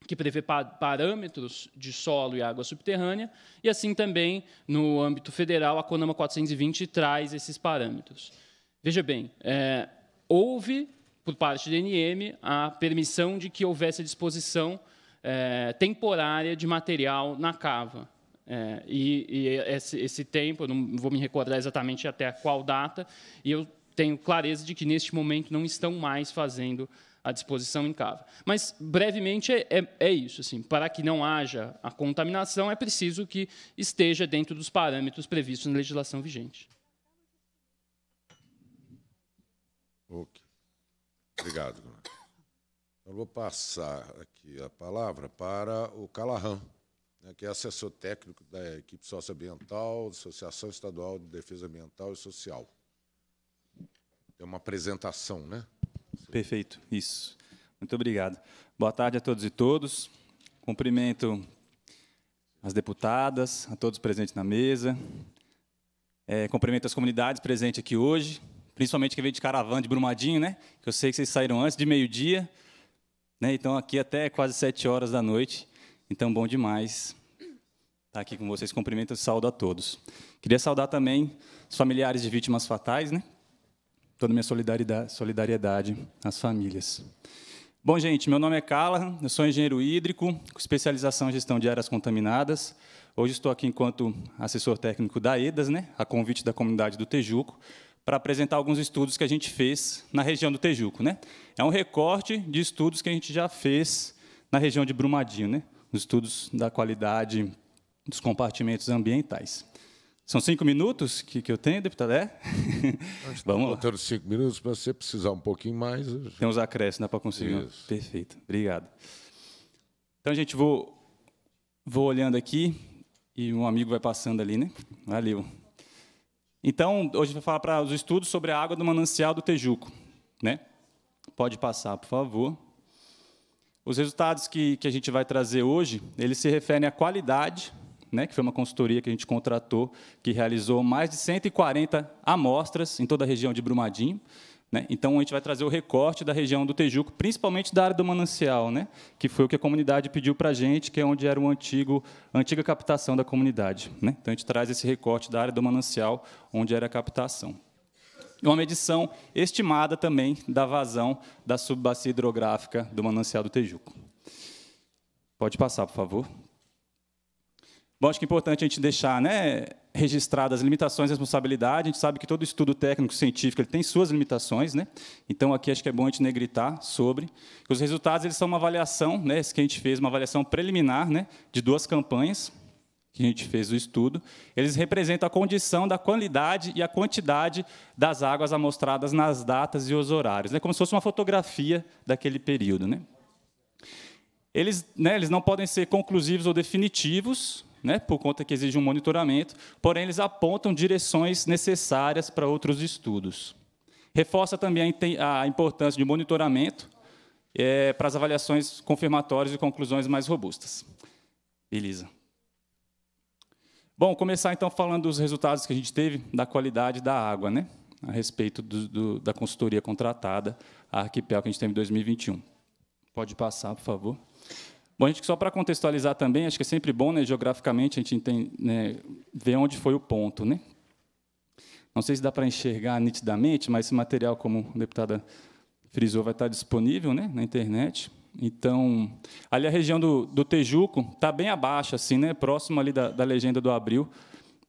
que prevê pa parâmetros de solo e água subterrânea, e assim também, no âmbito federal, a CONAMA 420 traz esses parâmetros. Veja bem, é, houve por parte do INM, a permissão de que houvesse disposição é, temporária de material na cava. É, e, e esse, esse, tempo, eu não vou me recordar exatamente até qual data, e eu tenho clareza de que, neste momento, não estão mais fazendo a disposição em cava. Mas, brevemente, é, é, é isso. Assim, para que não haja a contaminação, é preciso que esteja dentro dos parâmetros previstos na legislação vigente. Okay. Obrigado. Então, eu vou passar aqui a palavra para o Calarran, né, que é assessor técnico da equipe socioambiental, Associação Estadual de Defesa Ambiental e Social. É uma apresentação, né? Perfeito, isso. Muito obrigado. Boa tarde a todos e todos. Cumprimento as deputadas, a todos presentes na mesa. É, cumprimento as comunidades presentes aqui hoje, principalmente que veio de caravana, de Brumadinho, né? Que eu sei que vocês saíram antes de meio-dia, né? Então aqui até quase sete horas da noite. Então bom demais estar aqui com vocês. Cumprimento e saúdo a todos. Queria saudar também os familiares de vítimas fatais, né? Toda minha solidariedade, solidariedade às famílias. Bom, gente, meu nome é Carla, eu sou engenheiro hídrico, com especialização em gestão de áreas contaminadas. Hoje estou aqui enquanto assessor técnico da EDAS, né, a convite da comunidade do Tejuco, para apresentar alguns estudos que a gente fez na região do Tejuco. Né? É um recorte de estudos que a gente já fez na região de Brumadinho, né? os estudos da qualidade dos compartimentos ambientais. São cinco minutos que, que eu tenho, deputado? É? Vamos lá. Contando cinco minutos, mas se você precisar um pouquinho mais... Eu... Tem uns acréscimos, dá para conseguir. Isso. Perfeito, obrigado. Então, gente, vou, vou olhando aqui e um amigo vai passando ali, né? Valeu. Então, hoje eu vou falar para os estudos sobre a água do manancial do Tejuco. Né? Pode passar, por favor. Os resultados que, que a gente vai trazer hoje, eles se referem à qualidade, né, que foi uma consultoria que a gente contratou, que realizou mais de 140 amostras em toda a região de Brumadinho, né? Então, a gente vai trazer o recorte da região do Tejuco, principalmente da área do manancial, né? que foi o que a comunidade pediu para a gente, que é onde era o antigo, a antiga captação da comunidade. Né? Então, a gente traz esse recorte da área do manancial, onde era a captação é uma medição estimada também da vazão da subbacia hidrográfica do manancial do Tejuco. Pode passar, por favor. Bom, acho que é importante a gente deixar né, registradas as limitações e responsabilidade. A gente sabe que todo estudo técnico científico ele tem suas limitações, né? Então aqui acho que é bom a gente negritar sobre. Os resultados eles são uma avaliação, né? Esse que a gente fez uma avaliação preliminar, né? De duas campanhas que a gente fez o estudo. Eles representam a condição da qualidade e a quantidade das águas amostradas nas datas e os horários, né? Como se fosse uma fotografia daquele período, né? Eles, né, eles não podem ser conclusivos ou definitivos, né, por conta que exige um monitoramento, porém eles apontam direções necessárias para outros estudos. Reforça também a importância de monitoramento é, para as avaliações confirmatórias e conclusões mais robustas. Beleza. Bom, começar então falando dos resultados que a gente teve da qualidade da água, né, a respeito do, do, da consultoria contratada, a Arquipel, que a gente teve em 2021. Pode passar, por favor. Bom, acho que só para contextualizar também, acho que é sempre bom, né, geograficamente, a gente entende, né, ver onde foi o ponto. Né? Não sei se dá para enxergar nitidamente, mas esse material, como a deputada frisou, vai estar disponível né, na internet. Então, ali a região do, do Tejuco está bem abaixo, assim, né, próximo ali da, da legenda do Abril,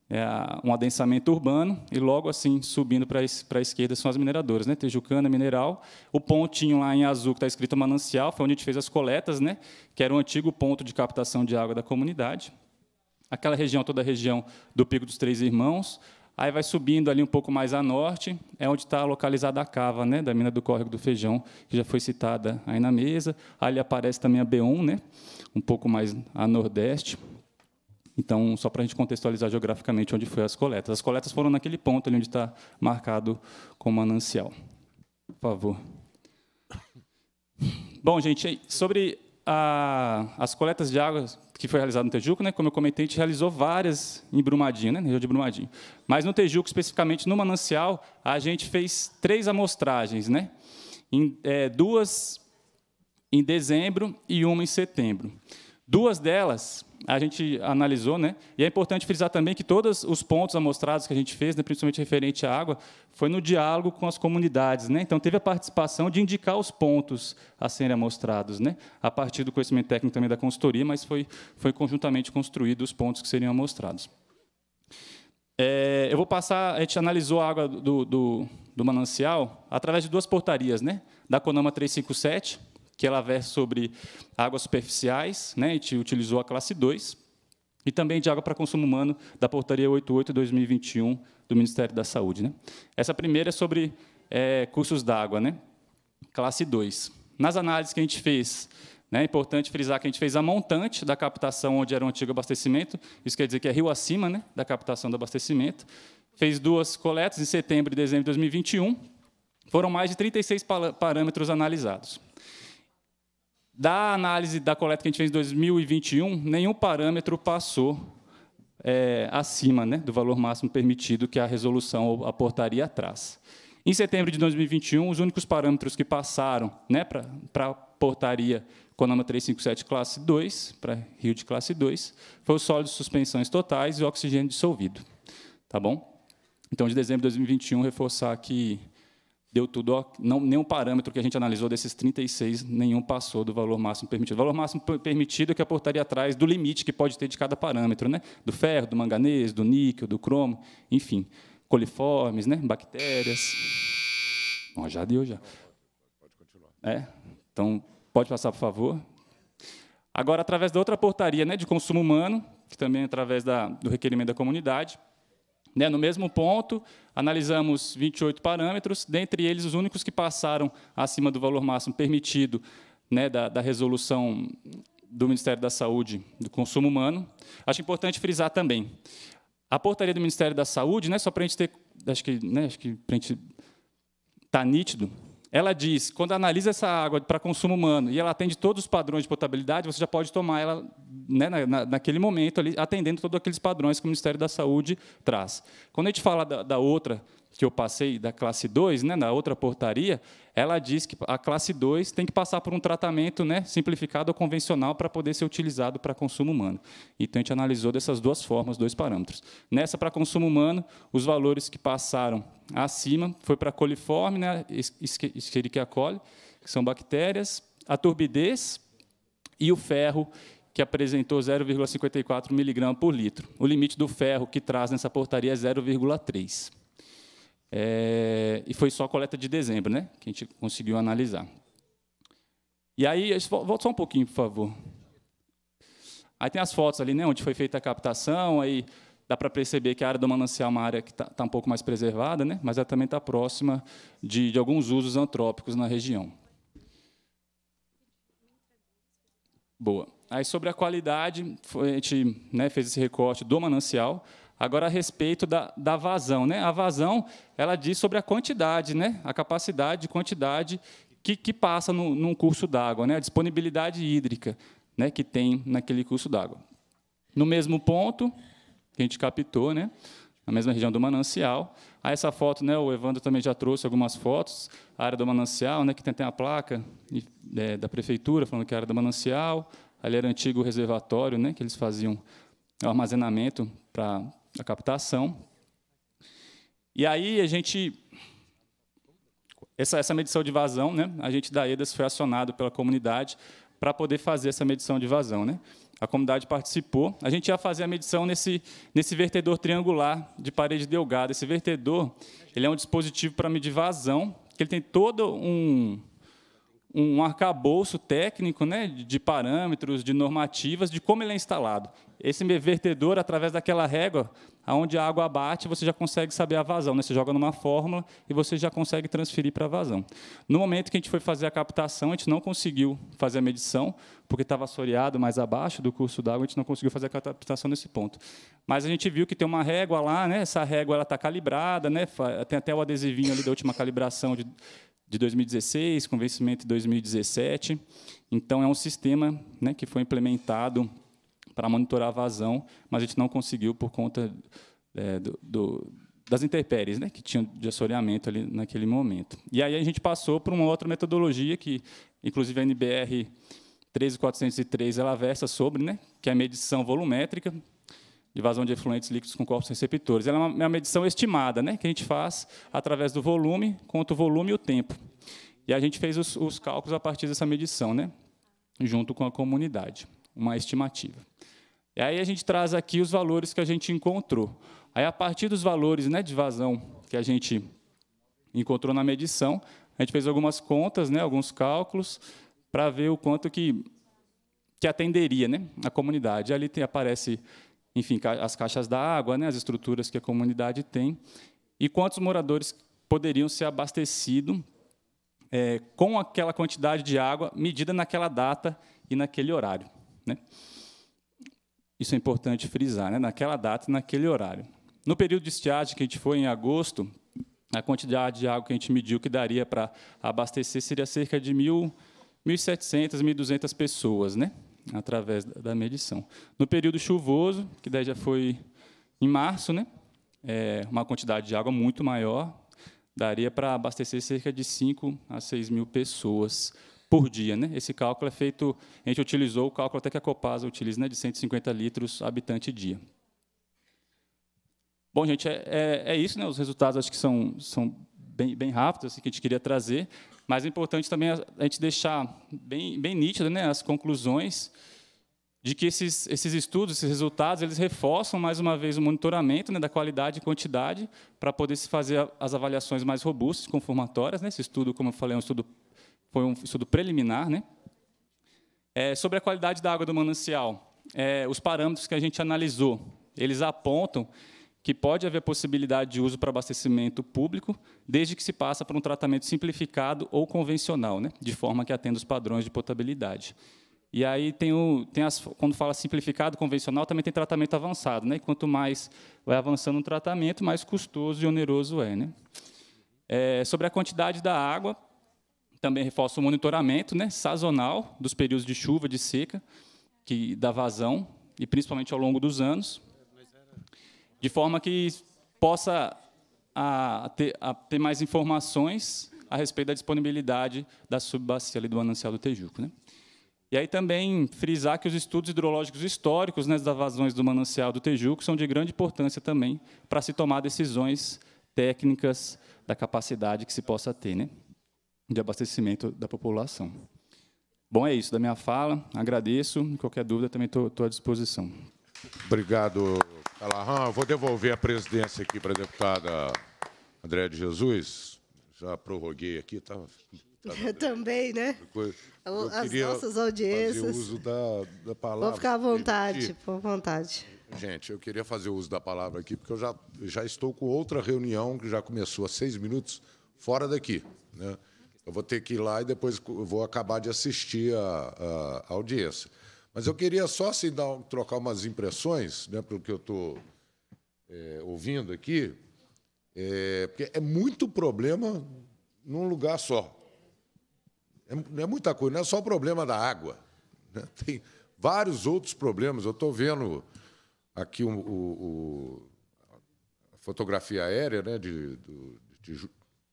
é, um adensamento urbano e logo assim subindo para a esquerda são as mineradoras, né? Tijucana, Mineral, o pontinho lá em azul que está escrito manancial foi onde a gente fez as coletas, né? Que era o um antigo ponto de captação de água da comunidade. Aquela região toda a região do Pico dos Três Irmãos, aí vai subindo ali um pouco mais a norte, é onde está localizada a cava, né? Da mina do Córrego do Feijão que já foi citada aí na mesa. Ali aparece também a B1, né? Um pouco mais a nordeste. Então, só para a gente contextualizar geograficamente onde foi as coletas. As coletas foram naquele ponto ali onde está marcado com manancial. Por favor. Bom, gente, sobre a, as coletas de água que foi realizada no Tejuco, né, como eu comentei, a gente realizou várias em Brumadinho, né, região de Brumadinho. Mas no Tejuco, especificamente no manancial, a gente fez três amostragens, né, em, é, duas em dezembro e uma em setembro. Duas delas a gente analisou, né? E é importante frisar também que todos os pontos amostrados que a gente fez, né, principalmente referente à água, foi no diálogo com as comunidades, né? Então teve a participação de indicar os pontos a serem amostrados, né? A partir do conhecimento técnico também da consultoria, mas foi foi conjuntamente construído os pontos que seriam amostrados. É, eu vou passar. A gente analisou a água do, do, do manancial através de duas portarias, né? Da Conama 357 que ela versa sobre águas superficiais, né, a gente utilizou a classe 2, e também de água para consumo humano, da portaria 88-2021 do Ministério da Saúde. Né? Essa primeira é sobre é, cursos d'água, né? classe 2. Nas análises que a gente fez, né, é importante frisar que a gente fez a montante da captação onde era o antigo abastecimento, isso quer dizer que é rio acima né, da captação do abastecimento. Fez duas coletas em setembro e dezembro de 2021, foram mais de 36 parâmetros analisados. Da análise da coleta que a gente fez em 2021, nenhum parâmetro passou é, acima né, do valor máximo permitido que a resolução ou a portaria traz. Em setembro de 2021, os únicos parâmetros que passaram né, para a portaria Conama 357 classe 2, para Rio de classe 2, foi os sólidos suspensões totais e o oxigênio dissolvido. Tá bom? Então, de dezembro de 2021, reforçar que deu tudo, não, nenhum parâmetro que a gente analisou desses 36, nenhum passou do valor máximo permitido. O valor máximo permitido é que a portaria atrás do limite que pode ter de cada parâmetro, né? do ferro, do manganês, do níquel, do cromo, enfim, coliformes, né? bactérias. Bom, já deu, já. Pode continuar. É? Então, pode passar, por favor. Agora, através da outra portaria né, de consumo humano, que também é através da, do requerimento da comunidade, né? No mesmo ponto, analisamos 28 parâmetros, dentre eles os únicos que passaram acima do valor máximo permitido né, da, da resolução do Ministério da Saúde do consumo humano. Acho importante frisar também. A portaria do Ministério da Saúde, né, só para a gente ter, acho que, né, acho que para a gente tá nítido, ela diz, quando analisa essa água para consumo humano e ela atende todos os padrões de potabilidade, você já pode tomar ela né, na, naquele momento, ali, atendendo todos aqueles padrões que o Ministério da Saúde traz. Quando a gente fala da, da outra, que eu passei da classe 2, né, na outra portaria, ela diz que a classe 2 tem que passar por um tratamento né, simplificado ou convencional para poder ser utilizado para consumo humano. Então, a gente analisou dessas duas formas, dois parâmetros. Nessa, para consumo humano, os valores que passaram acima foi para coliforme, né, Escherichia coli, que são bactérias, a turbidez e o ferro, que apresentou 0,54 miligrama por litro. O limite do ferro que traz nessa portaria é 0,3 é, e foi só a coleta de dezembro, né? Que a gente conseguiu analisar. E aí, volta só um pouquinho, por favor. Aí tem as fotos ali, né? Onde foi feita a captação, aí dá para perceber que a área do manancial é uma área que está tá um pouco mais preservada, né? mas ela também está próxima de, de, alguns usos antrópicos na região. Boa. Aí, sobre a qualidade, foi, a gente né, fez esse recorte do manancial. Agora, a respeito da, da vazão. Né? A vazão ela diz sobre a quantidade, né? a capacidade, quantidade que, que passa no, num curso d'água, né? a disponibilidade hídrica né? que tem naquele curso d'água. No mesmo ponto que a gente captou, né? na mesma região do manancial. a essa foto, né, o Evandro também já trouxe algumas fotos, a área do manancial, né, que tem, tem a placa é, da prefeitura falando que é a área do manancial, ali era o antigo reservatório, né, que eles faziam o armazenamento para da captação. E aí a gente. Essa, essa medição de vazão, né? a gente da EDAS foi acionado pela comunidade para poder fazer essa medição de vazão. Né? A comunidade participou. A gente ia fazer a medição nesse, nesse vertedor triangular de parede delgada. Esse vertedor ele é um dispositivo para medir vazão, que ele tem todo um, um arcabouço técnico né, de parâmetros, de normativas, de como ele é instalado. Esse vertedor, através daquela régua, aonde a água bate, você já consegue saber a vazão. Né? Você joga numa fórmula e você já consegue transferir para a vazão. No momento que a gente foi fazer a captação, a gente não conseguiu fazer a medição, porque estava soreado mais abaixo do curso d'água, a gente não conseguiu fazer a captação nesse ponto. Mas a gente viu que tem uma régua lá, né? essa régua está calibrada, né? tem até o adesivinho ali da última calibração de, de 2016, com vencimento de 2017. Então, é um sistema né, que foi implementado para monitorar a vazão, mas a gente não conseguiu por conta é, do, do, das intempéries né, que tinham de assoreamento ali naquele momento. E aí a gente passou para uma outra metodologia que, inclusive, a NBR 13403 ela versa sobre, né, que é a medição volumétrica de vazão de efluentes líquidos com corpos receptores. Ela é, é uma, medição estimada, né, que a gente faz através do volume, quanto o volume e o tempo. E a gente fez os, os cálculos a partir dessa medição, né, junto com a comunidade, uma estimativa. E aí a gente traz aqui os valores que a gente encontrou. Aí, a partir dos valores né, de vazão que a gente encontrou na medição, a gente fez algumas contas, né, alguns cálculos, para ver o quanto que, que atenderia né, a comunidade. Ali tem, aparece, enfim, as caixas da água, né, as estruturas que a comunidade tem, e quantos moradores poderiam ser abastecidos é, com aquela quantidade de água medida naquela data e naquele horário. Né? Isso é importante frisar, né? naquela data, e naquele horário. No período de estiagem que a gente foi em agosto, a quantidade de água que a gente mediu que daria para abastecer seria cerca de 1.700, 1.200 pessoas, né? através da medição. No período chuvoso, que daí já foi em março, né? É, uma quantidade de água muito maior, daria para abastecer cerca de 5 a 6 mil pessoas por dia. Né? Esse cálculo é feito, a gente utilizou o cálculo até que a Copasa utiliza, né, de 150 litros habitante dia. Bom, gente, é, é, é, isso. Né? Os resultados acho que são, são bem, bem rápidos, assim, que a gente queria trazer. Mas é importante também a, a gente deixar bem, bem nítido né, as conclusões de que esses, esses estudos, esses resultados, eles reforçam mais uma vez o monitoramento né, da qualidade e quantidade para poder se fazer as avaliações mais robustas, conformatórias. Né? Esse estudo, como eu falei, é um estudo foi um estudo preliminar, né? É, sobre a qualidade da água do manancial, é, os parâmetros que a gente analisou, eles apontam que pode haver possibilidade de uso para abastecimento público, desde que se passa por um tratamento simplificado ou convencional, né? de forma que atenda os padrões de potabilidade. E aí tem o, tem as, quando fala simplificado, convencional, também tem tratamento avançado. Né? Quanto mais vai avançando o tratamento, mais custoso e oneroso é, né? é. Sobre a quantidade da água, também reforça o monitoramento né, sazonal dos períodos de chuva, de seca, que da vazão, e principalmente ao longo dos anos, de forma que possa a, a ter, a ter mais informações a respeito da disponibilidade da subbacia do Manancial do Tejuco. Né? E aí também frisar que os estudos hidrológicos históricos né, das vazões do Manancial do Tejuco são de grande importância também para se tomar decisões técnicas da capacidade que se possa ter. Né? de abastecimento da população. Bom, é isso da minha fala. Agradeço. Qualquer dúvida, também estou à disposição. Obrigado, Calarran. Vou devolver a presidência aqui para a deputada Andréa de Jesus. Já prorroguei aqui, tá? tá eu também, né? Eu As nossas audiências. Fazer uso da, da palavra. Vou ficar à vontade, tipo, à vontade. Gente, eu queria fazer uso da palavra aqui, porque eu já, já estou com outra reunião que já começou há seis minutos fora daqui. Né? Eu vou ter que ir lá e depois vou acabar de assistir a, a audiência. Mas eu queria só assim, dar, trocar umas impressões, né, pelo que eu estou é, ouvindo aqui, é, porque é muito problema num lugar só. É, não é muita coisa, não é só o problema da água. Né? Tem vários outros problemas. Eu estou vendo aqui o, o, a fotografia aérea né, de, do, de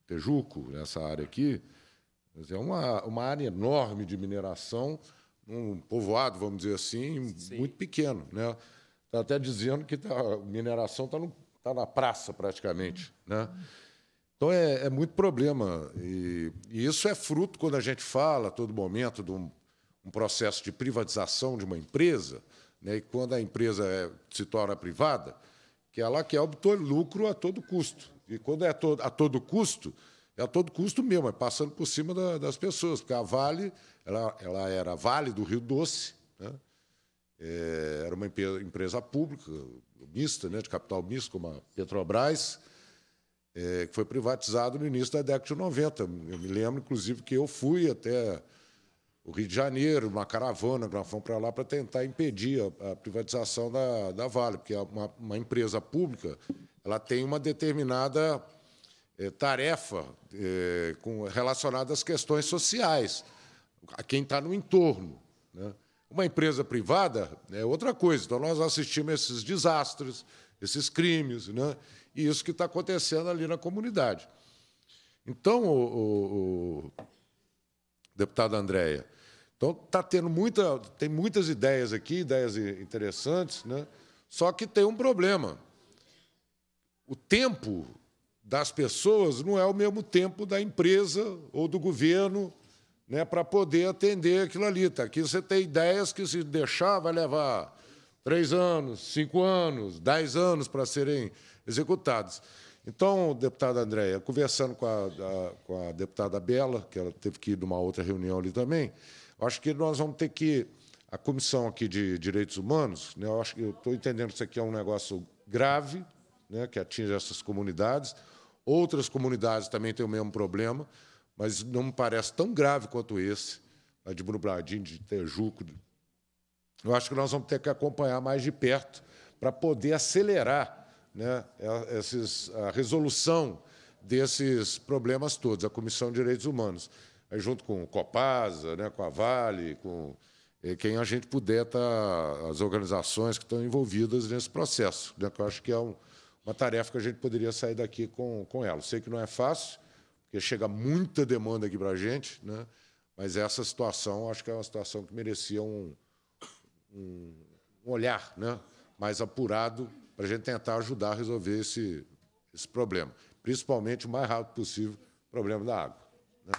Tejuco, nessa área aqui. É uma, uma área enorme de mineração, um povoado, vamos dizer assim, Sim. muito pequeno. Né? Está até dizendo que tá, a mineração está tá na praça, praticamente. Né? Então, é, é muito problema. E, e, isso é fruto, quando a gente fala, a todo momento, de um, um processo de privatização de uma empresa, né? e quando a empresa é, se torna privada, que ela quer obter lucro a todo custo. E quando é a todo, a todo custo, é a todo custo mesmo, é passando por cima da, das pessoas, porque a Vale, ela, ela era Vale do Rio Doce, né? é, era uma empresa pública, mista, né, de capital misto, como a Petrobras, é, que foi privatizado no início da década de 90. Eu me lembro, inclusive, que eu fui até o Rio de Janeiro, uma caravana, nós fomos para lá para tentar impedir a, a privatização da, da, Vale, porque é uma, uma, empresa pública ela tem uma determinada é, tarefa é, com, relacionado às questões sociais, a quem está no entorno. Né? Uma empresa privada é outra coisa. Então, nós assistimos esses desastres, esses crimes, né? e isso que está acontecendo ali na comunidade. Então, o, o, o deputado Andréia, então tá tendo muita, tem muitas ideias aqui, ideias interessantes, né? Só que tem um problema. O tempo das pessoas não é o mesmo tempo da empresa ou do governo né, para poder atender aquilo ali. Tá? Aqui você tem ideias que, se deixar, vai levar três anos, cinco anos, dez anos para serem executadas. Então, deputada Andréia, conversando com a, a, com a deputada Bela, que ela teve que ir numa outra reunião ali também, acho que nós vamos ter que. A comissão aqui de direitos humanos, né, eu acho que eu estou entendendo que isso aqui é um negócio grave, né, que atinge essas comunidades, Outras comunidades também têm o mesmo problema, mas não me parece tão grave quanto esse, de Brubladinho, de Tejuco. Eu acho que nós vamos ter que acompanhar mais de perto para poder acelerar né, é, esses, a resolução desses problemas todos, a Comissão de Direitos Humanos, Aí, junto com o Copasa, né, com a Vale, com é, quem a gente puder, tá, as organizações que estão envolvidas nesse processo, né, que eu acho que é um, uma tarefa que a gente poderia sair daqui com, com ela. Sei que não é fácil, porque chega muita demanda aqui para a gente, né? mas essa situação acho que é uma situação que merecia um, um, um olhar né? mais apurado para a gente tentar ajudar a resolver esse, esse problema, principalmente o mais rápido possível o problema da água. Né?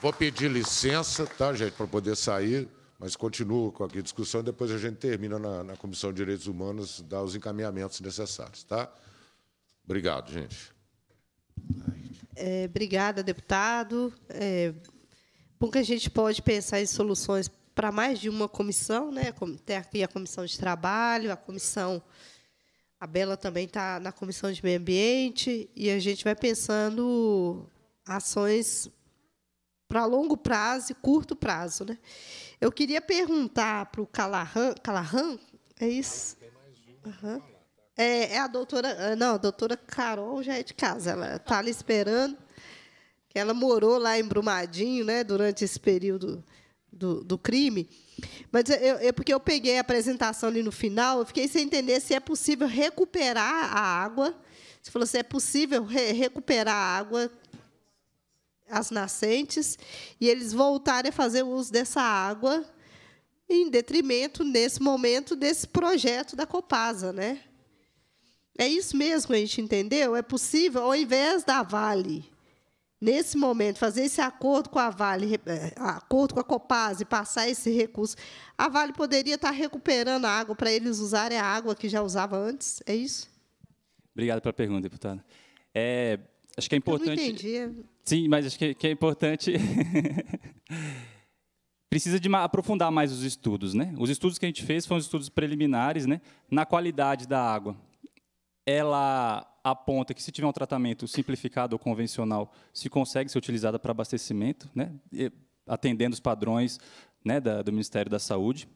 Vou pedir licença, tá, gente, para poder sair mas continuo com aqui a discussão, depois a gente termina na, na Comissão de Direitos Humanos, dá os encaminhamentos necessários. Tá? Obrigado, gente. É, obrigada, deputado. É, bom que a gente pode pensar em soluções para mais de uma comissão, né? Tem aqui a comissão de trabalho, a comissão. A Bela também está na comissão de meio ambiente, e a gente vai pensando ações para longo prazo e curto prazo. Né? Eu queria perguntar para o Calarran, Calarran, é isso? Uhum. É, é, a doutora. Ah, não, a doutora Carol já é de casa, ela está ali esperando. Que ela morou lá em Brumadinho né, durante esse período do, do crime. Mas é, eu, eu, é porque eu peguei a apresentação ali no final, eu fiquei sem entender se é possível recuperar a água. Você falou se é possível re recuperar a água as nascentes e eles voltarem a fazer uso dessa água em detrimento, nesse momento, desse projeto da Copasa. Né? É isso mesmo que a gente entendeu? É possível, ao invés da Vale, nesse momento, fazer esse acordo com a Vale, eh, acordo com a Copasa e passar esse recurso, a Vale poderia estar recuperando a água para eles usarem a água que já usava antes? É isso? Obrigado pela pergunta, deputada. É, Acho que é importante. Eu não entendi. Sim, mas acho que, que é importante. Precisa de aprofundar mais os estudos, né? Os estudos que a gente fez foram estudos preliminares, né? Na qualidade da água, ela aponta que se tiver um tratamento simplificado ou convencional, se consegue ser utilizada para abastecimento, né? atendendo os padrões né, da, do Ministério da Saúde.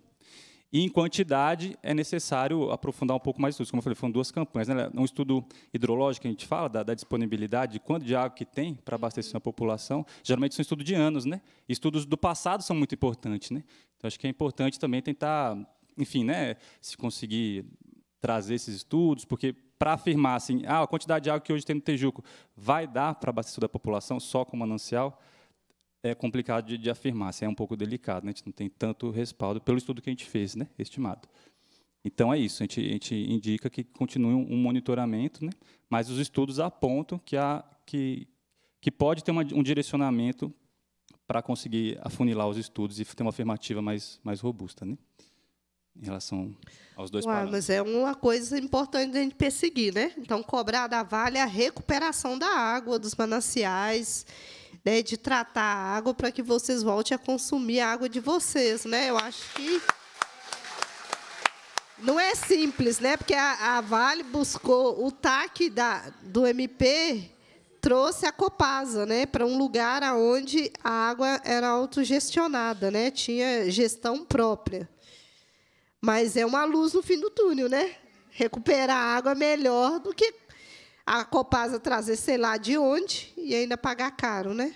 E em quantidade, é necessário aprofundar um pouco mais estudos. Como eu falei, foram duas campanhas. Né? Um estudo hidrológico, a gente fala, da, da disponibilidade, de quanto de água que tem para abastecer a população. Geralmente são estudos de anos. Né? Estudos do passado são muito importantes. Né? Então, acho que é importante também tentar, enfim, né, se conseguir trazer esses estudos, porque para afirmar assim, ah, a quantidade de água que hoje tem no Tejuco vai dar para abastecer da população só com manancial? é complicado de, de afirmar, assim, é um pouco delicado, né? a gente não tem tanto respaldo pelo estudo que a gente fez, né? estimado. Então é isso, a gente, a gente indica que continue um, monitoramento, né? mas os estudos apontam que, há, que, que pode ter uma, um direcionamento para conseguir afunilar os estudos e ter uma afirmativa mais, mais robusta. Né? em relação aos dois Uau, Mas é uma coisa importante a gente perseguir, né? Então, cobrar da Vale a recuperação da água dos mananciais né, de tratar a água para que vocês voltem a consumir a água de vocês. Né? Eu acho que não é simples, né? Porque a, a Vale buscou o TAC da, do MP trouxe a Copasa, né, para um lugar aonde a água era autogestionada, né? Tinha gestão própria. Mas é uma luz no fim do túnel, né? Recuperar água melhor do que a Copasa trazer sei lá de onde e ainda pagar caro, né?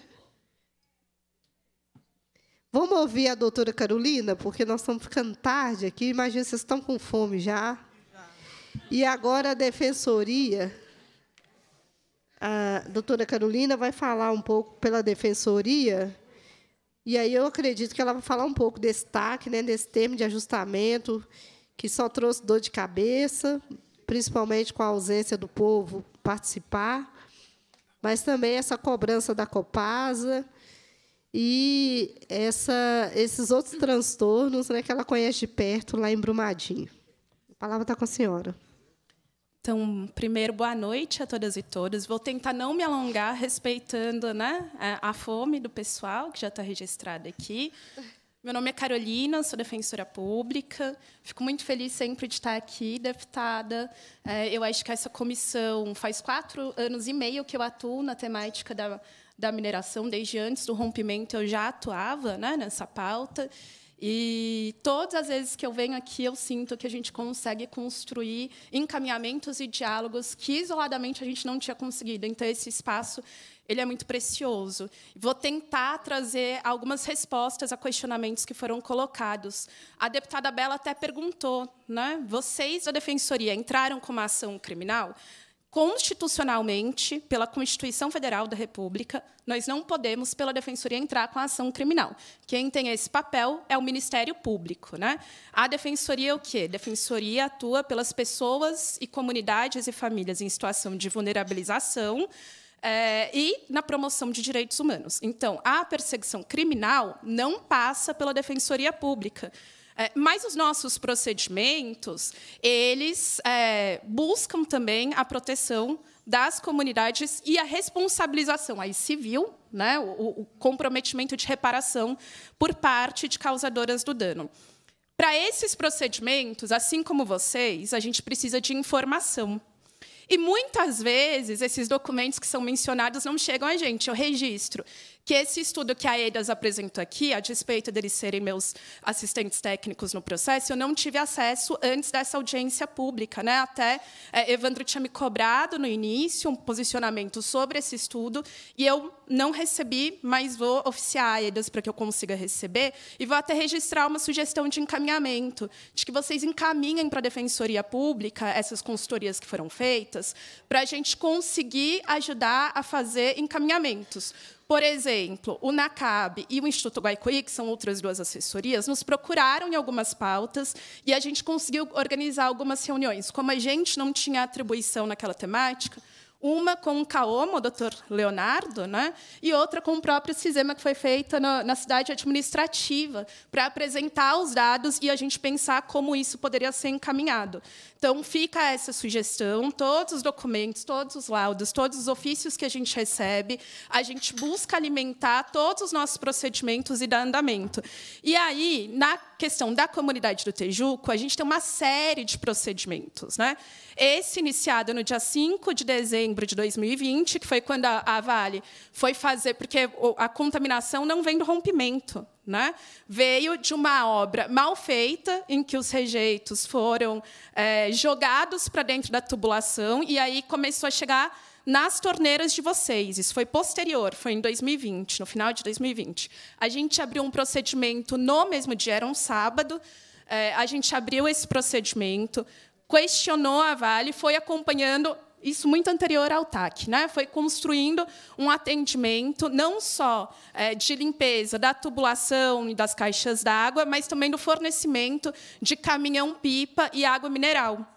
Vamos ouvir a doutora Carolina, porque nós estamos ficando tarde aqui. Imagina, vocês estão com fome já. E agora a defensoria. A doutora Carolina vai falar um pouco pela defensoria. E aí eu acredito que ela vai falar um pouco desse TAC, né, desse termo de ajustamento, que só trouxe dor de cabeça, principalmente com a ausência do povo participar, mas também essa cobrança da Copasa e essa, esses outros transtornos né, que ela conhece de perto lá em Brumadinho. A palavra está com a senhora. Então, primeiro, boa noite a todas e todos. Vou tentar não me alongar, respeitando né, a fome do pessoal, que já está registrado aqui. Meu nome é Carolina, sou defensora pública. Fico muito feliz sempre de estar aqui, deputada. É, eu acho que essa comissão faz quatro anos e meio que eu atuo na temática da, da mineração. Desde antes do rompimento eu já atuava né, nessa pauta. E todas as vezes que eu venho aqui, eu sinto que a gente consegue construir encaminhamentos e diálogos que isoladamente a gente não tinha conseguido. Então, esse espaço ele é muito precioso. Vou tentar trazer algumas respostas a questionamentos que foram colocados. A deputada Bela até perguntou, né? Vocês da defensoria entraram com uma ação criminal? Constitucionalmente, pela Constituição Federal da República, nós não podemos, pela Defensoria, entrar com a ação criminal. Quem tem esse papel é o Ministério Público. Né? A Defensoria é o quê? A Defensoria atua pelas pessoas e comunidades e famílias em situação de vulnerabilização, é, e na promoção de direitos humanos. Então, a perseguição criminal não passa pela defensoria pública. É, mas os nossos procedimentos, eles é, buscam também a proteção das comunidades e a responsabilização aí civil, né, o, o comprometimento de reparação por parte de causadoras do dano. Para esses procedimentos, assim como vocês, a gente precisa de informação e muitas vezes esses documentos que são mencionados não chegam a gente, eu registro que esse estudo que a EIDAS apresentou aqui, a despeito deles serem meus assistentes técnicos no processo, eu não tive acesso antes dessa audiência pública. Né? Até é, Evandro tinha me cobrado no início um posicionamento sobre esse estudo, e eu não recebi, mas vou oficiar a EIDAS para que eu consiga receber, e vou até registrar uma sugestão de encaminhamento, de que vocês encaminhem para a Defensoria Pública essas consultorias que foram feitas, para a gente conseguir ajudar a fazer encaminhamentos por exemplo, o NACAB e o Instituto Guaicuí, que são outras duas assessorias, nos procuraram em algumas pautas e a gente conseguiu organizar algumas reuniões. Como a gente não tinha atribuição naquela temática, uma com o Caomo, o doutor Leonardo, né? e outra com o próprio Cisema, que foi feita na cidade administrativa, para apresentar os dados e a gente pensar como isso poderia ser encaminhado. Então, fica essa sugestão. Todos os documentos, todos os laudos, todos os ofícios que a gente recebe, a gente busca alimentar todos os nossos procedimentos e dar andamento. E aí, na questão da comunidade do Tejuco, a gente tem uma série de procedimentos. Né? Esse iniciado no dia 5 de dezembro de 2020, que foi quando a, a Vale foi fazer, porque a contaminação não vem do rompimento. Né? Veio de uma obra mal feita, em que os rejeitos foram é, jogados para dentro da tubulação, e aí começou a chegar nas torneiras de vocês. Isso foi posterior, foi em 2020, no final de 2020. A gente abriu um procedimento no mesmo dia, era um sábado, é, a gente abriu esse procedimento, questionou a Vale, foi acompanhando isso muito anterior ao TAC, né? foi construindo um atendimento não só é, de limpeza da tubulação e das caixas d'água, mas também do fornecimento de caminhão-pipa e água mineral.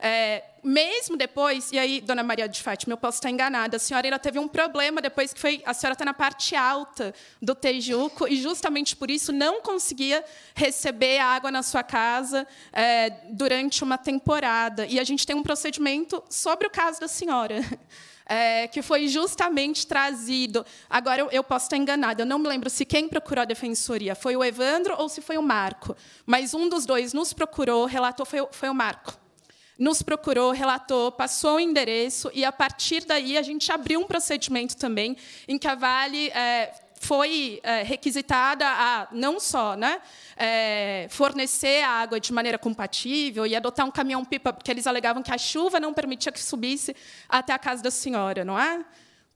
É, mesmo depois, e aí, dona Maria de Fátima, eu posso estar enganada, a senhora ainda teve um problema depois que foi. A senhora está na parte alta do Tejuco e justamente por isso não conseguia receber água na sua casa é, durante uma temporada. E a gente tem um procedimento sobre o caso da senhora. É, que foi justamente trazido. Agora eu, eu, posso estar enganada, eu não me lembro se quem procurou a defensoria foi o Evandro ou se foi o Marco, mas um dos dois nos procurou, relatou foi, foi o Marco nos procurou, relatou, passou o endereço e, a partir daí, a gente abriu um procedimento também em que a Vale é, foi é, requisitada a não só né, é, fornecer a água de maneira compatível e adotar um caminhão-pipa, porque eles alegavam que a chuva não permitia que subisse até a casa da senhora, não é?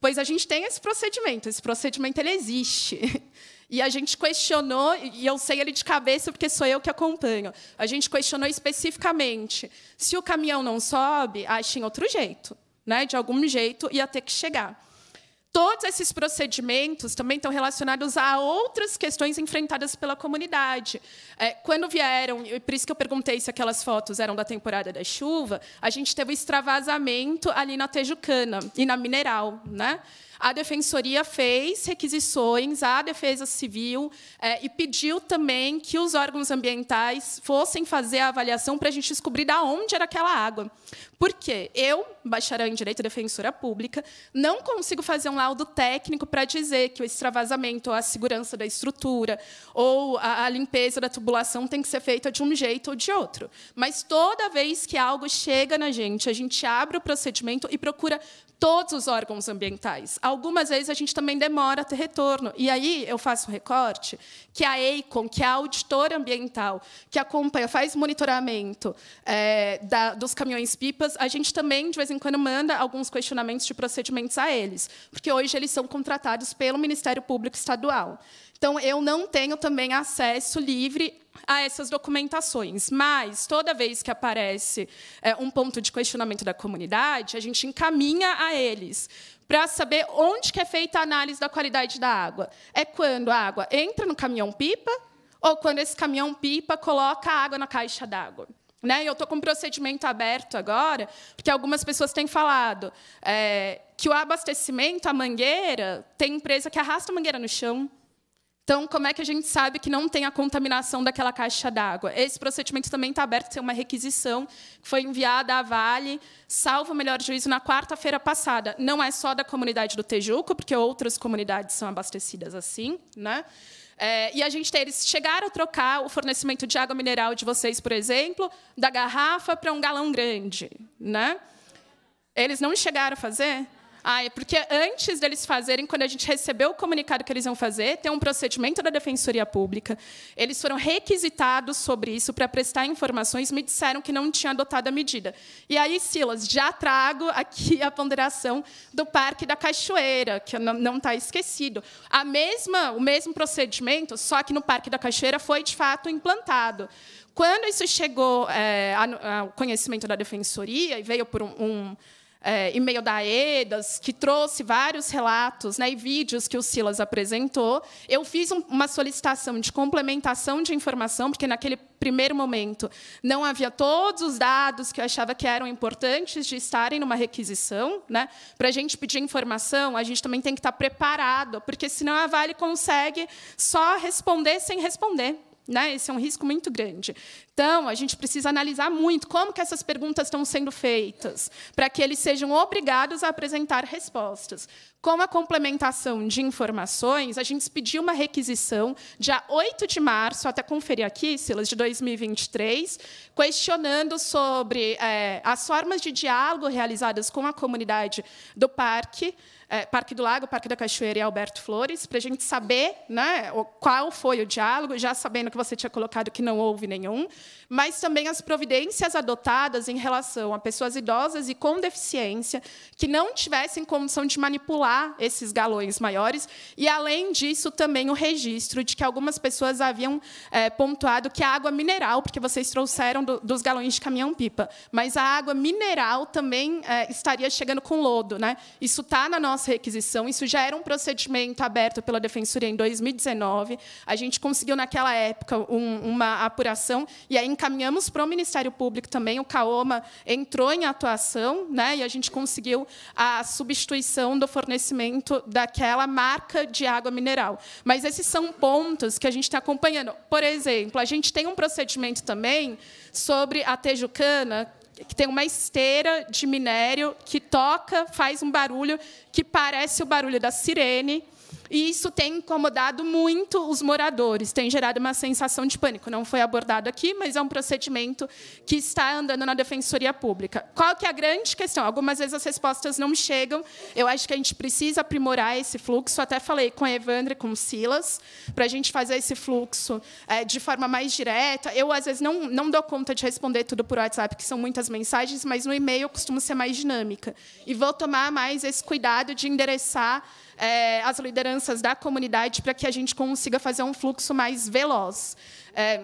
Pois a gente tem esse procedimento, esse procedimento ele existe. E a gente questionou, e eu sei ele de cabeça porque sou eu que acompanho. A gente questionou especificamente, se o caminhão não sobe, acha tinha outro jeito, né? De algum jeito ia ter que chegar. Todos esses procedimentos também estão relacionados a outras questões enfrentadas pela comunidade. É, quando vieram, por isso que eu perguntei se aquelas fotos eram da temporada da chuva, a gente teve o um extravasamento ali na Tejucana e na Mineral, né? A Defensoria fez requisições à Defesa Civil é, e pediu também que os órgãos ambientais fossem fazer a avaliação para a gente descobrir da onde era aquela água. Porque eu, bacharel em Direito e Defensora Pública, não consigo fazer um laudo técnico para dizer que o extravasamento, ou a segurança da estrutura, ou a, a limpeza da tubulação tem que ser feita de um jeito ou de outro. Mas toda vez que algo chega na gente, a gente abre o procedimento e procura todos os órgãos ambientais. Algumas vezes a gente também demora a ter retorno. E aí eu faço um recorte que a EICOM, que é a auditora ambiental, que acompanha, faz monitoramento é, da, dos caminhões-pipas, a gente também, de vez em quando, manda alguns questionamentos de procedimentos a eles, porque hoje eles são contratados pelo Ministério Público Estadual. Então, eu não tenho também acesso livre a essas documentações. Mas, toda vez que aparece é, um ponto de questionamento da comunidade, a gente encaminha a eles para saber onde que é feita a análise da qualidade da água. É quando a água entra no caminhão-pipa ou quando esse caminhão-pipa coloca a água na caixa d'água. Né? Eu estou com um procedimento aberto agora, porque algumas pessoas têm falado é, que o abastecimento, a mangueira, tem empresa que arrasta a mangueira no chão, então, como é que a gente sabe que não tem a contaminação daquela caixa d'água? Esse procedimento também está aberto, tem uma requisição que foi enviada à Vale, salvo o melhor juízo, na quarta-feira passada. Não é só da comunidade do Tejuco, porque outras comunidades são abastecidas assim, né? É, e a gente tem, eles chegaram a trocar o fornecimento de água mineral de vocês, por exemplo, da garrafa para um galão grande, né? Eles não chegaram a fazer? Ah, é porque antes deles fazerem, quando a gente recebeu o comunicado que eles iam fazer, tem um procedimento da Defensoria Pública. Eles foram requisitados sobre isso para prestar informações, me disseram que não tinha adotado a medida. E aí, Silas, já trago aqui a ponderação do Parque da Cachoeira, que não está esquecido. A mesma, o mesmo procedimento, só que no Parque da Cachoeira foi, de fato, implantado. Quando isso chegou é, eh, ao conhecimento da Defensoria e veio por um, um é, e-mail da Edas que trouxe vários relatos né, e vídeos que o Silas apresentou. Eu fiz um, uma solicitação de complementação de informação, porque naquele primeiro momento não havia todos os dados que eu achava que eram importantes de estarem numa requisição. Né? Para a gente pedir informação, a gente também tem que estar tá preparado, porque senão a Vale consegue só responder sem responder. Né? Esse é um risco muito grande. Então, a gente precisa analisar muito como que essas perguntas estão sendo feitas, para que eles sejam obrigados a apresentar respostas. Com a complementação de informações, a gente pediu uma requisição dia 8 de março, até conferir aqui, Silas, de 2023, questionando sobre é, as formas de diálogo realizadas com a comunidade do parque, é, Parque do Lago, Parque da Cachoeira e Alberto Flores, para a gente saber né, qual foi o diálogo, já sabendo que você tinha colocado que não houve nenhum, mas também as providências adotadas em relação a pessoas idosas e com deficiência que não tivessem condição de manipular esses galões maiores, e, além disso, também o registro de que algumas pessoas haviam é, pontuado que a água mineral, porque vocês trouxeram do, dos galões de caminhão-pipa, mas a água mineral também é, estaria chegando com lodo. Né? Isso está na nossa requisição, isso já era um procedimento aberto pela Defensoria em 2019, a gente conseguiu, naquela época, um, uma apuração e aí encaminhamos para o Ministério Público também. O CAOMA entrou em atuação né, e a gente conseguiu a substituição do fornecimento daquela marca de água mineral. Mas esses são pontos que a gente está acompanhando. Por exemplo, a gente tem um procedimento também sobre a Tejucana, que tem uma esteira de minério que toca, faz um barulho que parece o barulho da sirene, e isso tem incomodado muito os moradores, tem gerado uma sensação de pânico. Não foi abordado aqui, mas é um procedimento que está andando na Defensoria Pública. Qual que é a grande questão? Algumas vezes as respostas não chegam. Eu acho que a gente precisa aprimorar esse fluxo. Até falei com a Evandra e com o Silas, para a gente fazer esse fluxo é, de forma mais direta. Eu, às vezes, não, não dou conta de responder tudo por WhatsApp, que são muitas mensagens, mas no e-mail eu costumo ser mais dinâmica. E vou tomar mais esse cuidado de endereçar é, as lideranças da comunidade para que a gente consiga fazer um fluxo mais veloz. É,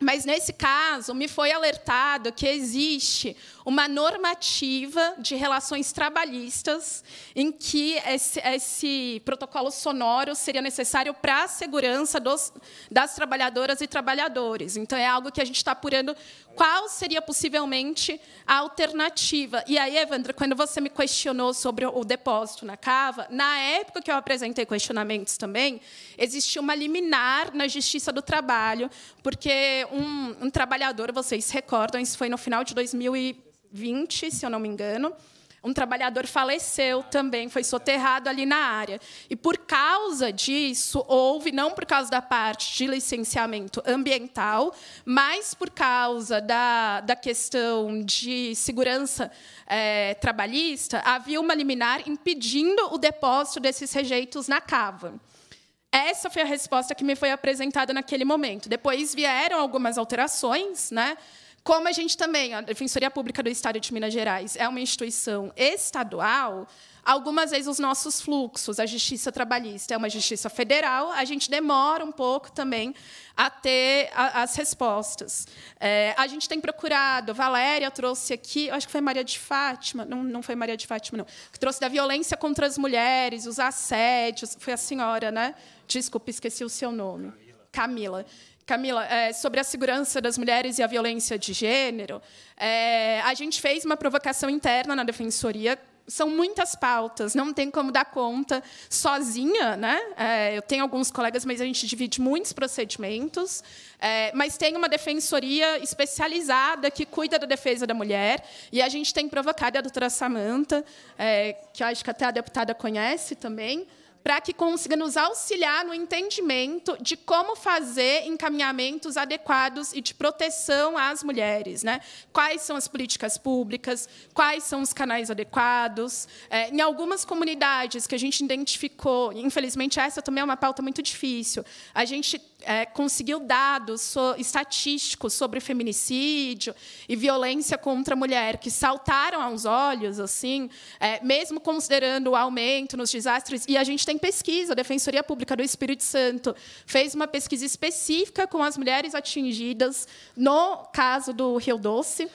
mas nesse caso, me foi alertado que existe uma normativa de relações trabalhistas em que esse, esse protocolo sonoro seria necessário para a segurança dos, das trabalhadoras e trabalhadores. Então, é algo que a gente está apurando qual seria possivelmente a alternativa. E aí, Evandro, quando você me questionou sobre o depósito na cava, na época que eu apresentei questionamentos também, existia uma liminar na Justiça do Trabalho, porque um, um trabalhador, vocês recordam, isso foi no final de 2020, se eu não me engano, um trabalhador faleceu também, foi soterrado ali na área. E por causa disso, houve, não por causa da parte de licenciamento ambiental, mas por causa da, da questão de segurança é, trabalhista, havia uma liminar impedindo o depósito desses rejeitos na cava. Essa foi a resposta que me foi apresentada naquele momento. Depois vieram algumas alterações, né? Como a gente também, a Defensoria Pública do Estado de Minas Gerais é uma instituição estadual, algumas vezes os nossos fluxos, a justiça trabalhista é uma justiça federal, a gente demora um pouco também a ter a, as respostas. É, a gente tem procurado, Valéria trouxe aqui, acho que foi Maria de Fátima, não, não foi Maria de Fátima, não, que trouxe da violência contra as mulheres, os assédios, foi a senhora, né? Desculpa, esqueci o seu nome. Camila. Camila Camila, é, sobre a segurança das mulheres e a violência de gênero, é, a gente fez uma provocação interna na defensoria. São muitas pautas, não tem como dar conta sozinha, né? É, eu tenho alguns colegas, mas a gente divide muitos procedimentos. É, mas tem uma defensoria especializada que cuida da defesa da mulher e a gente tem provocado a doutora Samanta, é, que eu acho que até a deputada conhece também para que consiga nos auxiliar no entendimento de como fazer encaminhamentos adequados e de proteção às mulheres. Né? Quais são as políticas públicas, quais são os canais adequados. É, em algumas comunidades que a gente identificou, infelizmente essa também é uma pauta muito difícil, a gente é, conseguiu dados so, estatísticos sobre feminicídio e violência contra a mulher que saltaram aos olhos, assim, é, mesmo considerando o aumento nos desastres. E a gente tem pesquisa, a Defensoria Pública do Espírito Santo fez uma pesquisa específica com as mulheres atingidas no caso do Rio Doce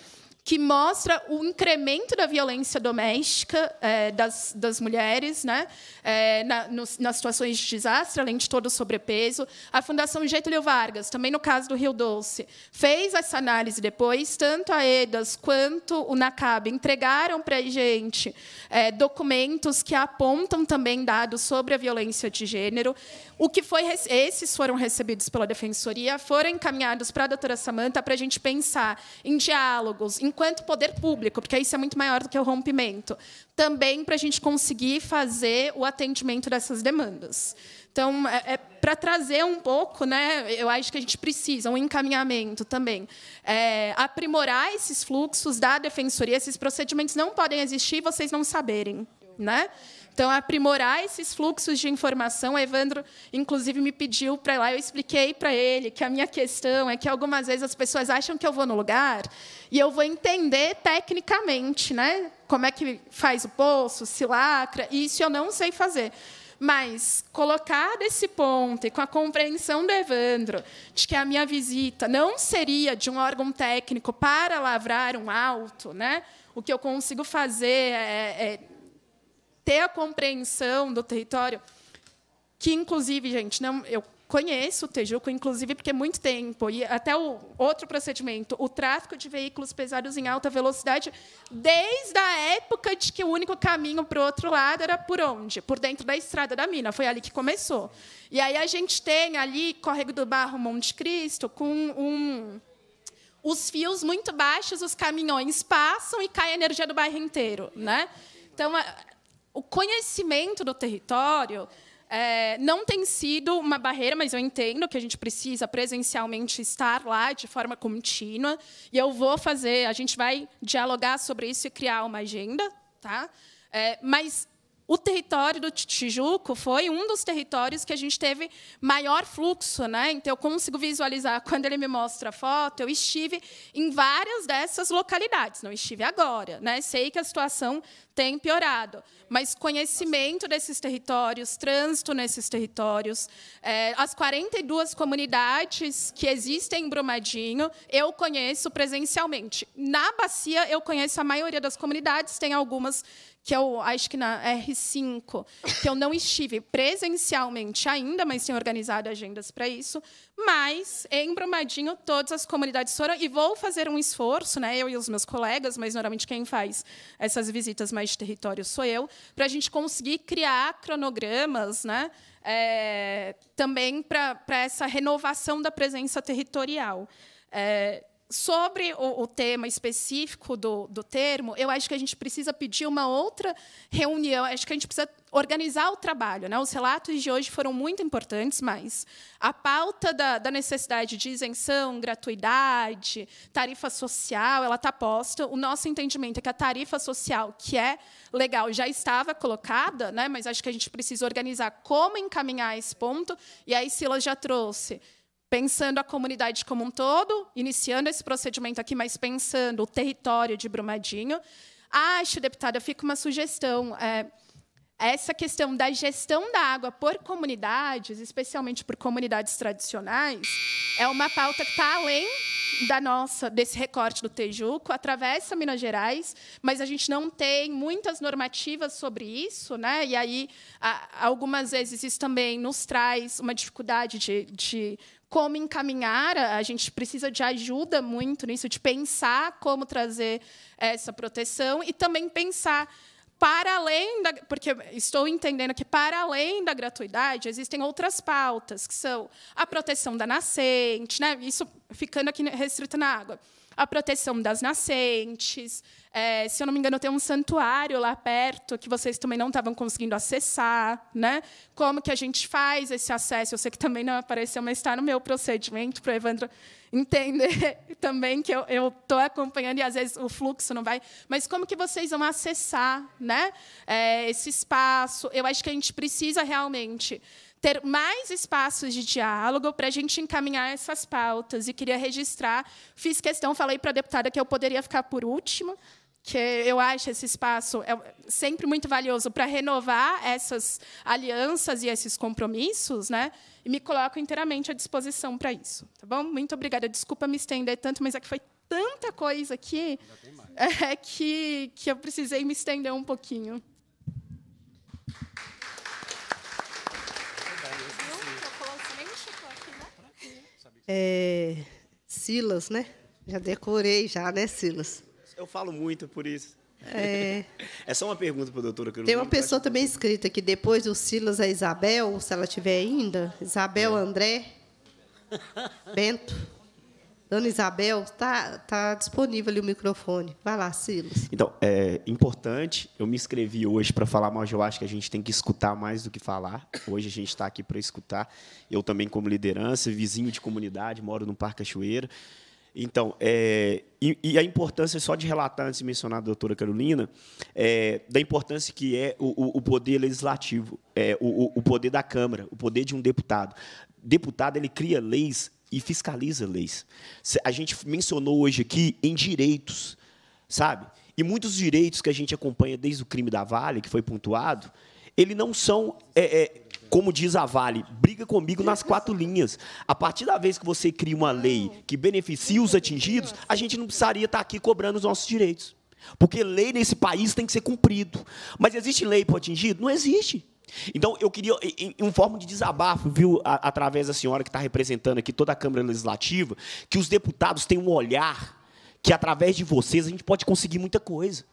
que mostra o incremento da violência doméstica é, das, das mulheres né, é, na, nas situações de desastre, além de todo o sobrepeso. A Fundação Getúlio Vargas, também no caso do Rio Doce, fez essa análise depois. Tanto a EDAS quanto o NACAB entregaram para a gente é, documentos que apontam também dados sobre a violência de gênero. O que foi esses foram recebidos pela Defensoria, foram encaminhados para a doutora Samanta para a gente pensar em diálogos, em enquanto poder público, porque isso é muito maior do que o rompimento, também para a gente conseguir fazer o atendimento dessas demandas. Então, é, é para trazer um pouco, né, eu acho que a gente precisa, um encaminhamento também, é, aprimorar esses fluxos da defensoria, esses procedimentos não podem existir e vocês não saberem. Né? Então, aprimorar esses fluxos de informação, o Evandro, inclusive, me pediu para lá, eu expliquei para ele que a minha questão é que algumas vezes as pessoas acham que eu vou no lugar e eu vou entender tecnicamente, né? Como é que faz o poço, se lacra, isso eu não sei fazer. Mas colocar esse ponto e com a compreensão do Evandro de que a minha visita não seria de um órgão técnico para lavrar um auto, né? O que eu consigo fazer é, é ter a compreensão do território, que, inclusive, gente, não, eu conheço o Tejuco, inclusive, porque é muito tempo, e até o outro procedimento, o tráfico de veículos pesados em alta velocidade, desde a época de que o único caminho para o outro lado era por onde? Por dentro da estrada da mina, foi ali que começou. E aí a gente tem ali Córrego do Barro Monte Cristo com um, os fios muito baixos, os caminhões passam e cai a energia do bairro inteiro. Né? Então, o conhecimento do território é, não tem sido uma barreira, mas eu entendo que a gente precisa presencialmente estar lá de forma contínua. E eu vou fazer, a gente vai dialogar sobre isso e criar uma agenda. Tá? É, mas o território do Tijuco foi um dos territórios que a gente teve maior fluxo, né? Então eu consigo visualizar quando ele me mostra a foto, eu estive em várias dessas localidades, não estive agora, né? Sei que a situação tem piorado, mas conhecimento desses territórios, trânsito nesses territórios, é, as 42 comunidades que existem em Brumadinho, eu conheço presencialmente. Na Bacia, eu conheço a maioria das comunidades, tem algumas que eu acho que na R5, que eu não estive presencialmente ainda, mas tenho organizado agendas para isso, mas em Brumadinho todas as comunidades foram e vou fazer um esforço, né, eu e os meus colegas, mas normalmente quem faz essas visitas mais de território sou eu, para a gente conseguir criar cronogramas, né, é, também para essa renovação da presença territorial. É, sobre o, o tema específico do, do termo, eu acho que a gente precisa pedir uma outra reunião, acho que a gente precisa organizar o trabalho. Né? Os relatos de hoje foram muito importantes, mas a pauta da, da necessidade de isenção, gratuidade, tarifa social, ela está posta. O nosso entendimento é que a tarifa social, que é legal, já estava colocada, né? mas acho que a gente precisa organizar como encaminhar esse ponto. E aí, Silas já trouxe pensando a comunidade como um todo, iniciando esse procedimento aqui, mas pensando o território de Brumadinho. Acho, deputada, fica uma sugestão. É, essa questão da gestão da água por comunidades, especialmente por comunidades tradicionais, é uma pauta que está além da nossa desse recorte do Tejuco, atravessa Minas Gerais, mas a gente não tem muitas normativas sobre isso, né? E aí, algumas vezes isso também nos traz uma dificuldade de, de como encaminhar, a gente precisa de ajuda muito nisso, de pensar como trazer essa proteção e também pensar para além da, porque estou entendendo que para além da gratuidade existem outras pautas que são a proteção da nascente, né? Isso ficando aqui restrito na água a proteção das nascentes. É, se eu não me engano, tem um santuário lá perto que vocês também não estavam conseguindo acessar. Né? Como que a gente faz esse acesso? Eu sei que também não apareceu, mas está no meu procedimento para o Evandro entender também que eu estou acompanhando e, às vezes, o fluxo não vai. Mas como que vocês vão acessar né? É, esse espaço? Eu acho que a gente precisa realmente ter mais espaços de diálogo para a gente encaminhar essas pautas. E queria registrar, fiz questão, falei para a deputada que eu poderia ficar por último, que eu acho esse espaço é sempre muito valioso para renovar essas alianças e esses compromissos, né? E me coloco inteiramente à disposição para isso, tá bom? Muito obrigada. Desculpa me estender tanto, mas é que foi tanta coisa aqui é que que eu precisei me estender um pouquinho. É, Silas, né? Já decorei já, né, Silas? Eu falo muito por isso. É, é só uma pergunta para a doutora. Que Tem uma pessoa também escrita que depois do Silas é Isabel, se ela tiver ainda. Isabel é. André Bento. Ana Isabel, está tá disponível ali o microfone. Vai lá, Silas. Então, é importante, eu me inscrevi hoje para falar, mas eu acho que a gente tem que escutar mais do que falar. Hoje a gente está aqui para escutar. Eu também, como liderança, vizinho de comunidade, moro no Parque Cachoeira. Então, é, e, e, a importância, só de relatar antes de mencionar a doutora Carolina, é, da importância que é o, o poder legislativo, é, o, o poder da Câmara, o poder de um deputado deputado ele cria leis e fiscaliza leis. A gente mencionou hoje aqui em direitos, sabe? E muitos direitos que a gente acompanha desde o crime da Vale, que foi pontuado, eles não são, é, é, como diz a Vale, briga comigo nas quatro linhas. A partir da vez que você cria uma lei que beneficia os atingidos, a gente não precisaria estar aqui cobrando os nossos direitos. Porque lei nesse país tem que ser cumprido. Mas existe lei para o atingido? Não existe. Então, eu queria, em, em forma de desabafo, viu, a, através da senhora que está representando aqui toda a Câmara Legislativa, que os deputados têm um olhar que, através de vocês, a gente pode conseguir muita coisa.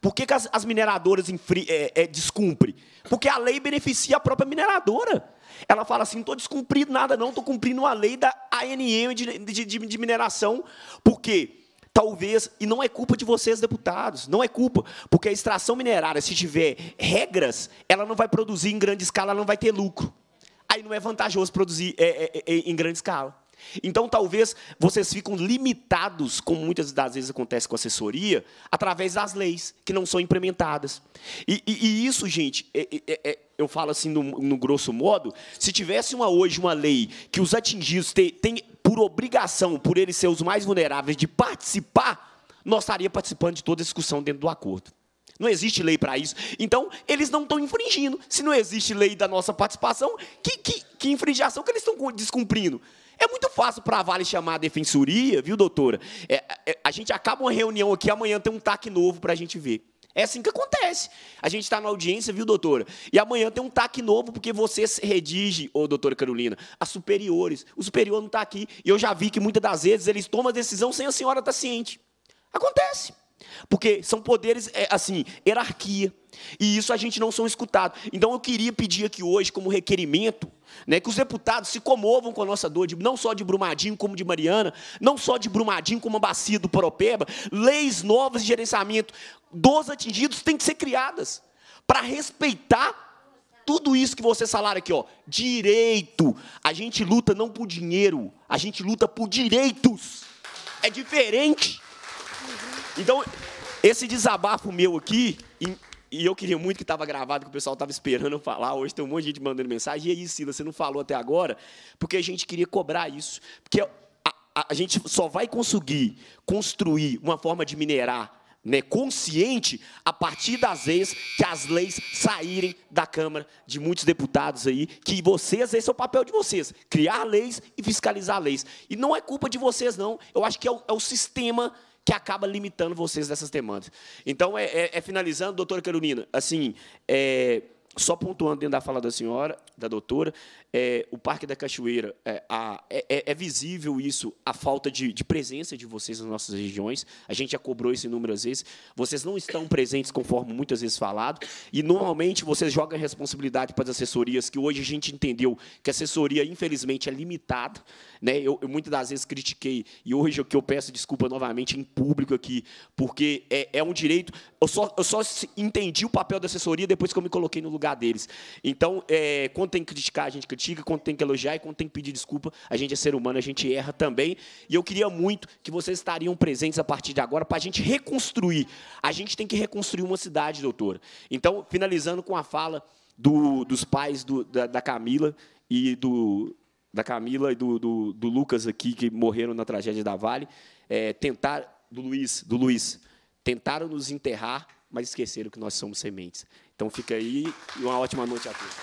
Por que, que as, as, mineradoras é, é, descumprem? Porque a lei beneficia a própria mineradora. Ela fala assim: não estou descumprindo nada, não, estou cumprindo a lei da ANM de, de, de, de mineração, porque Talvez, e não é culpa de vocês, deputados, não é culpa, porque a extração minerária, se tiver regras, ela não vai produzir em grande escala, ela não vai ter lucro. Aí não é vantajoso produzir é, é, é, é em grande escala. Então, talvez vocês ficam limitados, como muitas das vezes acontece com assessoria, através das leis que não são implementadas. E, e, e isso, gente, é, é, é, eu falo assim no, no grosso modo, se tivesse uma, hoje uma lei que os atingidos têm, por obrigação, por eles serem os mais vulneráveis, de participar, nós estaríamos participando de toda a discussão dentro do acordo. Não existe lei para isso. Então, eles não estão infringindo. Se não existe lei da nossa participação, que, que, que infringiação que eles estão descumprindo? É muito fácil para a Vale chamar a defensoria, viu, doutora? É, é, a gente acaba uma reunião aqui, amanhã tem um TAC novo para a gente ver. É assim que acontece. A gente está na audiência, viu, doutora? E amanhã tem um TAC novo, porque você se redige, ô doutora Carolina, a superiores. O superior não está aqui. E eu já vi que muitas das vezes eles tomam a decisão sem a senhora estar tá ciente. Acontece. Porque são poderes, é, assim, hierarquia. E isso a gente não são escutados. Então eu queria pedir aqui hoje, como requerimento, né, que os deputados se comovam com a nossa dor, de, não só de Brumadinho como de Mariana, não só de Brumadinho como a bacia do Poropeba, leis novas de gerenciamento dos atingidos têm que ser criadas para respeitar tudo isso que vocês falaram aqui, ó, direito. A gente luta não por dinheiro, a gente luta por direitos. É diferente. Então, esse desabafo meu aqui, e eu queria muito que estava gravado, que o pessoal estava esperando eu falar. Hoje tem um monte de gente mandando mensagem. E aí, Sila, você não falou até agora? Porque a gente queria cobrar isso. Porque a, a, a gente só vai conseguir construir uma forma de minerar né, consciente a partir das vezes que as leis saírem da Câmara de muitos deputados aí, que vocês, esse é o papel de vocês, criar leis e fiscalizar leis. E não é culpa de vocês, não. Eu acho que é o, é o sistema que acaba limitando vocês dessas demandas. Então, é, é, é finalizando, doutora Carolina, assim, é, só pontuando dentro da fala da senhora, da doutora, é, o Parque da Cachoeira, é, a, é, é, é visível isso, a falta de, de, presença de vocês nas nossas regiões. A gente já cobrou isso inúmeras vezes. Vocês não estão presentes, conforme muitas vezes falado, e normalmente vocês jogam a responsabilidade para as assessorias, que hoje a gente entendeu que a assessoria, infelizmente, é limitada. Né? Eu, eu muitas das vezes critiquei, e hoje o que eu peço desculpa novamente em público aqui, porque é, é um direito. Eu só, eu só entendi o papel da assessoria depois que eu me coloquei no lugar lugar deles. Então, é, quando tem que criticar, a gente critica, quando tem que elogiar e quando tem que pedir desculpa, a gente é ser humano, a gente erra também. E eu queria muito que vocês estariam presentes a partir de agora para a gente reconstruir. A gente tem que reconstruir uma cidade, doutora. Então, finalizando com a fala do, dos pais do, da, da Camila e do, da Camila e do, do, do, Lucas aqui, que morreram na tragédia da Vale, é, tentar, do Luiz, do Luiz, tentaram nos enterrar, mas esqueceram que nós somos sementes. Então fica aí e uma ótima noite a todos.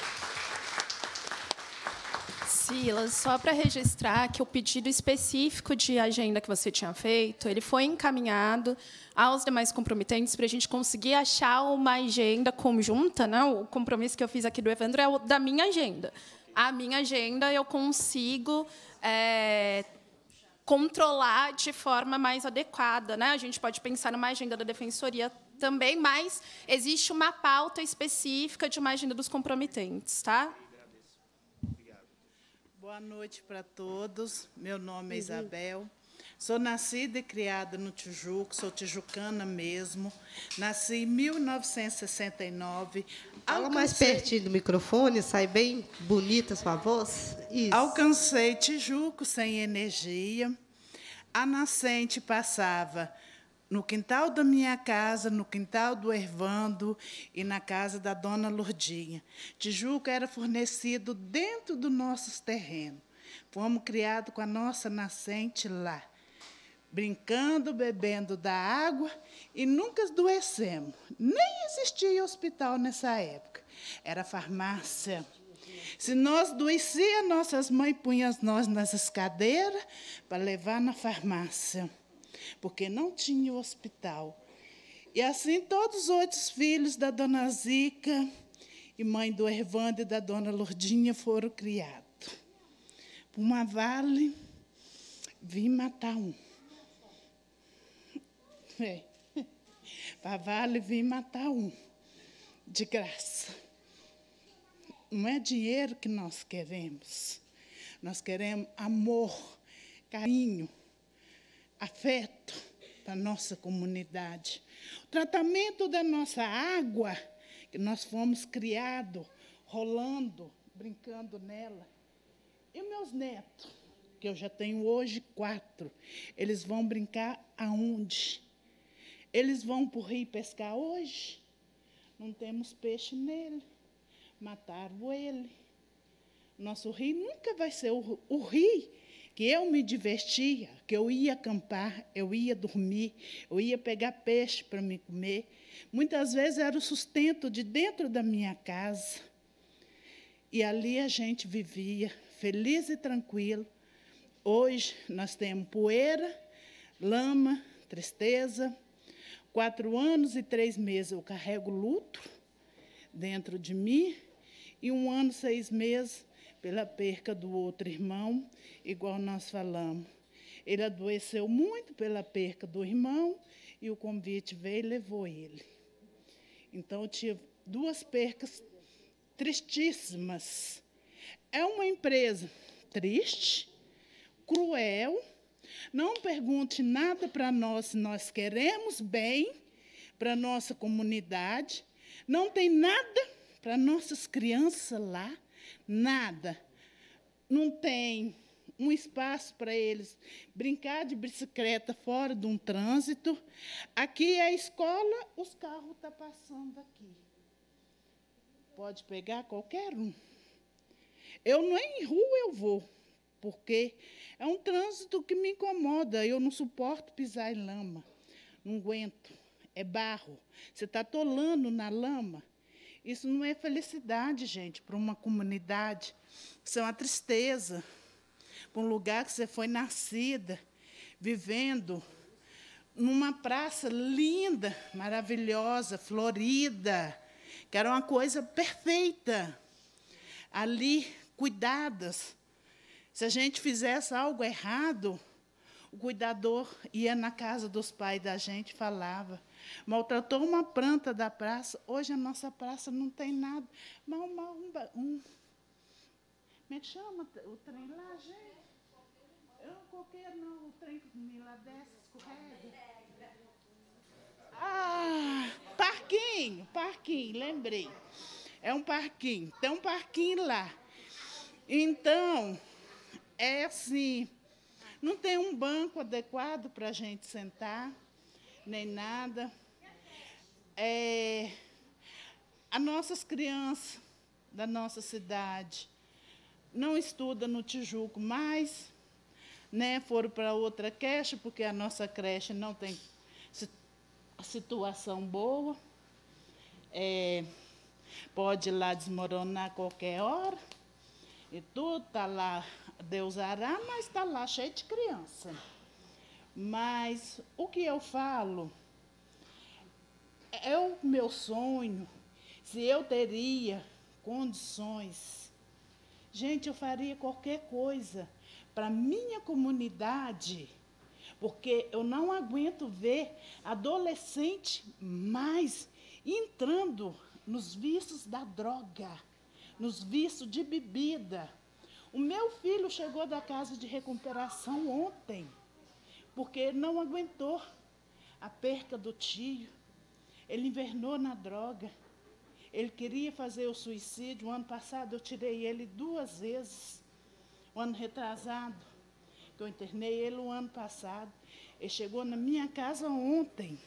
Silas, só para registrar que o pedido específico de agenda que você tinha feito, ele foi encaminhado aos demais comprometentes para a gente conseguir achar uma agenda conjunta, né? O compromisso que eu fiz aqui do Evandro é o da minha agenda. A minha agenda eu consigo é, controlar de forma mais adequada, né? A gente pode pensar numa agenda da defensoria também, mas existe uma pauta específica de uma agenda dos comprometentes, tá? Boa noite para todos. Meu nome é uhum. Isabel. Sou nascida e criada no Tijuco, sou tijucana mesmo. Nasci em 1969. Fala mais pertinho do microfone, sai bem bonita sua voz. Isso. Alcancei Tijuco sem energia. A nascente passava no quintal da minha casa, no quintal do Ervando e na casa da dona Lourdinha. Tijuca era fornecido dentro do nosso terreno. Fomos criados com a nossa nascente lá, brincando, bebendo da água e nunca adoecemos. Nem existia hospital nessa época. Era farmácia. Se nós doecia, nossas mães punham nós nas cadeiras para levar na farmácia porque não tinha hospital. E assim todos os outros filhos da dona Zica e mãe do Ervando e da dona Lourdinha foram criados. Por uma vale, vim matar um. É. Para vale, vim matar um. De graça. Não é dinheiro que nós queremos. Nós queremos amor, carinho, afeto para a nossa comunidade. O tratamento da nossa água, que nós fomos criados, rolando, brincando nela. E meus netos, que eu já tenho hoje quatro, eles vão brincar aonde? Eles vão para o rio pescar hoje? Não temos peixe nele. Mataram ele. Nosso rio nunca vai ser o, o rio que eu me divertia, que eu ia acampar, eu ia dormir, eu ia pegar peixe para me comer. Muitas vezes era o sustento de dentro da minha casa. E ali a gente vivia feliz e tranquilo. Hoje nós temos poeira, lama, tristeza. Quatro anos e três meses eu carrego luto dentro de mim. E um ano, seis meses, pela perca do outro irmão, igual nós falamos. Ele adoeceu muito pela perca do irmão e o convite veio e levou ele. Então eu tive duas percas tristíssimas. É uma empresa triste, cruel. Não pergunte nada para nós se nós queremos bem para nossa comunidade. Não tem nada para nossas crianças lá nada. Não tem um espaço para eles brincar de bicicleta fora de um trânsito. Aqui é a escola, os carros estão tá passando aqui. Pode pegar qualquer um. Eu nem em rua eu vou, porque é um trânsito que me incomoda. Eu não suporto pisar em lama. Não aguento. É barro. Você está atolando na lama. Isso não é felicidade, gente, para uma comunidade. Isso é uma tristeza. Para um lugar que você foi nascida, vivendo numa praça linda, maravilhosa, florida, que era uma coisa perfeita. Ali, cuidadas. Se a gente fizesse algo errado, o cuidador ia na casa dos pais da gente e falava: maltratou uma planta da praça. Hoje a nossa praça não tem nada. Mal, mal, um, um. Como é que chama o trem lá, gente? Eu qualquer não. O trem lá desce, escorrega. Ah, parquinho, parquinho, lembrei. É um parquinho. Tem um parquinho lá. Então, é assim, não tem um banco adequado para a gente sentar, nem nada é, as nossas crianças da nossa cidade não estudam no Tijuco mais, né? foram para outra creche, porque a nossa creche não tem situação boa. É, pode ir lá desmoronar qualquer hora. E tudo está lá, Deus ará, mas está lá cheio de criança. Mas o que eu falo é o meu sonho. Se eu teria condições, gente, eu faria qualquer coisa para minha comunidade, porque eu não aguento ver adolescente mais entrando nos vícios da droga, nos vícios de bebida. O meu filho chegou da casa de recuperação ontem, porque não aguentou a perca do tio, ele invernou na droga. Ele queria fazer o suicídio. O ano passado eu tirei ele duas vezes. O ano retrasado, que eu internei ele o ano passado. Ele chegou na minha casa ontem.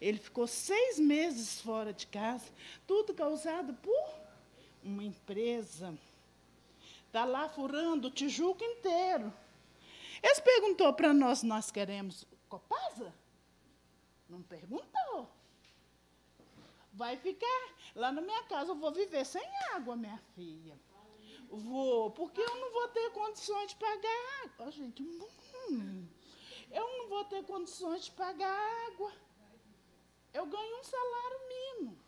Ele ficou seis meses fora de casa, tudo causado por uma empresa. Está lá furando o Tijuca inteiro. Eles perguntou para nós nós queremos Copasa? Não perguntou vai ficar lá na minha casa. Eu vou viver sem água, minha filha. Vou, porque eu não vou ter condições de pagar água. Gente, hum, eu não vou ter condições de pagar água. Eu ganho um salário mínimo.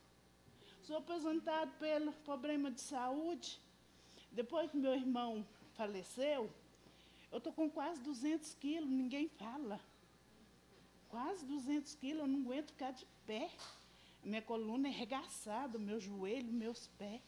Sou aposentado pelo problema de saúde. Depois que meu irmão faleceu, eu estou com quase 200 quilos, ninguém fala. Quase 200 quilos, eu não aguento ficar de pé minha coluna arregaçada, é meu joelho, meus pés.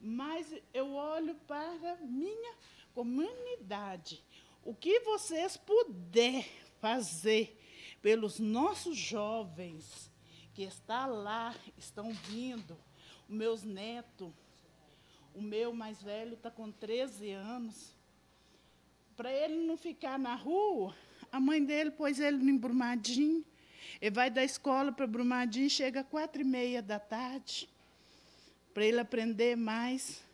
Mas eu olho para minha comunidade. O que vocês puder fazer pelos nossos jovens que está lá, estão vindo, os meus netos, o meu mais velho está com 13 anos. Para ele não ficar na rua, a mãe dele pôs ele no embrumadinho ele vai da escola para Brumadinho, chega às quatro e meia da tarde, para ele aprender mais.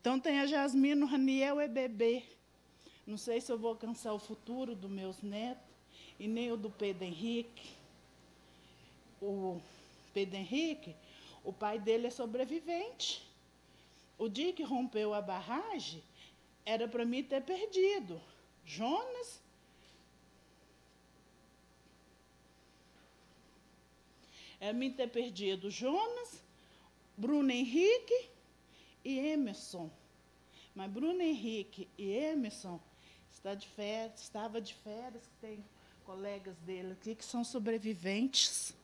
Então, tem a Jasmine, o Raniel é bebê. Não sei se eu vou alcançar o futuro dos meus netos, e nem o do Pedro Henrique. O Pedro Henrique, o pai dele é sobrevivente. O dia que rompeu a barragem, era para mim ter perdido Jonas É me ter perdido Jonas, Bruno Henrique e Emerson. Mas Bruno Henrique e Emerson está de férias, estava de férias, tem colegas dele aqui que são sobreviventes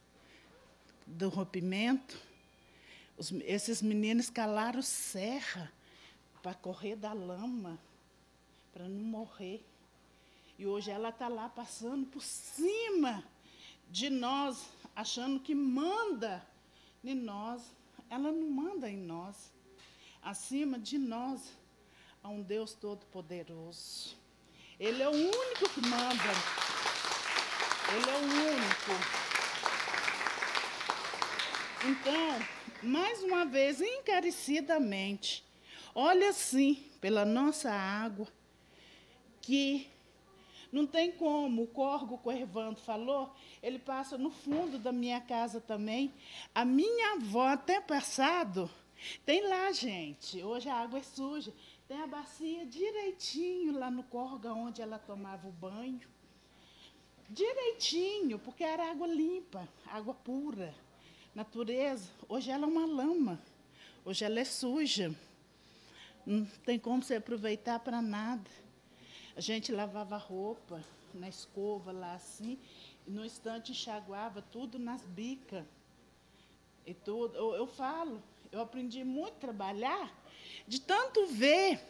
do rompimento. Os, esses meninos o serra para correr da lama, para não morrer. E hoje ela está lá passando por cima de nós, achando que manda em nós. Ela não manda em nós. Acima de nós há um Deus Todo-Poderoso. Ele é o único que manda. Ele é o único. Então, mais uma vez, encarecidamente, olha assim pela nossa água que não tem como. O corgo que o Ervando falou, ele passa no fundo da minha casa também. A minha avó, até passado, tem lá, gente. Hoje a água é suja. Tem a bacia direitinho lá no corga onde ela tomava o banho. Direitinho, porque era água limpa, água pura, natureza. Hoje ela é uma lama. Hoje ela é suja. Não tem como se aproveitar para nada. A gente lavava roupa na escova lá assim, e no instante enxaguava tudo nas bicas. E tudo, eu, eu falo, eu aprendi muito a trabalhar de tanto ver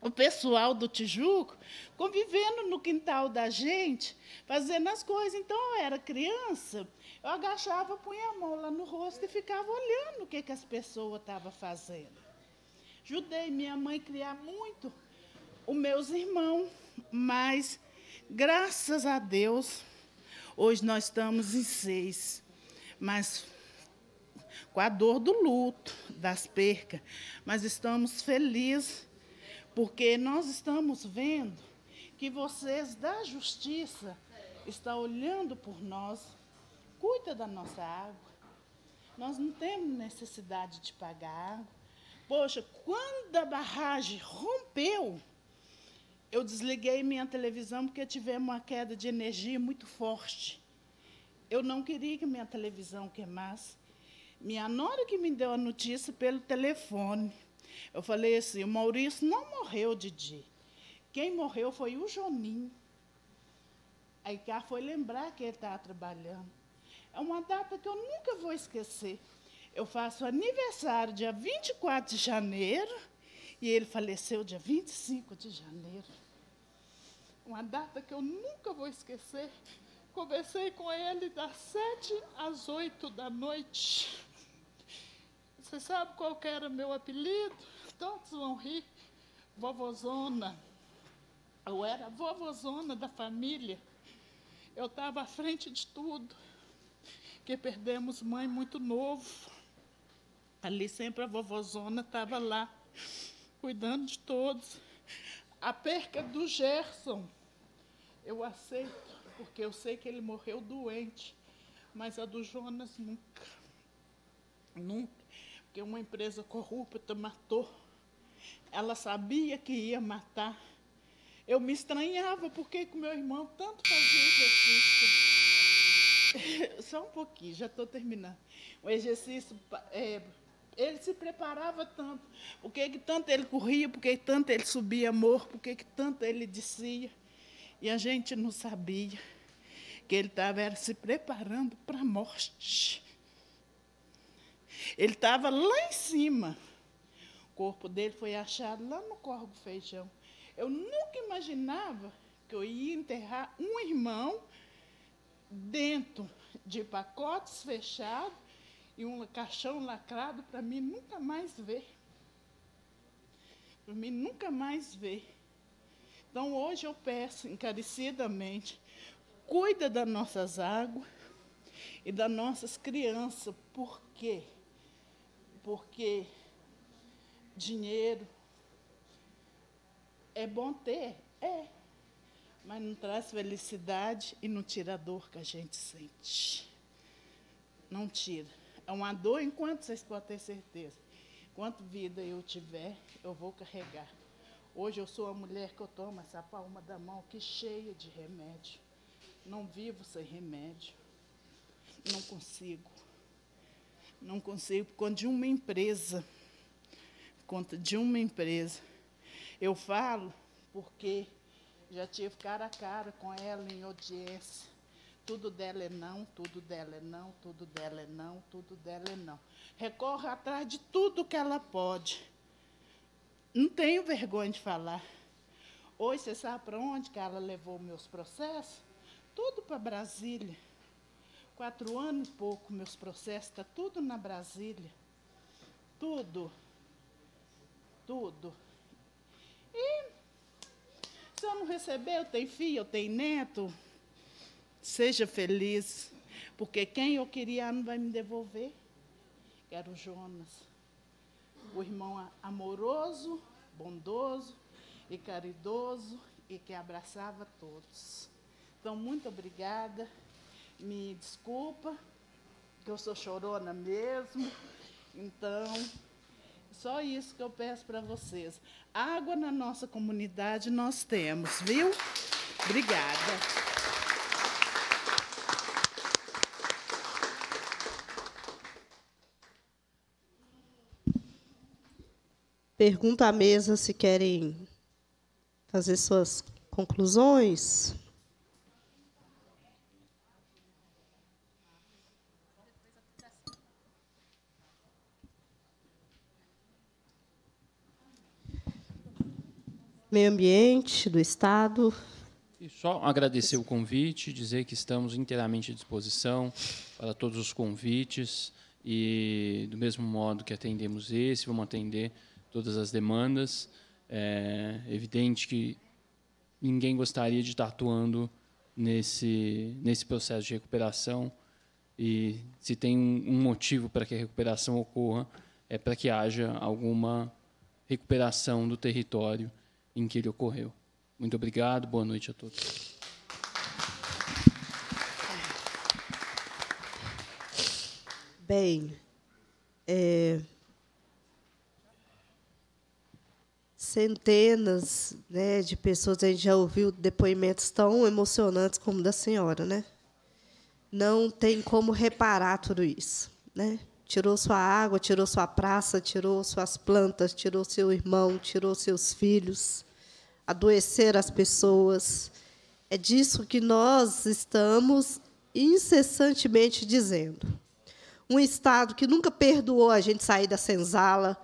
o pessoal do Tijuco convivendo no quintal da gente, fazendo as coisas. Então, eu era criança, eu agachava, punha a mão lá no rosto e ficava olhando o que, que as pessoas estavam fazendo. Ajudei minha mãe criar muito os meus irmãos, mas graças a Deus, hoje nós estamos em seis, mas com a dor do luto, das percas, mas estamos felizes, porque nós estamos vendo que vocês da justiça estão olhando por nós, cuida da nossa água. Nós não temos necessidade de pagar água. Poxa, quando a barragem rompeu, eu desliguei minha televisão porque tivemos uma queda de energia muito forte. Eu não queria que minha televisão queimasse. Minha nora que me deu a notícia pelo telefone. Eu falei assim, o Maurício não morreu, Didi. Quem morreu foi o Joninho. Aí cá foi lembrar que ele estava tá trabalhando. É uma data que eu nunca vou esquecer. Eu faço aniversário dia 24 de janeiro e ele faleceu dia 25 de janeiro uma data que eu nunca vou esquecer. Conversei com ele das sete às oito da noite. Você sabe qual era meu apelido? Todos vão rir. Vovozona. Eu era a vovozona da família. Eu estava à frente de tudo. Que perdemos mãe muito novo. Ali sempre a vovozona estava lá, cuidando de todos. A perca do Gerson, eu aceito, porque eu sei que ele morreu doente, mas a do Jonas nunca. Nunca. Porque uma empresa corrupta matou. Ela sabia que ia matar. Eu me estranhava porque que meu irmão tanto fazia exercício. Só um pouquinho, já estou terminando. O exercício é, ele se preparava tanto. Por que, que tanto ele corria, por que tanto ele subia morro, por que, que tanto ele descia. E a gente não sabia que ele estava se preparando para a morte. Ele estava lá em cima. O corpo dele foi achado lá no Corpo Feijão. Eu nunca imaginava que eu ia enterrar um irmão dentro de pacotes fechados e um caixão lacrado para mim nunca mais ver. Para mim nunca mais ver. Então hoje eu peço encarecidamente, cuida das nossas águas e das nossas crianças. Por quê? Porque dinheiro é bom ter, é, mas não traz felicidade e não tira a dor que a gente sente. Não tira. É uma dor enquanto vocês podem ter certeza. Quanto vida eu tiver, eu vou carregar. Hoje eu sou a mulher que eu tomo essa palma da mão que cheia de remédio. Não vivo sem remédio. Não consigo. Não consigo por conta de uma empresa. Por conta de uma empresa. Eu falo porque já tive cara a cara com ela em audiência. Tudo dela é não, tudo dela é não, tudo dela é não, tudo dela é não. Recorre atrás de tudo que ela pode. Não tenho vergonha de falar. Hoje, você sabe para onde que ela levou meus processos? Tudo para Brasília. Quatro anos e pouco, meus processos, está tudo na Brasília. Tudo. Tudo. E se eu não receber, eu tenho filho, eu tenho neto, Seja feliz, porque quem eu queria não vai me devolver. Era o Jonas, o irmão amoroso, bondoso e caridoso e que abraçava todos. Então, muito obrigada. Me desculpa, que eu sou chorona mesmo. Então, só isso que eu peço para vocês. Água na nossa comunidade nós temos, viu? Obrigada. Pergunta à mesa se querem fazer suas conclusões. Meio Ambiente do Estado. E só agradecer o convite, dizer que estamos inteiramente à disposição para todos os convites e do mesmo modo que atendemos esse, vamos atender todas as demandas. É evidente que ninguém gostaria de estar atuando nesse, nesse processo de recuperação. E se tem um, motivo para que a recuperação ocorra, é para que haja alguma recuperação do território em que ele ocorreu. Muito obrigado, boa noite a todos. Bem, é, centenas né, de pessoas, a gente já ouviu depoimentos tão emocionantes como da senhora, né? Não tem como reparar tudo isso, né? Tirou sua água, tirou sua praça, tirou suas plantas, tirou seu irmão, tirou seus filhos, adoecer as pessoas. É disso que nós estamos incessantemente dizendo. Um Estado que nunca perdoou a gente sair da senzala,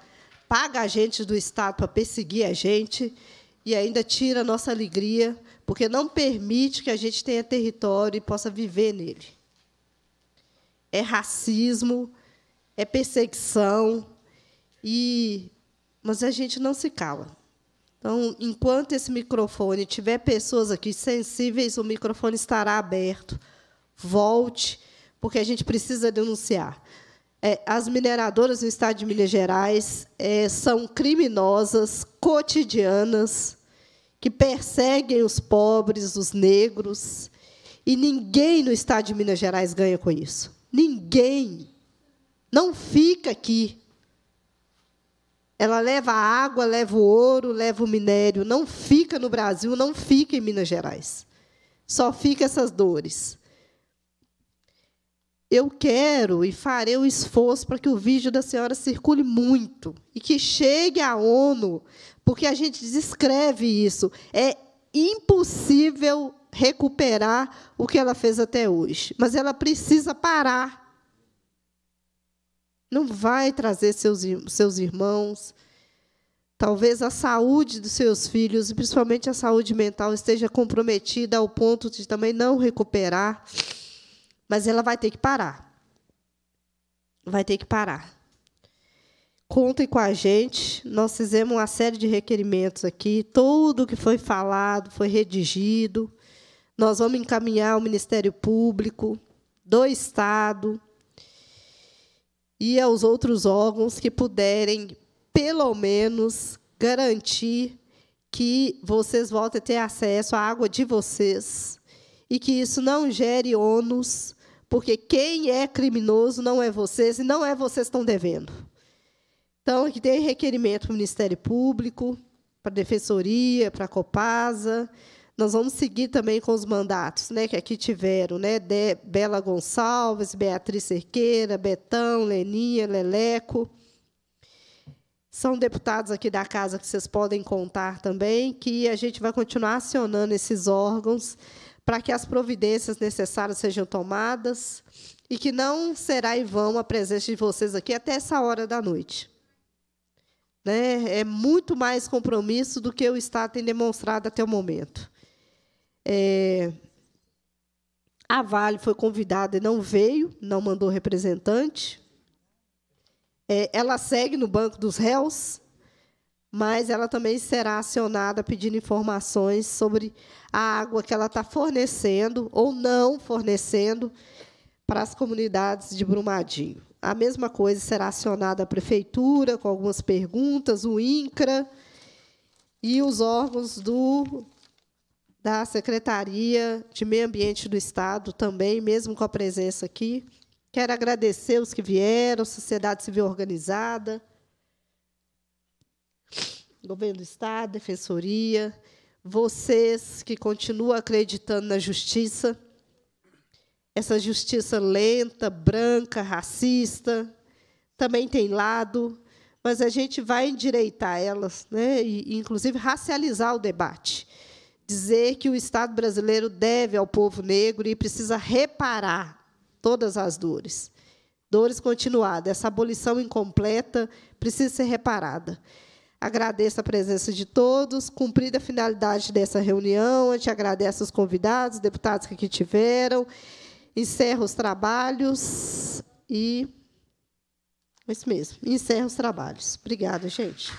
paga agentes do Estado para perseguir a gente e ainda tira a nossa alegria, porque não permite que a gente tenha território e possa viver nele. É racismo, é perseguição, e mas a gente não se cala. Então, enquanto esse microfone tiver pessoas aqui sensíveis, o microfone estará aberto. Volte, porque a gente precisa denunciar. É, as mineradoras no estado de Minas Gerais é, são criminosas, cotidianas, que perseguem os pobres, os negros, e ninguém no estado de Minas Gerais ganha com isso. Ninguém. Não fica aqui. Ela leva a água, leva o ouro, leva o minério. Não fica no Brasil, não fica em Minas Gerais. Só fica essas dores eu quero e farei o esforço para que o vídeo da senhora circule muito e que chegue à ONU, porque a gente descreve isso. É impossível recuperar o que ela fez até hoje, mas ela precisa parar. Não vai trazer seus, seus irmãos. Talvez a saúde dos seus filhos, e principalmente a saúde mental, esteja comprometida ao ponto de também não recuperar. Mas ela vai ter que parar. Vai ter que parar. Contem com a gente. Nós fizemos uma série de requerimentos aqui. Tudo que foi falado foi redigido. Nós vamos encaminhar ao Ministério Público do Estado e aos outros órgãos que puderem, pelo menos, garantir que vocês voltem a ter acesso à água de vocês e que isso não gere ônus porque quem é criminoso não é vocês e não é vocês que estão devendo. Então, aqui tem requerimento para o Ministério Público, para a Defensoria, para a Copasa. Nós vamos seguir também com os mandatos né, que aqui tiveram, né? De Bela Gonçalves, Beatriz Cerqueira, Betão, Leninha, Leleco. São deputados aqui da casa que vocês podem contar também, que a gente vai continuar acionando esses órgãos para que as providências necessárias sejam tomadas e que não será em vão a presença de vocês aqui até essa hora da noite. Né? É muito mais compromisso do que o Estado tem demonstrado até o momento. É... A Vale foi convidada e não veio, não mandou representante. É, ela segue no banco dos réus, mas ela também será acionada pedindo informações sobre a água que ela está fornecendo ou não fornecendo para as comunidades de Brumadinho. A mesma coisa será acionada a prefeitura com algumas perguntas, o INCRA e os órgãos do da Secretaria de Meio Ambiente do Estado também, mesmo com a presença aqui. Quero agradecer os que vieram, sociedade civil organizada, governo do Estado, defensoria, vocês que continuam acreditando na justiça, essa justiça lenta, branca, racista, também tem lado, mas a gente vai endireitar elas, né? e, inclusive racializar o debate. Dizer que o Estado brasileiro deve ao povo negro e precisa reparar todas as dores. Dores continuadas, essa abolição incompleta precisa ser reparada. Agradeço a presença de todos, cumprida a finalidade dessa reunião, a gente agradece os convidados, os deputados que aqui tiveram, encerro os trabalhos e... É isso mesmo, encerro os trabalhos. Obrigada, gente.